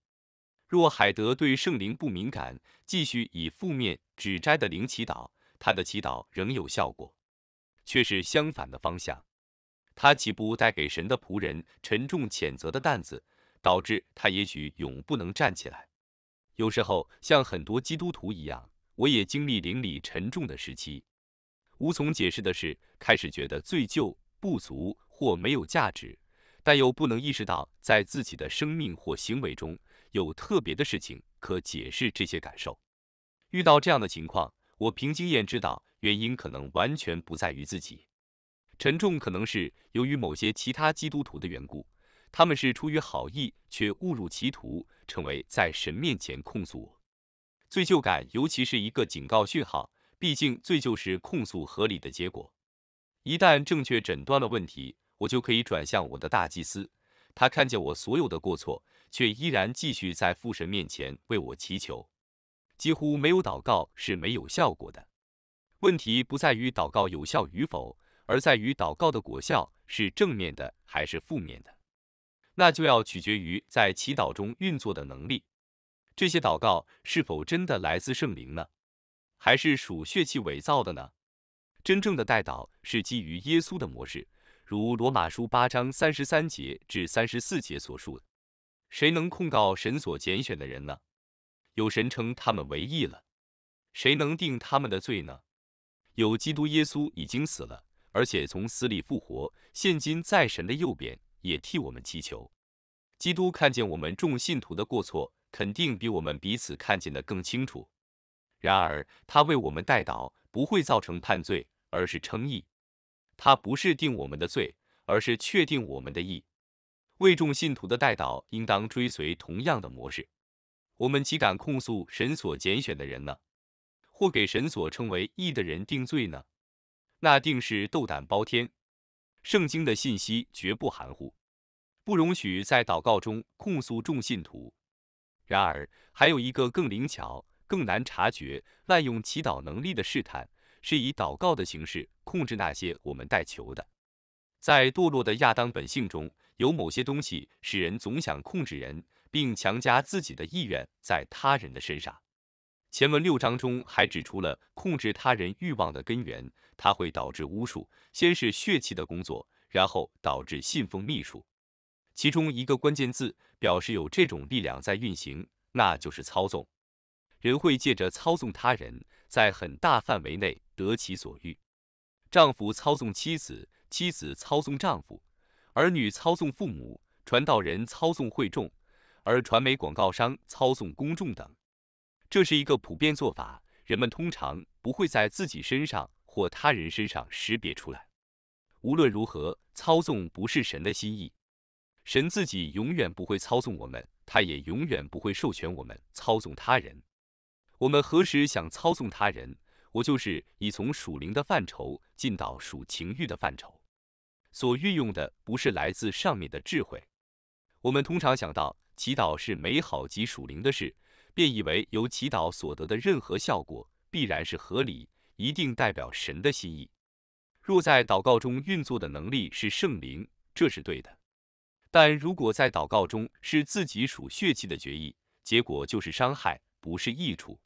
若海德对圣灵不敏感，继续以负面指摘的灵祈祷，他的祈祷仍有效果，却是相反的方向。他岂不带给神的仆人沉重谴责的担子，导致他也许永不能站起来？有时候像很多基督徒一样。我也经历灵里沉重的时期，无从解释的是，开始觉得罪疚、不足或没有价值，但又不能意识到在自己的生命或行为中有特别的事情可解释这些感受。遇到这样的情况，我凭经验知道，原因可能完全不在于自己，沉重可能是由于某些其他基督徒的缘故，他们是出于好意却误入歧途，成为在神面前控诉我。罪疚感，尤其是一个警告讯号。毕竟，罪疚是控诉合理的结果。一旦正确诊断了问题，我就可以转向我的大祭司。他看见我所有的过错，却依然继续在父神面前为我祈求。几乎没有祷告是没有效果的。问题不在于祷告有效与否，而在于祷告的果效是正面的还是负面的。那就要取决于在祈祷中运作的能力。这些祷告是否真的来自圣灵呢？还是属血气伪造的呢？真正的代祷是基于耶稣的模式，如罗马书八章三十三节至三十四节所述。谁能控告神所拣选的人呢？有神称他们为义了。谁能定他们的罪呢？有基督耶稣已经死了，而且从死里复活，现今在神的右边，也替我们祈求。基督看见我们众信徒的过错，肯定比我们彼此看见的更清楚。然而，他为我们代祷，不会造成判罪，而是称义。他不是定我们的罪，而是确定我们的义。为众信徒的代祷应当追随同样的模式。我们岂敢控诉神所拣选的人呢？或给神所称为义的人定罪呢？那定是斗胆包天。圣经的信息绝不含糊。不容许在祷告中控诉众信徒。然而，还有一个更灵巧、更难察觉、滥用祈祷能力的试探，是以祷告的形式控制那些我们代求的。在堕落的亚当本性中，有某些东西使人总想控制人，并强加自己的意愿在他人的身上。前文六章中还指出了控制他人欲望的根源，它会导致巫术，先是血气的工作，然后导致信奉秘术。其中一个关键字表示有这种力量在运行，那就是操纵。人会借着操纵他人，在很大范围内得其所欲。丈夫操纵妻子，妻子操纵丈夫，儿女操纵父母，传道人操纵会众，而传媒广告商操纵公众等，这是一个普遍做法。人们通常不会在自己身上或他人身上识别出来。无论如何，操纵不是神的心意。神自己永远不会操纵我们，他也永远不会授权我们操纵他人。我们何时想操纵他人，我就是已从属灵的范畴进到属情欲的范畴，所运用的不是来自上面的智慧。我们通常想到祈祷是美好及属灵的事，便以为由祈祷所得的任何效果必然是合理，一定代表神的心意。若在祷告中运作的能力是圣灵，这是对的。但如果在祷告中是自己属血气的决议，结果就是伤害，不是益处。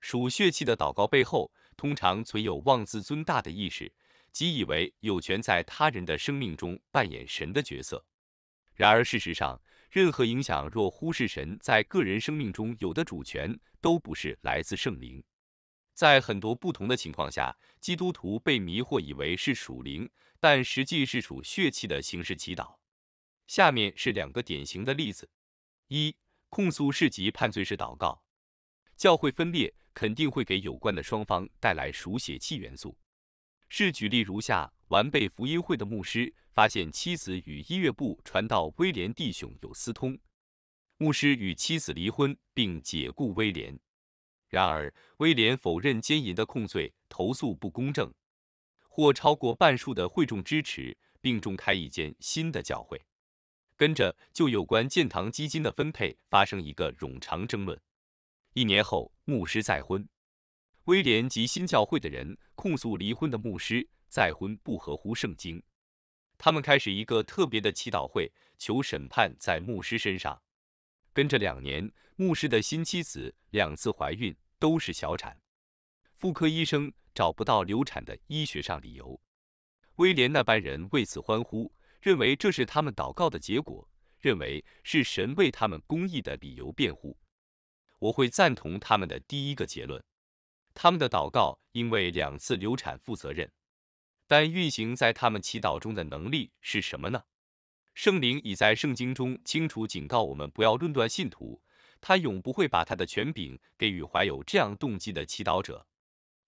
属血气的祷告背后，通常存有妄自尊大的意识，即以为有权在他人的生命中扮演神的角色。然而事实上，任何影响若忽视神在个人生命中有的主权，都不是来自圣灵。在很多不同的情况下，基督徒被迷惑以为是属灵，但实际是属血气的形式祈祷。下面是两个典型的例子：一，控诉市级判罪是祷告；教会分裂肯定会给有关的双方带来书血器元素。是举例如下：完备福音会的牧师发现妻子与音乐部传道威廉弟兄有私通，牧师与妻子离婚并解雇威廉。然而，威廉否认奸淫的控罪，投诉不公正，获超过半数的会众支持，并重开一间新的教会。跟着就有关建堂基金的分配发生一个冗长争论。一年后，牧师再婚，威廉及新教会的人控诉离婚的牧师再婚不合乎圣经。他们开始一个特别的祈祷会，求审判在牧师身上。跟着两年，牧师的新妻子两次怀孕都是小产，妇科医生找不到流产的医学上理由。威廉那班人为此欢呼。认为这是他们祷告的结果，认为是神为他们公义的理由辩护。我会赞同他们的第一个结论：他们的祷告应为两次流产负责任。但运行在他们祈祷中的能力是什么呢？圣灵已在圣经中清楚警告我们不要论断信徒，他永不会把他的权柄给予怀有这样动机的祈祷者。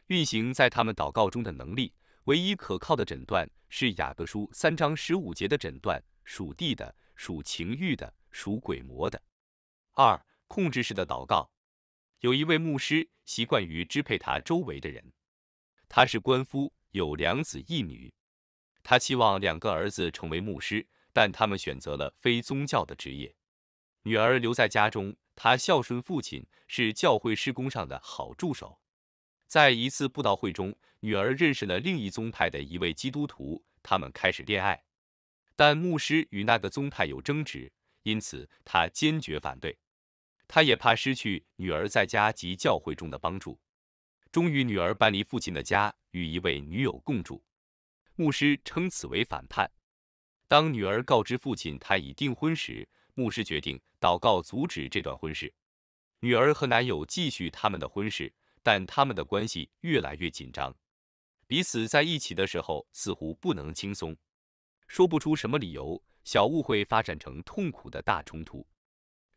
运行在他们祷告中的能力。唯一可靠的诊断是雅各书三章十五节的诊断：属地的、属情欲的、属鬼魔的。二、控制式的祷告。有一位牧师习惯于支配他周围的人。他是官夫，有两子一女。他期望两个儿子成为牧师，但他们选择了非宗教的职业。女儿留在家中，她孝顺父亲，是教会施工上的好助手。在一次布道会中。女儿认识了另一宗派的一位基督徒，他们开始恋爱，但牧师与那个宗派有争执，因此他坚决反对。他也怕失去女儿在家及教会中的帮助。终于，女儿搬离父亲的家，与一位女友共住。牧师称此为反叛。当女儿告知父亲她已订婚时，牧师决定祷告阻止这段婚事。女儿和男友继续他们的婚事，但他们的关系越来越紧张。彼此在一起的时候似乎不能轻松，说不出什么理由，小误会发展成痛苦的大冲突。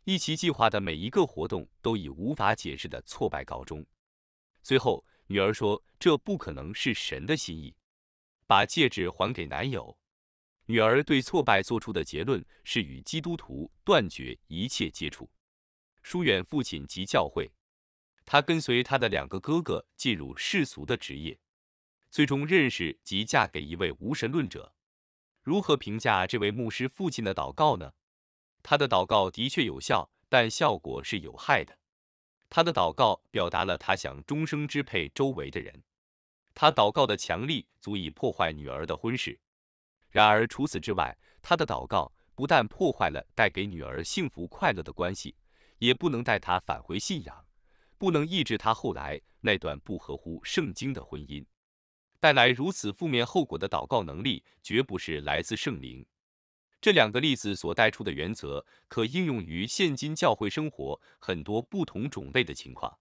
一起计划的每一个活动都以无法解释的挫败告终。最后，女儿说：“这不可能是神的心意。”把戒指还给男友。女儿对挫败做出的结论是与基督徒断绝一切接触，疏远父亲及教会。她跟随她的两个哥哥进入世俗的职业。最终认识及嫁给一位无神论者，如何评价这位牧师父亲的祷告呢？他的祷告的确有效，但效果是有害的。他的祷告表达了他想终生支配周围的人，他祷告的强力足以破坏女儿的婚事。然而除此之外，他的祷告不但破坏了带给女儿幸福快乐的关系，也不能带她返回信仰，不能抑制她后来那段不合乎圣经的婚姻。带来如此负面后果的祷告能力，绝不是来自圣灵。这两个例子所带出的原则，可应用于现今教会生活很多不同种类的情况。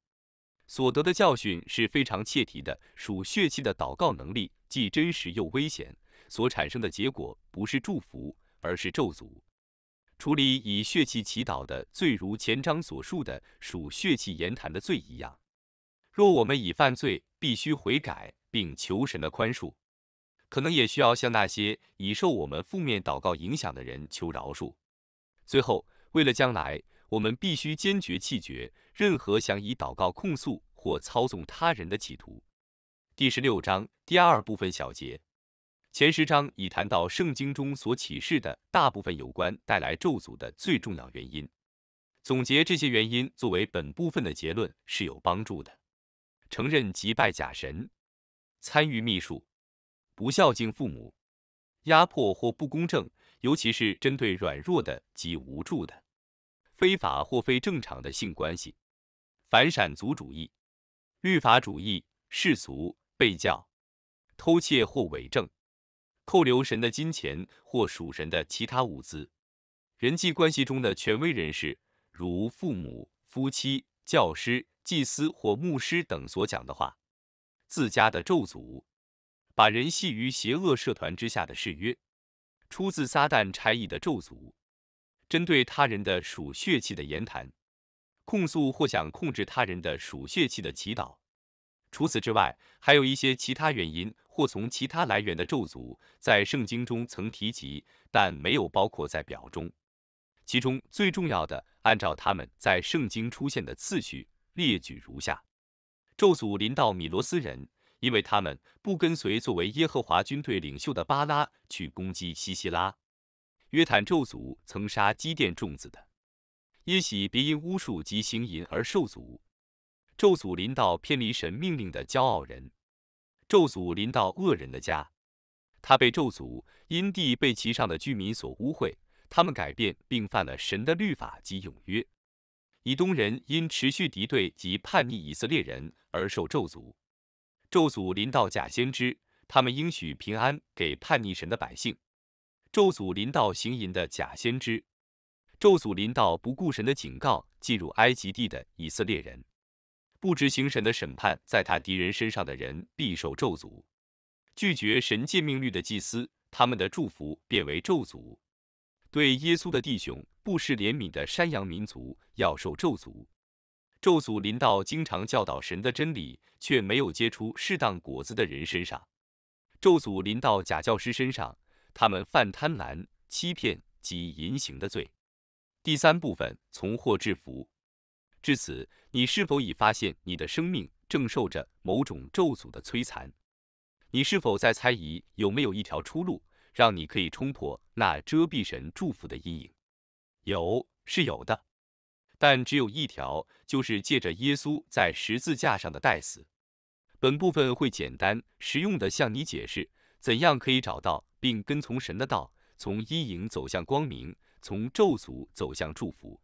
所得的教训是非常切题的。属血气的祷告能力，既真实又危险，所产生的结果不是祝福，而是咒诅。处理以血气祈祷的罪，如前章所述的属血气言谈的罪一样。若我们已犯罪，必须悔改并求神的宽恕，可能也需要向那些已受我们负面祷告影响的人求饶恕。最后，为了将来，我们必须坚决弃绝任何想以祷告控诉或操纵他人的企图。第十六章第二部分小节，前十章已谈到圣经中所启示的大部分有关带来咒诅的最重要原因，总结这些原因作为本部分的结论是有帮助的。承认即拜假神，参与秘术，不孝敬父母，压迫或不公正，尤其是针对软弱的及无助的，非法或非正常的性关系，反闪族主义，律法主义，世俗，被教，偷窃或伪证，扣留神的金钱或属神的其他物资，人际关系中的权威人士，如父母、夫妻、教师。祭司或牧师等所讲的话，自家的咒诅，把人系于邪恶社团之下的誓约，出自撒旦差役的咒诅，针对他人的属血气的言谈，控诉或想控制他人的属血气的祈祷。除此之外，还有一些其他原因或从其他来源的咒诅，在圣经中曾提及，但没有包括在表中。其中最重要的，按照他们在圣经出现的次序。列举如下：咒诅临到米罗斯人，因为他们不跟随作为耶和华军队领袖的巴拉去攻击西西拉。约坦咒诅曾杀基甸众子的，耶喜别因巫术及行淫而受诅。咒诅临到偏离神命令的骄傲人，咒诅临到恶人的家。他被咒诅，因地被其上的居民所污秽，他们改变并犯了神的律法及永约。以东人因持续敌对及叛逆以色列人而受咒诅。咒诅临到假先知，他们应许平安给叛逆神的百姓。咒诅临到行淫的假先知。咒诅临到不顾神的警告进入埃及地的以色列人。不执行神的审判在他敌人身上的人必受咒诅。拒绝神诫命律的祭司，他们的祝福变为咒诅。对耶稣的弟兄不失怜悯的山羊民族要受咒诅，咒诅临到经常教导神的真理却没有结出适当果子的人身上，咒诅临到假教师身上，他们犯贪婪、欺骗及淫行的罪。第三部分从祸至福，至此，你是否已发现你的生命正受着某种咒诅的摧残？你是否在猜疑有没有一条出路？让你可以冲破那遮蔽神祝福的阴影，有是有的，但只有一条，就是借着耶稣在十字架上的代死。本部分会简单实用的向你解释，怎样可以找到并跟从神的道，从阴影走向光明，从咒诅走向祝福。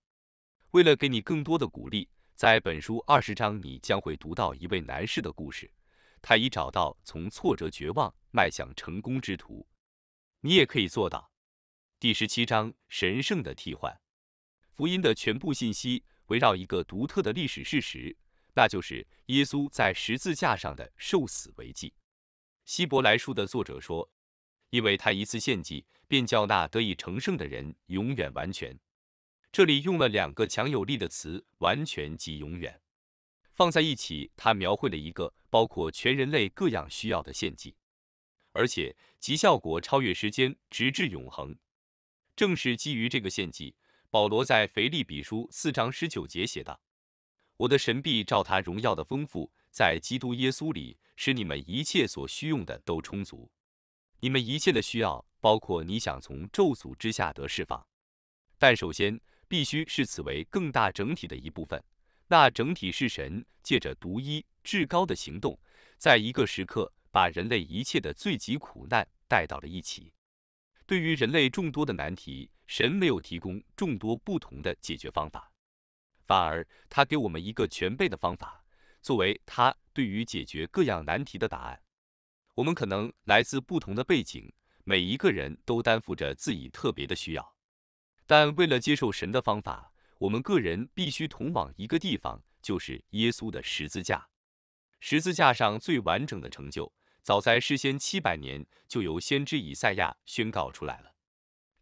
为了给你更多的鼓励，在本书二十章，你将会读到一位男士的故事，他已找到从挫折绝望迈向成功之途。你也可以做到。第十七章神圣的替换。福音的全部信息围绕一个独特的历史事实，那就是耶稣在十字架上的受死为祭。希伯来书的作者说，因为他一次献祭，便叫那得以成圣的人永远完全。这里用了两个强有力的词，完全及永远，放在一起，他描绘了一个包括全人类各样需要的献祭。而且其效果超越时间，直至永恒。正是基于这个献祭，保罗在腓立比书四章十九节写道：“我的神必照他荣耀的丰富，在基督耶稣里，使你们一切所需用的都充足。你们一切的需要，包括你想从咒诅之下得释放，但首先必须视此为更大整体的一部分。那整体是神借着独一至高的行动，在一个时刻。”把人类一切的最及苦难带到了一起。对于人类众多的难题，神没有提供众多不同的解决方法，反而他给我们一个全备的方法，作为他对于解决各样难题的答案。我们可能来自不同的背景，每一个人都担负着自己特别的需要，但为了接受神的方法，我们个人必须同往一个地方，就是耶稣的十字架。十字架上最完整的成就。早在事先七百年，就由先知以赛亚宣告出来了。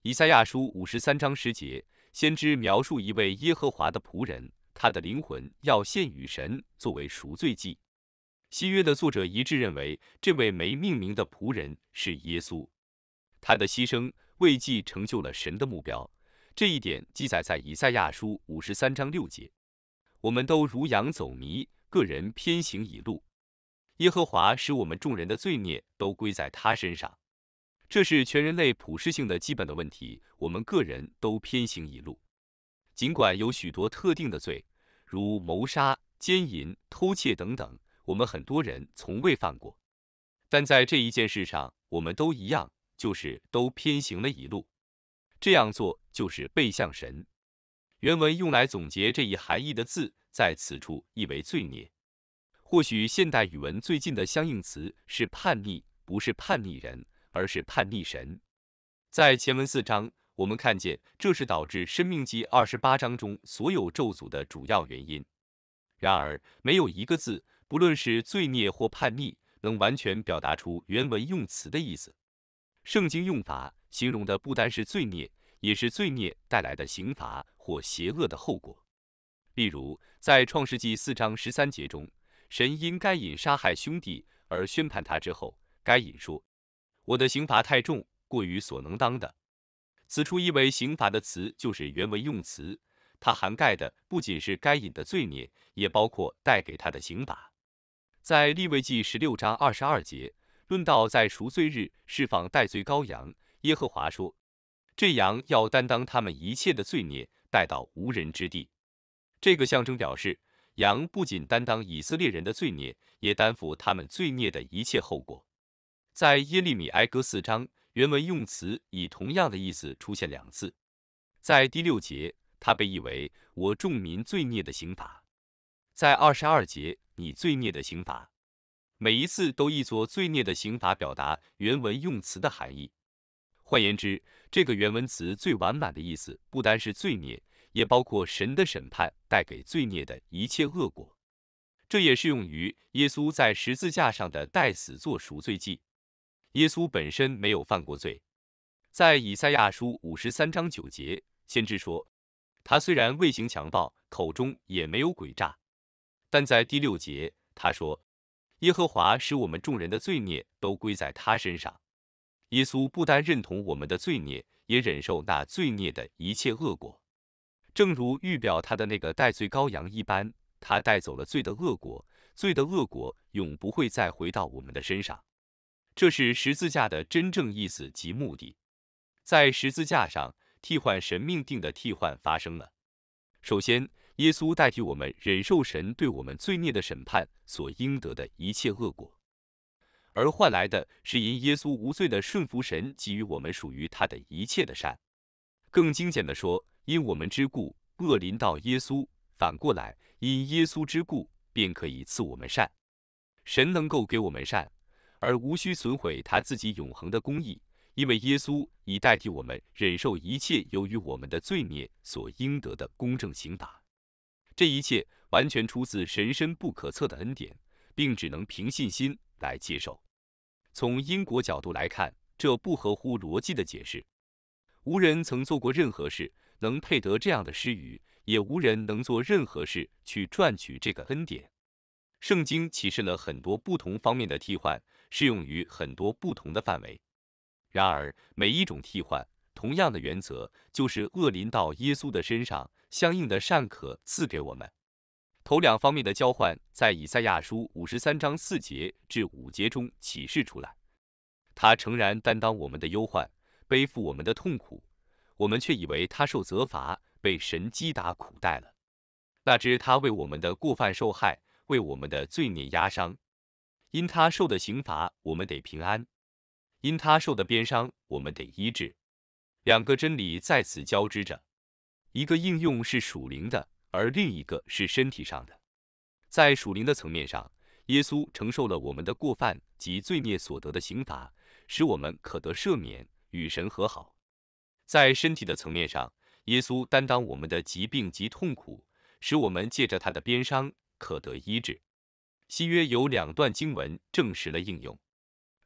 以赛亚书五十三章十节，先知描述一位耶和华的仆人，他的灵魂要献与神作为赎罪祭。新约的作者一致认为，这位没命名的仆人是耶稣，他的牺牲为祭成就了神的目标。这一点记载在以赛亚书五十三章六节。我们都如羊走迷，个人偏行一路。耶和华使我们众人的罪孽都归在他身上，这是全人类普世性的基本的问题。我们个人都偏行一路，尽管有许多特定的罪，如谋杀、奸淫、偷窃等等，我们很多人从未犯过，但在这一件事上，我们都一样，就是都偏行了一路。这样做就是背向神。原文用来总结这一含义的字，在此处意为罪孽。或许现代语文最近的相应词是叛逆，不是叛逆人，而是叛逆神。在前文四章，我们看见这是导致《生命记》二十八章中所有咒诅的主要原因。然而，没有一个字，不论是罪孽或叛逆，能完全表达出原文用词的意思。圣经用法形容的不单是罪孽，也是罪孽带来的刑罚或邪恶的后果。例如，在《创世纪》四章十三节中。神因该隐杀害兄弟而宣判他之后，该隐说：“我的刑罚太重，过于所能当的。”此处意为刑罚的词就是原文用词，它涵盖的不仅是该隐的罪孽，也包括带给他的刑罚。在立位记十六章二十二节，论到在赎罪日释放戴罪羔羊，耶和华说：“这羊要担当他们一切的罪孽，带到无人之地。”这个象征表示。羊不仅担当以色列人的罪孽，也担负他们罪孽的一切后果。在耶利米埃歌四章，原文用词以同样的意思出现两次，在第六节，它被译为“我众民罪孽的刑罚”；在二十二节，“你罪孽的刑罚”。每一次都译作“罪孽的刑罚”，表达原文用词的含义。换言之，这个原文词最完满的意思不单是罪孽。也包括神的审判带给罪孽的一切恶果，这也适用于耶稣在十字架上的代死做赎罪祭。耶稣本身没有犯过罪，在以赛亚书五十三章九节，先知说他虽然未行强暴，口中也没有诡诈，但在第六节他说：“耶和华使我们众人的罪孽都归在他身上。”耶稣不单认同我们的罪孽，也忍受那罪孽的一切恶果。正如预表他的那个戴罪羔羊一般，他带走了罪的恶果，罪的恶果永不会再回到我们的身上。这是十字架的真正意思及目的。在十字架上，替换神命定的替换发生了。首先，耶稣代替我们忍受神对我们罪孽的审判所应得的一切恶果，而换来的是因耶稣无罪的顺服神给予我们属于他的一切的善。更精简的说。因我们之故，恶临到耶稣；反过来，因耶稣之故，便可以赐我们善。神能够给我们善，而无需损毁他自己永恒的公义，因为耶稣已代替我们忍受一切由于我们的罪孽所应得的公正刑罚。这一切完全出自神深不可测的恩典，并只能凭信心来接受。从因果角度来看，这不合乎逻辑的解释。无人曾做过任何事。能配得这样的施予，也无人能做任何事去赚取这个恩典。圣经启示了很多不同方面的替换，适用于很多不同的范围。然而，每一种替换，同样的原则就是恶临到耶稣的身上，相应的善可赐给我们。头两方面的交换，在以赛亚书五十三章四节至五节中启示出来。他诚然担当我们的忧患，背负我们的痛苦。我们却以为他受责罚，被神击打苦待了，那知他为我们的过犯受害，为我们的罪孽压伤。因他受的刑罚，我们得平安；因他受的鞭伤，我们得医治。两个真理在此交织着，一个应用是属灵的，而另一个是身体上的。在属灵的层面上，耶稣承受了我们的过犯及罪孽所得的刑罚，使我们可得赦免与神和好。在身体的层面上，耶稣担当我们的疾病及痛苦，使我们借着他的鞭伤可得医治。新约有两段经文证实了应用：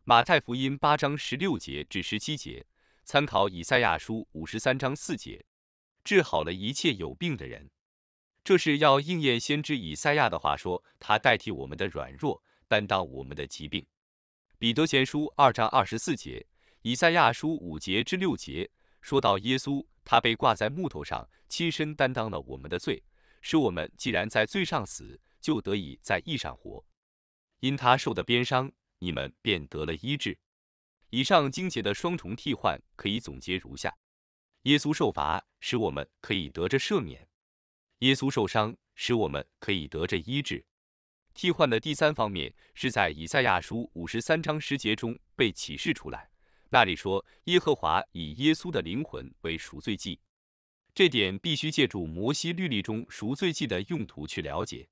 马太福音八章十六节至十七节，参考以赛亚书五十三章四节，治好了一切有病的人。这是要应验先知以赛亚的话说，他代替我们的软弱，担当我们的疾病。彼得前书二章二十四节，以赛亚书五节至六节。说到耶稣，他被挂在木头上，亲身担当了我们的罪，使我们既然在罪上死，就得以在义上活。因他受的鞭伤，你们便得了医治。以上经节的双重替换可以总结如下：耶稣受罚，使我们可以得着赦免；耶稣受伤，使我们可以得着医治。替换的第三方面是在以赛亚书五十三章十节中被启示出来。那里说，耶和华以耶稣的灵魂为赎罪祭，这点必须借助摩西律例中赎罪祭的用途去了解。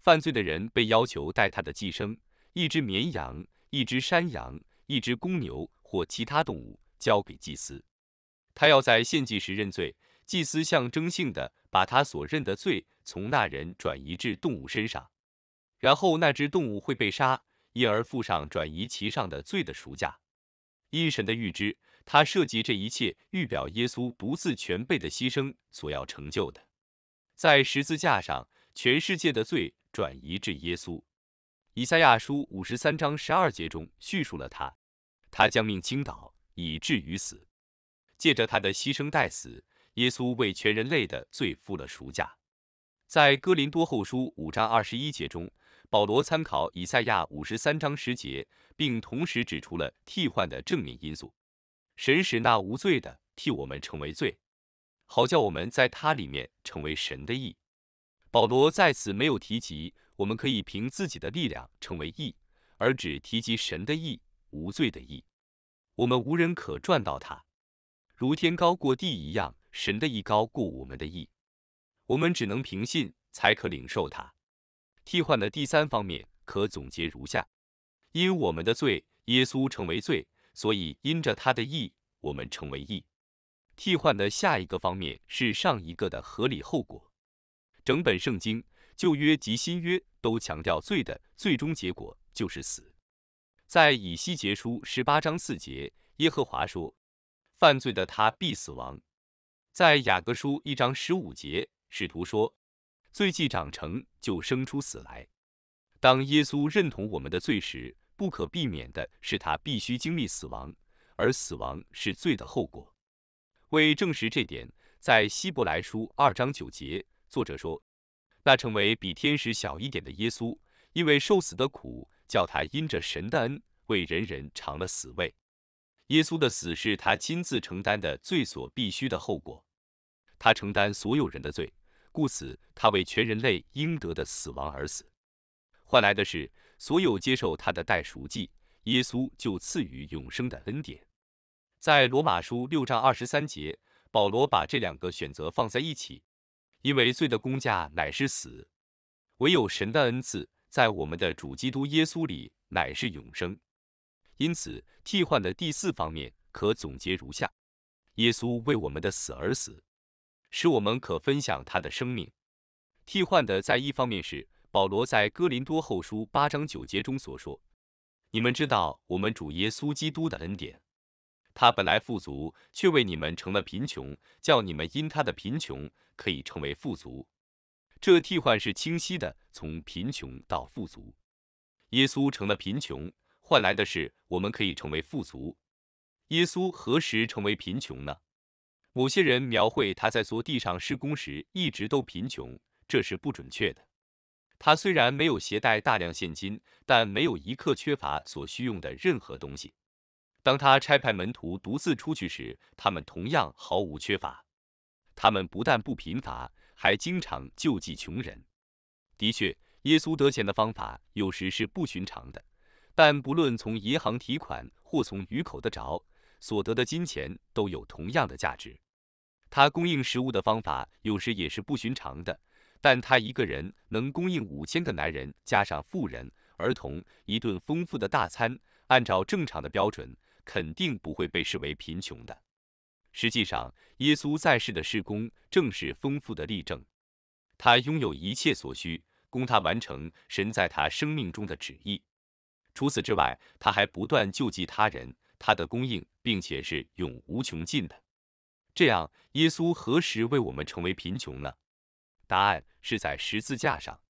犯罪的人被要求带他的寄生，一只绵羊、一只山羊、一只公牛或其他动物——交给祭司，他要在献祭时认罪。祭司象征性地把他所认的罪从那人转移至动物身上，然后那只动物会被杀，因而付上转移其上的罪的赎价。因神的预知，他设计这一切，预表耶稣独自全备的牺牲所要成就的。在十字架上，全世界的罪转移至耶稣。以赛亚书五十三章十二节中叙述了他，他将命倾倒，以至于死。借着他的牺牲代死，耶稣为全人类的罪付了赎价。在哥林多后书五章二十一节中。保罗参考以赛亚五十三章十节，并同时指出了替换的正面因素：神使那无罪的替我们成为罪，好叫我们在他里面成为神的义。保罗在此没有提及我们可以凭自己的力量成为义，而只提及神的义、无罪的义。我们无人可赚到他，如天高过地一样，神的义高过我们的义。我们只能凭信才可领受他。替换的第三方面可总结如下：因我们的罪，耶稣成为罪，所以因着他的义，我们成为义。替换的下一个方面是上一个的合理后果。整本圣经，旧约及新约都强调罪的最终结果就是死。在以西结书十八章四节，耶和华说：“犯罪的他必死亡。”在雅各书一章十五节，使徒说。罪既长成，就生出死来。当耶稣认同我们的罪时，不可避免的是他必须经历死亡，而死亡是罪的后果。为证实这点，在希伯来书二章九节，作者说：“那成为比天使小一点的耶稣，因为受死的苦，叫他因着神的恩，为人人尝了死味。”耶稣的死是他亲自承担的罪所必须的后果。他承担所有人的罪。故此，他为全人类应得的死亡而死，换来的是所有接受他的代赎祭，耶稣就赐予永生的恩典。在罗马书六章二十三节，保罗把这两个选择放在一起，因为罪的公价乃是死，唯有神的恩赐在我们的主基督耶稣里乃是永生。因此，替换的第四方面可总结如下：耶稣为我们的死而死。使我们可分享他的生命。替换的，在一方面是保罗在哥林多后书八章九节中所说：“你们知道我们主耶稣基督的恩典，他本来富足，却为你们成了贫穷，叫你们因他的贫穷可以成为富足。”这替换是清晰的，从贫穷到富足。耶稣成了贫穷，换来的是我们可以成为富足。耶稣何时成为贫穷呢？某些人描绘他在做地上施工时一直都贫穷，这是不准确的。他虽然没有携带大量现金，但没有一刻缺乏所需用的任何东西。当他差派门徒独自出去时，他们同样毫无缺乏。他们不但不贫乏，还经常救济穷人。的确，耶稣得钱的方法有时是不寻常的，但不论从银行提款或从鱼口的着，所得的金钱都有同样的价值。他供应食物的方法有时也是不寻常的，但他一个人能供应五千个男人、加上妇人、儿童一顿丰富的大餐，按照正常的标准，肯定不会被视为贫穷的。实际上，耶稣在世的施工正是丰富的例证。他拥有一切所需，供他完成神在他生命中的旨意。除此之外，他还不断救济他人，他的供应并且是永无穷尽的。这样，耶稣何时为我们成为贫穷呢？答案是在十字架上。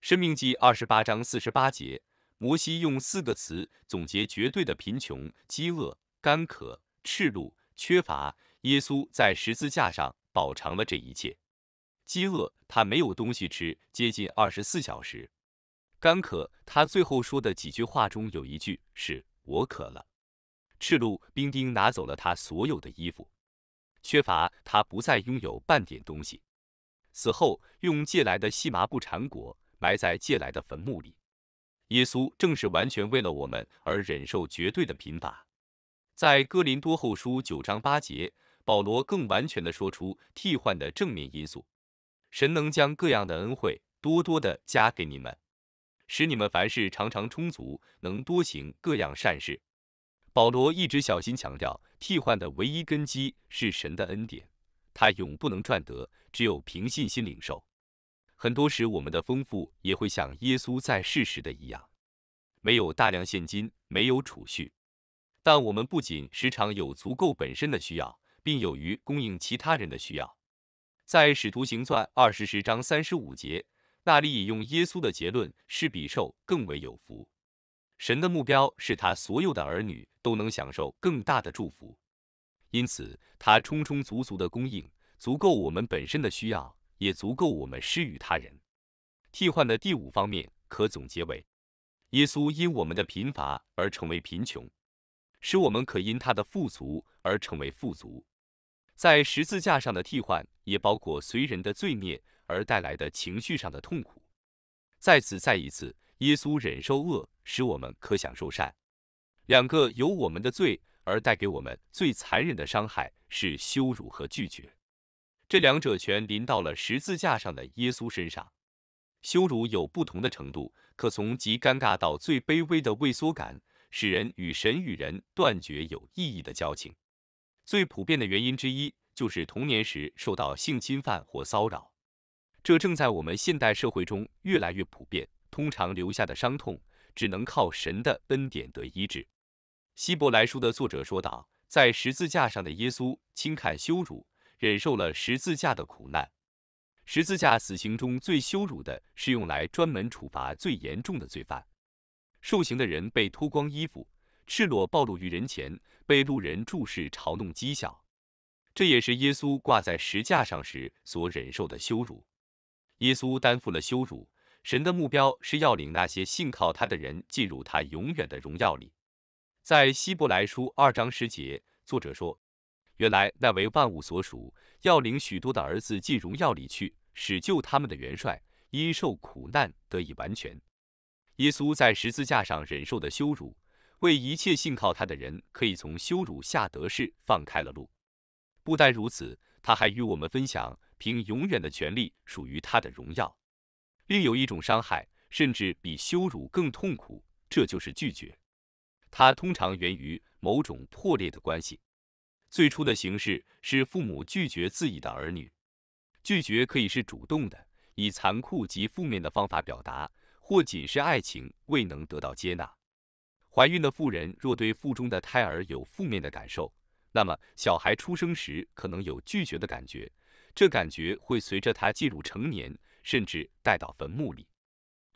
生命记二十八章四十八节，摩西用四个词总结绝对的贫穷：饥饿、干渴、赤露、缺乏。耶稣在十字架上饱尝了这一切。饥饿，他没有东西吃，接近二十四小时。干渴，他最后说的几句话中有一句是我渴了。赤露，丁丁拿走了他所有的衣服。缺乏，他不再拥有半点东西。死后用借来的细麻布缠裹，埋在借来的坟墓里。耶稣正是完全为了我们而忍受绝对的贫乏。在哥林多后书九章八节，保罗更完全地说出替换的正面因素：神能将各样的恩惠多多的加给你们，使你们凡事常常充足，能多行各样善事。保罗一直小心强调，替换的唯一根基是神的恩典，他永不能赚得，只有凭信心领受。很多时，我们的丰富也会像耶稣在世时的一样，没有大量现金，没有储蓄，但我们不仅时常有足够本身的需要，并有余供应其他人的需要。在使徒行传二十章三十五节，那里引用耶稣的结论是：比受更为有福。神的目标是他所有的儿女都能享受更大的祝福，因此他充充足足的供应，足够我们本身的需要，也足够我们施与他人。替换的第五方面可总结为：耶稣因我们的贫乏而成为贫穷，使我们可因他的富足而成为富足。在十字架上的替换也包括随人的罪孽而带来的情绪上的痛苦。再次，再一次。耶稣忍受恶，使我们可享受善。两个由我们的罪而带给我们最残忍的伤害是羞辱和拒绝，这两者全临到了十字架上的耶稣身上。羞辱有不同的程度，可从极尴尬到最卑微的畏缩感，使人与神与人断绝有意义的交情。最普遍的原因之一就是童年时受到性侵犯或骚扰，这正在我们现代社会中越来越普遍。通常留下的伤痛，只能靠神的恩典得医治。希伯来书的作者说道，在十字架上的耶稣轻看羞辱，忍受了十字架的苦难。十字架死刑中最羞辱的是用来专门处罚最严重的罪犯。受刑的人被脱光衣服，赤裸暴露于人前，被路人注视、嘲弄、讥笑。这也是耶稣挂在石架上时所忍受的羞辱。耶稣担负了羞辱。神的目标是要领那些信靠他的人进入他永远的荣耀里。在希伯来书二章十节，作者说：“原来那为万物所属，要领许多的儿子进荣耀里去，使救他们的元帅因受苦难得以完全。”耶稣在十字架上忍受的羞辱，为一切信靠他的人可以从羞辱下得势，放开了路。不单如此，他还与我们分享凭永远的权利属于他的荣耀。另有一种伤害，甚至比羞辱更痛苦，这就是拒绝。它通常源于某种破裂的关系。最初的形式是父母拒绝自己的儿女。拒绝可以是主动的，以残酷及负面的方法表达，或仅是爱情未能得到接纳。怀孕的妇人若对腹中的胎儿有负面的感受，那么小孩出生时可能有拒绝的感觉，这感觉会随着他进入成年。甚至带到坟墓里。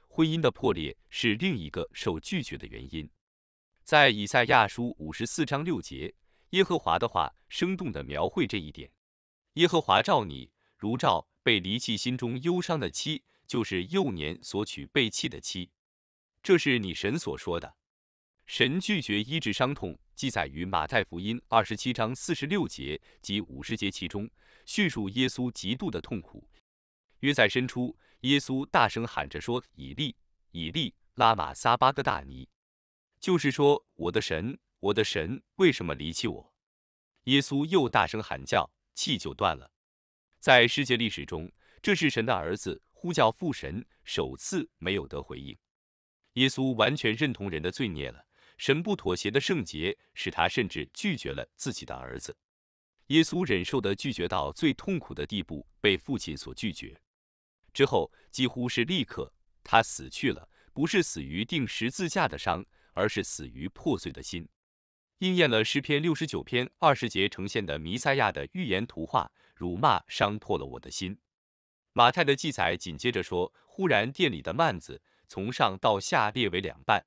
婚姻的破裂是另一个受拒绝的原因。在以赛亚书五十四章六节，耶和华的话生动地描绘这一点：耶和华照你如照被离弃、心中忧伤的妻，就是幼年所娶被弃的妻。这是你神所说的。神拒绝医治伤痛，记载于马太福音二十七章四十六节及五十节，其中叙述耶稣极度的痛苦。约在深处，耶稣大声喊着说：“以利，以利，拉玛撒巴格大尼！”就是说：“我的神，我的神，为什么离弃我？”耶稣又大声喊叫，气就断了。在世界历史中，这是神的儿子呼叫父神首次没有得回应。耶稣完全认同人的罪孽了，神不妥协的圣洁使他甚至拒绝了自己的儿子。耶稣忍受的拒绝到最痛苦的地步，被父亲所拒绝。之后几乎是立刻，他死去了，不是死于钉十字架的伤，而是死于破碎的心，应验了诗篇六十九篇二十节呈现的弥赛亚的预言图画：辱骂伤破了我的心。马太的记载紧接着说，忽然店里的幔子从上到下裂为两半，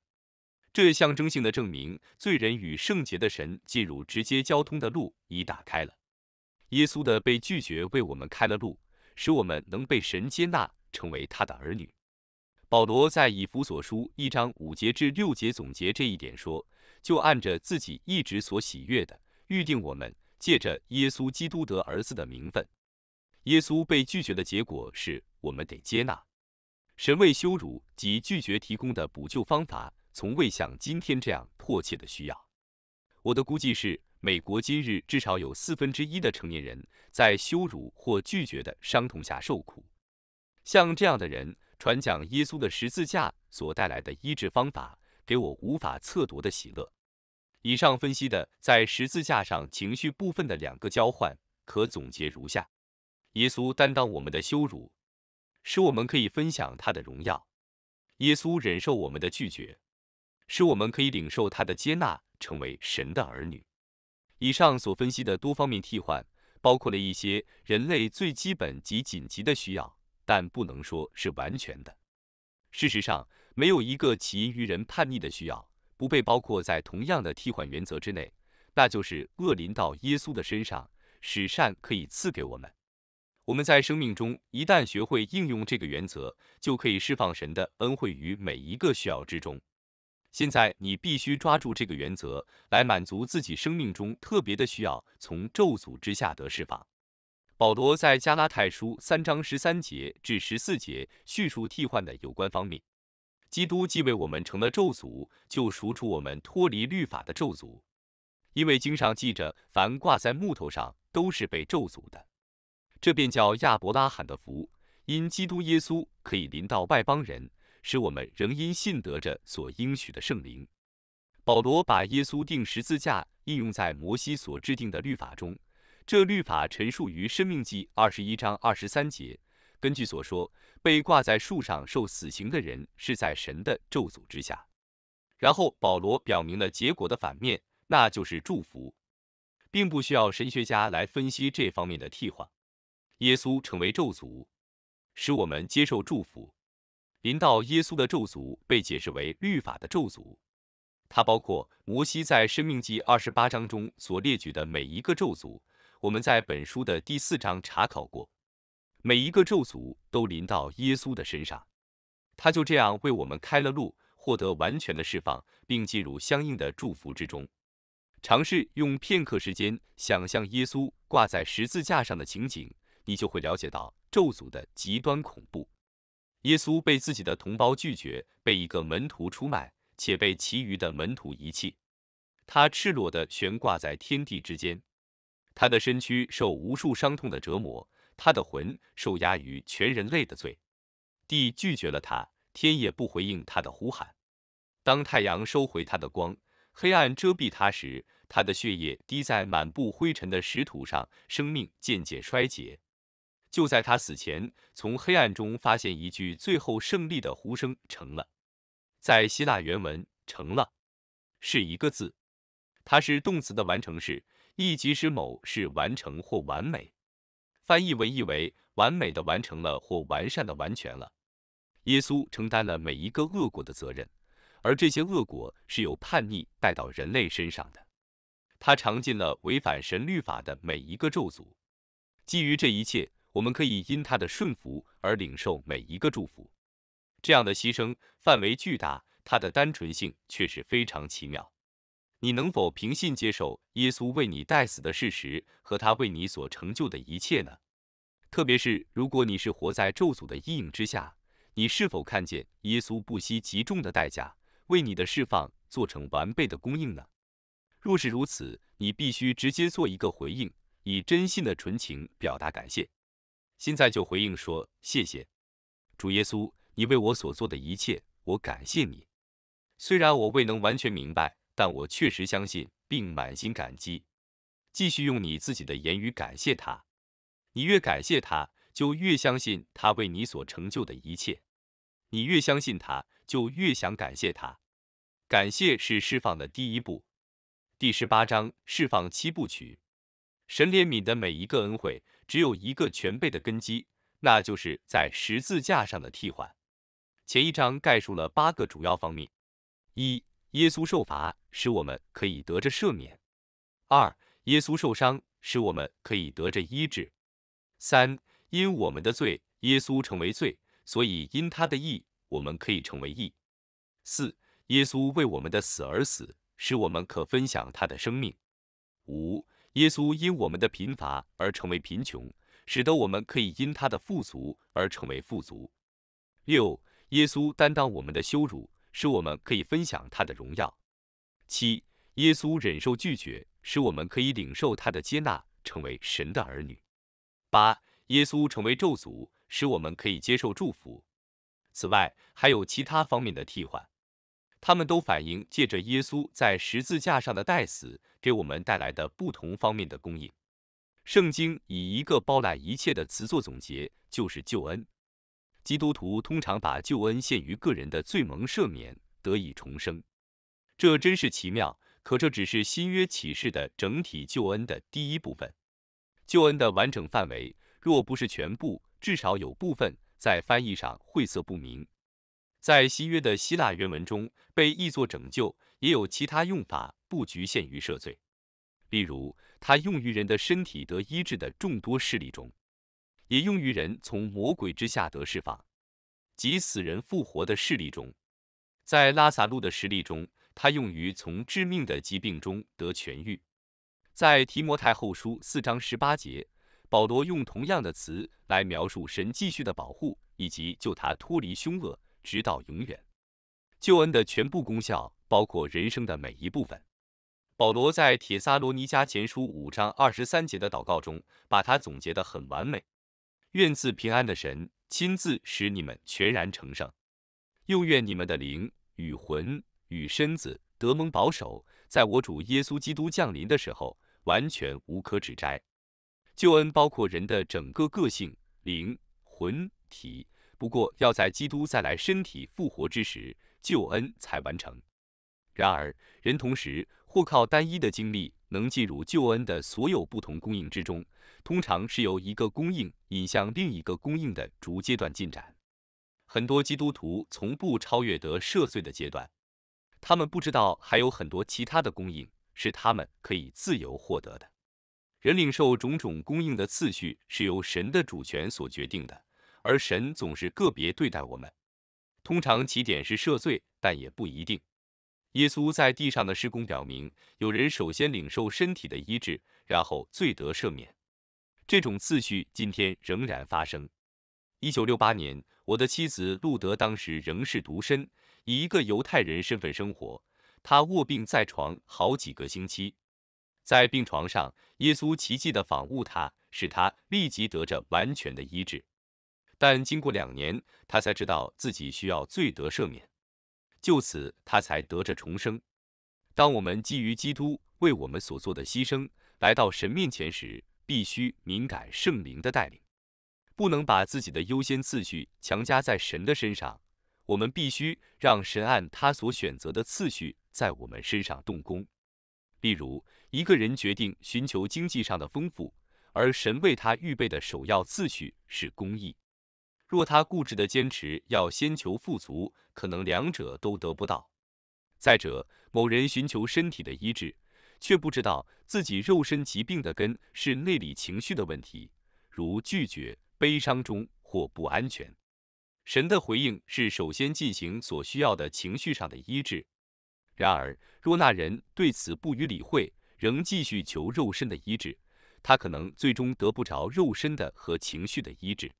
这象征性的证明罪人与圣洁的神进入直接交通的路已打开了。耶稣的被拒绝为我们开了路。使我们能被神接纳，成为他的儿女。保罗在以弗所书一章五节至六节总结这一点说：“就按着自己一直所喜悦的，预定我们借着耶稣基督得儿子的名分。耶稣被拒绝的结果是，我们得接纳。神为羞辱及拒绝提供的补救方法，从未像今天这样迫切的需要。”我的估计是。美国今日至少有四分之一的成年人在羞辱或拒绝的伤痛下受苦。像这样的人，传讲耶稣的十字架所带来的医治方法，给我无法测度的喜乐。以上分析的在十字架上情绪部分的两个交换，可总结如下：耶稣担当我们的羞辱，使我们可以分享他的荣耀；耶稣忍受我们的拒绝，使我们可以领受他的接纳，成为神的儿女。以上所分析的多方面替换，包括了一些人类最基本及紧急的需要，但不能说是完全的。事实上，没有一个起因于人叛逆的需要不被包括在同样的替换原则之内，那就是恶临到耶稣的身上，使善可以赐给我们。我们在生命中一旦学会应用这个原则，就可以释放神的恩惠于每一个需要之中。现在你必须抓住这个原则，来满足自己生命中特别的需要，从咒诅之下得释放。保罗在加拉太书三章十三节至十四节叙述替换的有关方面。基督既为我们成了咒诅，就赎出我们脱离律法的咒诅。因为经上记着，凡挂在木头上，都是被咒诅的。这便叫亚伯拉罕的福，因基督耶稣可以临到外邦人。使我们仍因信得着所应许的圣灵。保罗把耶稣定十字架应用在摩西所制定的律法中，这律法陈述于生命记二十一章二十三节。根据所说，被挂在树上受死刑的人是在神的咒诅之下。然后保罗表明了结果的反面，那就是祝福，并不需要神学家来分析这方面的替换。耶稣成为咒诅，使我们接受祝福。临到耶稣的咒诅被解释为律法的咒诅，它包括摩西在生命记二十八章中所列举的每一个咒诅。我们在本书的第四章查考过，每一个咒诅都临到耶稣的身上，他就这样为我们开了路，获得完全的释放，并进入相应的祝福之中。尝试用片刻时间想象耶稣挂在十字架上的情景，你就会了解到咒诅的极端恐怖。耶稣被自己的同胞拒绝，被一个门徒出卖，且被其余的门徒遗弃。他赤裸地悬挂在天地之间，他的身躯受无数伤痛的折磨，他的魂受压于全人类的罪。地拒绝了他，天也不回应他的呼喊。当太阳收回他的光，黑暗遮蔽他时，他的血液滴在满布灰尘的石土上，生命渐渐衰竭。就在他死前，从黑暗中发现一句最后胜利的呼声成了。在希腊原文“成了”是一个字，它是动词的完成式，意即使某事完成或完美。翻译为意为完美的完成了或完善的完全了。耶稣承担了每一个恶果的责任，而这些恶果是由叛逆带到人类身上的。他尝尽了违反神律法的每一个咒诅。基于这一切。我们可以因他的顺服而领受每一个祝福，这样的牺牲范围巨大，他的单纯性却是非常奇妙。你能否平信接受耶稣为你代死的事实和他为你所成就的一切呢？特别是如果你是活在咒诅的阴影之下，你是否看见耶稣不惜极重的代价为你的释放做成完备的供应呢？若是如此，你必须直接做一个回应，以真心的纯情表达感谢。现在就回应说：“谢谢主耶稣，你为我所做的一切，我感谢你。虽然我未能完全明白，但我确实相信，并满心感激。继续用你自己的言语感谢他。你越感谢他，就越相信他为你所成就的一切；你越相信他，就越想感谢他。感谢是释放的第一步。”第十八章：释放七部曲。神怜悯的每一个恩惠。只有一个全备的根基，那就是在十字架上的替换。前一章概述了八个主要方面：一、耶稣受罚，使我们可以得着赦免；二、耶稣受伤，使我们可以得着医治；三、因我们的罪，耶稣成为罪，所以因他的义，我们可以成为义；四、耶稣为我们的死而死，使我们可分享他的生命；五、耶稣因我们的贫乏而成为贫穷，使得我们可以因他的富足而成为富足。六、耶稣担当我们的羞辱，使我们可以分享他的荣耀。七、耶稣忍受拒绝，使我们可以领受他的接纳，成为神的儿女。八、耶稣成为咒诅，使我们可以接受祝福。此外，还有其他方面的替换。他们都反映借着耶稣在十字架上的代死给我们带来的不同方面的供应。圣经以一个包揽一切的词作总结，就是救恩。基督徒通常把救恩限于个人的罪蒙赦免，得以重生。这真是奇妙，可这只是新约启示的整体救恩的第一部分。救恩的完整范围，若不是全部，至少有部分在翻译上晦涩不明。在西约的希腊原文中，被译作“拯救”，也有其他用法，不局限于赦罪。例如，它用于人的身体得医治的众多事例中，也用于人从魔鬼之下得释放及死人复活的事例中。在拉萨路的实例中，它用于从致命的疾病中得痊愈。在提摩太后书四章十八节，保罗用同样的词来描述神继续的保护以及救他脱离凶恶。直到永远，救恩的全部功效包括人生的每一部分。保罗在《铁萨罗尼迦前书》五章二十三节的祷告中，把它总结得很完美。愿赐平安的神亲自使你们全然成圣，又愿你们的灵与魂与身子得蒙保守，在我主耶稣基督降临的时候完全无可指摘。救恩包括人的整个个性、灵、魂、体。不过，要在基督再来、身体复活之时，救恩才完成。然而，人同时或靠单一的经历，能进入救恩的所有不同供应之中，通常是由一个供应引向另一个供应的逐阶段进展。很多基督徒从不超越得赦罪的阶段，他们不知道还有很多其他的供应是他们可以自由获得的。人领受种种供应的次序是由神的主权所决定的。而神总是个别对待我们，通常起点是赦罪，但也不一定。耶稣在地上的施工表明，有人首先领受身体的医治，然后罪得赦免。这种次序今天仍然发生。一九六八年，我的妻子路德当时仍是独身，以一个犹太人身份生活。他卧病在床好几个星期，在病床上，耶稣奇迹的访问他，使他立即得着完全的医治。但经过两年，他才知道自己需要罪得赦免，就此他才得着重生。当我们基于基督为我们所做的牺牲来到神面前时，必须敏感圣灵的带领，不能把自己的优先次序强加在神的身上。我们必须让神按他所选择的次序在我们身上动工。例如，一个人决定寻求经济上的丰富，而神为他预备的首要次序是公义。若他固执地坚持要先求富足，可能两者都得不到。再者，某人寻求身体的医治，却不知道自己肉身疾病的根是内里情绪的问题，如拒绝、悲伤中或不安全。神的回应是首先进行所需要的情绪上的医治。然而，若那人对此不予理会，仍继续求肉身的医治，他可能最终得不着肉身的和情绪的医治。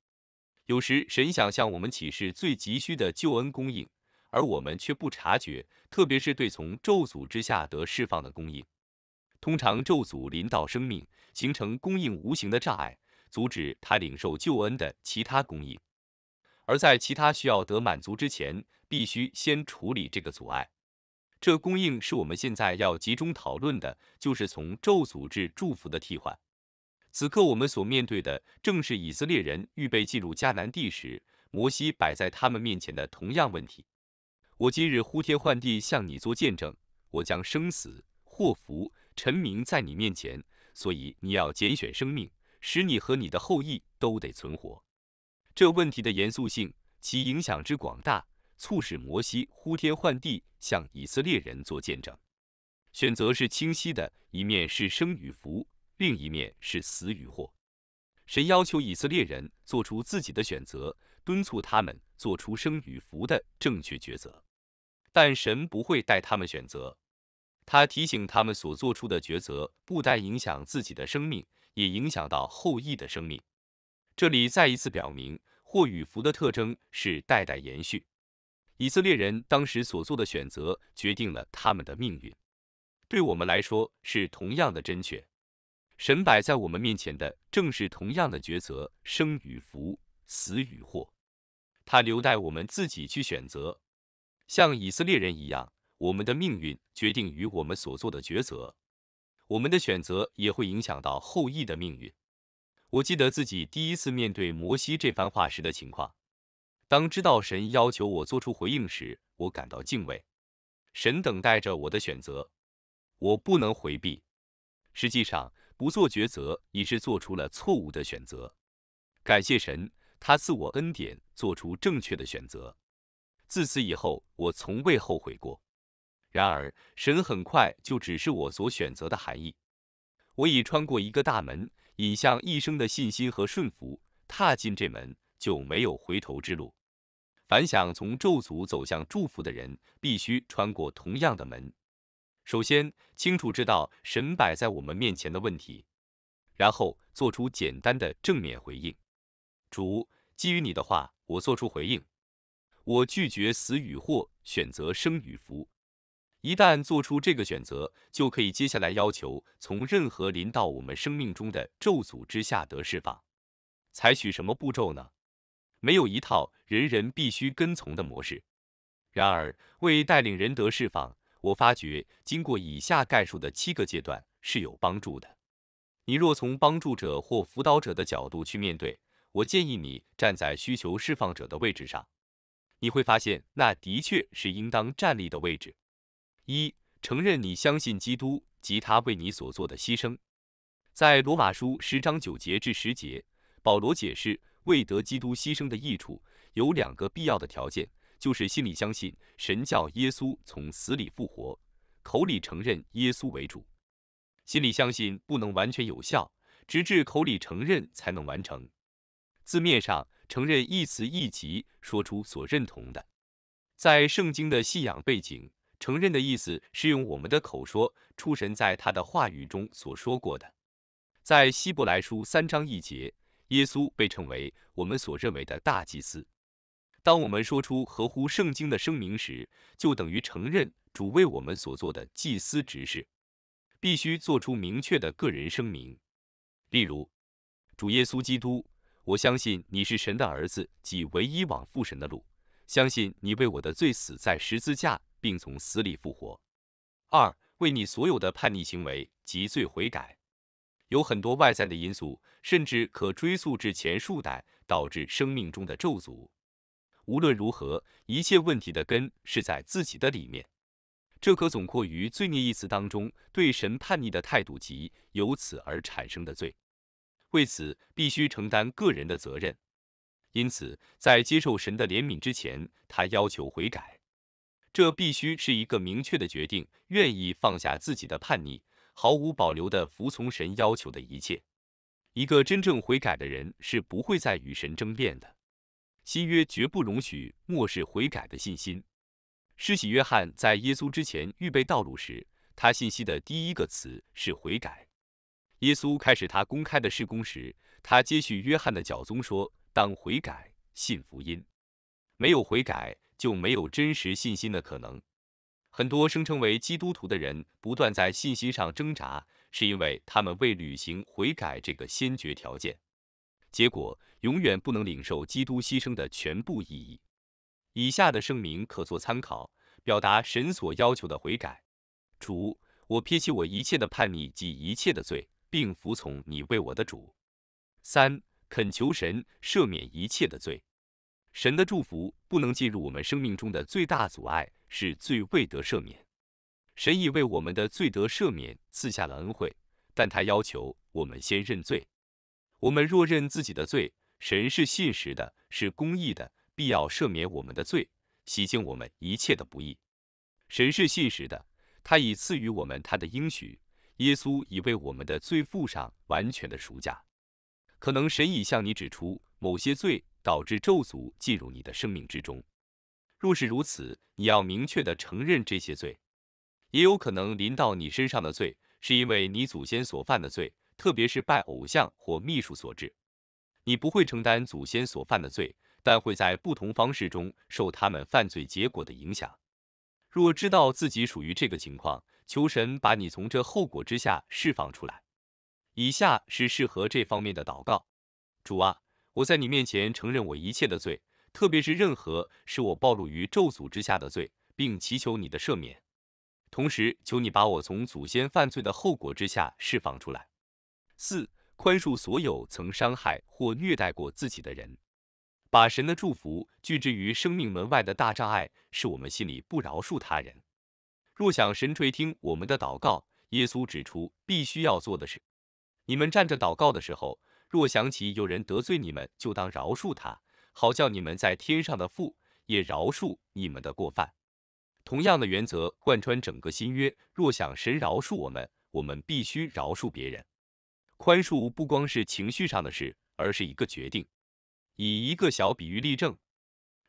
有时神想向我们启示最急需的救恩供应，而我们却不察觉。特别是对从咒诅之下得释放的供应，通常咒诅临到生命，形成供应无形的障碍，阻止他领受救恩的其他供应。而在其他需要得满足之前，必须先处理这个阻碍。这供应是我们现在要集中讨论的，就是从咒诅至祝福的替换。此刻我们所面对的正是以色列人预备进入迦南地时，摩西摆在他们面前的同样问题。我今日呼天唤地向你作见证，我将生死祸福臣民在你面前，所以你要拣选生命，使你和你的后裔都得存活。这问题的严肃性，其影响之广大，促使摩西呼天唤地向以色列人作见证。选择是清晰的，一面是生与福。另一面是死与祸，神要求以色列人做出自己的选择，敦促他们做出生与福的正确抉择。但神不会代他们选择，他提醒他们所做出的抉择不但影响自己的生命，也影响到后裔的生命。这里再一次表明，祸与福的特征是代代延续。以色列人当时所做的选择决定了他们的命运，对我们来说是同样的真确。神摆在我们面前的正是同样的抉择，生与福，死与祸，他留待我们自己去选择。像以色列人一样，我们的命运决定于我们所做的抉择，我们的选择也会影响到后裔的命运。我记得自己第一次面对摩西这番话时的情况，当知道神要求我做出回应时，我感到敬畏。神等待着我的选择，我不能回避。实际上。不做抉择，已是做出了错误的选择。感谢神，他赐我恩典，做出正确的选择。自此以后，我从未后悔过。然而，神很快就指示我所选择的含义。我已穿过一个大门，引向一生的信心和顺服。踏进这门，就没有回头之路。凡想从咒诅走向祝福的人，必须穿过同样的门。首先清楚知道神摆在我们面前的问题，然后做出简单的正面回应。主基于你的话，我做出回应。我拒绝死与祸，选择生与福。一旦做出这个选择，就可以接下来要求从任何临到我们生命中的咒诅之下得释放。采取什么步骤呢？没有一套人人必须跟从的模式。然而为带领人得释放。我发觉，经过以下概述的七个阶段是有帮助的。你若从帮助者或辅导者的角度去面对，我建议你站在需求释放者的位置上，你会发现那的确是应当站立的位置。一、承认你相信基督及他为你所做的牺牲。在罗马书十章九节至十节，保罗解释未得基督牺牲的益处有两个必要的条件。就是心里相信神教耶稣从死里复活，口里承认耶稣为主，心里相信不能完全有效，直至口里承认才能完成。字面上承认一词一集，说出所认同的。在圣经的信仰背景，承认的意思是用我们的口说出神在他的话语中所说过的。在希伯来书三章一节，耶稣被称为我们所认为的大祭司。当我们说出合乎圣经的声明时，就等于承认主为我们所做的祭司职事。必须做出明确的个人声明，例如：主耶稣基督，我相信你是神的儿子及唯一往父神的路，相信你为我的罪死在十字架，并从死里复活。二、为你所有的叛逆行为及罪悔改，有很多外在的因素，甚至可追溯至前数代，导致生命中的咒诅。无论如何，一切问题的根是在自己的里面。这可总括于“罪孽”一词当中，对神叛逆的态度及由此而产生的罪。为此，必须承担个人的责任。因此，在接受神的怜悯之前，他要求悔改。这必须是一个明确的决定，愿意放下自己的叛逆，毫无保留的服从神要求的一切。一个真正悔改的人是不会再与神争辩的。新约绝不容许漠视悔改的信心。施洗约翰在耶稣之前预备道路时，他信息的第一个词是悔改。耶稣开始他公开的施工时，他接续约翰的教宗说：“当悔改，信福音。”没有悔改就没有真实信心的可能。很多声称为基督徒的人不断在信息上挣扎，是因为他们未履行悔改这个先决条件。结果永远不能领受基督牺牲的全部意义。以下的声明可作参考，表达神所要求的悔改：主，我撇弃我一切的叛逆及一切的罪，并服从你为我的主。三、恳求神赦免一切的罪。神的祝福不能进入我们生命中的最大阻碍是罪未得赦免。神已为我们的罪得赦免，赐下了恩惠，但他要求我们先认罪。我们若认自己的罪，神是信实的，是公义的，必要赦免我们的罪，洗净我们一切的不义。神是信实的，他已赐予我们他的应许，耶稣已为我们的罪付上完全的赎价。可能神已向你指出某些罪导致咒诅进入你的生命之中。若是如此，你要明确地承认这些罪。也有可能临到你身上的罪是因为你祖先所犯的罪。特别是拜偶像或秘书所致，你不会承担祖先所犯的罪，但会在不同方式中受他们犯罪结果的影响。若知道自己属于这个情况，求神把你从这后果之下释放出来。以下是适合这方面的祷告：主啊，我在你面前承认我一切的罪，特别是任何使我暴露于咒诅之下的罪，并祈求你的赦免，同时求你把我从祖先犯罪的后果之下释放出来。四、宽恕所有曾伤害或虐待过自己的人。把神的祝福拒之于生命门外的大障碍，是我们心里不饶恕他人。若想神垂听我们的祷告，耶稣指出必须要做的事：你们站着祷告的时候，若想起有人得罪你们，就当饶恕他，好叫你们在天上的父也饶恕你们的过犯。同样的原则贯穿整个新约。若想神饶恕我们，我们必须饶恕别人。宽恕不光是情绪上的事，而是一个决定。以一个小比喻例证，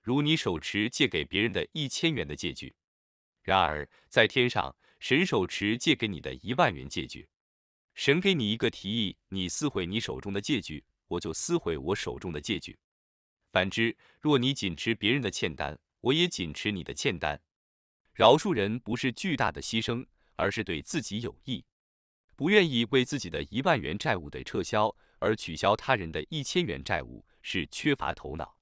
如你手持借给别人的一千元的借据，然而在天上，神手持借给你的一万元借据。神给你一个提议，你撕毁你手中的借据，我就撕毁我手中的借据。反之，若你仅持别人的欠单，我也仅持你的欠单。饶恕人不是巨大的牺牲，而是对自己有益。不愿意为自己的一万元债务的撤销而取消他人的一千元债务是缺乏头脑。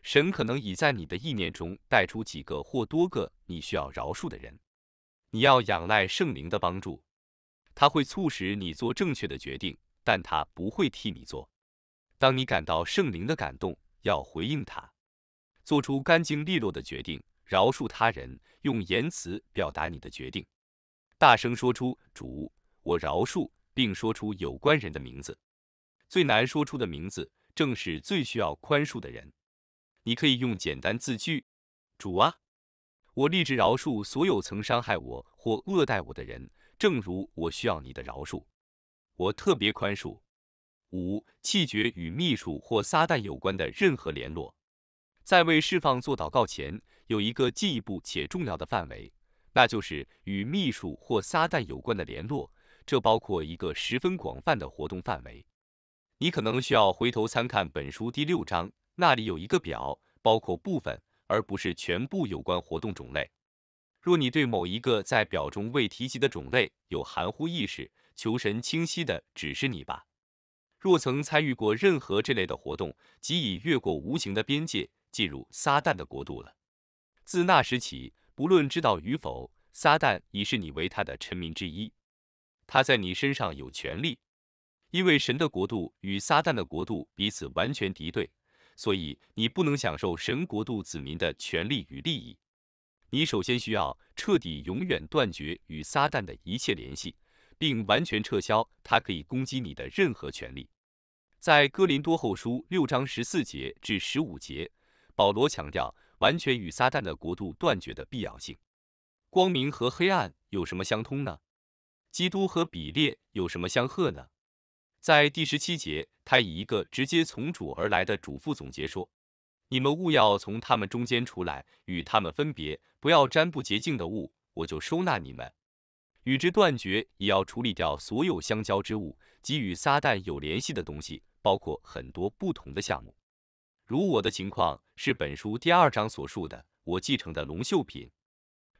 神可能已在你的意念中带出几个或多个你需要饶恕的人。你要仰赖圣灵的帮助，他会促使你做正确的决定，但他不会替你做。当你感到圣灵的感动，要回应他，做出干净利落的决定，饶恕他人，用言辞表达你的决定，大声说出：“主。”我饶恕，并说出有关人的名字。最难说出的名字，正是最需要宽恕的人。你可以用简单字句：“主啊，我立志饶恕所有曾伤害我或恶待我的人，正如我需要你的饶恕。”我特别宽恕。五、弃绝与秘书或撒旦有关的任何联络。在为释放做祷告前，有一个进一步且重要的范围，那就是与秘书或撒旦有关的联络。这包括一个十分广泛的活动范围，你可能需要回头参看本书第六章，那里有一个表，包括部分而不是全部有关活动种类。若你对某一个在表中未提及的种类有含糊意识，求神清晰的指示你吧。若曾参与过任何这类的活动，即已越过无形的边界，进入撒旦的国度了。自那时起，不论知道与否，撒旦已视你为他的臣民之一。他在你身上有权利，因为神的国度与撒旦的国度彼此完全敌对，所以你不能享受神国度子民的权利与利益。你首先需要彻底永远断绝与撒旦的一切联系，并完全撤销他可以攻击你的任何权利。在哥林多后书六章十四节至十五节，保罗强调完全与撒旦的国度断绝的必要性。光明和黑暗有什么相通呢？基督和比列有什么相合呢？在第十七节，他以一个直接从主而来的嘱咐总结说：“你们勿要从他们中间出来，与他们分别，不要沾不洁净的物，我就收纳你们；与之断绝，也要处理掉所有相交之物，及与撒旦有联系的东西，包括很多不同的项目。如我的情况是本书第二章所述的，我继承的龙绣品。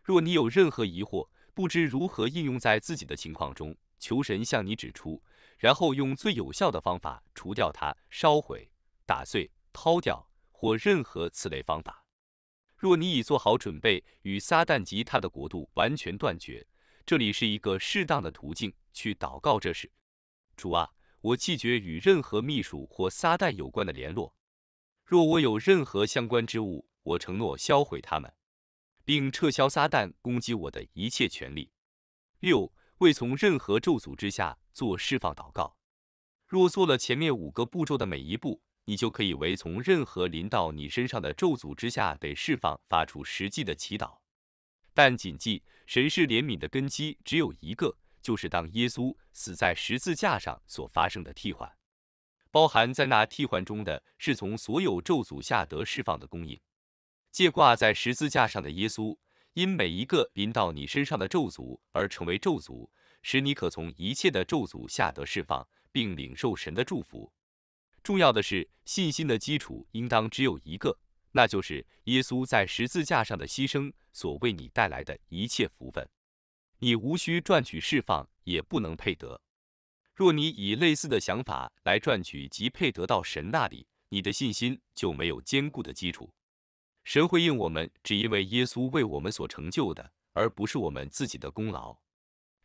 若你有任何疑惑，不知如何应用在自己的情况中，求神向你指出，然后用最有效的方法除掉它，烧毁、打碎、掏掉或任何此类方法。若你已做好准备与撒旦及他的国度完全断绝，这里是一个适当的途径去祷告这事。主啊，我拒绝与任何秘书或撒旦有关的联络。若我有任何相关之物，我承诺销毁它们。并撤销撒旦攻击我的一切权利。六、未从任何咒诅之下做释放祷告。若做了前面五个步骤的每一步，你就可以为从任何临到你身上的咒诅之下得释放发出实际的祈祷。但谨记，神是怜悯的根基只有一个，就是当耶稣死在十字架上所发生的替换。包含在那替换中的是从所有咒诅下得释放的供应。借挂在十字架上的耶稣，因每一个临到你身上的咒诅而成为咒诅，使你可从一切的咒诅下得释放，并领受神的祝福。重要的是，信心的基础应当只有一个，那就是耶稣在十字架上的牺牲所为你带来的一切福分。你无需赚取释放，也不能配得。若你以类似的想法来赚取及配得到神那里，你的信心就没有坚固的基础。神回应我们，只因为耶稣为我们所成就的，而不是我们自己的功劳。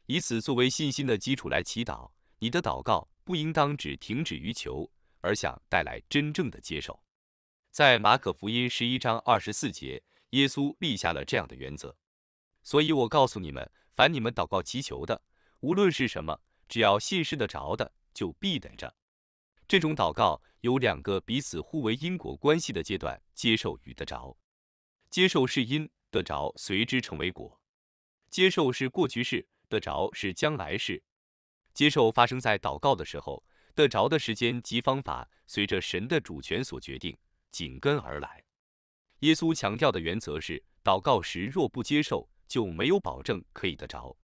以此作为信心的基础来祈祷，你的祷告不应当只停止于求，而想带来真正的接受。在马可福音十一章二十四节，耶稣立下了这样的原则。所以我告诉你们，凡你们祷告祈求的，无论是什么，只要信是得着的，就必得着。这种祷告有两个彼此互为因果关系的阶段：接受与得着。接受是因得着，随之成为果。接受是过去式得着，是将来式。接受发生在祷告的时候，得着的时间及方法随着神的主权所决定。紧跟而来，耶稣强调的原则是：祷告时若不接受，就没有保证可以得着。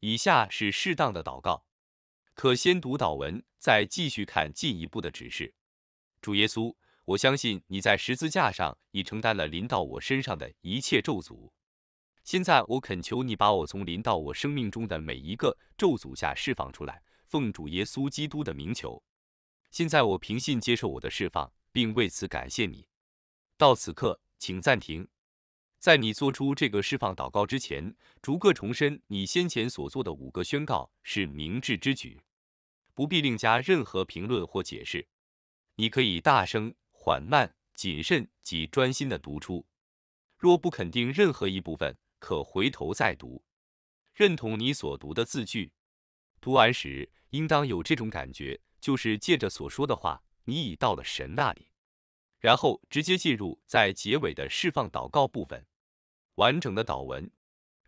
以下是适当的祷告。可先读祷文，再继续看进一步的指示。主耶稣，我相信你在十字架上已承担了临到我身上的一切咒诅。现在我恳求你把我从临到我生命中的每一个咒诅下释放出来，奉主耶稣基督的名求。现在我凭信接受我的释放，并为此感谢你。到此刻，请暂停。在你做出这个释放祷告之前，逐个重申你先前所做的五个宣告，是明智之举。不必另加任何评论或解释。你可以大声、缓慢、谨慎及专心的读出。若不肯定任何一部分，可回头再读。认同你所读的字句。读完时，应当有这种感觉，就是借着所说的话，你已到了神那里。然后直接进入在结尾的释放祷告部分。完整的祷文：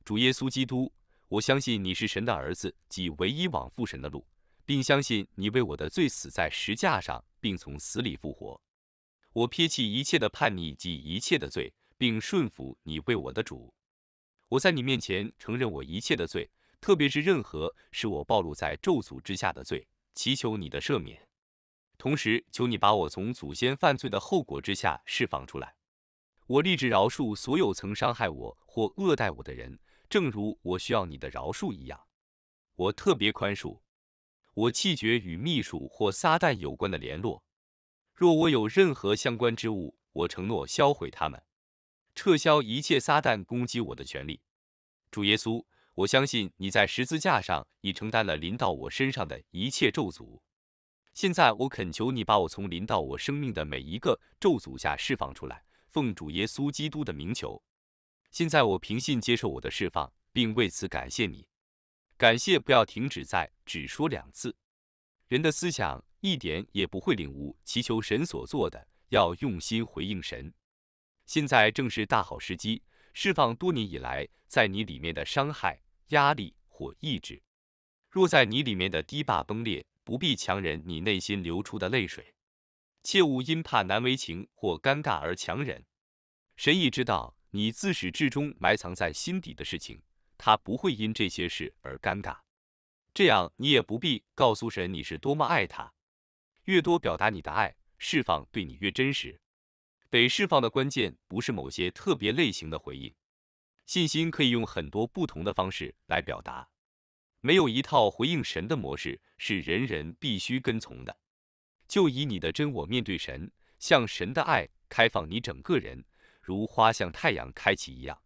主耶稣基督，我相信你是神的儿子及唯一往父神的路。并相信你为我的罪死在石架上，并从死里复活。我撇弃一切的叛逆及一切的罪，并顺服你为我的主。我在你面前承认我一切的罪，特别是任何使我暴露在咒诅之下的罪，祈求你的赦免，同时求你把我从祖先犯罪的后果之下释放出来。我立志饶恕所有曾伤害我或恶待我的人，正如我需要你的饶恕一样。我特别宽恕。我弃绝与秘书或撒旦有关的联络。若我有任何相关之物，我承诺销毁它们，撤销一切撒旦攻击我的权利。主耶稣，我相信你在十字架上已承担了临到我身上的一切咒诅。现在我恳求你把我从临到我生命的每一个咒诅下释放出来，奉主耶稣基督的名求。现在我凭信接受我的释放，并为此感谢你。感谢，不要停止在只说两次。人的思想一点也不会领悟祈求神所做的，要用心回应神。现在正是大好时机，释放多年以来在你里面的伤害、压力或抑制。若在你里面的堤坝崩裂，不必强忍你内心流出的泪水，切勿因怕难为情或尴尬而强忍。神已知道你自始至终埋藏在心底的事情。他不会因这些事而尴尬，这样你也不必告诉神你是多么爱他。越多表达你的爱，释放对你越真实。被释放的关键不是某些特别类型的回应，信心可以用很多不同的方式来表达，没有一套回应神的模式是人人必须跟从的。就以你的真我面对神，向神的爱开放你整个人，如花向太阳开启一样。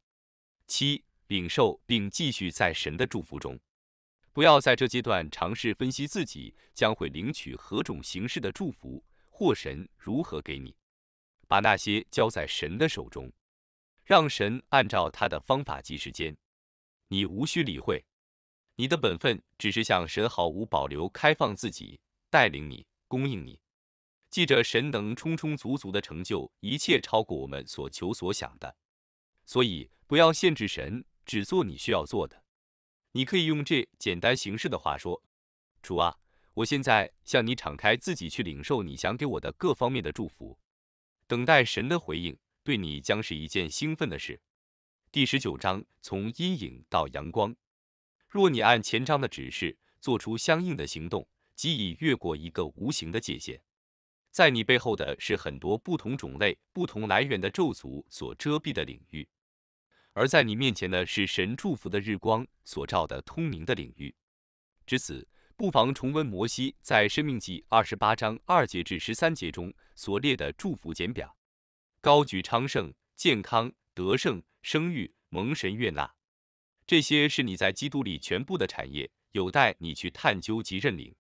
七。领受并继续在神的祝福中，不要在这阶段尝试分析自己将会领取何种形式的祝福，或神如何给你。把那些交在神的手中，让神按照他的方法及时间。你无需理会，你的本分只是向神毫无保留开放自己，带领你，供应你。记着，神能充充足足的成就一切，超过我们所求所想的。所以，不要限制神。只做你需要做的。你可以用这简单形式的话说：“主啊，我现在向你敞开自己，去领受你想给我的各方面的祝福，等待神的回应，对你将是一件兴奋的事。”第十九章：从阴影到阳光。若你按前章的指示做出相应的行动，即已越过一个无形的界限。在你背后的是很多不同种类、不同来源的咒诅所遮蔽的领域。而在你面前的是神祝福的日光所照的通明的领域。至此，不妨重温摩西在生命记二十八章二节至十三节中所列的祝福简表：高举昌盛、健康、得胜、生育、蒙神悦纳。这些是你在基督里全部的产业，有待你去探究及认领。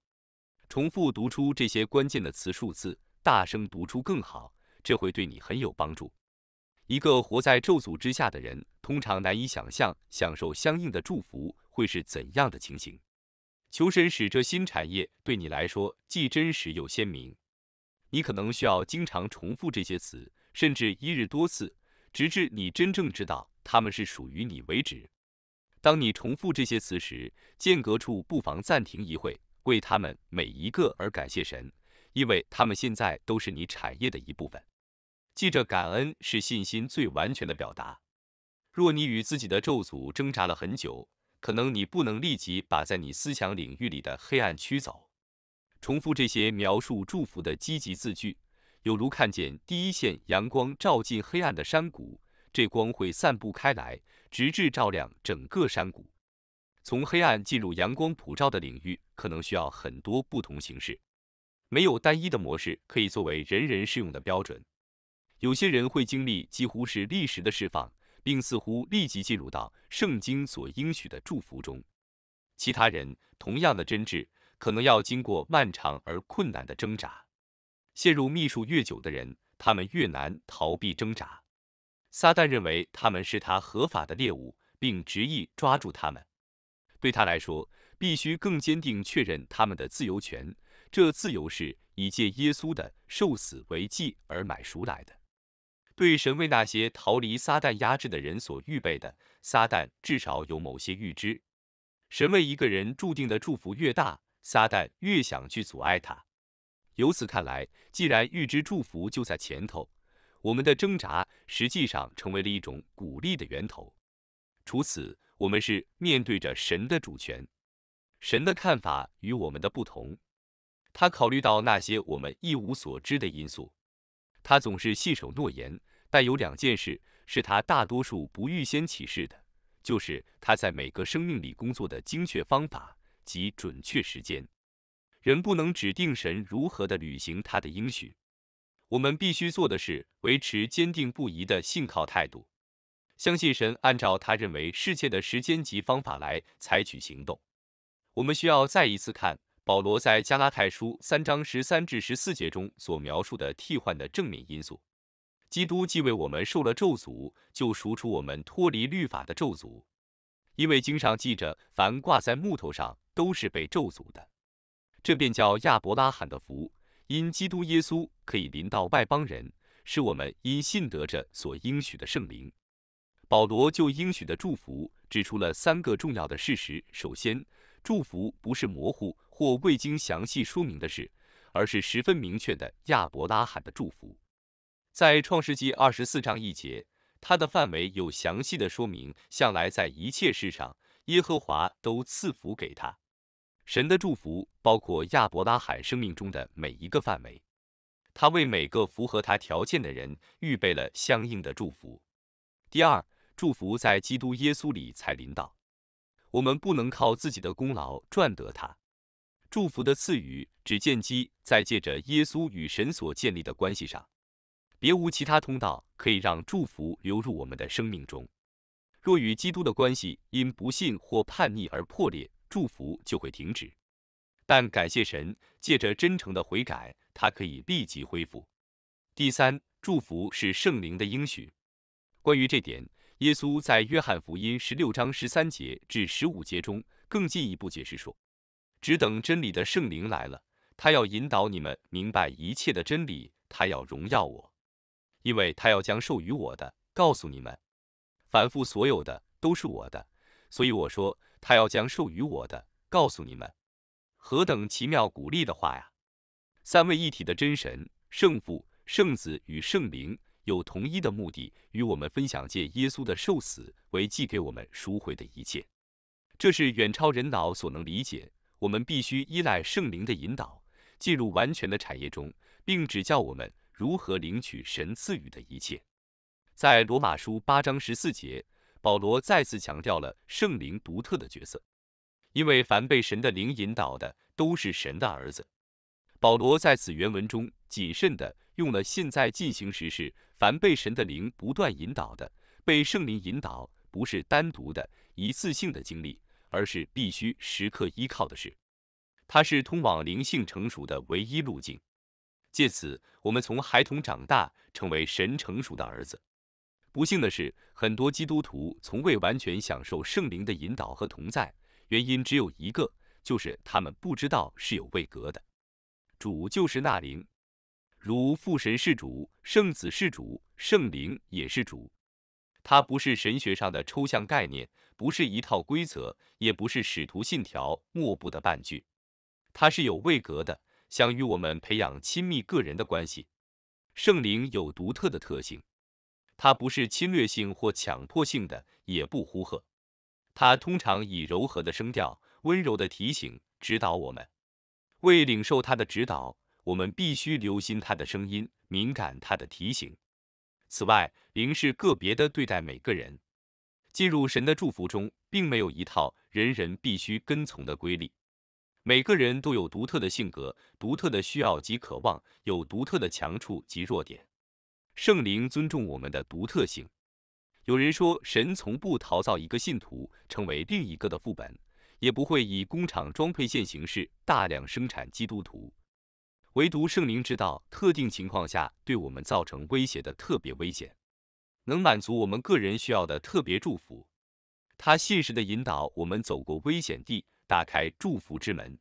重复读出这些关键的词数字，大声读出更好，这会对你很有帮助。一个活在咒诅之下的人。通常难以想象享受相应的祝福会是怎样的情形。求神使这新产业对你来说既真实又鲜明。你可能需要经常重复这些词，甚至一日多次，直至你真正知道它们是属于你为止。当你重复这些词时，间隔处不妨暂停一会，为他们每一个而感谢神，因为他们现在都是你产业的一部分。记着，感恩是信心最完全的表达。若你与自己的咒诅挣扎了很久，可能你不能立即把在你思想领域里的黑暗驱走。重复这些描述祝福的积极字句，有如看见第一线阳光照进黑暗的山谷，这光会散布开来，直至照亮整个山谷。从黑暗进入阳光普照的领域，可能需要很多不同形式，没有单一的模式可以作为人人适用的标准。有些人会经历几乎是历时的释放。并似乎立即进入到圣经所应许的祝福中。其他人同样的真挚，可能要经过漫长而困难的挣扎。陷入秘术越久的人，他们越难逃避挣扎。撒旦认为他们是他合法的猎物，并执意抓住他们。对他来说，必须更坚定确认他们的自由权，这自由是以借耶稣的受死为祭而买赎来的。对神为那些逃离撒旦压制的人所预备的，撒旦至少有某些预知。神为一个人注定的祝福越大，撒旦越想去阻碍他。由此看来，既然预知祝福就在前头，我们的挣扎实际上成为了一种鼓励的源头。除此，我们是面对着神的主权，神的看法与我们的不同，他考虑到那些我们一无所知的因素。他总是信守诺言，但有两件事是他大多数不预先启示的，就是他在每个生命里工作的精确方法及准确时间。人不能指定神如何的履行他的应许。我们必须做的是维持坚定不移的信靠态度，相信神按照他认为世界的时间及方法来采取行动。我们需要再一次看。保罗在加拉太书三章十三至十四节中所描述的替换的正面因素，基督既为我们受了咒诅，就赎出我们脱离律法的咒诅，因为经上记着，凡挂在木头上都是被咒诅的。这便叫亚伯拉罕的福，因基督耶稣可以临到外邦人，是我们因信得着所应许的圣灵。保罗就应许的祝福指出了三个重要的事实：首先，祝福不是模糊或未经详细说明的事，而是十分明确的亚伯拉罕的祝福。在创世纪二十四章一节，它的范围有详细的说明。向来在一切事上，耶和华都赐福给他。神的祝福包括亚伯拉罕生命中的每一个范围。他为每个符合他条件的人预备了相应的祝福。第二，祝福在基督耶稣里才临到。我们不能靠自己的功劳赚得它，祝福的赐予只建基在借着耶稣与神所建立的关系上，别无其他通道可以让祝福流入我们的生命中。若与基督的关系因不信或叛逆而破裂，祝福就会停止。但感谢神，借着真诚的悔改，它可以立即恢复。第三，祝福是圣灵的应许，关于这点。耶稣在约翰福音十六章十三节至十五节中更进一步解释说：“只等真理的圣灵来了，他要引导你们明白一切的真理。他要荣耀我，因为他要将授予我的告诉你们。凡父所有的都是我的，所以我说，他要将授予我的告诉你们。何等奇妙鼓励的话呀！三位一体的真神，圣父、圣子与圣灵。”有同一的目的，与我们分享借耶稣的受死为祭给我们赎回的一切。这是远超人脑所能理解。我们必须依赖圣灵的引导，进入完全的产业中，并指教我们如何领取神赐予的一切。在罗马书八章十四节，保罗再次强调了圣灵独特的角色，因为凡被神的灵引导的，都是神的儿子。保罗在此原文中谨慎地用了现在进行时式。凡被神的灵不断引导的，被圣灵引导，不是单独的一次性的经历，而是必须时刻依靠的，事。它是通往灵性成熟的唯一路径。借此，我们从孩童长大，成为神成熟的儿子。不幸的是，很多基督徒从未完全享受圣灵的引导和同在，原因只有一个，就是他们不知道是有位格的主就是那灵。如父神是主，圣子是主，圣灵也是主。它不是神学上的抽象概念，不是一套规则，也不是使徒信条莫不的半句。它是有位格的，想与我们培养亲密个人的关系。圣灵有独特的特性，它不是侵略性或强迫性的，也不呼喝。它通常以柔和的声调、温柔的提醒指导我们。为领受它的指导。我们必须留心他的声音，敏感他的提醒。此外，灵是个别的对待每个人。进入神的祝福中，并没有一套人人必须跟从的规律。每个人都有独特的性格、独特的需要及渴望，有独特的强处及弱点。圣灵尊重我们的独特性。有人说，神从不陶造一个信徒成为另一个的副本，也不会以工厂装配线形式大量生产基督徒。唯独圣灵知道特定情况下对我们造成威胁的特别危险，能满足我们个人需要的特别祝福。他现实的引导我们走过危险地，打开祝福之门。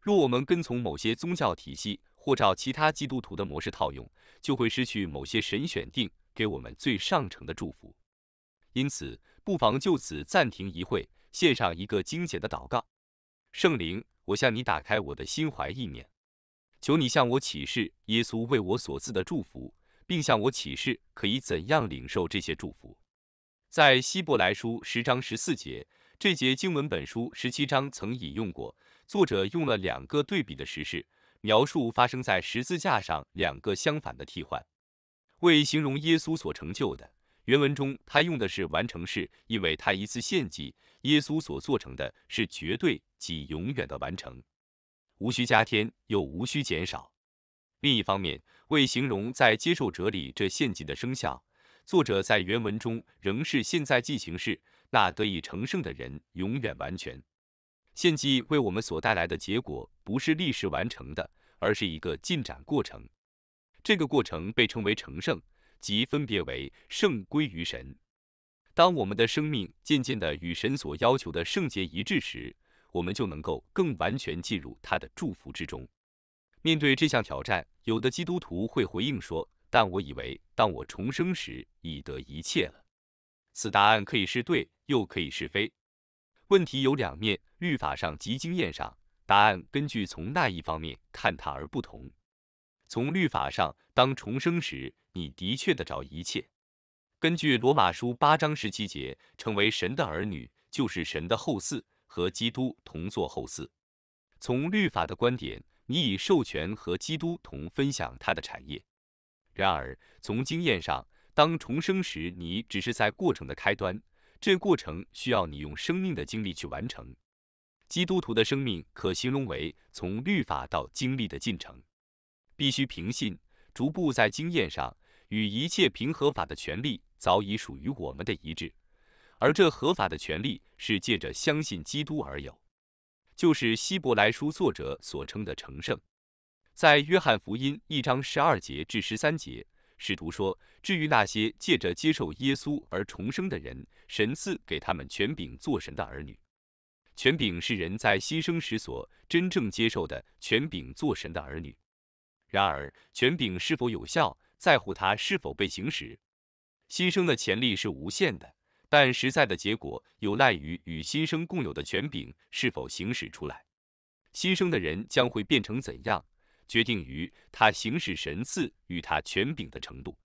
若我们跟从某些宗教体系或照其他基督徒的模式套用，就会失去某些神选定给我们最上乘的祝福。因此，不妨就此暂停一会，献上一个精简的祷告。圣灵，我向你打开我的心怀意念。求你向我启示耶稣为我所赐的祝福，并向我启示可以怎样领受这些祝福。在希伯来书十章十四节，这节经文本书十七章曾引用过。作者用了两个对比的实事，描述发生在十字架上两个相反的替换，为形容耶稣所成就的。原文中他用的是完成式，因为他一次献祭，耶稣所做成的是绝对及永远的完成。无需加添，又无需减少。另一方面，为形容在接受者里这献祭的生效，作者在原文中仍是现在进行式。那得以成圣的人永远完全。献祭为我们所带来的结果不是历史完成的，而是一个进展过程。这个过程被称为成圣，即分别为圣归于神。当我们的生命渐渐的与神所要求的圣洁一致时，我们就能够更完全进入他的祝福之中。面对这项挑战，有的基督徒会回应说：“但我以为当我重生时已得一切了。”此答案可以是对，又可以是非。问题有两面，律法上及经验上，答案根据从那一方面看它而不同。从律法上，当重生时，你的确得着一切。根据罗马书八章十七节，成为神的儿女就是神的后嗣。和基督同坐后嗣，从律法的观点，你已授权和基督同分享他的产业。然而，从经验上，当重生时，你只是在过程的开端，这过程需要你用生命的经历去完成。基督徒的生命可形容为从律法到经历的进程，必须平信，逐步在经验上与一切平和法的权利早已属于我们的一致。而这合法的权利是借着相信基督而有，就是希伯来书作者所称的成圣。在约翰福音一章十二节至十三节，使徒说：“至于那些借着接受耶稣而重生的人，神赐给他们权柄做神的儿女。权柄是人在新生时所真正接受的权柄做神的儿女。然而，权柄是否有效，在乎它是否被行使。新生的潜力是无限的。”但实在的结果有赖于与新生共有的权柄是否行使出来。新生的人将会变成怎样，决定于他行使神赐与他权柄的程度。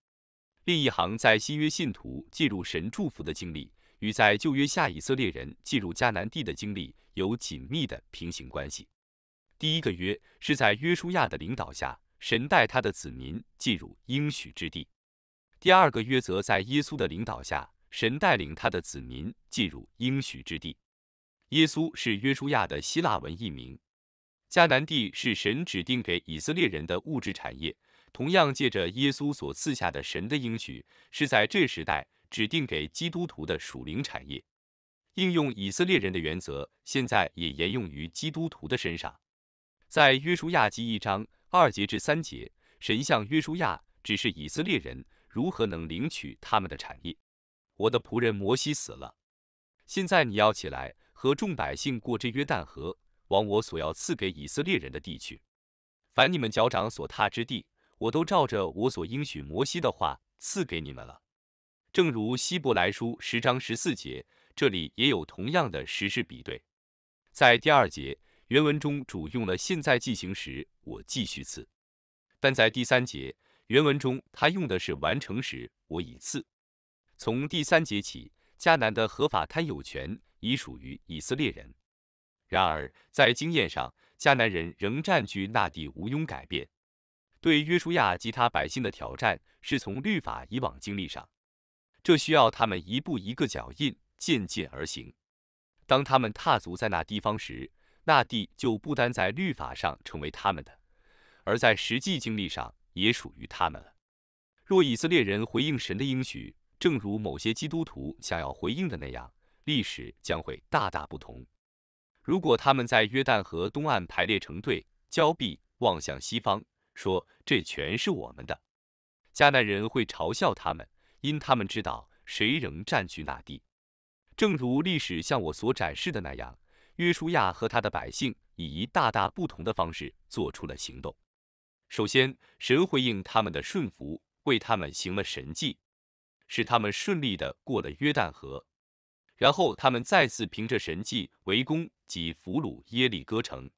另一行在新约信徒进入神祝福的经历，与在旧约下以色列人进入迦南地的经历有紧密的平行关系。第一个约是在约书亚的领导下，神带他的子民进入应许之地；第二个约则在耶稣的领导下。神带领他的子民进入应许之地。耶稣是约书亚的希腊文译名。迦南地是神指定给以色列人的物质产业，同样借着耶稣所赐下的神的应许，是在这时代指定给基督徒的属灵产业。应用以色列人的原则，现在也沿用于基督徒的身上。在约书亚记一章二节至三节，神向约书亚指示以色列人如何能领取他们的产业。我的仆人摩西死了，现在你要起来和众百姓过这约旦河，往我所要赐给以色列人的地去。凡你们脚掌所踏之地，我都照着我所应许摩西的话赐给你们了。正如希伯来书十章十四节，这里也有同样的时事比对。在第二节原文中，主用了现在进行时，我继续赐；但在第三节原文中，他用的是完成时，我已赐。从第三节起，迦南的合法占有权已属于以色列人。然而，在经验上，迦南人仍占据那地，无庸改变。对约书亚及他百姓的挑战是从律法以往经历上，这需要他们一步一个脚印，渐渐而行。当他们踏足在那地方时，那地就不单在律法上成为他们的，而在实际经历上也属于他们了。若以色列人回应神的应许，正如某些基督徒想要回应的那样，历史将会大大不同。如果他们在约旦河东岸排列成队，交臂望向西方，说这全是我们的，迦南人会嘲笑他们，因他们知道谁仍占据那地。正如历史向我所展示的那样，约书亚和他的百姓以一大大不同的方式做出了行动。首先，神回应他们的顺服，为他们行了神迹。使他们顺利地过了约旦河，然后他们再次凭着神迹围攻及俘虏耶利哥城。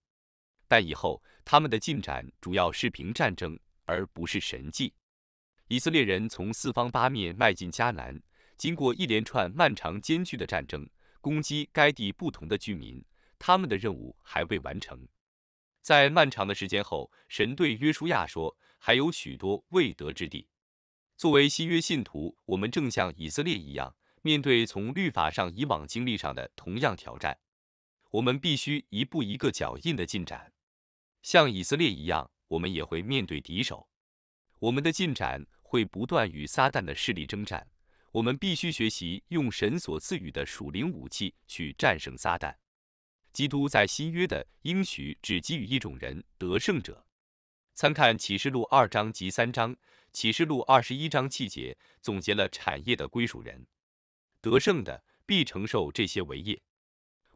但以后他们的进展主要是凭战争，而不是神迹。以色列人从四方八面迈进迦南，经过一连串漫长艰巨的战争，攻击该地不同的居民。他们的任务还未完成。在漫长的时间后，神对约书亚说：“还有许多未得之地。”作为新约信徒，我们正像以色列一样，面对从律法上以往经历上的同样挑战。我们必须一步一个脚印的进展，像以色列一样，我们也会面对敌手。我们的进展会不断与撒旦的势力征战。我们必须学习用神所赐予的属灵武器去战胜撒旦。基督在新约的应许只给予一种人得胜者，参看启示录二章及三章。启示录二十一章气节总结了产业的归属人，得胜的必承受这些为业。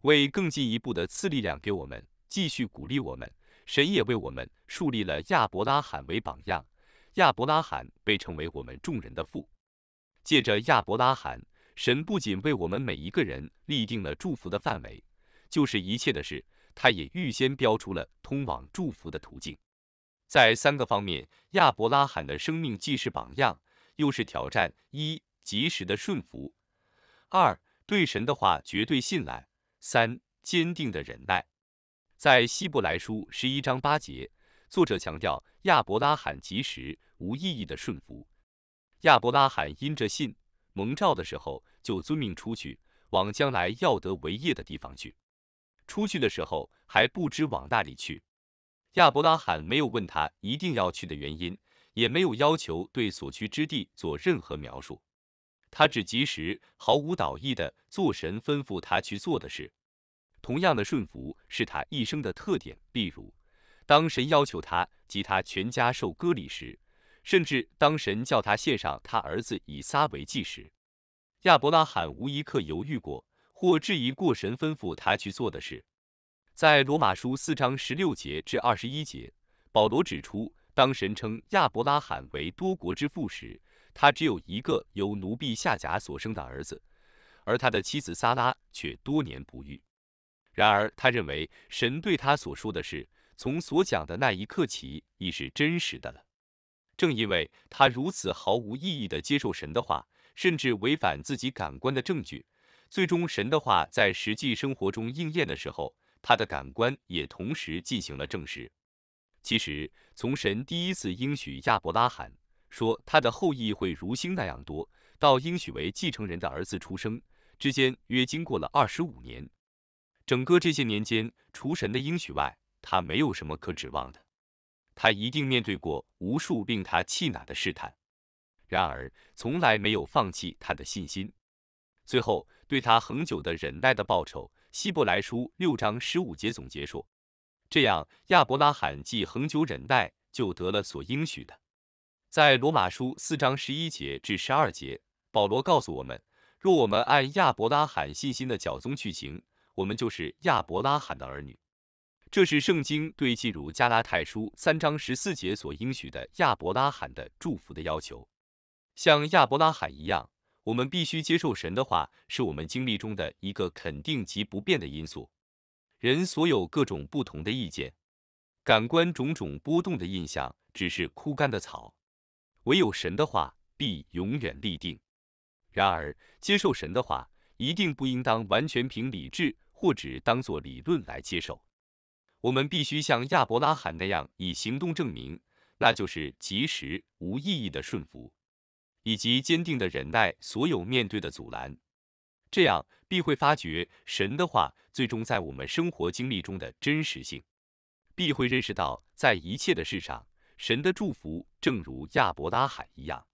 为更进一步的赐力量给我们，继续鼓励我们，神也为我们树立了亚伯拉罕为榜样。亚伯拉罕被称为我们众人的父。借着亚伯拉罕，神不仅为我们每一个人立定了祝福的范围，就是一切的事，他也预先标出了通往祝福的途径。在三个方面，亚伯拉罕的生命既是榜样，又是挑战：一、及时的顺服；二、对神的话绝对信赖；三、坚定的忍耐。在希伯来书十一章八节，作者强调亚伯拉罕及时、无意义的顺服。亚伯拉罕因着信蒙召的时候，就遵命出去，往将来要得为业的地方去。出去的时候还不知往那里去。亚伯拉罕没有问他一定要去的原因，也没有要求对所去之地做任何描述，他只及时、毫无倒意地做神吩咐他去做的事。同样的顺服是他一生的特点。例如，当神要求他及他全家受割礼时，甚至当神叫他献上他儿子以撒为祭时，亚伯拉罕无一刻犹豫过或质疑过神吩咐他去做的事。在罗马书四章十六节至二十一节，保罗指出，当神称亚伯拉罕为多国之父时，他只有一个由奴婢夏甲所生的儿子，而他的妻子撒拉却多年不育。然而，他认为神对他所说的是，从所讲的那一刻起已是真实的了。正因为他如此毫无意义地接受神的话，甚至违反自己感官的证据，最终神的话在实际生活中应验的时候。他的感官也同时进行了证实。其实，从神第一次应许亚伯拉罕说他的后裔会如星那样多，到应许为继承人的儿子出生之间，约经过了二十五年。整个这些年间，除神的应许外，他没有什么可指望的。他一定面对过无数令他气馁的试探，然而从来没有放弃他的信心。最后，对他恒久的忍耐的报酬。希伯来书六章十五节总结说，这样亚伯拉罕既恒久忍耐，就得了所应许的。在罗马书四章十一节至十二节，保罗告诉我们，若我们按亚伯拉罕信心的脚宗去行，我们就是亚伯拉罕的儿女。这是圣经对进入加拉太书三章十四节所应许的亚伯拉罕的祝福的要求，像亚伯拉罕一样。我们必须接受神的话，是我们经历中的一个肯定及不变的因素。人所有各种不同的意见，感官种种波动的印象，只是枯干的草，唯有神的话必永远立定。然而，接受神的话，一定不应当完全凭理智或只当做理论来接受。我们必须像亚伯拉罕那样以行动证明，那就是即时无意义的顺服。以及坚定的忍耐所有面对的阻拦，这样必会发觉神的话最终在我们生活经历中的真实性，必会认识到在一切的事上，神的祝福正如亚伯拉罕一样。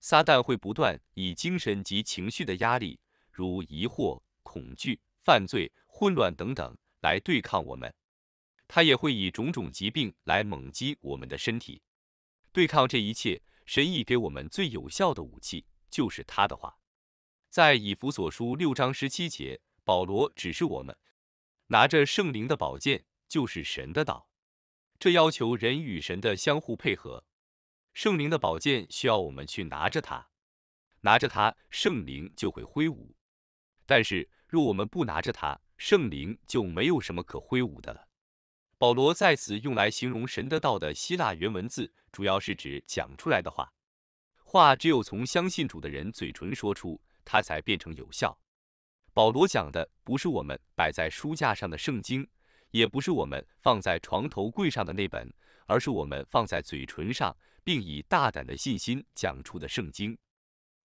撒旦会不断以精神及情绪的压力，如疑惑、恐惧、犯罪、混乱等等来对抗我们，他也会以种种疾病来猛击我们的身体，对抗这一切。神已给我们最有效的武器，就是他的话，在以弗所书六章十七节，保罗指示我们拿着圣灵的宝剑，就是神的道。这要求人与神的相互配合。圣灵的宝剑需要我们去拿着它，拿着它，圣灵就会挥舞；但是若我们不拿着它，圣灵就没有什么可挥舞的了。保罗在此用来形容神的道的希腊原文字，主要是指讲出来的话。话只有从相信主的人嘴唇说出，它才变成有效。保罗讲的不是我们摆在书架上的圣经，也不是我们放在床头柜上的那本，而是我们放在嘴唇上并以大胆的信心讲出的圣经。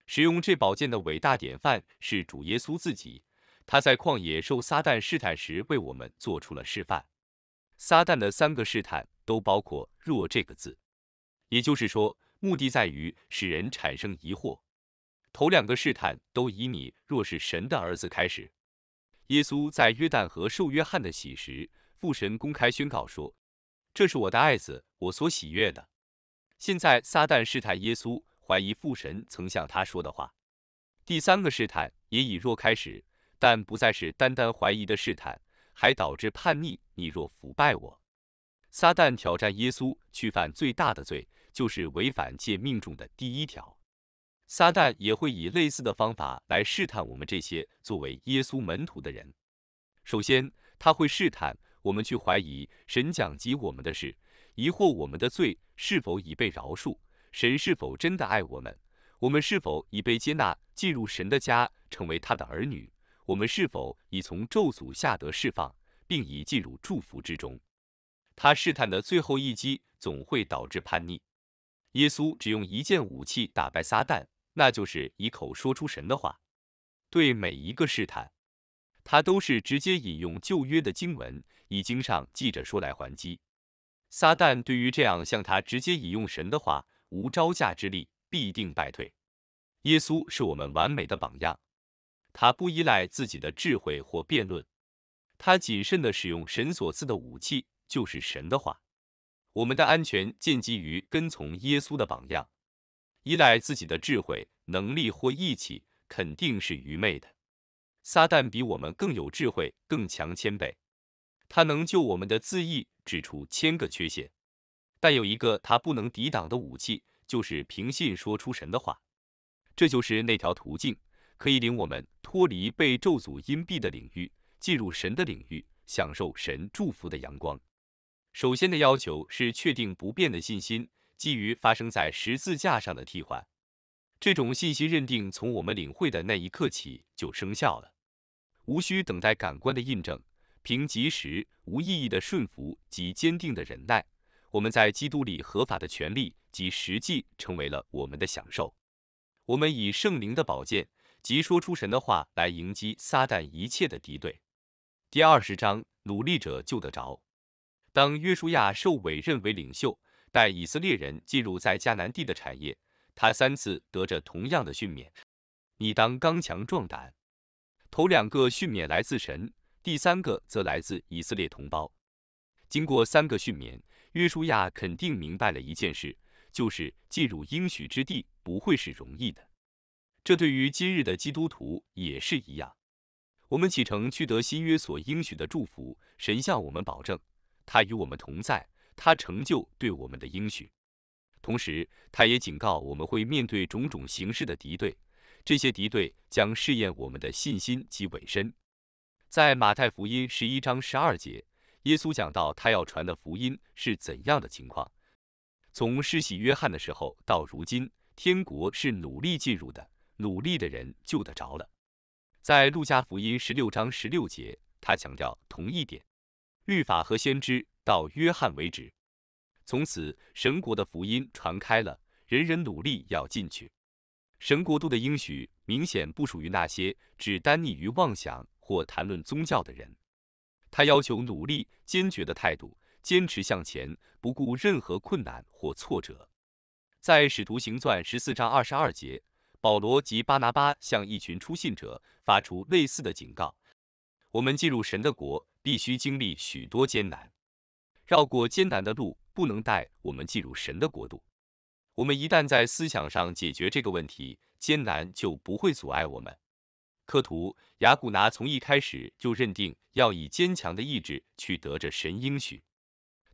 使用这宝剑的伟大典范是主耶稣自己，他在旷野受撒旦试探时为我们做出了示范。撒旦的三个试探都包括“若”这个字，也就是说，目的在于使人产生疑惑。头两个试探都以“你若是神的儿子”开始。耶稣在约旦河受约翰的洗时，父神公开宣告说：“这是我的爱子，我所喜悦的。”现在撒旦试探耶稣，怀疑父神曾向他说的话。第三个试探也以“若”开始，但不再是单单怀疑的试探，还导致叛逆。你若腐败我，撒旦挑战耶稣去犯最大的罪，就是违反诫命中的第一条。撒旦也会以类似的方法来试探我们这些作为耶稣门徒的人。首先，他会试探我们去怀疑神讲及我们的事，疑惑我们的罪是否已被饶恕，神是否真的爱我们，我们是否已被接纳进入神的家，成为他的儿女，我们是否已从咒诅下得释放。并已进入祝福之中。他试探的最后一击，总会导致叛逆。耶稣只用一件武器打败撒旦，那就是以口说出神的话。对每一个试探，他都是直接引用旧约的经文，以经上记着说来还击。撒旦对于这样向他直接引用神的话，无招架之力，必定败退。耶稣是我们完美的榜样，他不依赖自己的智慧或辩论。他谨慎地使用神所赐的武器，就是神的话。我们的安全建基于跟从耶稣的榜样，依赖自己的智慧、能力或义气肯定是愚昧的。撒旦比我们更有智慧，更强千倍。他能救我们的自义，指出千个缺陷，但有一个他不能抵挡的武器，就是凭信说出神的话。这就是那条途径，可以领我们脱离被咒诅、阴蔽的领域。进入神的领域，享受神祝福的阳光。首先的要求是确定不变的信心，基于发生在十字架上的替换。这种信息认定从我们领会的那一刻起就生效了，无需等待感官的印证，凭及时无意义的顺服及坚定的忍耐，我们在基督里合法的权利及实际成为了我们的享受。我们以圣灵的宝剑及说出神的话来迎击撒旦一切的敌对。第二十章，努力者救得着。当约书亚受委任为领袖，带以色列人进入在迦南地的产业，他三次得着同样的训勉：你当刚强壮胆。头两个训勉来自神，第三个则来自以色列同胞。经过三个训勉，约书亚肯定明白了一件事，就是进入应许之地不会是容易的。这对于今日的基督徒也是一样。我们启程去得新约所应许的祝福。神向我们保证，他与我们同在，他成就对我们的应许。同时，他也警告我们会面对种种形式的敌对，这些敌对将试验我们的信心及委身。在马太福音十一章十二节，耶稣讲到他要传的福音是怎样的情况：从世袭约翰的时候到如今天国是努力进入的，努力的人就得着了。在路加福音十六章十六节，他强调同一点：律法和先知到约翰为止。从此，神国的福音传开了，人人努力要进去。神国度的应许明显不属于那些只单溺于妄想或谈论宗教的人。他要求努力、坚决的态度，坚持向前，不顾任何困难或挫折。在使徒行传十四章二十二节。保罗及巴拿巴向一群出信者发出类似的警告：“我们进入神的国，必须经历许多艰难。绕过艰难的路，不能带我们进入神的国度。我们一旦在思想上解决这个问题，艰难就不会阻碍我们。”科图雅古拿从一开始就认定要以坚强的意志去得着神应许。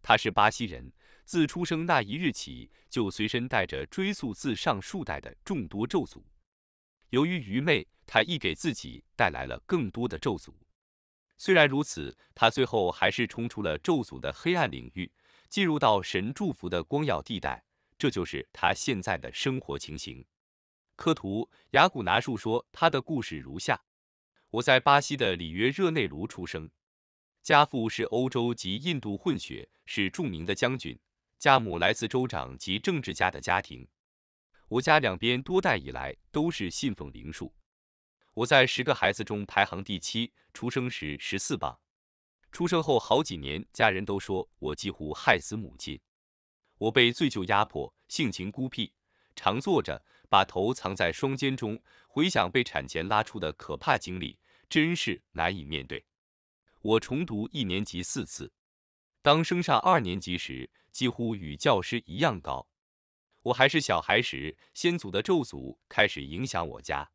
他是巴西人。自出生那一日起，就随身带着追溯自上数代的众多咒诅。由于愚昧，他亦给自己带来了更多的咒诅。虽然如此，他最后还是冲出了咒诅的黑暗领域，进入到神祝福的光耀地带。这就是他现在的生活情形。科图雅古拿述说他的故事如下：我在巴西的里约热内卢出生，家父是欧洲及印度混血，是著名的将军。家母来自州长及政治家的家庭，我家两边多代以来都是信奉灵术。我在十个孩子中排行第七，出生时十四磅。出生后好几年，家人都说我几乎害死母亲。我被醉酒压迫，性情孤僻，常坐着把头藏在双肩中，回想被产前拉出的可怕经历，真是难以面对。我重读一年级四次，当升上二年级时。几乎与教师一样高。我还是小孩时，先祖的咒诅开始影响我家。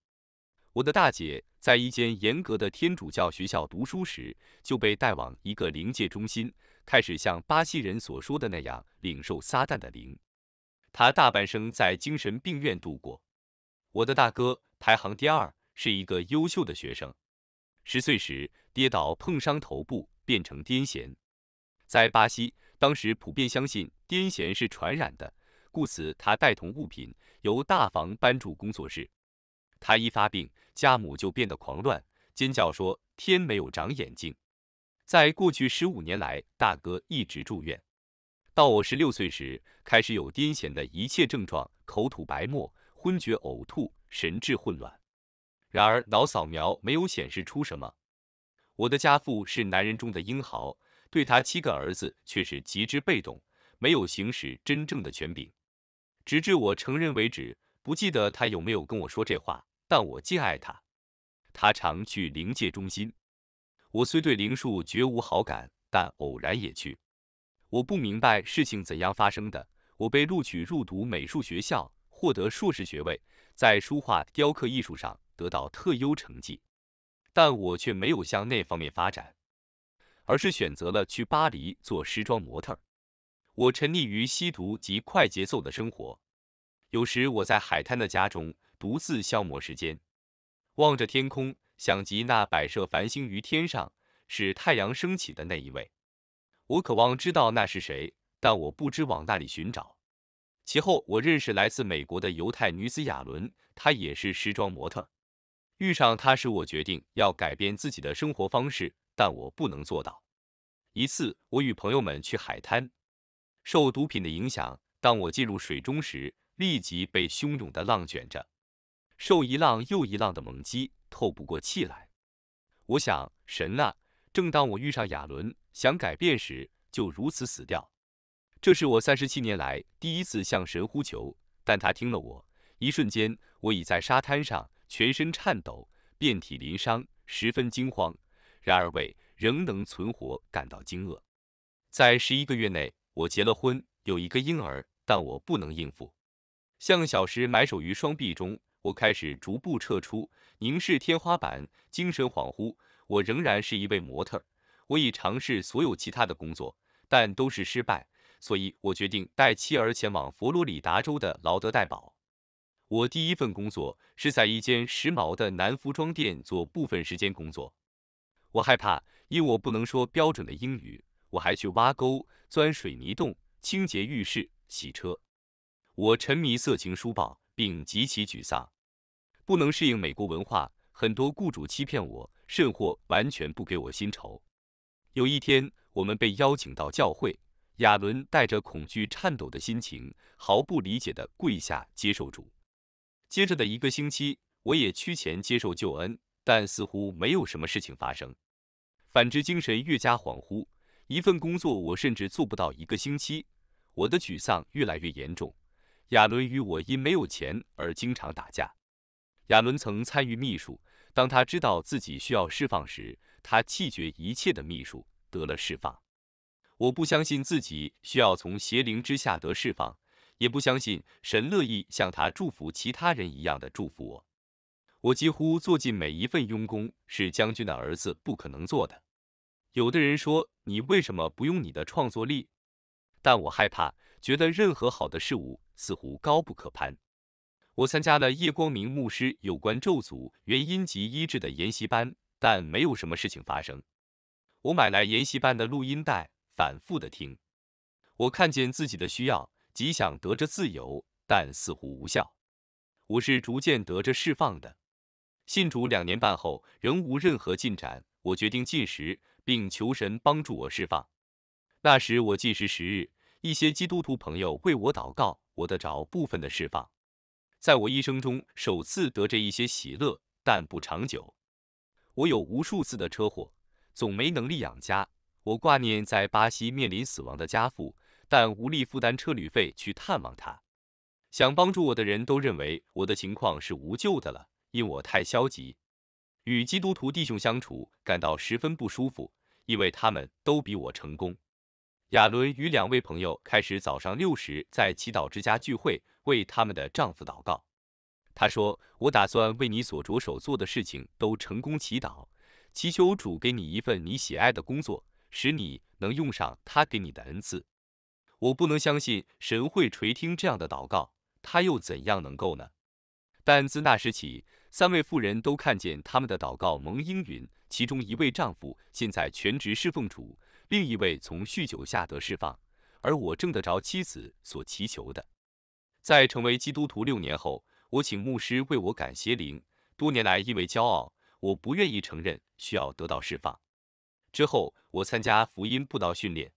我的大姐在一间严格的天主教学校读书时，就被带往一个灵界中心，开始像巴西人所说的那样领受撒旦的灵。她大半生在精神病院度过。我的大哥排行第二，是一个优秀的学生。十岁时跌倒碰伤头部，变成癫痫。在巴西。当时普遍相信癫痫是传染的，故此他带同物品由大房搬入工作室。他一发病，家母就变得狂乱，尖叫说天没有长眼睛。在过去十五年来，大哥一直住院。到我十六岁时，开始有癫痫的一切症状，口吐白沫、昏厥、呕吐、神志混乱。然而脑扫描没有显示出什么。我的家父是男人中的英豪。对他七个儿子却是极之被动，没有行使真正的权柄。直至我成认为止，不记得他有没有跟我说这话。但我敬爱他。他常去灵界中心。我虽对灵术绝无好感，但偶然也去。我不明白事情怎样发生的。我被录取入读美术学校，获得硕士学位，在书画雕刻艺术上得到特优成绩，但我却没有向那方面发展。而是选择了去巴黎做时装模特。我沉溺于吸毒及快节奏的生活，有时我在海滩的家中独自消磨时间，望着天空，想及那摆设繁星于天上，使太阳升起的那一位。我渴望知道那是谁，但我不知往那里寻找。其后，我认识来自美国的犹太女子亚伦，她也是时装模特。遇上她时，我决定要改变自己的生活方式。但我不能做到。一次，我与朋友们去海滩，受毒品的影响，当我进入水中时，立即被汹涌的浪卷着，受一浪又一浪的猛击，透不过气来。我想，神啊！正当我遇上亚伦，想改变时，就如此死掉。这是我三十七年来第一次向神呼求，但他听了我。一瞬间，我已在沙滩上，全身颤抖，遍体鳞伤，十分惊慌。然而，为仍能存活感到惊愕。在十一个月内，我结了婚，有一个婴儿，但我不能应付。像小时埋首于双臂中，我开始逐步撤出，凝视天花板，精神恍惚。我仍然是一位模特，我已尝试所有其他的工作，但都是失败。所以，我决定带妻儿前往佛罗里达州的劳德代堡。我第一份工作是在一间时髦的男服装店做部分时间工作。我害怕，因我不能说标准的英语。我还去挖沟、钻水泥洞、清洁浴室、洗车。我沉迷色情书报，并极其沮丧，不能适应美国文化。很多雇主欺骗我，甚或完全不给我薪酬。有一天，我们被邀请到教会，亚伦带着恐惧、颤抖的心情，毫不理解的跪下接受主。接着的一个星期，我也屈前接受救恩。但似乎没有什么事情发生，反之精神越加恍惚。一份工作我甚至做不到一个星期，我的沮丧越来越严重。亚伦与我因没有钱而经常打架。亚伦曾参与秘术，当他知道自己需要释放时，他弃绝一切的秘术，得了释放。我不相信自己需要从邪灵之下得释放，也不相信神乐意像他祝福其他人一样的祝福我。我几乎做尽每一份佣工，是将军的儿子不可能做的。有的人说，你为什么不用你的创作力？但我害怕，觉得任何好的事物似乎高不可攀。我参加了叶光明牧师有关咒诅原因及医治的研习班，但没有什么事情发生。我买来研习班的录音带，反复的听。我看见自己的需要，极想得着自由，但似乎无效。我是逐渐得着释放的。信主两年半后仍无任何进展，我决定进食，并求神帮助我释放。那时我进食十日，一些基督徒朋友为我祷告，我得着部分的释放。在我一生中首次得着一些喜乐，但不长久。我有无数次的车祸，总没能力养家。我挂念在巴西面临死亡的家父，但无力负担车旅费去探望他。想帮助我的人都认为我的情况是无救的了。因我太消极，与基督徒弟兄相处感到十分不舒服，因为他们都比我成功。亚伦与两位朋友开始早上六时在祈祷之家聚会，为他们的丈夫祷告。他说：“我打算为你所着手做的事情都成功祈祷，祈求主给你一份你喜爱的工作，使你能用上他给你的恩赐。”我不能相信神会垂听这样的祷告，他又怎样能够呢？但自那时起。三位妇人都看见他们的祷告蒙应允，其中一位丈夫现在全职侍奉主，另一位从酗酒下得释放，而我挣得着妻子所祈求的。在成为基督徒六年后，我请牧师为我感邪灵。多年来因为骄傲，我不愿意承认需要得到释放。之后我参加福音布道训练，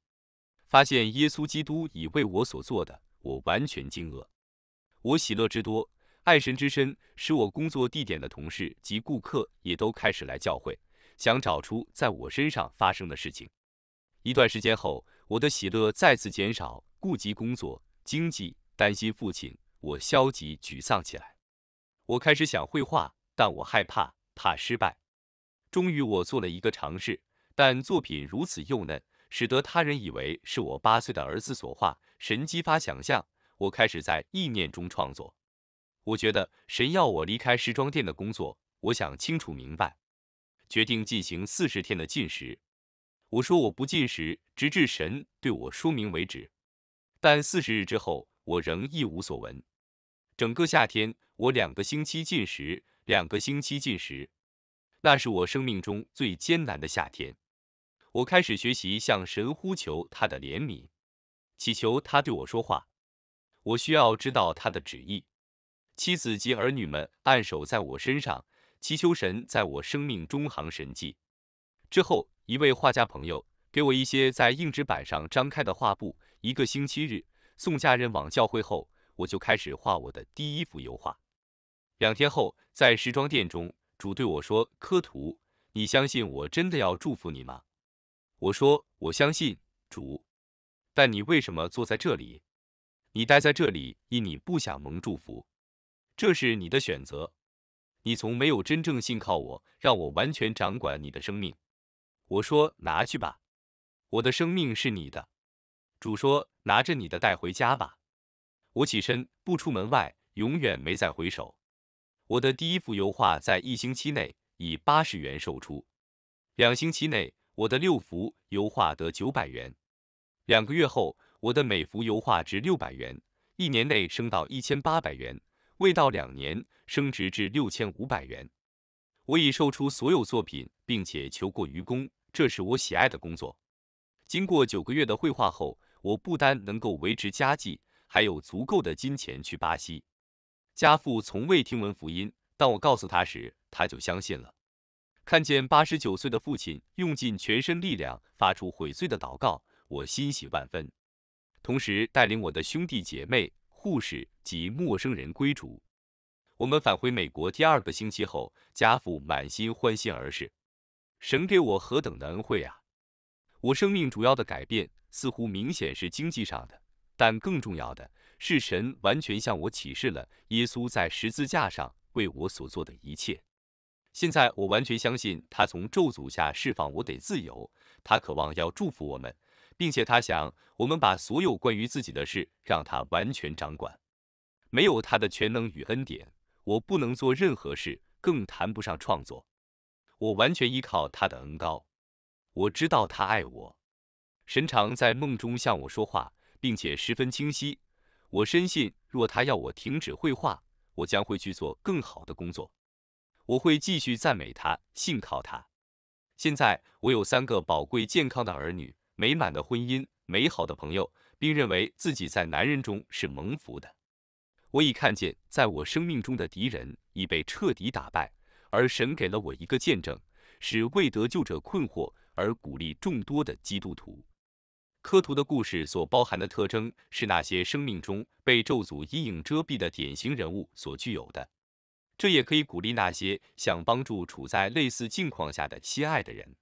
发现耶稣基督已为我所做的，我完全惊愕，我喜乐之多。爱神之身使我工作地点的同事及顾客也都开始来教会，想找出在我身上发生的事情。一段时间后，我的喜乐再次减少，顾及工作、经济，担心父亲，我消极沮丧起来。我开始想绘画，但我害怕，怕失败。终于，我做了一个尝试，但作品如此幼嫩，使得他人以为是我八岁的儿子所画。神激发想象，我开始在意念中创作。我觉得神要我离开时装店的工作，我想清楚明白，决定进行四十天的禁食。我说我不禁食，直至神对我说明为止。但四十日之后，我仍一无所闻。整个夏天，我两个星期禁食，两个星期禁食。那是我生命中最艰难的夏天。我开始学习向神呼求他的怜悯，祈求他对我说话。我需要知道他的旨意。妻子及儿女们按手在我身上，祈求神在我生命中行神迹。之后，一位画家朋友给我一些在硬纸板上张开的画布。一个星期日送家人往教会后，我就开始画我的第一幅油画。两天后，在时装店中，主对我说：“科图，你相信我真的要祝福你吗？”我说：“我相信主，但你为什么坐在这里？你待在这里，因你不想蒙祝福。”这是你的选择，你从没有真正信靠我，让我完全掌管你的生命。我说拿去吧，我的生命是你的。主说拿着你的带回家吧。我起身不出门外，永远没再回首。我的第一幅油画在一星期内以八十元售出，两星期内我的六幅油画得九百元，两个月后我的每幅油画值六百元，一年内升到一千八百元。未到两年，升值至六千五百元。我已售出所有作品，并且求过于工，这是我喜爱的工作。经过九个月的绘画后，我不单能够维持家计，还有足够的金钱去巴西。家父从未听闻福音，当我告诉他时，他就相信了。看见八十九岁的父亲用尽全身力量发出悔罪的祷告，我欣喜万分。同时带领我的兄弟姐妹。护士及陌生人归主。我们返回美国第二个星期后，家父满心欢欣而逝。神给我何等的恩惠啊！我生命主要的改变似乎明显是经济上的，但更重要的是神完全向我启示了耶稣在十字架上为我所做的一切。现在我完全相信他从咒诅下释放我得自由，他渴望要祝福我们。并且他想，我们把所有关于自己的事让他完全掌管。没有他的全能与恩典，我不能做任何事，更谈不上创作。我完全依靠他的恩高。我知道他爱我。神常在梦中向我说话，并且十分清晰。我深信，若他要我停止绘画，我将会去做更好的工作。我会继续赞美他，信靠他。现在我有三个宝贵健康的儿女。美满的婚姻，美好的朋友，并认为自己在男人中是蒙福的。我已看见，在我生命中的敌人已被彻底打败，而神给了我一个见证，使未得救者困惑而鼓励众多的基督徒。科图的故事所包含的特征是那些生命中被咒诅阴影遮蔽的典型人物所具有的。这也可以鼓励那些想帮助处在类似境况下的心爱的人。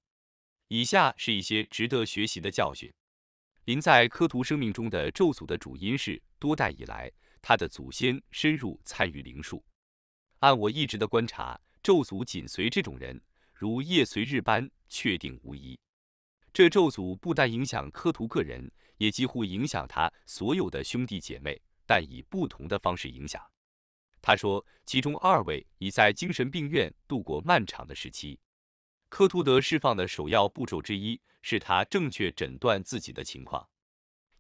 以下是一些值得学习的教训。林在科图生命中的咒诅的主因是，多代以来他的祖先深入参与灵术。按我一直的观察，咒诅紧随这种人，如夜随日般，确定无疑。这咒诅不但影响科图个人，也几乎影响他所有的兄弟姐妹，但以不同的方式影响。他说，其中二位已在精神病院度过漫长的时期。科图德释放的首要步骤之一是他正确诊断自己的情况。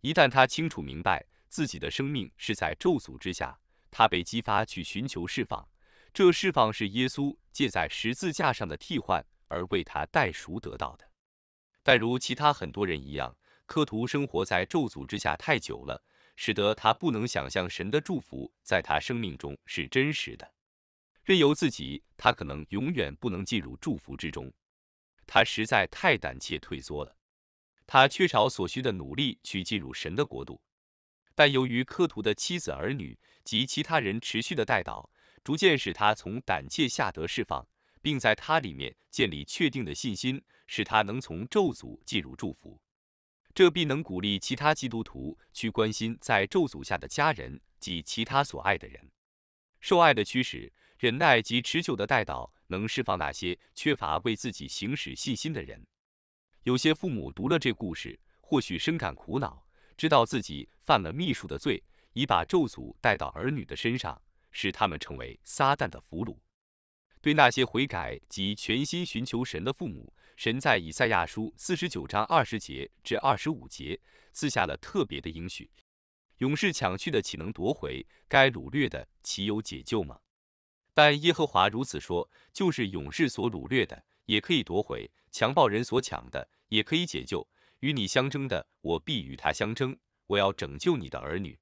一旦他清楚明白自己的生命是在咒诅之下，他被激发去寻求释放。这释放是耶稣借在十字架上的替换而为他代赎得到的。但如其他很多人一样，科图生活在咒诅之下太久了，使得他不能想象神的祝福在他生命中是真实的。任由自己，他可能永远不能进入祝福之中。他实在太胆怯退缩了，他缺少所需的努力去进入神的国度。但由于科图的妻子、儿女及其他人持续的带导，逐渐使他从胆怯下得释放，并在他里面建立确定的信心，使他能从咒诅进入祝福。这必能鼓励其他基督徒去关心在咒诅下的家人及其他所爱的人。受爱的驱使，忍耐及持久的带导。能释放那些缺乏为自己行使信心的人。有些父母读了这故事，或许深感苦恼，知道自己犯了秘术的罪，已把咒诅带到儿女的身上，使他们成为撒旦的俘虏。对那些悔改及全心寻求神的父母，神在以赛亚书四十九章二十节至二十五节赐下了特别的应许：勇士抢去的岂能夺回？该掳掠的岂有解救吗？但耶和华如此说：就是勇士所掳掠的，也可以夺回；强暴人所抢的，也可以解救。与你相争的，我必与他相争；我要拯救你的儿女。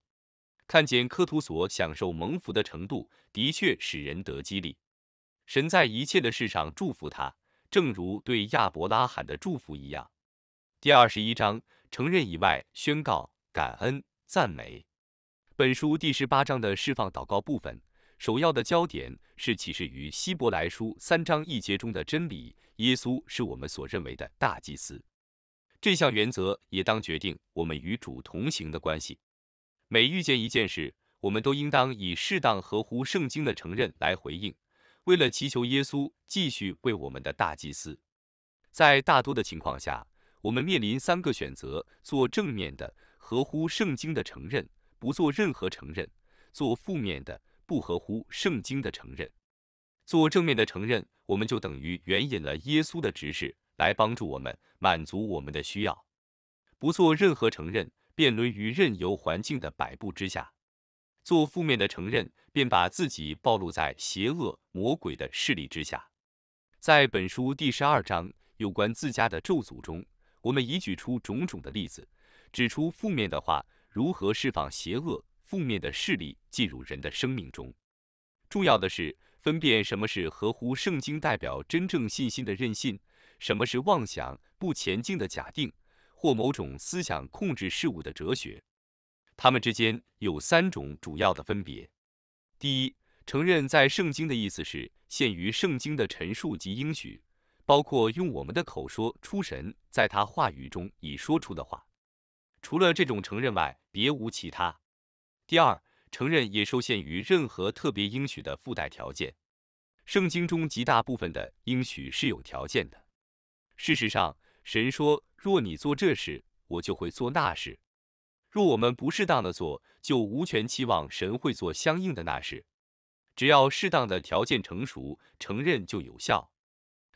看见科图索享受蒙福的程度，的确使人得激励。神在一切的事上祝福他，正如对亚伯拉罕的祝福一样。第二十一章承认以外，宣告感恩赞美。本书第十八章的释放祷告部分。首要的焦点是启示于希伯来书三章一节中的真理：耶稣是我们所认为的大祭司。这项原则也当决定我们与主同行的关系。每遇见一件事，我们都应当以适当合乎圣经的承认来回应，为了祈求耶稣继续为我们的大祭司。在大多的情况下，我们面临三个选择：做正面的合乎圣经的承认，不做任何承认，做负面的。不合乎圣经的承认，做正面的承认，我们就等于援引了耶稣的指示来帮助我们满足我们的需要；不做任何承认，便沦于任由环境的摆布之下；做负面的承认，便把自己暴露在邪恶魔鬼的势力之下。在本书第十二章有关自家的咒诅中，我们已举出种种的例子，指出负面的话如何释放邪恶。负面的势力进入人的生命中。重要的是分辨什么是合乎圣经、代表真正信心的任性，什么是妄想、不前进的假定或某种思想控制事物的哲学。它们之间有三种主要的分别。第一，承认在圣经的意思是限于圣经的陈述及应许，包括用我们的口说出神在他话语中已说出的话。除了这种承认外，别无其他。第二，承认也受限于任何特别应许的附带条件。圣经中极大部分的应许是有条件的。事实上，神说若你做这事，我就会做那事。若我们不适当的做，就无权期望神会做相应的那事。只要适当的条件成熟，承认就有效。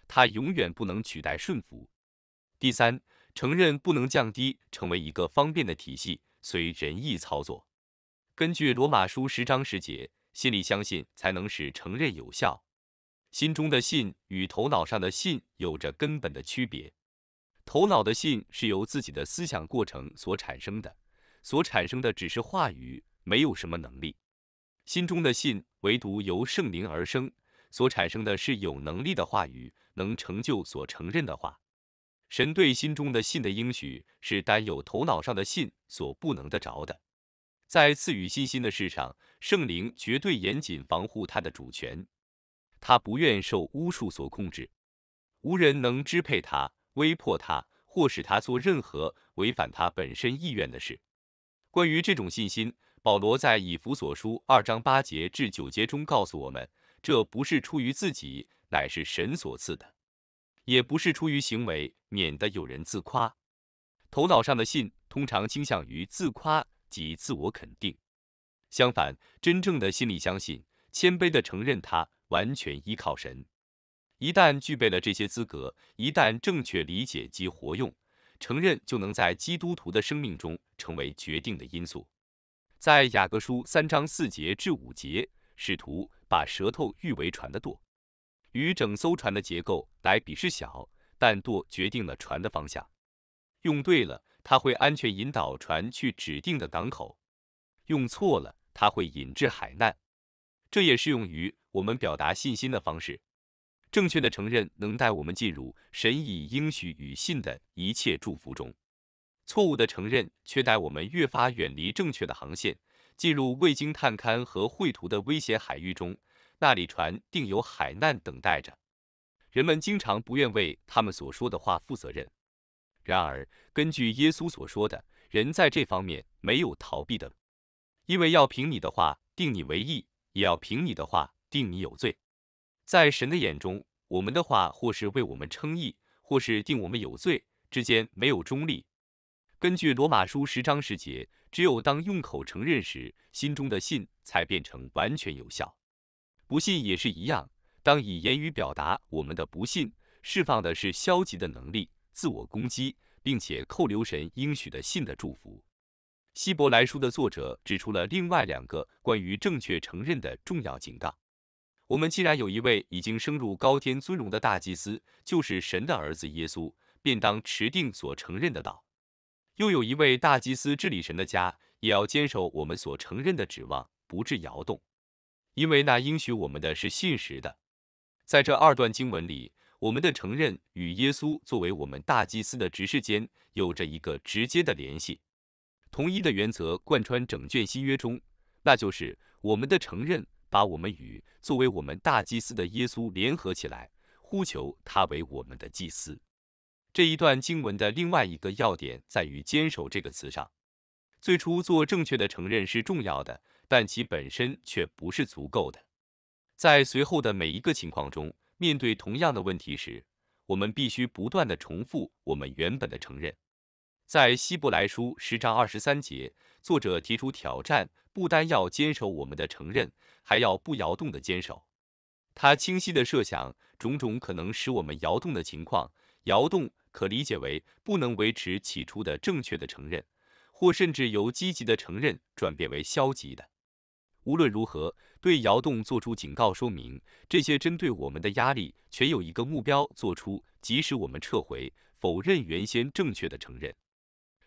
它永远不能取代顺服。第三，承认不能降低成为一个方便的体系，随人意操作。根据罗马书十章十节，心里相信才能使承认有效。心中的信与头脑上的信有着根本的区别。头脑的信是由自己的思想过程所产生的，所产生的只是话语，没有什么能力。心中的信唯独由圣灵而生，所产生的是有能力的话语，能成就所承认的话。神对心中的信的应许是单有头脑上的信所不能得着的。在赐予信心的事上，圣灵绝对严谨防护他的主权，他不愿受巫术所控制，无人能支配他、威迫他或使他做任何违反他本身意愿的事。关于这种信心，保罗在以弗所书二章八节至九节中告诉我们：这不是出于自己，乃是神所赐的；也不是出于行为，免得有人自夸。头脑上的信通常倾向于自夸。及自我肯定。相反，真正的心理相信，谦卑的承认他完全依靠神。一旦具备了这些资格，一旦正确理解及活用，承认就能在基督徒的生命中成为决定的因素。在雅各书三章四节至五节，使徒把舌头喻为船的舵，与整艘船的结构来比是小，但舵决定了船的方向。用对了。它会安全引导船去指定的港口，用错了它会引致海难。这也适用于我们表达信心的方式。正确的承认能带我们进入神已应许与信的一切祝福中，错误的承认却带我们越发远离正确的航线，进入未经探勘和绘图的危险海域中，那里船定有海难等待着。人们经常不愿为他们所说的话负责任。然而，根据耶稣所说的，人在这方面没有逃避的，因为要凭你的话定你为义，也要凭你的话定你有罪。在神的眼中，我们的话或是为我们称义，或是定我们有罪之间没有中立。根据罗马书十章十节，只有当用口承认时，心中的信才变成完全有效。不信也是一样，当以言语表达我们的不信，释放的是消极的能力。自我攻击，并且扣留神应许的信的祝福。希伯来书的作者指出了另外两个关于正确承认的重要警告：我们既然有一位已经升入高天尊荣的大祭司，就是神的儿子耶稣，便当持定所承认的道；又有一位大祭司治理神的家，也要坚守我们所承认的指望，不致摇动，因为那应许我们的是信实的。在这二段经文里。我们的承认与耶稣作为我们大祭司的执事间有着一个直接的联系。同一的原则贯穿整卷新约中，那就是我们的承认把我们与作为我们大祭司的耶稣联合起来，呼求他为我们的祭司。这一段经文的另外一个要点在于“坚守”这个词上。最初做正确的承认是重要的，但其本身却不是足够的。在随后的每一个情况中。面对同样的问题时，我们必须不断的重复我们原本的承认。在希伯来书十章二十三节，作者提出挑战，不单要坚守我们的承认，还要不摇动的坚守。他清晰的设想种种可能使我们摇动的情况，摇动可理解为不能维持起初的正确的承认，或甚至由积极的承认转变为消极的。无论如何，对窑洞做出警告说明，这些针对我们的压力全有一个目标，做出即使我们撤回否认原先正确的承认。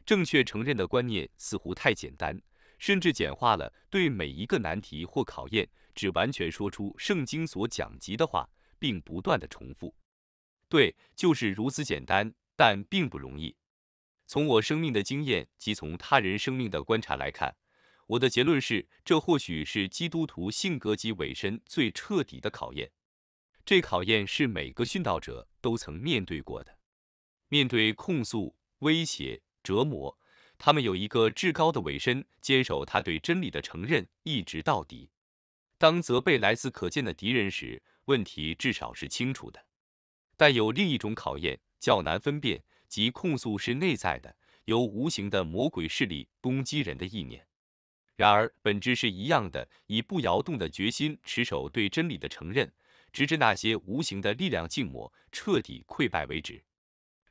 正确承认的观念似乎太简单，甚至简化了对每一个难题或考验，只完全说出圣经所讲及的话，并不断的重复。对，就是如此简单，但并不容易。从我生命的经验及从他人生命的观察来看。我的结论是，这或许是基督徒性格及委身最彻底的考验。这考验是每个殉道者都曾面对过的。面对控诉、威胁、折磨，他们有一个至高的委身，坚守他对真理的承认，一直到底。当责备来自可见的敌人时，问题至少是清楚的。但有另一种考验较难分辨，即控诉是内在的，由无形的魔鬼势力攻击人的意念。然而，本质是一样的，以不摇动的决心持守对真理的承认，直至那些无形的力量静默、彻底溃败为止。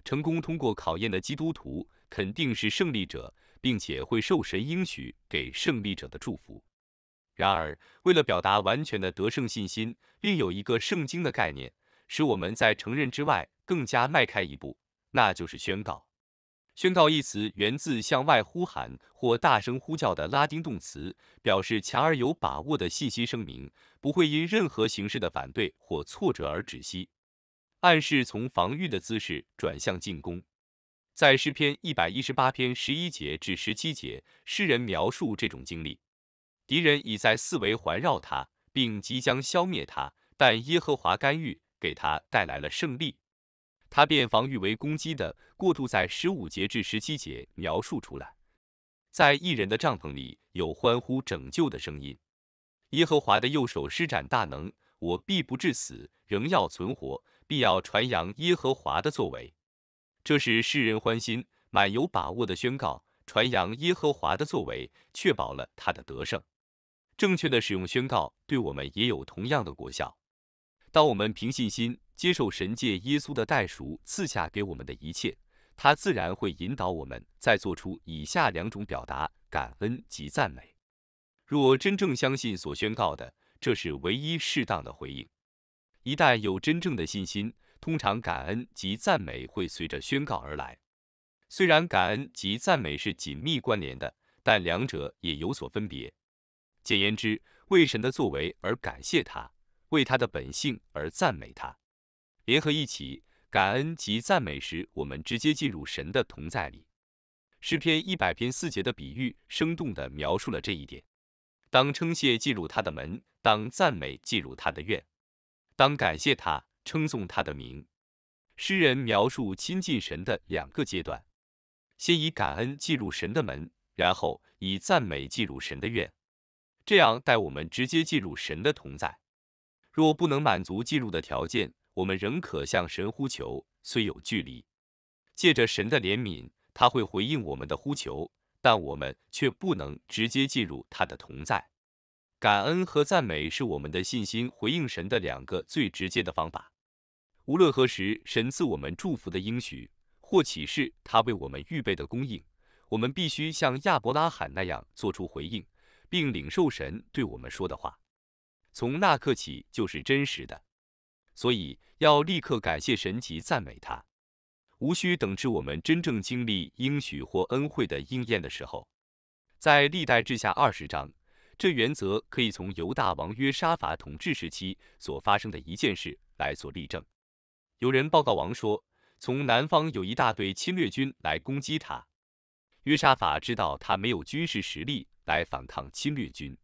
成功通过考验的基督徒肯定是胜利者，并且会受神应许给胜利者的祝福。然而，为了表达完全的得胜信心，另有一个圣经的概念，使我们在承认之外更加迈开一步，那就是宣告。宣告一词源自向外呼喊或大声呼叫的拉丁动词，表示强而有把握的信息声明，不会因任何形式的反对或挫折而止息，暗示从防御的姿势转向进攻。在诗篇一百一十八篇十一节至十七节，诗人描述这种经历：敌人已在四围环绕他，并即将消灭他，但耶和华干预，给他带来了胜利。他便防御为攻击的过渡，在十五节至十七节描述出来。在异人的帐篷里有欢呼拯救的声音。耶和华的右手施展大能，我必不至死，仍要存活，必要传扬耶和华的作为。这是世人欢心、满有把握的宣告。传扬耶和华的作为，确保了他的得胜。正确的使用宣告，对我们也有同样的果效。当我们凭信心。接受神界耶稣的袋鼠赐下给我们的一切，他自然会引导我们再做出以下两种表达：感恩及赞美。若真正相信所宣告的，这是唯一适当的回应。一旦有真正的信心，通常感恩及赞美会随着宣告而来。虽然感恩及赞美是紧密关联的，但两者也有所分别。简言之，为神的作为而感谢他，为他的本性而赞美他。联合一起，感恩及赞美时，我们直接进入神的同在里。诗篇一百篇四节的比喻生动地描述了这一点：当称谢进入他的门，当赞美进入他的院，当感谢他、称颂他的名。诗人描述亲近神的两个阶段：先以感恩进入神的门，然后以赞美进入神的院。这样带我们直接进入神的同在。若不能满足进入的条件，我们仍可向神呼求，虽有距离，借着神的怜悯，他会回应我们的呼求，但我们却不能直接进入他的同在。感恩和赞美是我们的信心回应神的两个最直接的方法。无论何时，神赐我们祝福的应许或启示，他为我们预备的供应，我们必须像亚伯拉罕那样做出回应，并领受神对我们说的话。从那刻起，就是真实的。所以要立刻感谢神及赞美他，无需等至我们真正经历应许或恩惠的应验的时候。在历代志下二十章，这原则可以从犹大王约沙法统治时期所发生的一件事来做例证。有人报告王说，从南方有一大队侵略军来攻击他。约沙法知道他没有军事实力来反抗侵略军。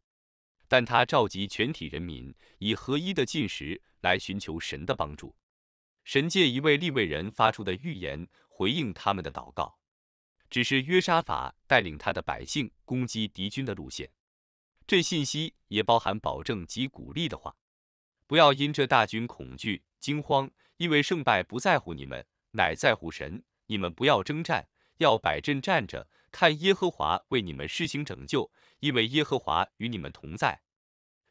但他召集全体人民，以合一的进食来寻求神的帮助。神借一位立位人发出的预言回应他们的祷告。只是约沙法带领他的百姓攻击敌军的路线。这信息也包含保证及鼓励的话：不要因这大军恐惧惊慌，因为胜败不在乎你们，乃在乎神。你们不要征战，要摆阵站着，看耶和华为你们施行拯救。因为耶和华与你们同在。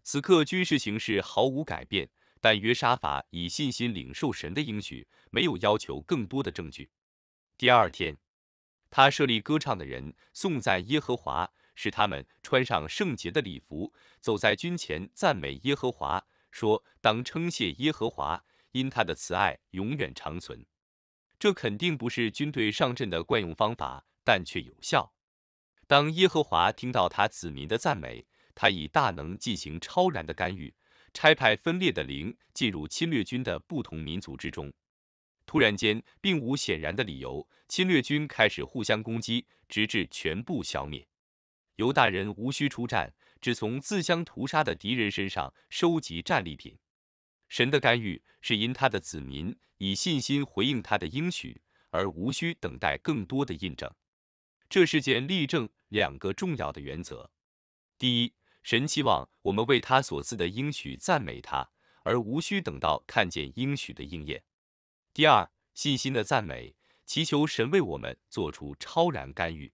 此刻军事形势毫无改变，但约沙法以信心领受神的应许，没有要求更多的证据。第二天，他设立歌唱的人颂赞耶和华，使他们穿上圣洁的礼服，走在军前赞美耶和华，说：“当称谢耶和华，因他的慈爱永远长存。”这肯定不是军队上阵的惯用方法，但却有效。当耶和华听到他子民的赞美，他以大能进行超然的干预，拆派分裂的灵进入侵略军的不同民族之中。突然间，并无显然的理由，侵略军开始互相攻击，直至全部消灭。犹大人无需出战，只从自相屠杀的敌人身上收集战利品。神的干预是因他的子民以信心回应他的应许，而无需等待更多的印证。这是件例证两个重要的原则：第一，神期望我们为他所赐的应许赞美他，而无需等到看见应许的应验；第二，信心的赞美，祈求神为我们做出超然干预。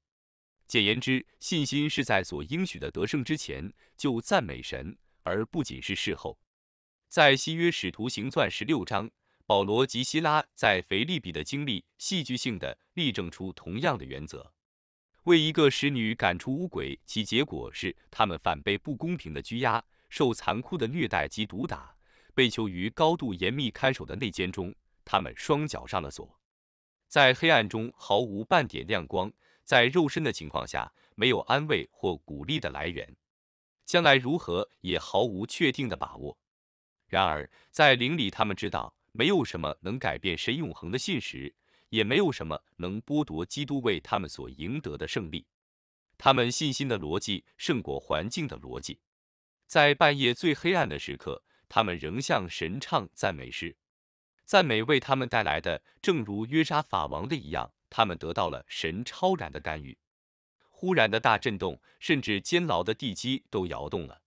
简言之，信心是在所应许的得胜之前就赞美神，而不仅是事后。在新约使徒行传十六章，保罗及希拉在腓力比的经历戏剧性的例证出同样的原则。为一个使女赶出乌鬼，其结果是他们反被不公平的拘押，受残酷的虐待及毒打，被囚于高度严密看守的内监中。他们双脚上了锁，在黑暗中毫无半点亮光，在肉身的情况下没有安慰或鼓励的来源，将来如何也毫无确定的把握。然而在灵里，他们知道没有什么能改变神永恒的信实。也没有什么能剥夺基督为他们所赢得的胜利。他们信心的逻辑胜过环境的逻辑。在半夜最黑暗的时刻，他们仍像神唱赞美诗，赞美为他们带来的，正如约沙法王的一样，他们得到了神超然的干预。忽然的大震动，甚至监牢的地基都摇动了，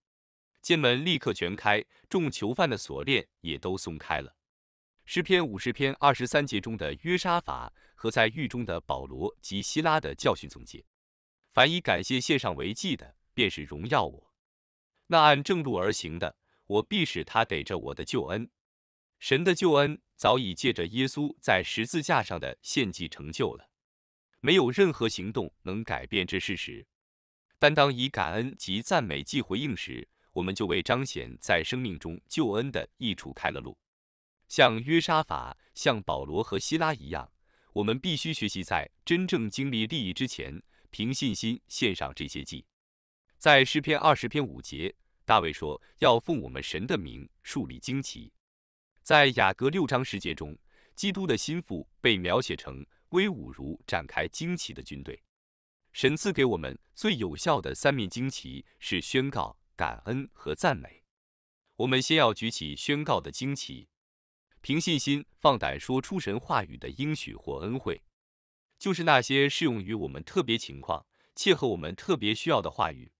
监门立刻全开，众囚犯的锁链也都松开了。诗篇五十篇二十三节中的约沙法和在狱中的保罗及希拉的教训总结。凡以感谢献上为祭的，便是荣耀我。那按正路而行的，我必使他逮着我的救恩。神的救恩早已借着耶稣在十字架上的献祭成就了，没有任何行动能改变这事实。但当以感恩及赞美祭回应时，我们就为彰显在生命中救恩的益处开了路。像约沙法、像保罗和希拉一样，我们必须学习在真正经历利益之前，凭信心献上这些祭。在诗篇二十篇五节，大卫说要奉我们神的名树立旌旗。在雅各六章十节中，基督的心腹被描写成威武如展开旌旗的军队。神赐给我们最有效的三面旌旗是宣告、感恩和赞美。我们先要举起宣告的旌旗。凭信心放胆说出神话语的应许或恩惠，就是那些适用于我们特别情况、切合我们特别需要的话语。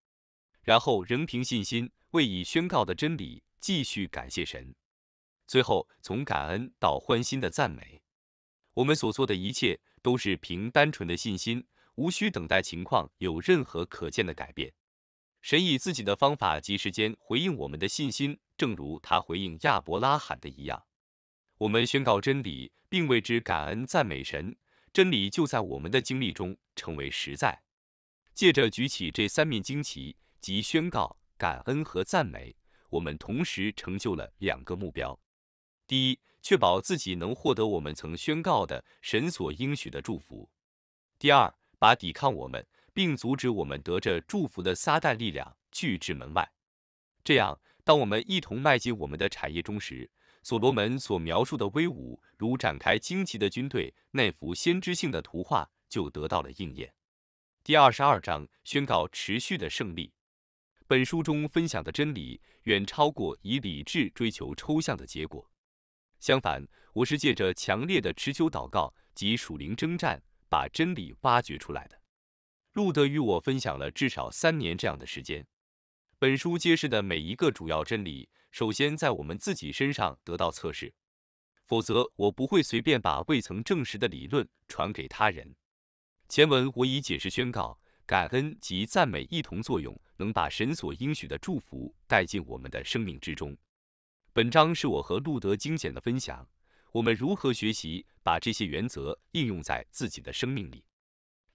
然后仍凭信心为已宣告的真理继续感谢神。最后从感恩到欢欣的赞美，我们所做的一切都是凭单纯的信心，无需等待情况有任何可见的改变。神以自己的方法及时间回应我们的信心，正如他回应亚伯拉罕的一样。我们宣告真理，并为之感恩赞美神。真理就在我们的经历中成为实在。借着举起这三面旌旗即宣告感恩和赞美，我们同时成就了两个目标：第一，确保自己能获得我们曾宣告的神所应许的祝福；第二，把抵抗我们并阻止我们得着祝福的撒旦力量拒之门外。这样，当我们一同迈进我们的产业中时，所罗门所描述的威武，如展开旌旗的军队，那幅先知性的图画就得到了应验。第二十二章宣告持续的胜利。本书中分享的真理远超过以理智追求抽象的结果。相反，我是借着强烈的持久祷告及属灵征战，把真理挖掘出来的。路德与我分享了至少三年这样的时间。本书揭示的每一个主要真理，首先在我们自己身上得到测试，否则我不会随便把未曾证实的理论传给他人。前文我已解释宣告，感恩及赞美一同作用，能把神所应许的祝福带进我们的生命之中。本章是我和路德精简的分享，我们如何学习把这些原则应用在自己的生命里，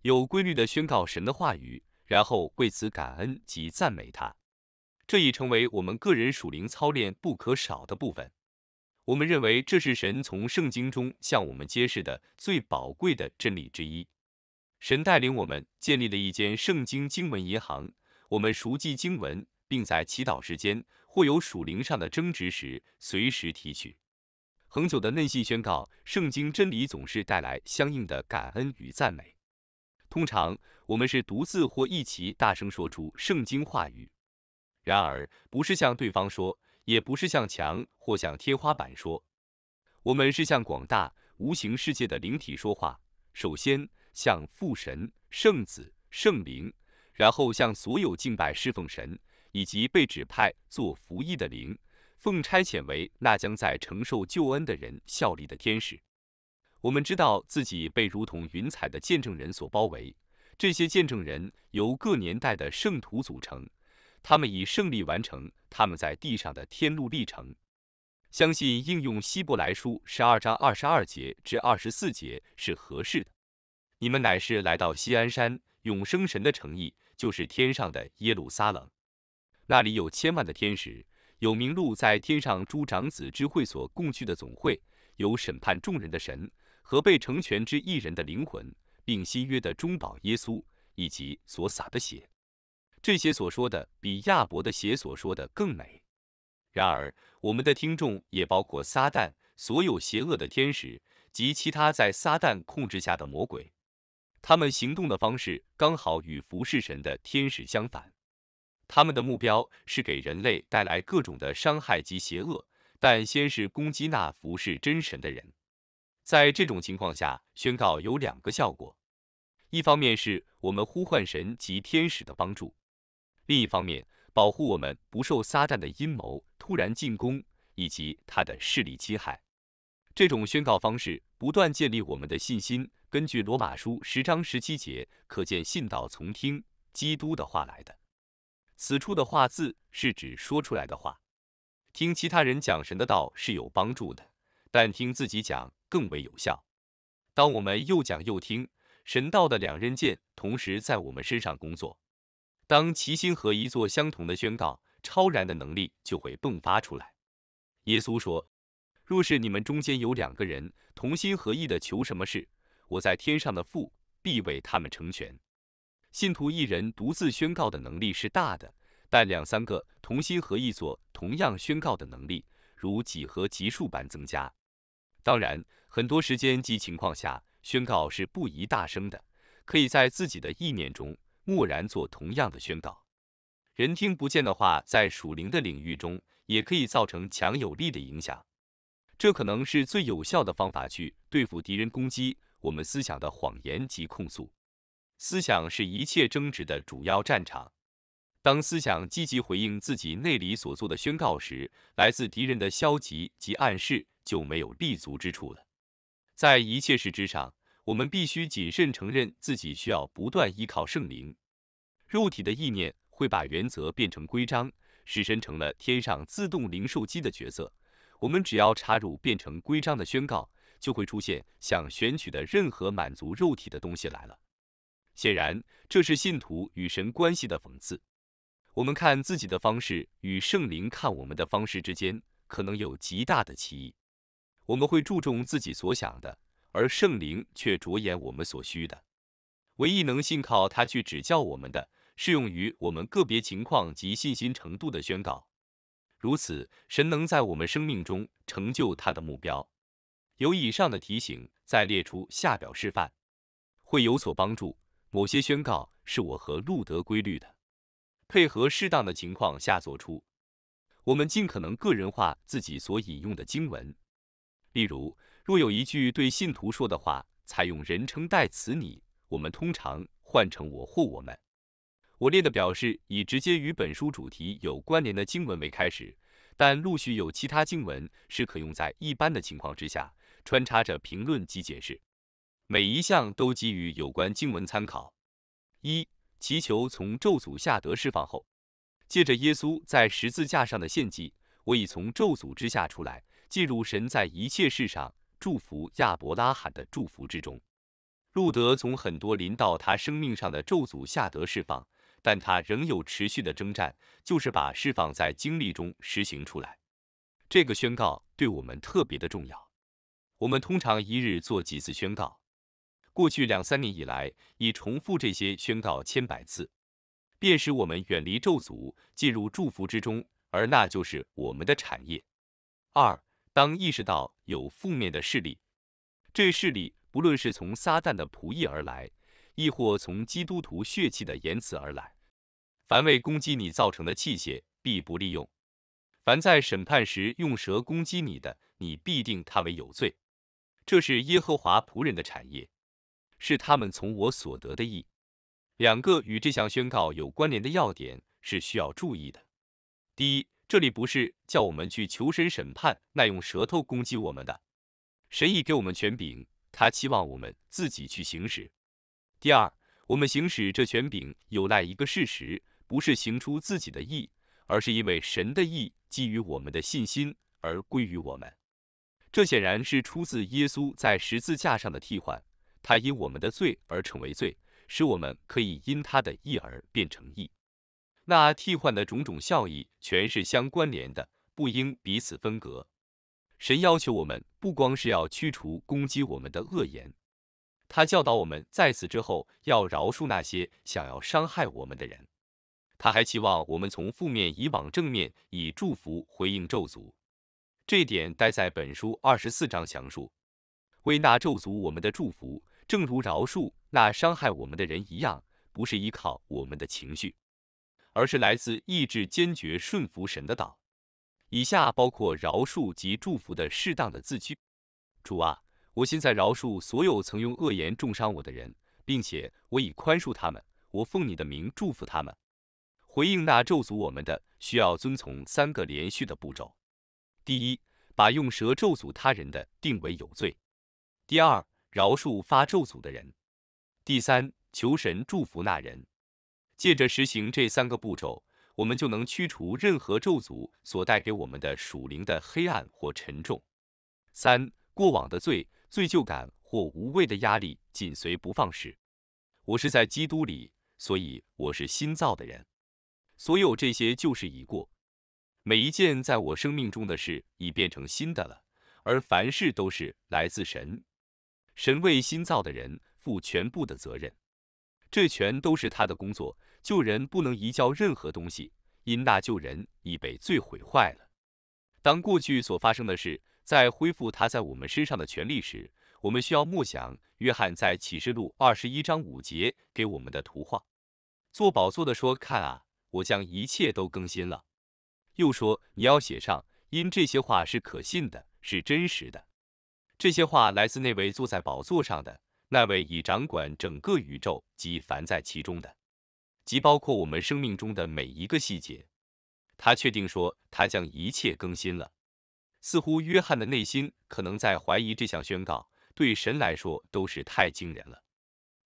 有规律的宣告神的话语，然后为此感恩及赞美他。这已成为我们个人属灵操练不可少的部分。我们认为这是神从圣经中向我们揭示的最宝贵的真理之一。神带领我们建立了一间圣经经文银行，我们熟记经文，并在祈祷时间或有属灵上的争执时随时提取。恒久的内信宣告，圣经真理总是带来相应的感恩与赞美。通常，我们是独自或一起大声说出圣经话语。然而，不是向对方说，也不是向墙或向天花板说，我们是向广大无形世界的灵体说话。首先向父神、圣子、圣灵，然后向所有敬拜、侍奉神以及被指派做服役的灵，奉差遣为那将在承受救恩的人效力的天使。我们知道自己被如同云彩的见证人所包围，这些见证人由各年代的圣徒组成。他们已胜利完成他们在地上的天路历程。相信应用希伯来书十二章二十二节至二十四节是合适的。你们乃是来到西安山，永生神的诚意就是天上的耶路撒冷，那里有千万的天使，有名录在天上诸长子之会所共聚的总会，有审判众人的神和被成全之一人的灵魂，并新约的中保耶稣以及所撒的血。这些所说的比亚伯的邪所说的更美。然而，我们的听众也包括撒旦、所有邪恶的天使及其他在撒旦控制下的魔鬼。他们行动的方式刚好与服侍神的天使相反。他们的目标是给人类带来各种的伤害及邪恶，但先是攻击那服侍真神的人。在这种情况下，宣告有两个效果：一方面是我们呼唤神及天使的帮助。另一方面，保护我们不受撒旦的阴谋、突然进攻以及他的势力侵害。这种宣告方式不断建立我们的信心。根据罗马书十章十七节，可见信道从听基督的话来的。此处的话字是指说出来的话。听其他人讲神的道是有帮助的，但听自己讲更为有效。当我们又讲又听，神道的两刃剑同时在我们身上工作。当齐心合一做相同的宣告，超然的能力就会迸发出来。耶稣说：“若是你们中间有两个人同心合意的求什么事，我在天上的父必为他们成全。”信徒一人独自宣告的能力是大的，但两三个同心合意做同样宣告的能力，如几何级数般增加。当然，很多时间及情况下，宣告是不宜大声的，可以在自己的意念中。蓦然做同样的宣告，人听不见的话，在属灵的领域中也可以造成强有力的影响。这可能是最有效的方法去对付敌人攻击我们思想的谎言及控诉。思想是一切争执的主要战场。当思想积极回应自己内里所做的宣告时，来自敌人的消极及暗示就没有立足之处了。在一切事之上。我们必须谨慎承认自己需要不断依靠圣灵。肉体的意念会把原则变成规章，使神成了天上自动零售机的角色。我们只要插入变成规章的宣告，就会出现想选取的任何满足肉体的东西来了。显然，这是信徒与神关系的讽刺。我们看自己的方式与圣灵看我们的方式之间可能有极大的歧义。我们会注重自己所想的。而圣灵却着眼我们所需的，唯一能信靠他去指教我们的，适用于我们个别情况及信心程度的宣告。如此，神能在我们生命中成就他的目标。有以上的提醒，再列出下表示范，会有所帮助。某些宣告是我和路德规律的，配合适当的情况下做出。我们尽可能个人化自己所引用的经文，例如。若有一句对信徒说的话采用人称代词你，我们通常换成我或我们。我列的表示以直接与本书主题有关联的经文为开始，但陆续有其他经文是可用在一般的情况之下，穿插着评论及解释。每一项都给予有关经文参考。一，祈求从咒诅下得释放后，借着耶稣在十字架上的献祭，我已从咒诅之下出来，进入神在一切事上。祝福亚伯拉罕的祝福之中，路德从很多临到他生命上的咒诅下得释放，但他仍有持续的征战，就是把释放在经历中实行出来。这个宣告对我们特别的重要。我们通常一日做几次宣告，过去两三年以来已重复这些宣告千百次，便使我们远离咒诅，进入祝福之中，而那就是我们的产业。二。当意识到有负面的势力，这势力不论是从撒旦的仆役而来，亦或从基督徒血气的言辞而来，凡为攻击你造成的器械必不利用；凡在审判时用蛇攻击你的，你必定他为有罪。这是耶和华仆人的产业，是他们从我所得的义。两个与这项宣告有关联的要点是需要注意的。第一。这里不是叫我们去求神审判，那用舌头攻击我们的。神已给我们权柄，他期望我们自己去行使。第二，我们行使这权柄有赖一个事实，不是行出自己的意，而是因为神的意基于我们的信心而归于我们。这显然是出自耶稣在十字架上的替换，他因我们的罪而成为罪，使我们可以因他的意而变成意。那替换的种种效益全是相关联的，不应彼此分隔。神要求我们不光是要驱除攻击我们的恶言，他教导我们在此之后要饶恕那些想要伤害我们的人。他还期望我们从负面以往正面，以祝福回应咒诅。这点待在本书二十四章详述。为那咒诅我们的祝福，正如饶恕那伤害我们的人一样，不是依靠我们的情绪。而是来自意志坚决顺服神的道，以下包括饶恕及祝福的适当的字句：主啊，我现在饶恕所有曾用恶言重伤我的人，并且我已宽恕他们，我奉你的名祝福他们。回应那咒诅我们的，需要遵从三个连续的步骤：第一，把用蛇咒诅他人的定为有罪；第二，饶恕发咒诅的人；第三，求神祝福那人。借着实行这三个步骤，我们就能驱除任何咒诅所带给我们的属灵的黑暗或沉重。三、过往的罪、罪疚感或无谓的压力紧随不放时，我是在基督里，所以我是新造的人。所有这些旧事已过，每一件在我生命中的事已变成新的了，而凡事都是来自神。神为新造的人负全部的责任，这全都是他的工作。救人不能移交任何东西，因那救人已被罪毁坏了。当过去所发生的事在恢复他在我们身上的权利时，我们需要默想约翰在启示录二十一章五节给我们的图画。做宝座的说：“看啊，我将一切都更新了。”又说：“你要写上，因这些话是可信的，是真实的。这些话来自那位坐在宝座上的，那位已掌管整个宇宙及凡在其中的。”即包括我们生命中的每一个细节。他确定说，他将一切更新了。似乎约翰的内心可能在怀疑这项宣告，对神来说都是太惊人了。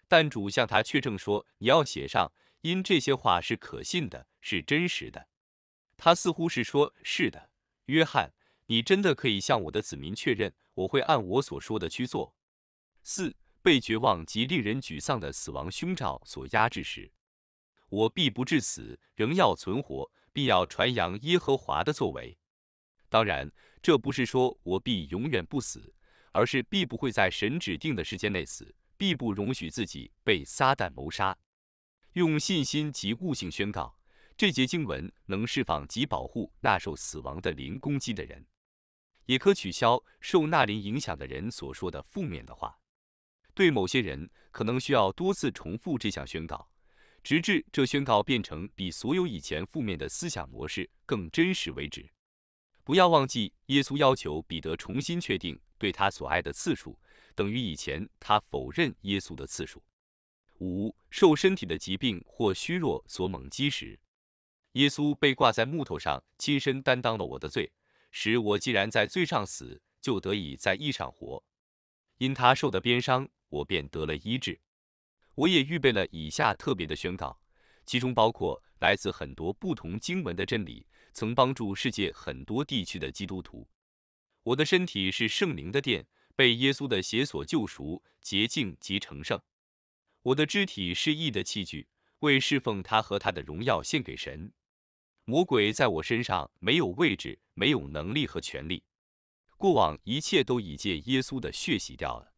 但主向他确证说：“你要写上，因这些话是可信的，是真实的。”他似乎是说：“是的，约翰，你真的可以向我的子民确认，我会按我所说的去做。”四被绝望及令人沮丧的死亡凶兆所压制时。我必不至死，仍要存活，必要传扬耶和华的作为。当然，这不是说我必永远不死，而是必不会在神指定的时间内死，必不容许自己被撒旦谋杀。用信心及悟性宣告，这节经文能释放及保护那受死亡的灵攻击的人，也可取消受那灵影响的人所说的负面的话。对某些人，可能需要多次重复这项宣告。直至这宣告变成比所有以前负面的思想模式更真实为止。不要忘记，耶稣要求彼得重新确定对他所爱的次数，等于以前他否认耶稣的次数。五受身体的疾病或虚弱所猛击时，耶稣被挂在木头上，亲身担当了我的罪，使我既然在罪上死，就得以在义上活。因他受的鞭伤，我便得了医治。我也预备了以下特别的宣告，其中包括来自很多不同经文的真理，曾帮助世界很多地区的基督徒。我的身体是圣灵的殿，被耶稣的血所救赎、洁净及成圣。我的肢体是义的器具，为侍奉他和他的荣耀献给神。魔鬼在我身上没有位置、没有能力和权力。过往一切都已借耶稣的血洗掉了。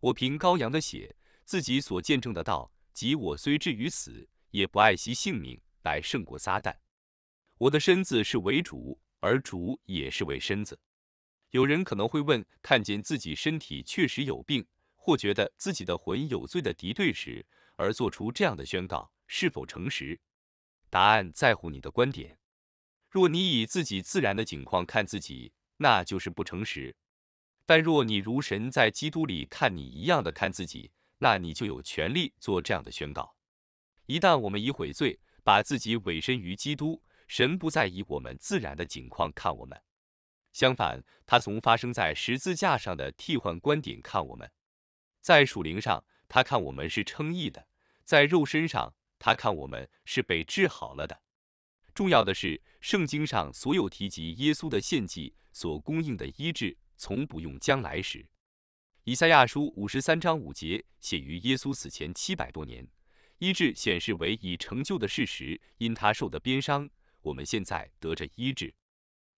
我凭羔羊的血。自己所见证的道，即我虽至于死，也不爱惜性命，来胜过撒旦。我的身子是为主，而主也是为身子。有人可能会问：看见自己身体确实有病，或觉得自己的魂有罪的敌对时，而做出这样的宣告，是否诚实？答案在乎你的观点。若你以自己自然的景况看自己，那就是不诚实；但若你如神在基督里看你一样的看自己，那你就有权利做这样的宣告。一旦我们已悔罪，把自己委身于基督，神不再以我们自然的景况看我们，相反，他从发生在十字架上的替换观点看我们。在属灵上，他看我们是称义的；在肉身上，他看我们是被治好了的。重要的是，圣经上所有提及耶稣的献祭所供应的医治，从不用将来时。以赛亚书五十三章五节写于耶稣死前七百多年，医治显示为已成就的事实，因他受的鞭伤，我们现在得着医治。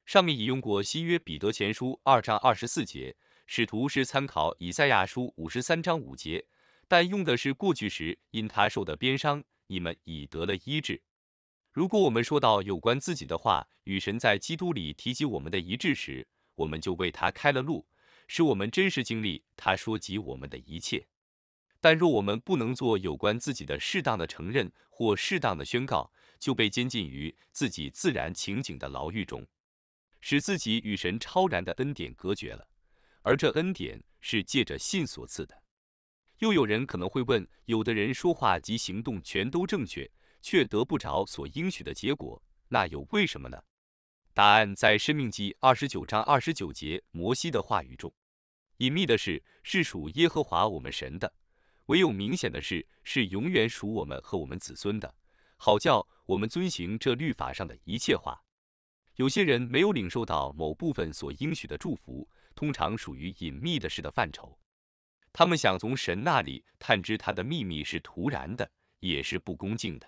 上面引用过新约彼得前书二章二十四节，使徒是参考以赛亚书五十三章五节，但用的是过去时，因他受的鞭伤，你们已得了医治。如果我们说到有关自己的话，与神在基督里提及我们的一致时，我们就为他开了路。是我们真实经历，他说及我们的一切。但若我们不能做有关自己的适当的承认或适当的宣告，就被监禁于自己自然情景的牢狱中，使自己与神超然的恩典隔绝了，而这恩典是借着信所赐的。又有人可能会问：有的人说话及行动全都正确，却得不着所应许的结果，那又为什么呢？答案在《申命记》二十九章二十九节摩西的话语中。隐秘的事是属耶和华我们神的，唯有明显的事是永远属我们和我们子孙的，好叫我们遵行这律法上的一切话。有些人没有领受到某部分所应许的祝福，通常属于隐秘的事的范畴。他们想从神那里探知他的秘密是徒然的，也是不恭敬的。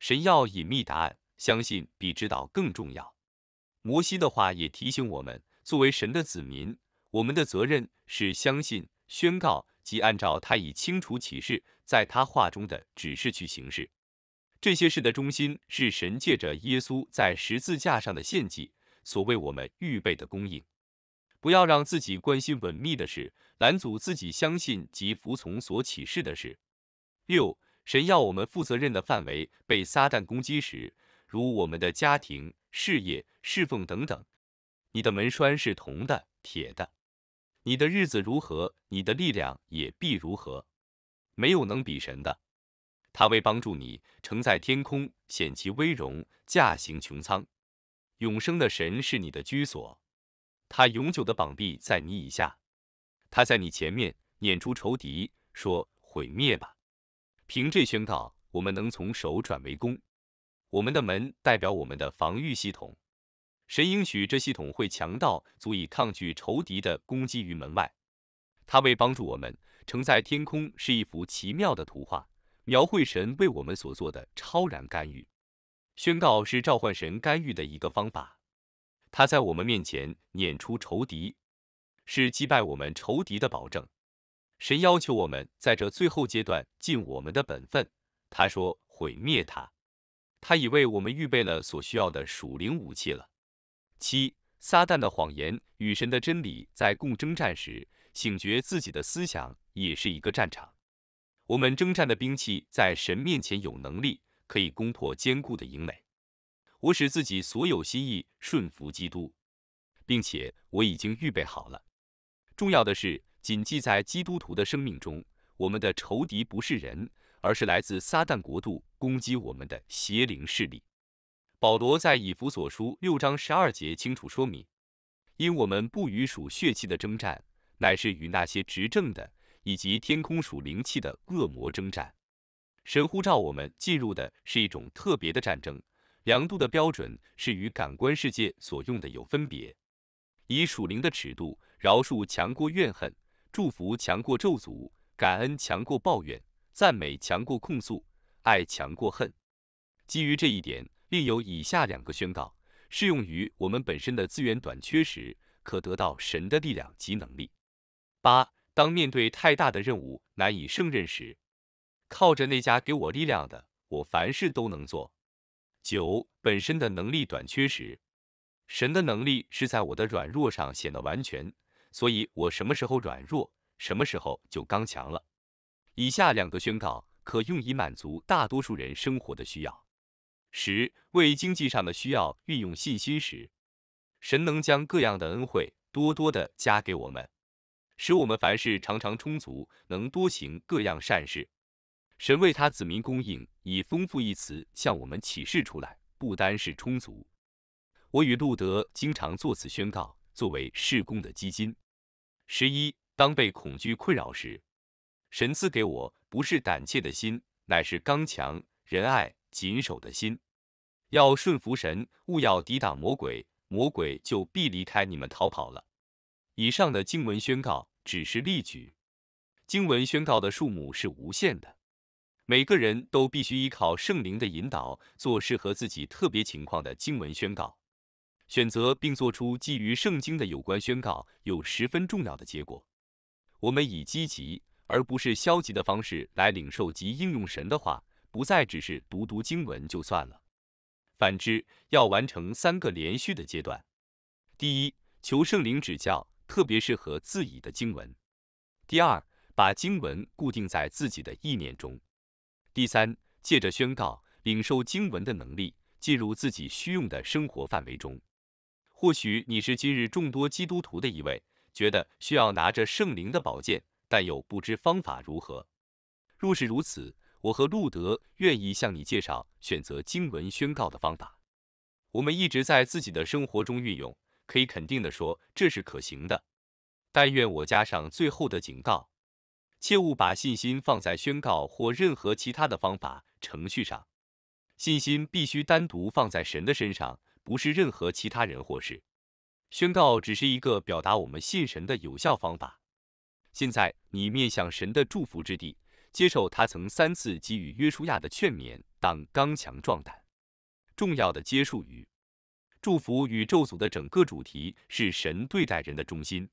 神要隐秘答案，相信比知道更重要。摩西的话也提醒我们，作为神的子民，我们的责任是相信、宣告及按照他已清楚启示在他话中的指示去行事。这些事的中心是神借着耶稣在十字架上的献祭所为我们预备的供应。不要让自己关心文秘的事，拦阻自己相信及服从所启示的事。六，神要我们负责任的范围被撒旦攻击时。如我们的家庭、事业、侍奉等等，你的门栓是铜的、铁的，你的日子如何，你的力量也必如何，没有能比神的。他为帮助你承载天空，显其威荣，驾行穹苍。永生的神是你的居所，他永久的绑臂在你以下，他在你前面撵出仇敌，说毁灭吧。凭这宣告，我们能从守转为攻。我们的门代表我们的防御系统，神应许这系统会强到足以抗拒仇敌的攻击于门外。他为帮助我们承载天空是一幅奇妙的图画，描绘神为我们所做的超然干预。宣告是召唤神干预的一个方法。他在我们面前撵出仇敌，是击败我们仇敌的保证。神要求我们在这最后阶段尽我们的本分。他说：“毁灭他。”他已为我们预备了所需要的属灵武器了。七撒旦的谎言与神的真理在共征战时，醒觉自己的思想也是一个战场。我们征战的兵器在神面前有能力，可以攻破坚固的营垒。我使自己所有心意顺服基督，并且我已经预备好了。重要的是谨记，在基督徒的生命中，我们的仇敌不是人。而是来自撒旦国度攻击我们的邪灵势力。保罗在以弗所书六章十二节清楚说明，因我们不与属血气的征战，乃是与那些执政的以及天空属灵气的恶魔征战。神呼召我们进入的是一种特别的战争，量度的标准是与感官世界所用的有分别。以属灵的尺度，饶恕强过怨恨，祝福强过咒诅，感恩强过抱怨。赞美强过控诉，爱强过恨。基于这一点，另有以下两个宣告，适用于我们本身的资源短缺时，可得到神的力量及能力。八、当面对太大的任务难以胜任时，靠着那家给我力量的，我凡事都能做。九、本身的能力短缺时，神的能力是在我的软弱上显得完全，所以我什么时候软弱，什么时候就刚强了。以下两个宣告可用以满足大多数人生活的需要：十、为经济上的需要运用信心时，神能将各样的恩惠多多的加给我们，使我们凡事常常充足，能多行各样善事。神为他子民供应，以丰富一词向我们启示出来，不单是充足。我与路德经常作此宣告，作为事工的基金。十一、当被恐惧困扰时。神赐给我不是胆怯的心，乃是刚强、仁爱、谨守的心。要顺服神，勿要抵挡魔鬼，魔鬼就必离开你们逃跑了。以上的经文宣告只是例举，经文宣告的数目是无限的。每个人都必须依靠圣灵的引导，做适合自己特别情况的经文宣告。选择并做出基于圣经的有关宣告，有十分重要的结果。我们以积极。而不是消极的方式来领受及应用神的话，不再只是读读经文就算了。反之，要完成三个连续的阶段：第一，求圣灵指教，特别适合自己的经文；第二，把经文固定在自己的意念中；第三，借着宣告领受经文的能力，进入自己需用的生活范围中。或许你是今日众多基督徒的一位，觉得需要拿着圣灵的宝剑。但又不知方法如何。若是如此，我和路德愿意向你介绍选择经文宣告的方法。我们一直在自己的生活中运用，可以肯定的说这是可行的。但愿我加上最后的警告：切勿把信心放在宣告或任何其他的方法程序上。信心必须单独放在神的身上，不是任何其他人或事。宣告只是一个表达我们信神的有效方法。现在你面向神的祝福之地，接受他曾三次给予约书亚的劝勉，当刚强壮胆。重要的接束语，祝福与咒诅的整个主题是神对待人的中心，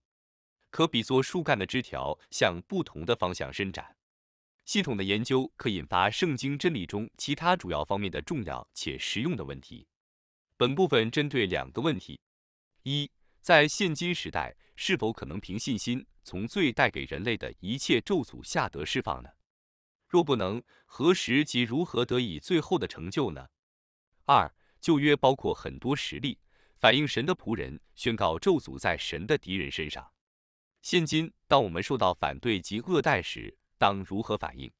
可比作树干的枝条向不同的方向伸展。系统的研究可引发圣经真理中其他主要方面的重要且实用的问题。本部分针对两个问题：一。在现今时代，是否可能凭信心从罪带给人类的一切咒诅下得释放呢？若不能，何时及如何得以最后的成就呢？二旧约包括很多实例，反映神的仆人宣告咒诅在神的敌人身上。现今，当我们受到反对及恶待时，当如何反应？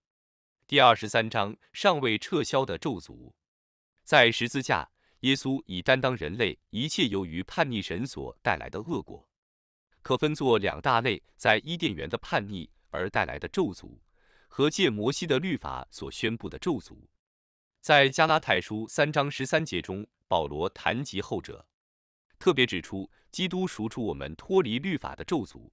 第二十三章尚未撤销的咒诅在十字架。耶稣以担当人类一切由于叛逆神所带来的恶果，可分作两大类：在伊甸园的叛逆而带来的咒诅，和借摩西的律法所宣布的咒诅。在加拉太书三章十三节中，保罗谈及后者，特别指出基督赎出我们脱离律法的咒诅，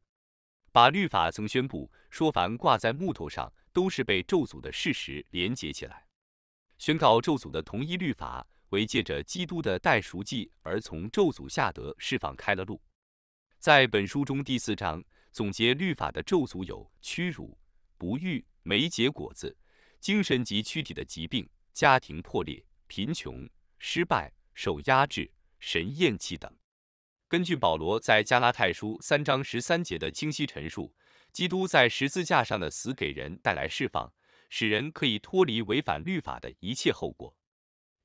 把律法曾宣布说凡挂在木头上都是被咒诅的事实连接起来，宣告咒诅的同一律法。为借着基督的代赎祭，而从咒诅下得释放开了路。在本书中第四章总结律法的咒诅有屈辱、不育、没结果子、精神及躯体的疾病、家庭破裂、贫穷、失败、受压制、神厌弃等。根据保罗在加拉太书三章十三节的清晰陈述，基督在十字架上的死给人带来释放，使人可以脱离违反律法的一切后果。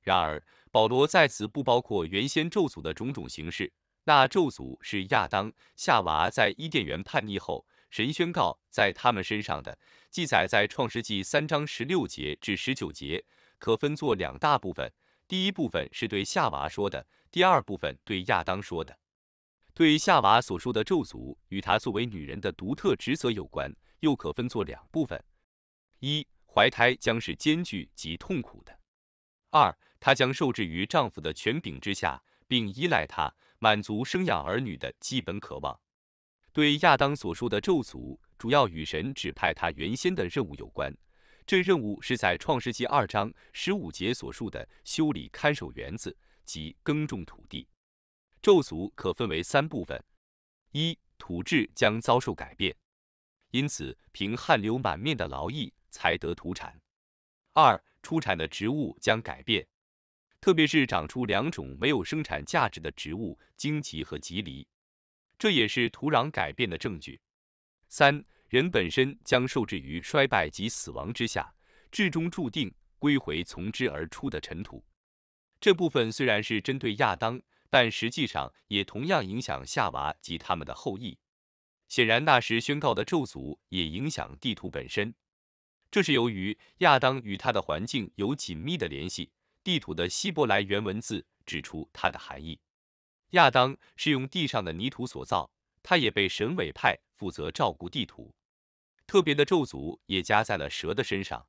然而，保罗在此不包括原先咒诅的种种形式。那咒诅是亚当、夏娃在伊甸园叛逆后，神宣告在他们身上的。记载在创世纪三章十六节至十九节，可分作两大部分。第一部分是对夏娃说的，第二部分对亚当说的。对夏娃所说的咒诅与她作为女人的独特职责有关，又可分作两部分：一、怀胎将是艰巨及痛苦的；二、她将受制于丈夫的权柄之下，并依赖他满足生养儿女的基本渴望。对亚当所说的咒诅，主要与神指派他原先的任务有关。这任务是在创世纪二章十五节所述的修理看守园子及耕种土地。咒诅可分为三部分：一、土质将遭受改变，因此凭汗流满面的劳役才得土产；二、出产的植物将改变。特别是长出两种没有生产价值的植物——荆棘和棘藜，这也是土壤改变的证据。三，人本身将受制于衰败及死亡之下，至终注定归回从之而出的尘土。这部分虽然是针对亚当，但实际上也同样影响夏娃及他们的后裔。显然，那时宣告的咒诅也影响地图本身，这是由于亚当与他的环境有紧密的联系。地图的希伯来原文字指出它的含义。亚当是用地上的泥土所造，他也被神委派负责照顾地图。特别的咒诅也加在了蛇的身上。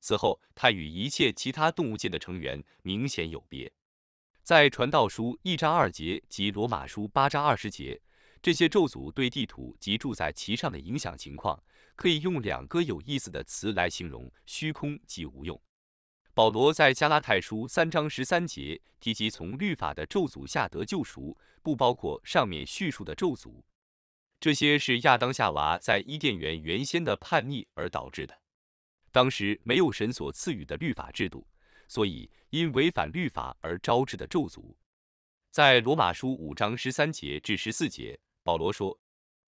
此后，他与一切其他动物界的成员明显有别。在《传道书》一章二节及《罗马书》八章二十节，这些咒诅对地图及住在其上的影响情况，可以用两个有意思的词来形容：虚空及无用。保罗在加拉太书三章十三节提及，从律法的咒诅下得救赎，不包括上面叙述的咒诅。这些是亚当夏娃在伊甸园原先的叛逆而导致的。当时没有神所赐予的律法制度，所以因违反律法而招致的咒诅。在罗马书五章十三节至十四节，保罗说，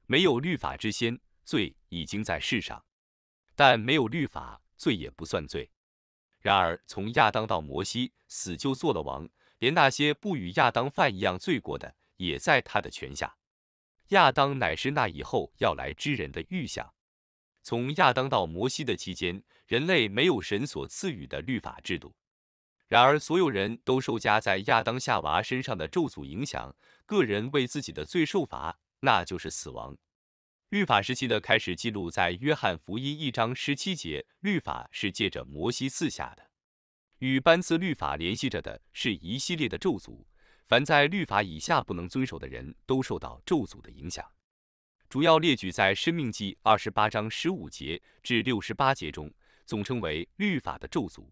没有律法之先，罪已经在世上；但没有律法，罪也不算罪。然而，从亚当到摩西，死就做了王，连那些不与亚当犯一样罪过的，也在他的权下。亚当乃是那以后要来之人的预想。从亚当到摩西的期间，人类没有神所赐予的律法制度。然而，所有人都受加在亚当、夏娃身上的咒诅影响，个人为自己的罪受罚，那就是死亡。律法时期的开始记录在约翰福音一章十七节。律法是借着摩西赐下的，与班次律法联系着的是一系列的咒诅。凡在律法以下不能遵守的人都受到咒诅的影响。主要列举在申命记二十八章十五节至六十八节中，总称为律法的咒诅。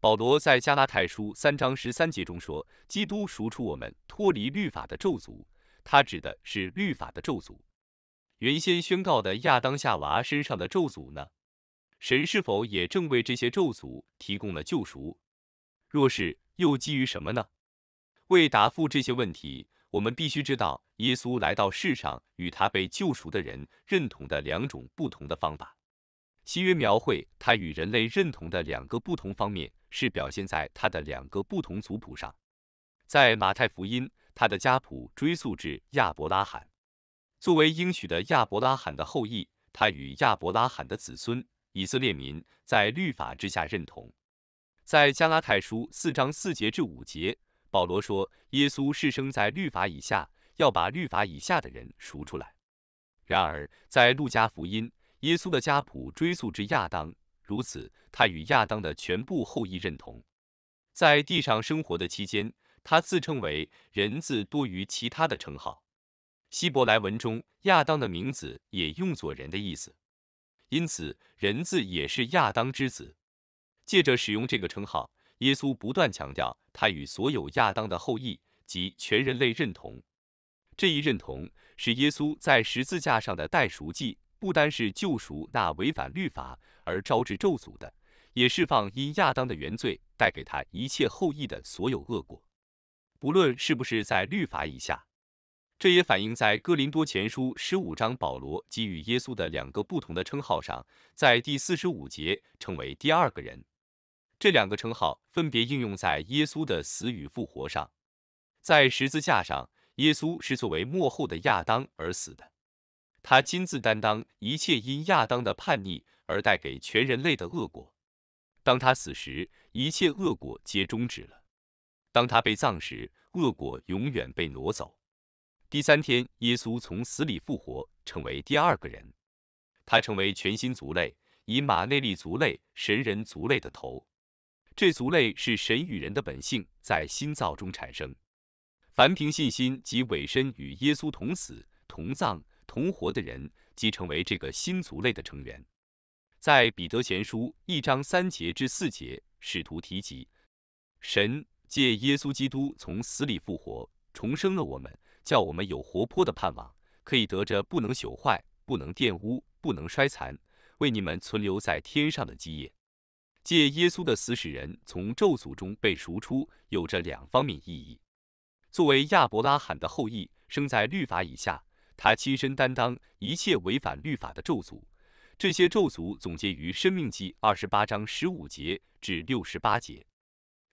保罗在加拉太书三章十三节中说：“基督赎出我们，脱离律法的咒诅。”他指的是律法的咒诅。原先宣告的亚当夏娃身上的咒诅呢？神是否也正为这些咒诅提供了救赎？若是，又基于什么呢？为答复这些问题，我们必须知道耶稣来到世上与他被救赎的人认同的两种不同的方法。新约描绘他与人类认同的两个不同方面，是表现在他的两个不同族谱上。在马太福音，他的家谱追溯至亚伯拉罕。作为应许的亚伯拉罕的后裔，他与亚伯拉罕的子孙以色列民在律法之下认同。在加拉太书四章四节至五节，保罗说耶稣是生在律法以下，要把律法以下的人赎出来。然而，在路加福音，耶稣的家谱追溯至亚当，如此他与亚当的全部后裔认同。在地上生活的期间，他自称为人字多于其他的称号。希伯来文中，亚当的名字也用作人的意思，因此“人”字也是亚当之子。借着使用这个称号，耶稣不断强调他与所有亚当的后裔及全人类认同。这一认同使耶稣在十字架上的代赎祭不单是救赎那违反律法而招致咒诅的，也释放因亚当的原罪带给他一切后裔的所有恶果，不论是不是在律法以下。这也反映在《哥林多前书》十五章保罗给予耶稣的两个不同的称号上，在第四十五节称为“第二个人”。这两个称号分别应用在耶稣的死与复活上。在十字架上，耶稣是作为幕后的亚当而死的，他亲自担当一切因亚当的叛逆而带给全人类的恶果。当他死时，一切恶果皆终止了；当他被葬时，恶果永远被挪走。第三天，耶稣从死里复活，成为第二个人。他成为全新族类，以马内利族类、神人族类的头。这族类是神与人的本性在心造中产生。凡凭信心及委身与耶稣同死、同葬、同活的人，即成为这个新族类的成员。在彼得前书一章三节至四节，使徒提及，神借耶稣基督从死里复活，重生了我们。叫我们有活泼的盼望，可以得着不能朽坏、不能玷污、不能衰残，为你们存留在天上的基业。借耶稣的死使人从咒诅中被赎出，有着两方面意义。作为亚伯拉罕的后裔，生在律法以下，他亲身担当一切违反律法的咒诅。这些咒诅总结于《生命记》二十八章十五节至六十八节。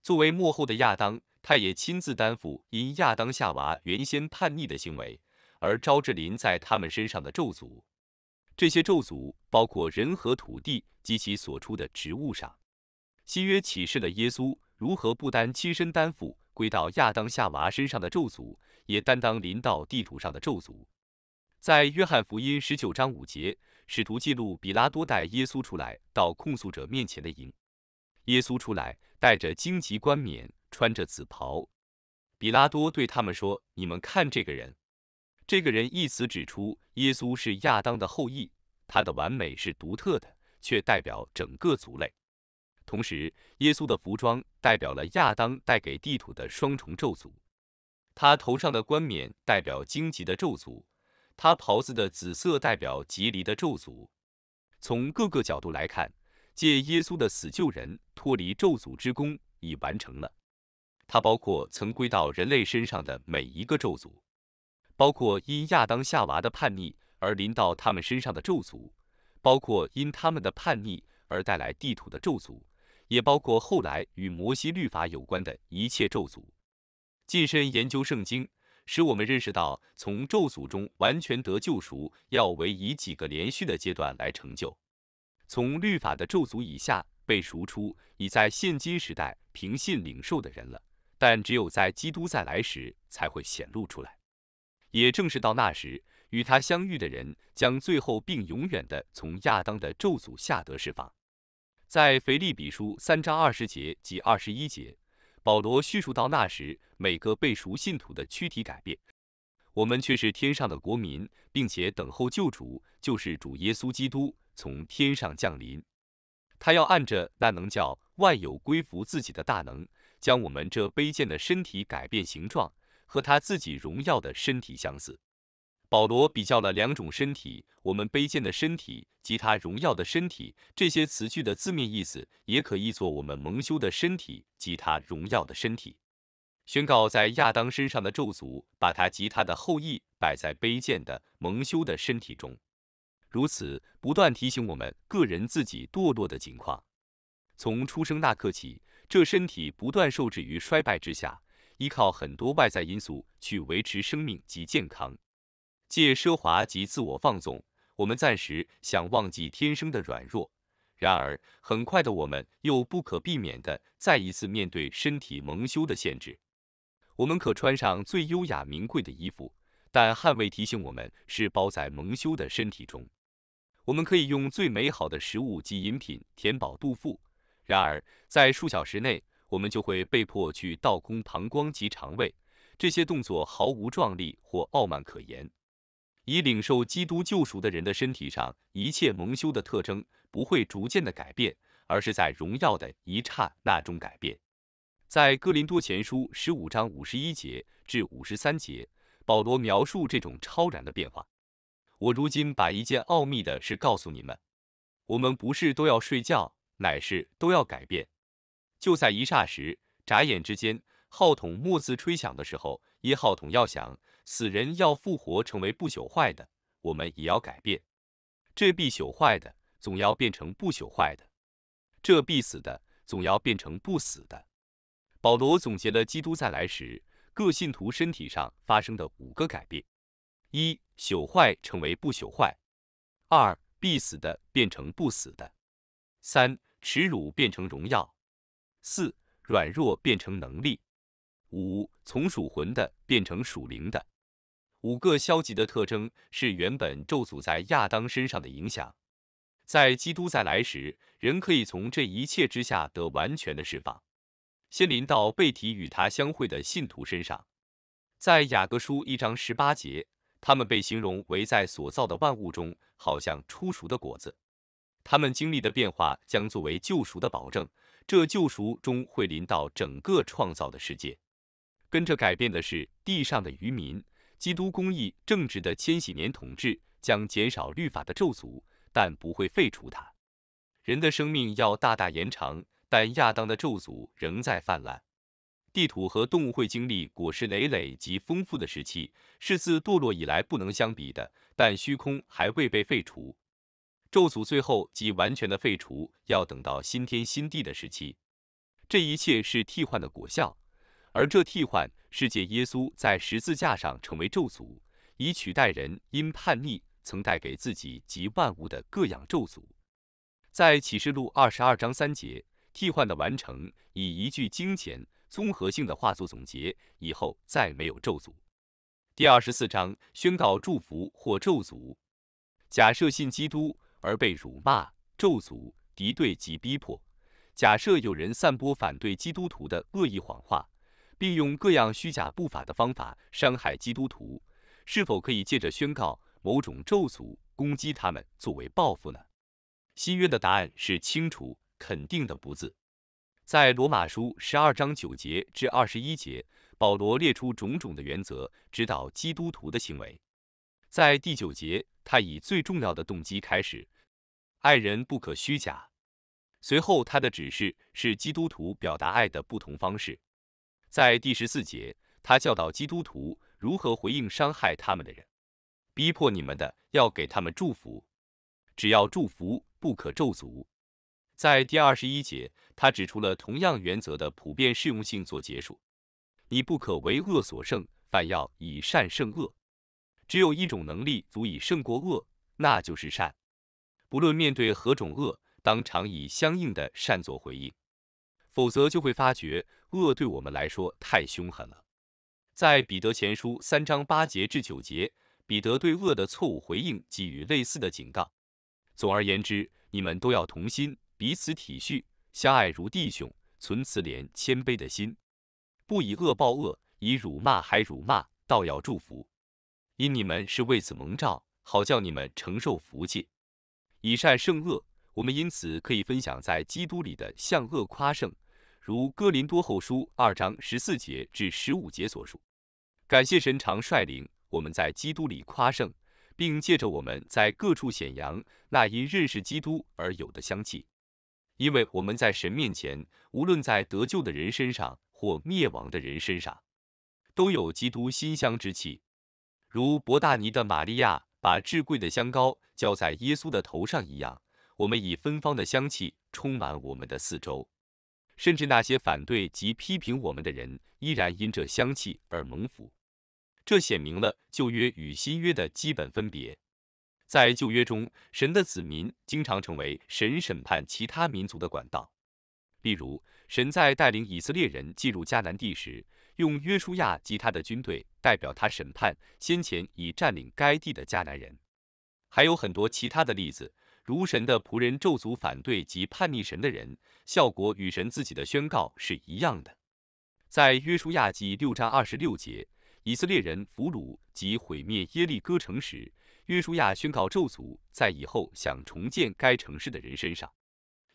作为幕后的亚当。他也亲自担负因亚当夏娃原先叛逆的行为而招致临在他们身上的咒诅。这些咒诅包括人和土地及其所出的植物上。新约启示的耶稣如何不单亲身担负归到亚当夏娃身上的咒诅，也担当临到地图上的咒诅？在约翰福音十九章五节，使徒记录比拉多带耶稣出来到控诉者面前的影。耶稣出来，带着荆棘冠冕。穿着紫袍，比拉多对他们说：“你们看这个人，这个人一词指出耶稣是亚当的后裔，他的完美是独特的，却代表整个族类。同时，耶稣的服装代表了亚当带给地土的双重咒诅，他头上的冠冕代表荆棘的咒诅，他袍子的紫色代表吉利的咒诅。从各个角度来看，借耶稣的死救人脱离咒诅之功已完成了。”它包括曾归到人类身上的每一个咒诅，包括因亚当夏娃的叛逆而临到他们身上的咒诅，包括因他们的叛逆而带来地土的咒诅，也包括后来与摩西律法有关的一切咒诅。近身研究圣经，使我们认识到，从咒诅中完全得救赎，要为以几个连续的阶段来成就。从律法的咒诅以下被赎出，已在现今时代凭信领受的人了。但只有在基督再来时才会显露出来，也正是到那时，与他相遇的人将最后并永远的从亚当的咒诅下得释放。在腓利比书三章二十节及二十一节，保罗叙述到那时，每个被赎信徒的躯体改变，我们却是天上的国民，并且等候救主，就是主耶稣基督从天上降临。他要按着那能叫万有归服自己的大能。将我们这卑贱的身体改变形状，和他自己荣耀的身体相似。保罗比较了两种身体：我们卑贱的身体及他荣耀的身体。这些词句的字面意思也可译作“我们蒙羞的身体及他荣耀的身体”。宣告在亚当身上的咒诅，把他及他的后裔摆在卑贱的、蒙羞的身体中，如此不断提醒我们个人自己堕落的情况。从出生那刻起。这身体不断受制于衰败之下，依靠很多外在因素去维持生命及健康。借奢华及自我放纵，我们暂时想忘记天生的软弱，然而很快的我们又不可避免的再一次面对身体蒙羞的限制。我们可穿上最优雅名贵的衣服，但捍卫提醒我们是包在蒙羞的身体中。我们可以用最美好的食物及饮品填饱肚腹。然而，在数小时内，我们就会被迫去倒空膀胱及肠胃，这些动作毫无壮丽或傲慢可言。以领受基督救赎的人的身体上一切蒙羞的特征不会逐渐的改变，而是在荣耀的一刹那中改变。在哥林多前书十五章五十一节至五十三节，保罗描述这种超然的变化。我如今把一件奥秘的事告诉你们：我们不是都要睡觉？乃是都要改变，就在一霎时，眨眼之间，号筒末字吹响的时候，一号筒要响，死人要复活成为不朽坏的，我们也要改变，这必朽坏的总要变成不朽坏的，这必死的总要变成不死的。保罗总结了基督再来时各信徒身体上发生的五个改变：一、朽坏成为不朽坏；二、必死的变成不死的；三、耻辱变成荣耀，四软弱变成能力，五从属魂的变成属灵的。五个消极的特征是原本咒诅在亚当身上的影响，在基督再来时，人可以从这一切之下得完全的释放。先临到被提与他相会的信徒身上，在雅各书一章十八节，他们被形容为在所造的万物中好像出熟的果子。他们经历的变化将作为救赎的保证，这救赎中会临到整个创造的世界。跟着改变的是地上的渔民。基督公义正直的千禧年统治将减少律法的咒诅，但不会废除它。人的生命要大大延长，但亚当的咒诅仍在泛滥。地土和动物会经历果实累累及丰富的时期，是自堕落以来不能相比的。但虚空还未被废除。咒诅最后即完全的废除，要等到新天新地的时期。这一切是替换的果效，而这替换是借耶稣在十字架上成为咒诅，以取代人因叛逆曾带给自己及万物的各样咒诅。在启示录二十二章三节，替换的完成以一句精简综合性的话作总结：以后再没有咒诅。第二十四章宣告祝福或咒诅，假设信基督。而被辱骂、咒诅、敌对及逼迫。假设有人散播反对基督徒的恶意谎话，并用各样虚假不法的方法伤害基督徒，是否可以借着宣告某种咒诅攻击他们作为报复呢？新约的答案是清楚肯定的，不字。在罗马书十二章九节至二十一节，保罗列出种种的原则指导基督徒的行为。在第九节，他以最重要的动机开始。爱人不可虚假。随后，他的指示是基督徒表达爱的不同方式。在第十四节，他教导基督徒如何回应伤害他们的人，逼迫你们的要给他们祝福，只要祝福不可咒诅。在第二十一节，他指出了同样原则的普遍适用性。做结束，你不可为恶所胜，反要以善胜恶。只有一种能力足以胜过恶，那就是善。不论面对何种恶，当常以相应的善作回应，否则就会发觉恶对我们来说太凶狠了。在彼得前书三章八节至九节，彼得对恶的错误回应给予类似的警告。总而言之，你们都要同心，彼此体恤，相爱如弟兄，存慈怜、谦卑的心，不以恶报恶，以辱骂还辱骂，倒要祝福。因你们是为此蒙召，好叫你们承受福气。以善胜恶，我们因此可以分享在基督里的向恶夸胜，如哥林多后书二章十四节至十五节所述。感谢神常率领我们在基督里夸胜，并借着我们在各处显扬那因认识基督而有的香气，因为我们在神面前，无论在得救的人身上或灭亡的人身上，都有基督馨香之气，如伯大尼的玛利亚。把至贵的香膏浇在耶稣的头上一样，我们以芬芳的香气充满我们的四周，甚至那些反对及批评我们的人，依然因这香气而蒙福。这显明了旧约与新约的基本分别。在旧约中，神的子民经常成为神审判其他民族的管道。例如，神在带领以色列人进入迦南地时。用约书亚及他的军队代表他审判先前已占领该地的迦南人，还有很多其他的例子。如神的仆人咒诅反对及叛逆神的人，效果与神自己的宣告是一样的。在约书亚记六章二十六节，以色列人俘虏及毁灭耶利哥城时，约书亚宣告咒诅在以后想重建该城市的人身上。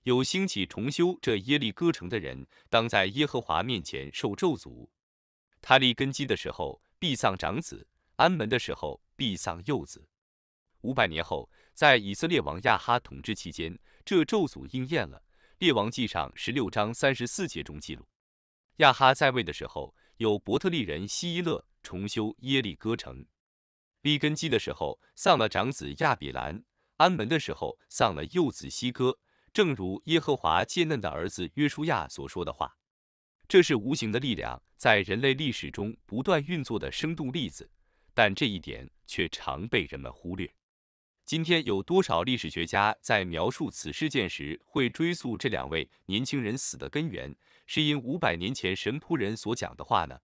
有兴起重修这耶利哥城的人，当在耶和华面前受咒诅。他立根基的时候，必丧长子；安门的时候，必丧幼子。五百年后，在以色列王亚哈统治期间，这咒诅应验了。列王记上十六章三十四节中记录：亚哈在位的时候，有伯特利人希伊勒重修耶利哥城。立根基的时候，丧了长子亚比兰；安门的时候，丧了幼子希哥。正如耶和华接嫩的儿子约书亚所说的话。这是无形的力量在人类历史中不断运作的生动例子，但这一点却常被人们忽略。今天有多少历史学家在描述此事件时会追溯这两位年轻人死的根源是因五百年前神仆人所讲的话呢？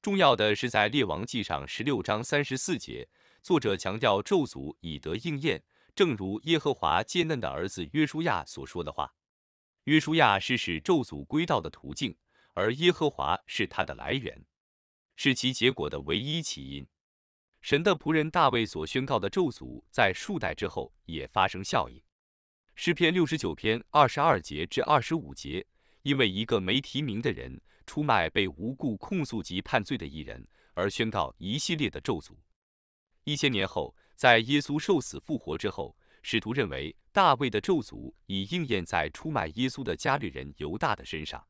重要的是在《列王纪》上十六章三十四节，作者强调咒诅已得应验，正如耶和华借嫩的儿子约书亚所说的话。约书亚是使咒诅归道的途径。而耶和华是它的来源，是其结果的唯一起因。神的仆人大卫所宣告的咒诅，在数代之后也发生效应。诗篇六十九篇二十二节至二十五节，因为一个没提名的人出卖被无故控诉及判罪的一人，而宣告一系列的咒诅。一千年后，在耶稣受死复活之后，使徒认为大卫的咒诅已应验在出卖耶稣的加利人犹大的身上。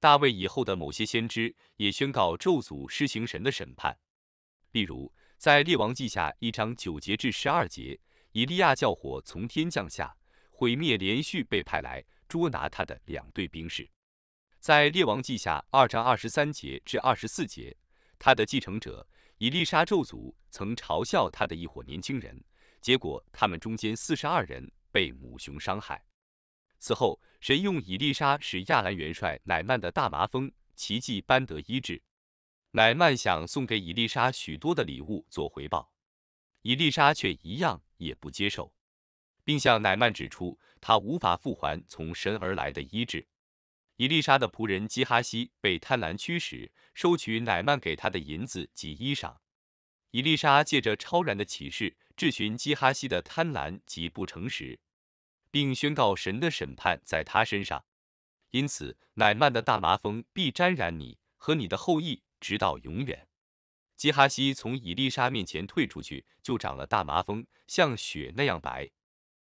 大卫以后的某些先知也宣告咒诅施行神的审判，例如在列王记下一章九节至十二节，以利亚叫火从天降下，毁灭连续被派来捉拿他的两队兵士。在列王记下二章二十三节至二十四节，他的继承者以利沙咒诅曾嘲笑他的一伙年轻人，结果他们中间四十二人被母熊伤害。此后，神用以丽莎使亚兰元帅乃曼的大麻风奇迹般得医治。乃曼想送给以丽莎许多的礼物做回报，以丽莎却一样也不接受，并向乃曼指出他无法复还从神而来的医治。伊丽莎的仆人基哈西被贪婪驱使，收取乃曼给他的银子及衣裳。伊丽莎借着超然的启示质询基哈西的贪婪及不诚实。并宣告神的审判在他身上，因此乃曼的大麻风必沾染你和你的后裔，直到永远。基哈西从伊丽莎面前退出去，就长了大麻风，像雪那样白。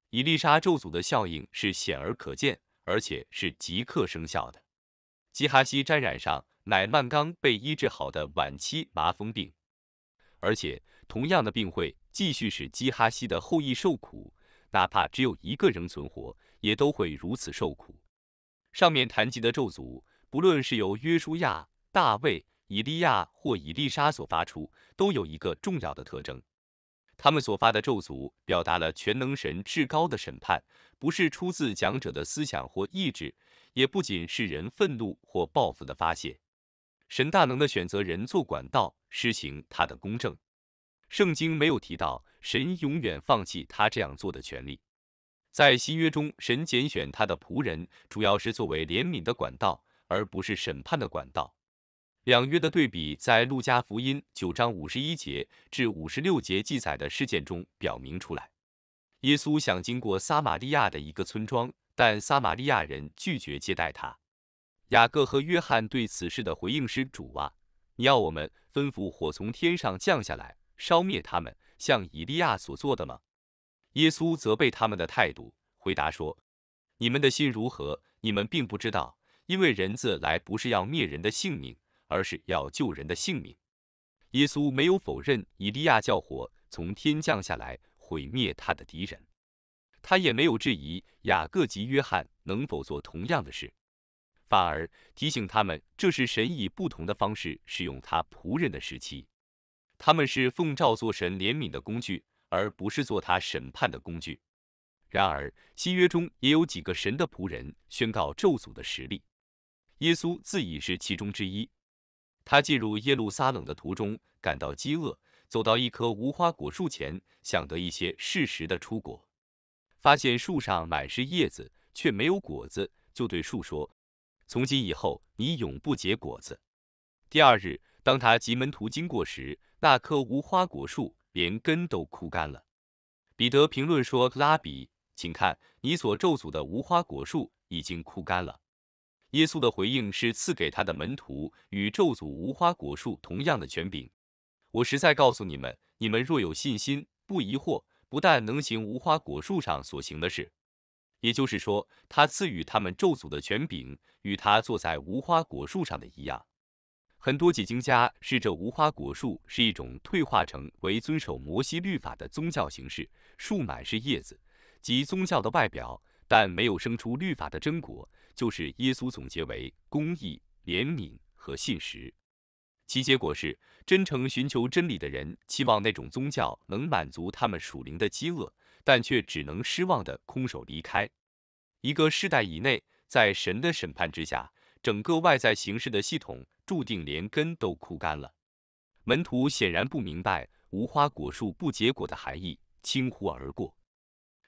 伊丽莎咒诅的效应是显而可见，而且是即刻生效的。基哈西沾染上乃曼刚被医治好的晚期麻风病，而且同样的病会继续使基哈西的后裔受苦。哪怕只有一个人存活，也都会如此受苦。上面谈及的咒诅，不论是由约书亚、大卫、以利亚或以利沙所发出，都有一个重要的特征：他们所发的咒诅，表达了全能神至高的审判，不是出自讲者的思想或意志，也不仅是人愤怒或报复的发泄。神大能的选择人做管道，施行他的公正。圣经没有提到。神永远放弃他这样做的权利。在新约中，神拣选他的仆人，主要是作为怜悯的管道，而不是审判的管道。两约的对比，在路加福音九章五十一节至五十六节记载的事件中表明出来。耶稣想经过撒玛利亚的一个村庄，但撒玛利亚人拒绝接待他。雅各和约翰对此事的回应是：“主啊，你要我们吩咐火从天上降下来，烧灭他们。”像以利亚所做的吗？耶稣责备他们的态度，回答说：“你们的心如何，你们并不知道，因为人自来不是要灭人的性命，而是要救人的性命。”耶稣没有否认以利亚叫火从天降下来毁灭他的敌人，他也没有质疑雅各及约翰能否做同样的事，反而提醒他们这是神以不同的方式使用他仆人的时期。他们是奉召做神怜悯的工具，而不是做他审判的工具。然而新约中也有几个神的仆人宣告咒诅的实力，耶稣自已是其中之一。他进入耶路撒冷的途中感到饥饿，走到一棵无花果树前，想得一些适时的出果，发现树上满是叶子却没有果子，就对树说：“从今以后，你永不结果子。”第二日。当他及门徒经过时，那棵无花果树连根都枯干了。彼得评论说：“拉比，请看，你所咒诅的无花果树已经枯干了。”耶稣的回应是赐给他的门徒与咒诅无花果树同样的权柄。我实在告诉你们，你们若有信心不疑惑，不但能行无花果树上所行的事，也就是说，他赐予他们咒诅的权柄与他坐在无花果树上的一样。很多解经家视这无花果树是一种退化成为遵守摩西律法的宗教形式，树满是叶子，即宗教的外表，但没有生出律法的真果，就是耶稣总结为公义、怜悯和信实。其结果是，真诚寻求真理的人期望那种宗教能满足他们属灵的饥饿，但却只能失望地空手离开。一个世代以内，在神的审判之下。整个外在形式的系统注定连根都枯干了。门徒显然不明白无花果树不结果的含义，轻呼而过。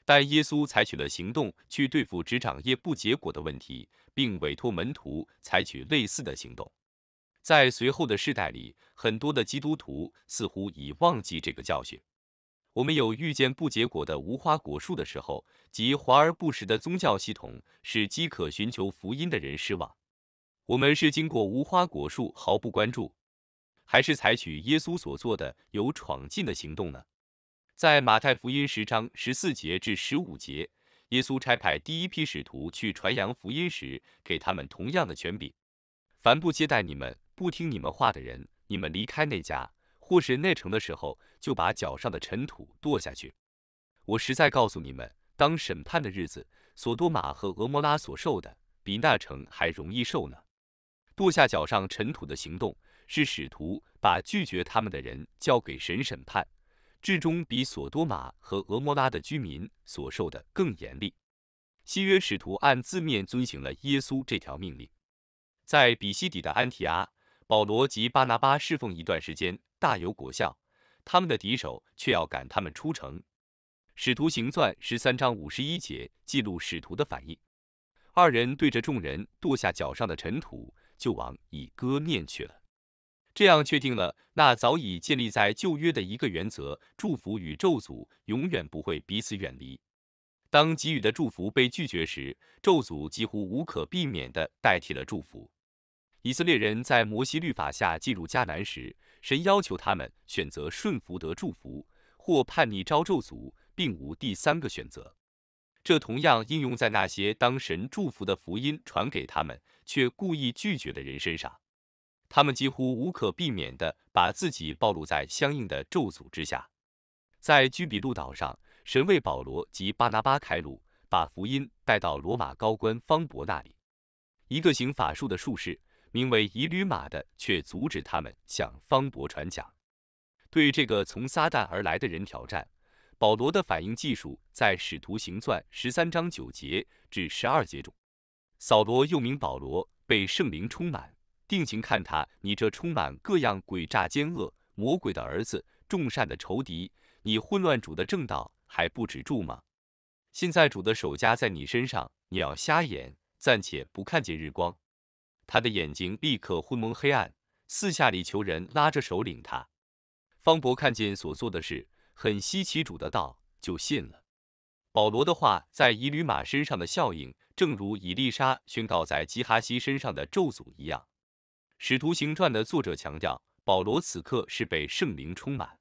但耶稣采取了行动去对付只长叶不结果的问题，并委托门徒采取类似的行动。在随后的世代里，很多的基督徒似乎已忘记这个教训。我们有遇见不结果的无花果树的时候，即华而不实的宗教系统，使饥渴寻求福音的人失望。我们是经过无花果树毫不关注，还是采取耶稣所做的有闯进的行动呢？在马太福音十章十四节至十五节，耶稣差派第一批使徒去传扬福音时，给他们同样的权柄：凡不接待你们、不听你们话的人，你们离开那家或是那城的时候，就把脚上的尘土跺下去。我实在告诉你们，当审判的日子，所多玛和俄摩拉所受的，比那城还容易受呢。跺下脚上尘土的行动，是使徒把拒绝他们的人交给神审判，至终比索多玛和俄摩拉的居民所受的更严厉。西约使徒按字面遵行了耶稣这条命令。在比西底的安提阿，保罗及巴拿巴侍奉一段时间，大有果效，他们的敌手却要赶他们出城。使徒行传十三章五十一节记录使徒的反应，二人对着众人跺下脚上的尘土。就王以割面去了，这样确定了那早已建立在旧约的一个原则：祝福与咒诅永远不会彼此远离。当给予的祝福被拒绝时，咒诅几乎无可避免地代替了祝福。以色列人在摩西律法下进入迦南时，神要求他们选择顺服得祝福，或叛逆招咒诅，并无第三个选择。这同样应用在那些当神祝福的福音传给他们，却故意拒绝的人身上。他们几乎无可避免地把自己暴露在相应的咒诅之下。在居比路岛上，神为保罗及巴拿巴开路，把福音带到罗马高官方伯那里。一个行法术的术士，名为以吕马的，却阻止他们向方伯传讲。对这个从撒旦而来的人挑战。保罗的反应技术在《使徒行传》十三章九节至十二节中。扫罗又名保罗，被圣灵充满，定睛看他，你这充满各样诡诈奸恶、魔鬼的儿子，众善的仇敌，你混乱主的正道，还不止住吗？现在主的手加在你身上，你要瞎眼，暂且不看见日光。他的眼睛立刻昏蒙黑暗，四下里求人拉着手领他。方伯看见所做的事。很稀奇主的道就信了。保罗的话在以吕马身上的效应，正如以利沙宣告在基哈西身上的咒诅一样。使徒行传的作者强调，保罗此刻是被圣灵充满，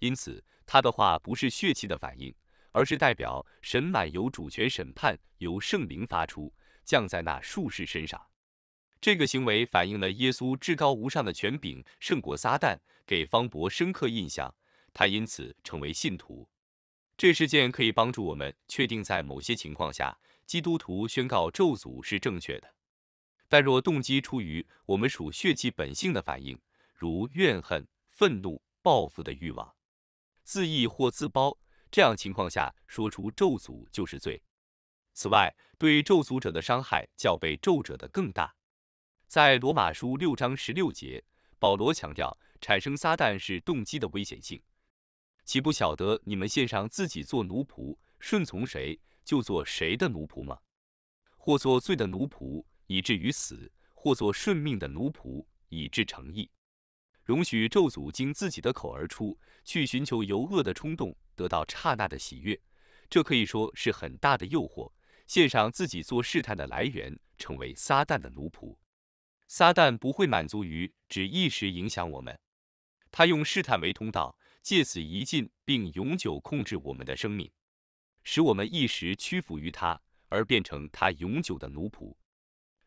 因此他的话不是血气的反应，而是代表神满由主权审判由圣灵发出降在那术士身上。这个行为反映了耶稣至高无上的权柄胜过撒旦，给方博深刻印象。他因此成为信徒。这事件可以帮助我们确定，在某些情况下，基督徒宣告咒诅是正确的。但若动机出于我们属血气本性的反应，如怨恨、愤怒、报复的欲望、自意或自包，这样情况下说出咒诅就是罪。此外，对咒诅者的伤害较被咒者的更大。在罗马书六章十六节，保罗强调产生撒旦是动机的危险性。岂不晓得你们献上自己做奴仆，顺从谁就做谁的奴仆吗？或做罪的奴仆，以至于死；或做顺命的奴仆，以致成义。容许咒诅经自己的口而出，去寻求由恶的冲动得到刹那的喜悦，这可以说是很大的诱惑。献上自己做试探的来源，成为撒旦的奴仆。撒旦不会满足于只一时影响我们，他用试探为通道。借此一进，并永久控制我们的生命，使我们一时屈服于他，而变成他永久的奴仆。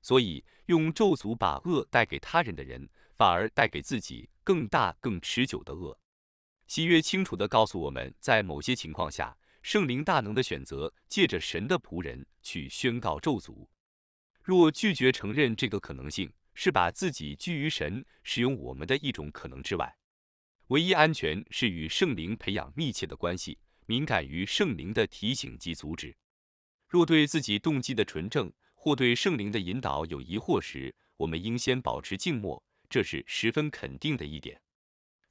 所以，用咒诅把恶带给他人的人，反而带给自己更大、更持久的恶。希约清楚地告诉我们，在某些情况下，圣灵大能的选择，借着神的仆人去宣告咒诅。若拒绝承认这个可能性，是把自己拒于神使用我们的一种可能之外。唯一安全是与圣灵培养密切的关系，敏感于圣灵的提醒及阻止。若对自己动机的纯正或对圣灵的引导有疑惑时，我们应先保持静默，这是十分肯定的一点。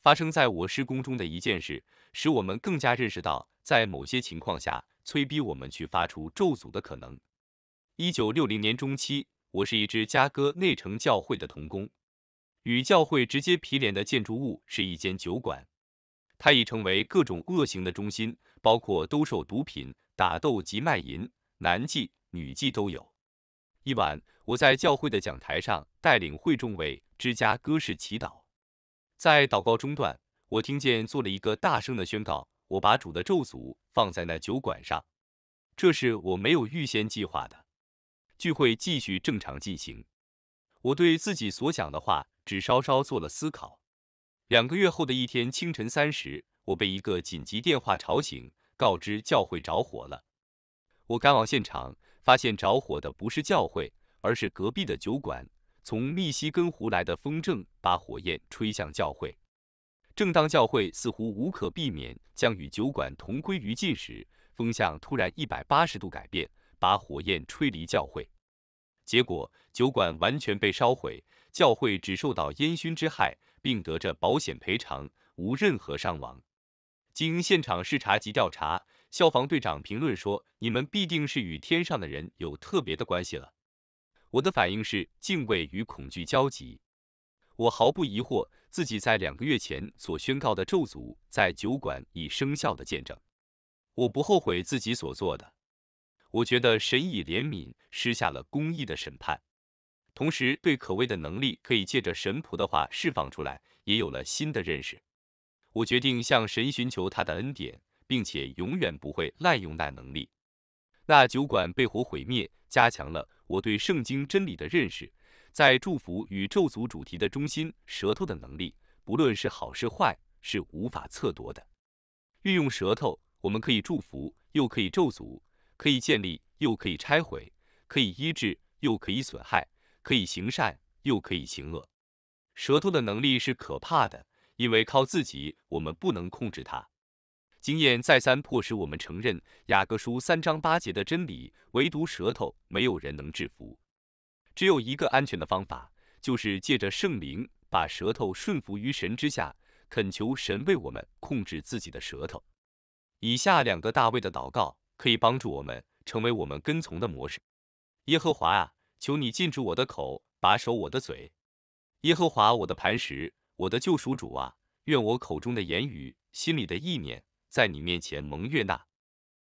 发生在我施工中的一件事，使我们更加认识到，在某些情况下催逼我们去发出咒诅的可能。一九六零年中期，我是一支加哥内城教会的童工。与教会直接毗连的建筑物是一间酒馆，它已成为各种恶行的中心，包括兜售毒品、打斗及卖淫，男妓、女妓都有。一晚，我在教会的讲台上带领会众为芝加哥市祈祷，在祷告中断，我听见做了一个大声的宣告：“我把主的咒诅放在那酒馆上。”这是我没有预先计划的。聚会继续正常进行，我对自己所讲的话。只稍稍做了思考。两个月后的一天清晨三时，我被一个紧急电话吵醒，告知教会着火了。我赶往现场，发现着火的不是教会，而是隔壁的酒馆。从密西根湖来的风筝把火焰吹向教会。正当教会似乎无可避免将与酒馆同归于尽时，风向突然一百八十度改变，把火焰吹离教会。结果，酒馆完全被烧毁。教会只受到烟熏之害，并得着保险赔偿，无任何伤亡。经现场视察及调查，消防队长评论说：“你们必定是与天上的人有特别的关系了。”我的反应是敬畏与恐惧交集。我毫不疑惑自己在两个月前所宣告的咒诅在酒馆已生效的见证。我不后悔自己所做的。我觉得神以怜悯施下了公义的审判。同时，对可畏的能力可以借着神仆的话释放出来，也有了新的认识。我决定向神寻求他的恩典，并且永远不会滥用那能力。那酒馆被火毁灭，加强了我对圣经真理的认识。在祝福与咒诅主题的中心，舌头的能力，不论是好是坏，是无法测夺的。运用舌头，我们可以祝福，又可以咒诅；可以建立，又可以拆毁；可以医治，又可以损害。可以行善，又可以行恶，舌头的能力是可怕的，因为靠自己，我们不能控制它。经验再三迫使我们承认，雅各书三章八节的真理，唯独舌头没有人能制服。只有一个安全的方法，就是借着圣灵把舌头顺服于神之下，恳求神为我们控制自己的舌头。以下两个大卫的祷告可以帮助我们成为我们跟从的模式：耶和华啊。求你禁止我的口，把守我的嘴，耶和华我的磐石，我的救赎主啊，愿我口中的言语，心里的意念，在你面前蒙悦纳。